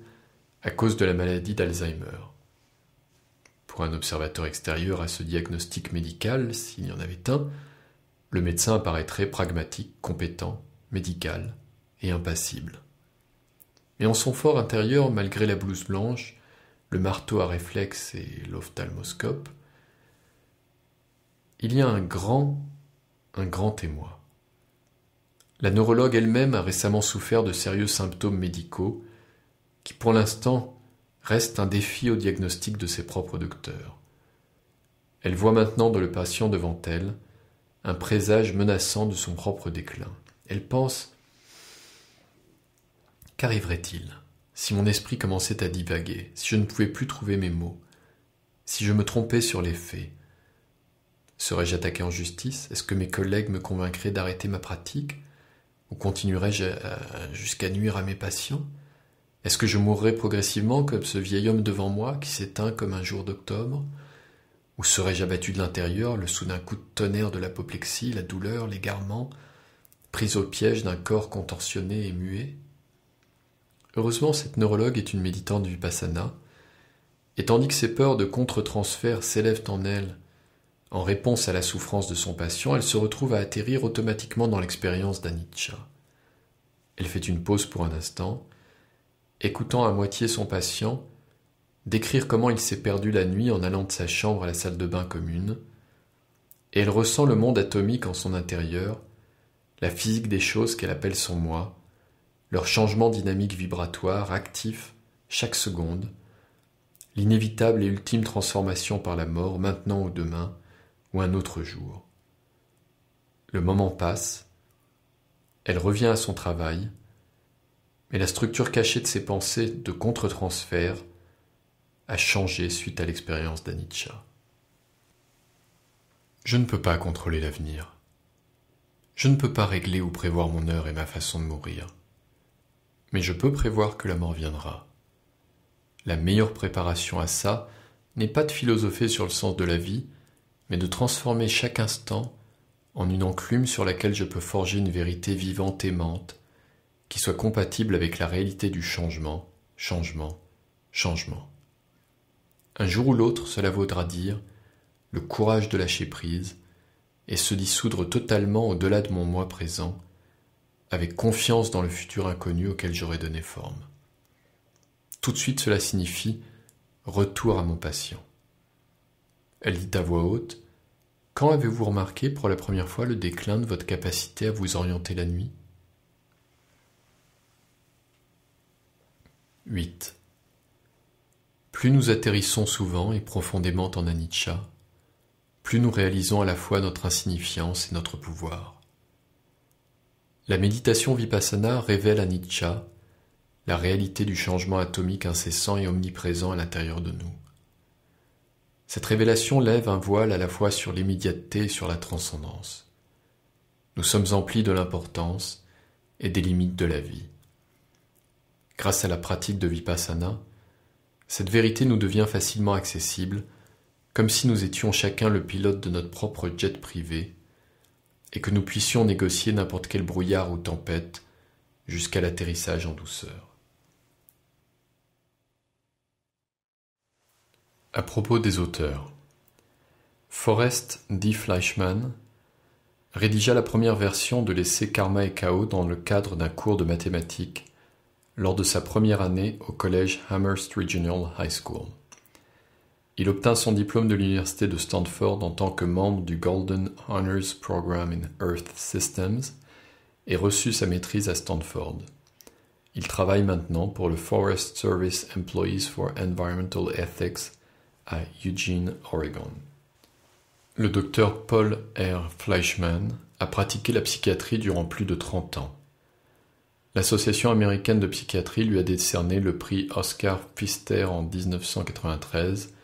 à cause de la maladie d'Alzheimer. Pour un observateur extérieur à ce diagnostic médical, s'il y en avait un, le médecin apparaîtrait pragmatique, compétent, médical et impassible. Mais en son fort intérieur, malgré la blouse blanche, le marteau à réflexe et l'ophtalmoscope, il y a un grand, un grand témoin. La neurologue elle-même a récemment souffert de sérieux symptômes médicaux qui, pour l'instant, restent un défi au diagnostic de ses propres docteurs. Elle voit maintenant dans le patient devant elle un présage menaçant de son propre déclin. Elle pense Qu'arriverait-il si mon esprit commençait à divaguer, si je ne pouvais plus trouver mes mots, si je me trompais sur les faits Serais-je attaqué en justice Est-ce que mes collègues me convaincraient d'arrêter ma pratique Ou continuerais-je euh, jusqu'à nuire à mes patients Est-ce que je mourrais progressivement comme ce vieil homme devant moi qui s'éteint comme un jour d'octobre Ou serais-je abattu de l'intérieur, le soudain coup de tonnerre de l'apoplexie, la douleur, l'égarement, prise au piège d'un corps contorsionné et muet Heureusement, cette neurologue est une méditante du Vipassana, et tandis que ses peurs de contre-transfert s'élèvent en elle en réponse à la souffrance de son patient, elle se retrouve à atterrir automatiquement dans l'expérience d'Anicca. Elle fait une pause pour un instant, écoutant à moitié son patient décrire comment il s'est perdu la nuit en allant de sa chambre à la salle de bain commune, et elle ressent le monde atomique en son intérieur, la physique des choses qu'elle appelle son moi, leur changement dynamique vibratoire actif chaque seconde, l'inévitable et ultime transformation par la mort maintenant ou demain ou un autre jour. Le moment passe, elle revient à son travail, mais la structure cachée de ses pensées de contre-transfert a changé suite à l'expérience d'Anitcha. Je ne peux pas contrôler l'avenir. Je ne peux pas régler ou prévoir mon heure et ma façon de mourir. Mais je peux prévoir que la mort viendra. La meilleure préparation à ça n'est pas de philosopher sur le sens de la vie, mais de transformer chaque instant en une enclume sur laquelle je peux forger une vérité vivante aimante, qui soit compatible avec la réalité du changement, changement, changement. Un jour ou l'autre, cela vaudra dire le courage de lâcher prise, et se dissoudre totalement au-delà de mon moi présent, avec confiance dans le futur inconnu auquel j'aurais donné forme. Tout de suite cela signifie retour à mon patient. Elle dit à voix haute Quand avez-vous remarqué pour la première fois le déclin de votre capacité à vous orienter la nuit 8. Plus nous atterrissons souvent et profondément en anicca, plus nous réalisons à la fois notre insignifiance et notre pouvoir. La méditation vipassana révèle à Nietzsche la réalité du changement atomique incessant et omniprésent à l'intérieur de nous. Cette révélation lève un voile à la fois sur l'immédiateté et sur la transcendance. Nous sommes emplis de l'importance et des limites de la vie. Grâce à la pratique de vipassana, cette vérité nous devient facilement accessible comme si nous étions chacun le pilote de notre propre jet privé, et que nous puissions négocier n'importe quel brouillard ou tempête jusqu'à l'atterrissage en douceur. À propos des auteurs, Forrest D. Fleischmann rédigea la première version de l'essai Karma et Chaos dans le cadre d'un cours de mathématiques lors de sa première année au collège Amherst Regional High School. Il obtint son diplôme de l'université de Stanford en tant que membre du Golden Honors Program in Earth Systems et reçut sa maîtrise à Stanford. Il travaille maintenant pour le Forest Service Employees for Environmental Ethics à Eugene, Oregon. Le docteur Paul R. Fleischman a pratiqué la psychiatrie durant plus de 30 ans. L'Association américaine de psychiatrie lui a décerné le prix Oscar Pfister en 1993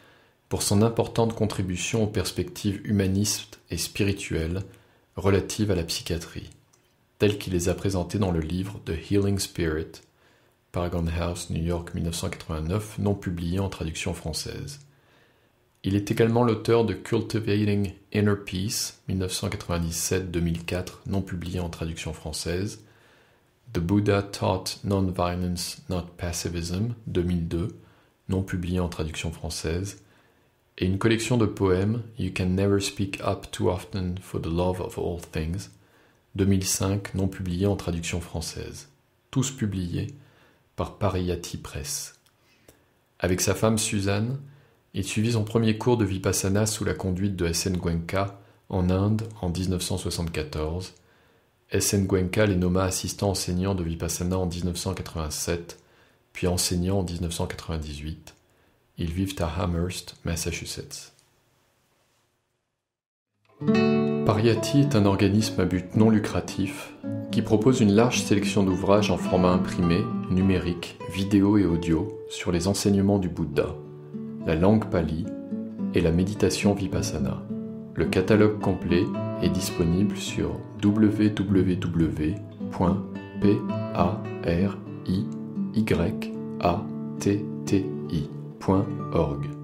pour son importante contribution aux perspectives humanistes et spirituelles relatives à la psychiatrie, telles qu'il les a présentées dans le livre The Healing Spirit, Paragon House, New York 1989, non publié en traduction française. Il est également l'auteur de Cultivating Inner Peace 1997-2004, non publié en traduction française, The Buddha Taught Non-Violence, Not Passivism 2002, non publié en traduction française, et une collection de poèmes You Can Never Speak Up Too Often for the Love of All Things, 2005, non publié en traduction française, tous publiés par Pariyati Press. Avec sa femme Suzanne, il suivit son premier cours de Vipassana sous la conduite de S.N. Gwenka en Inde en 1974. S.N. Gwenka les nomma assistant enseignant de Vipassana en 1987, puis enseignant en 1998. Ils vivent à Amherst, Massachusetts. Pariati est un organisme à but non lucratif qui propose une large sélection d'ouvrages en format imprimé, numérique, vidéo et audio sur les enseignements du Bouddha, la langue pali et la méditation vipassana. Le catalogue complet est disponible sur www.pariatti point org.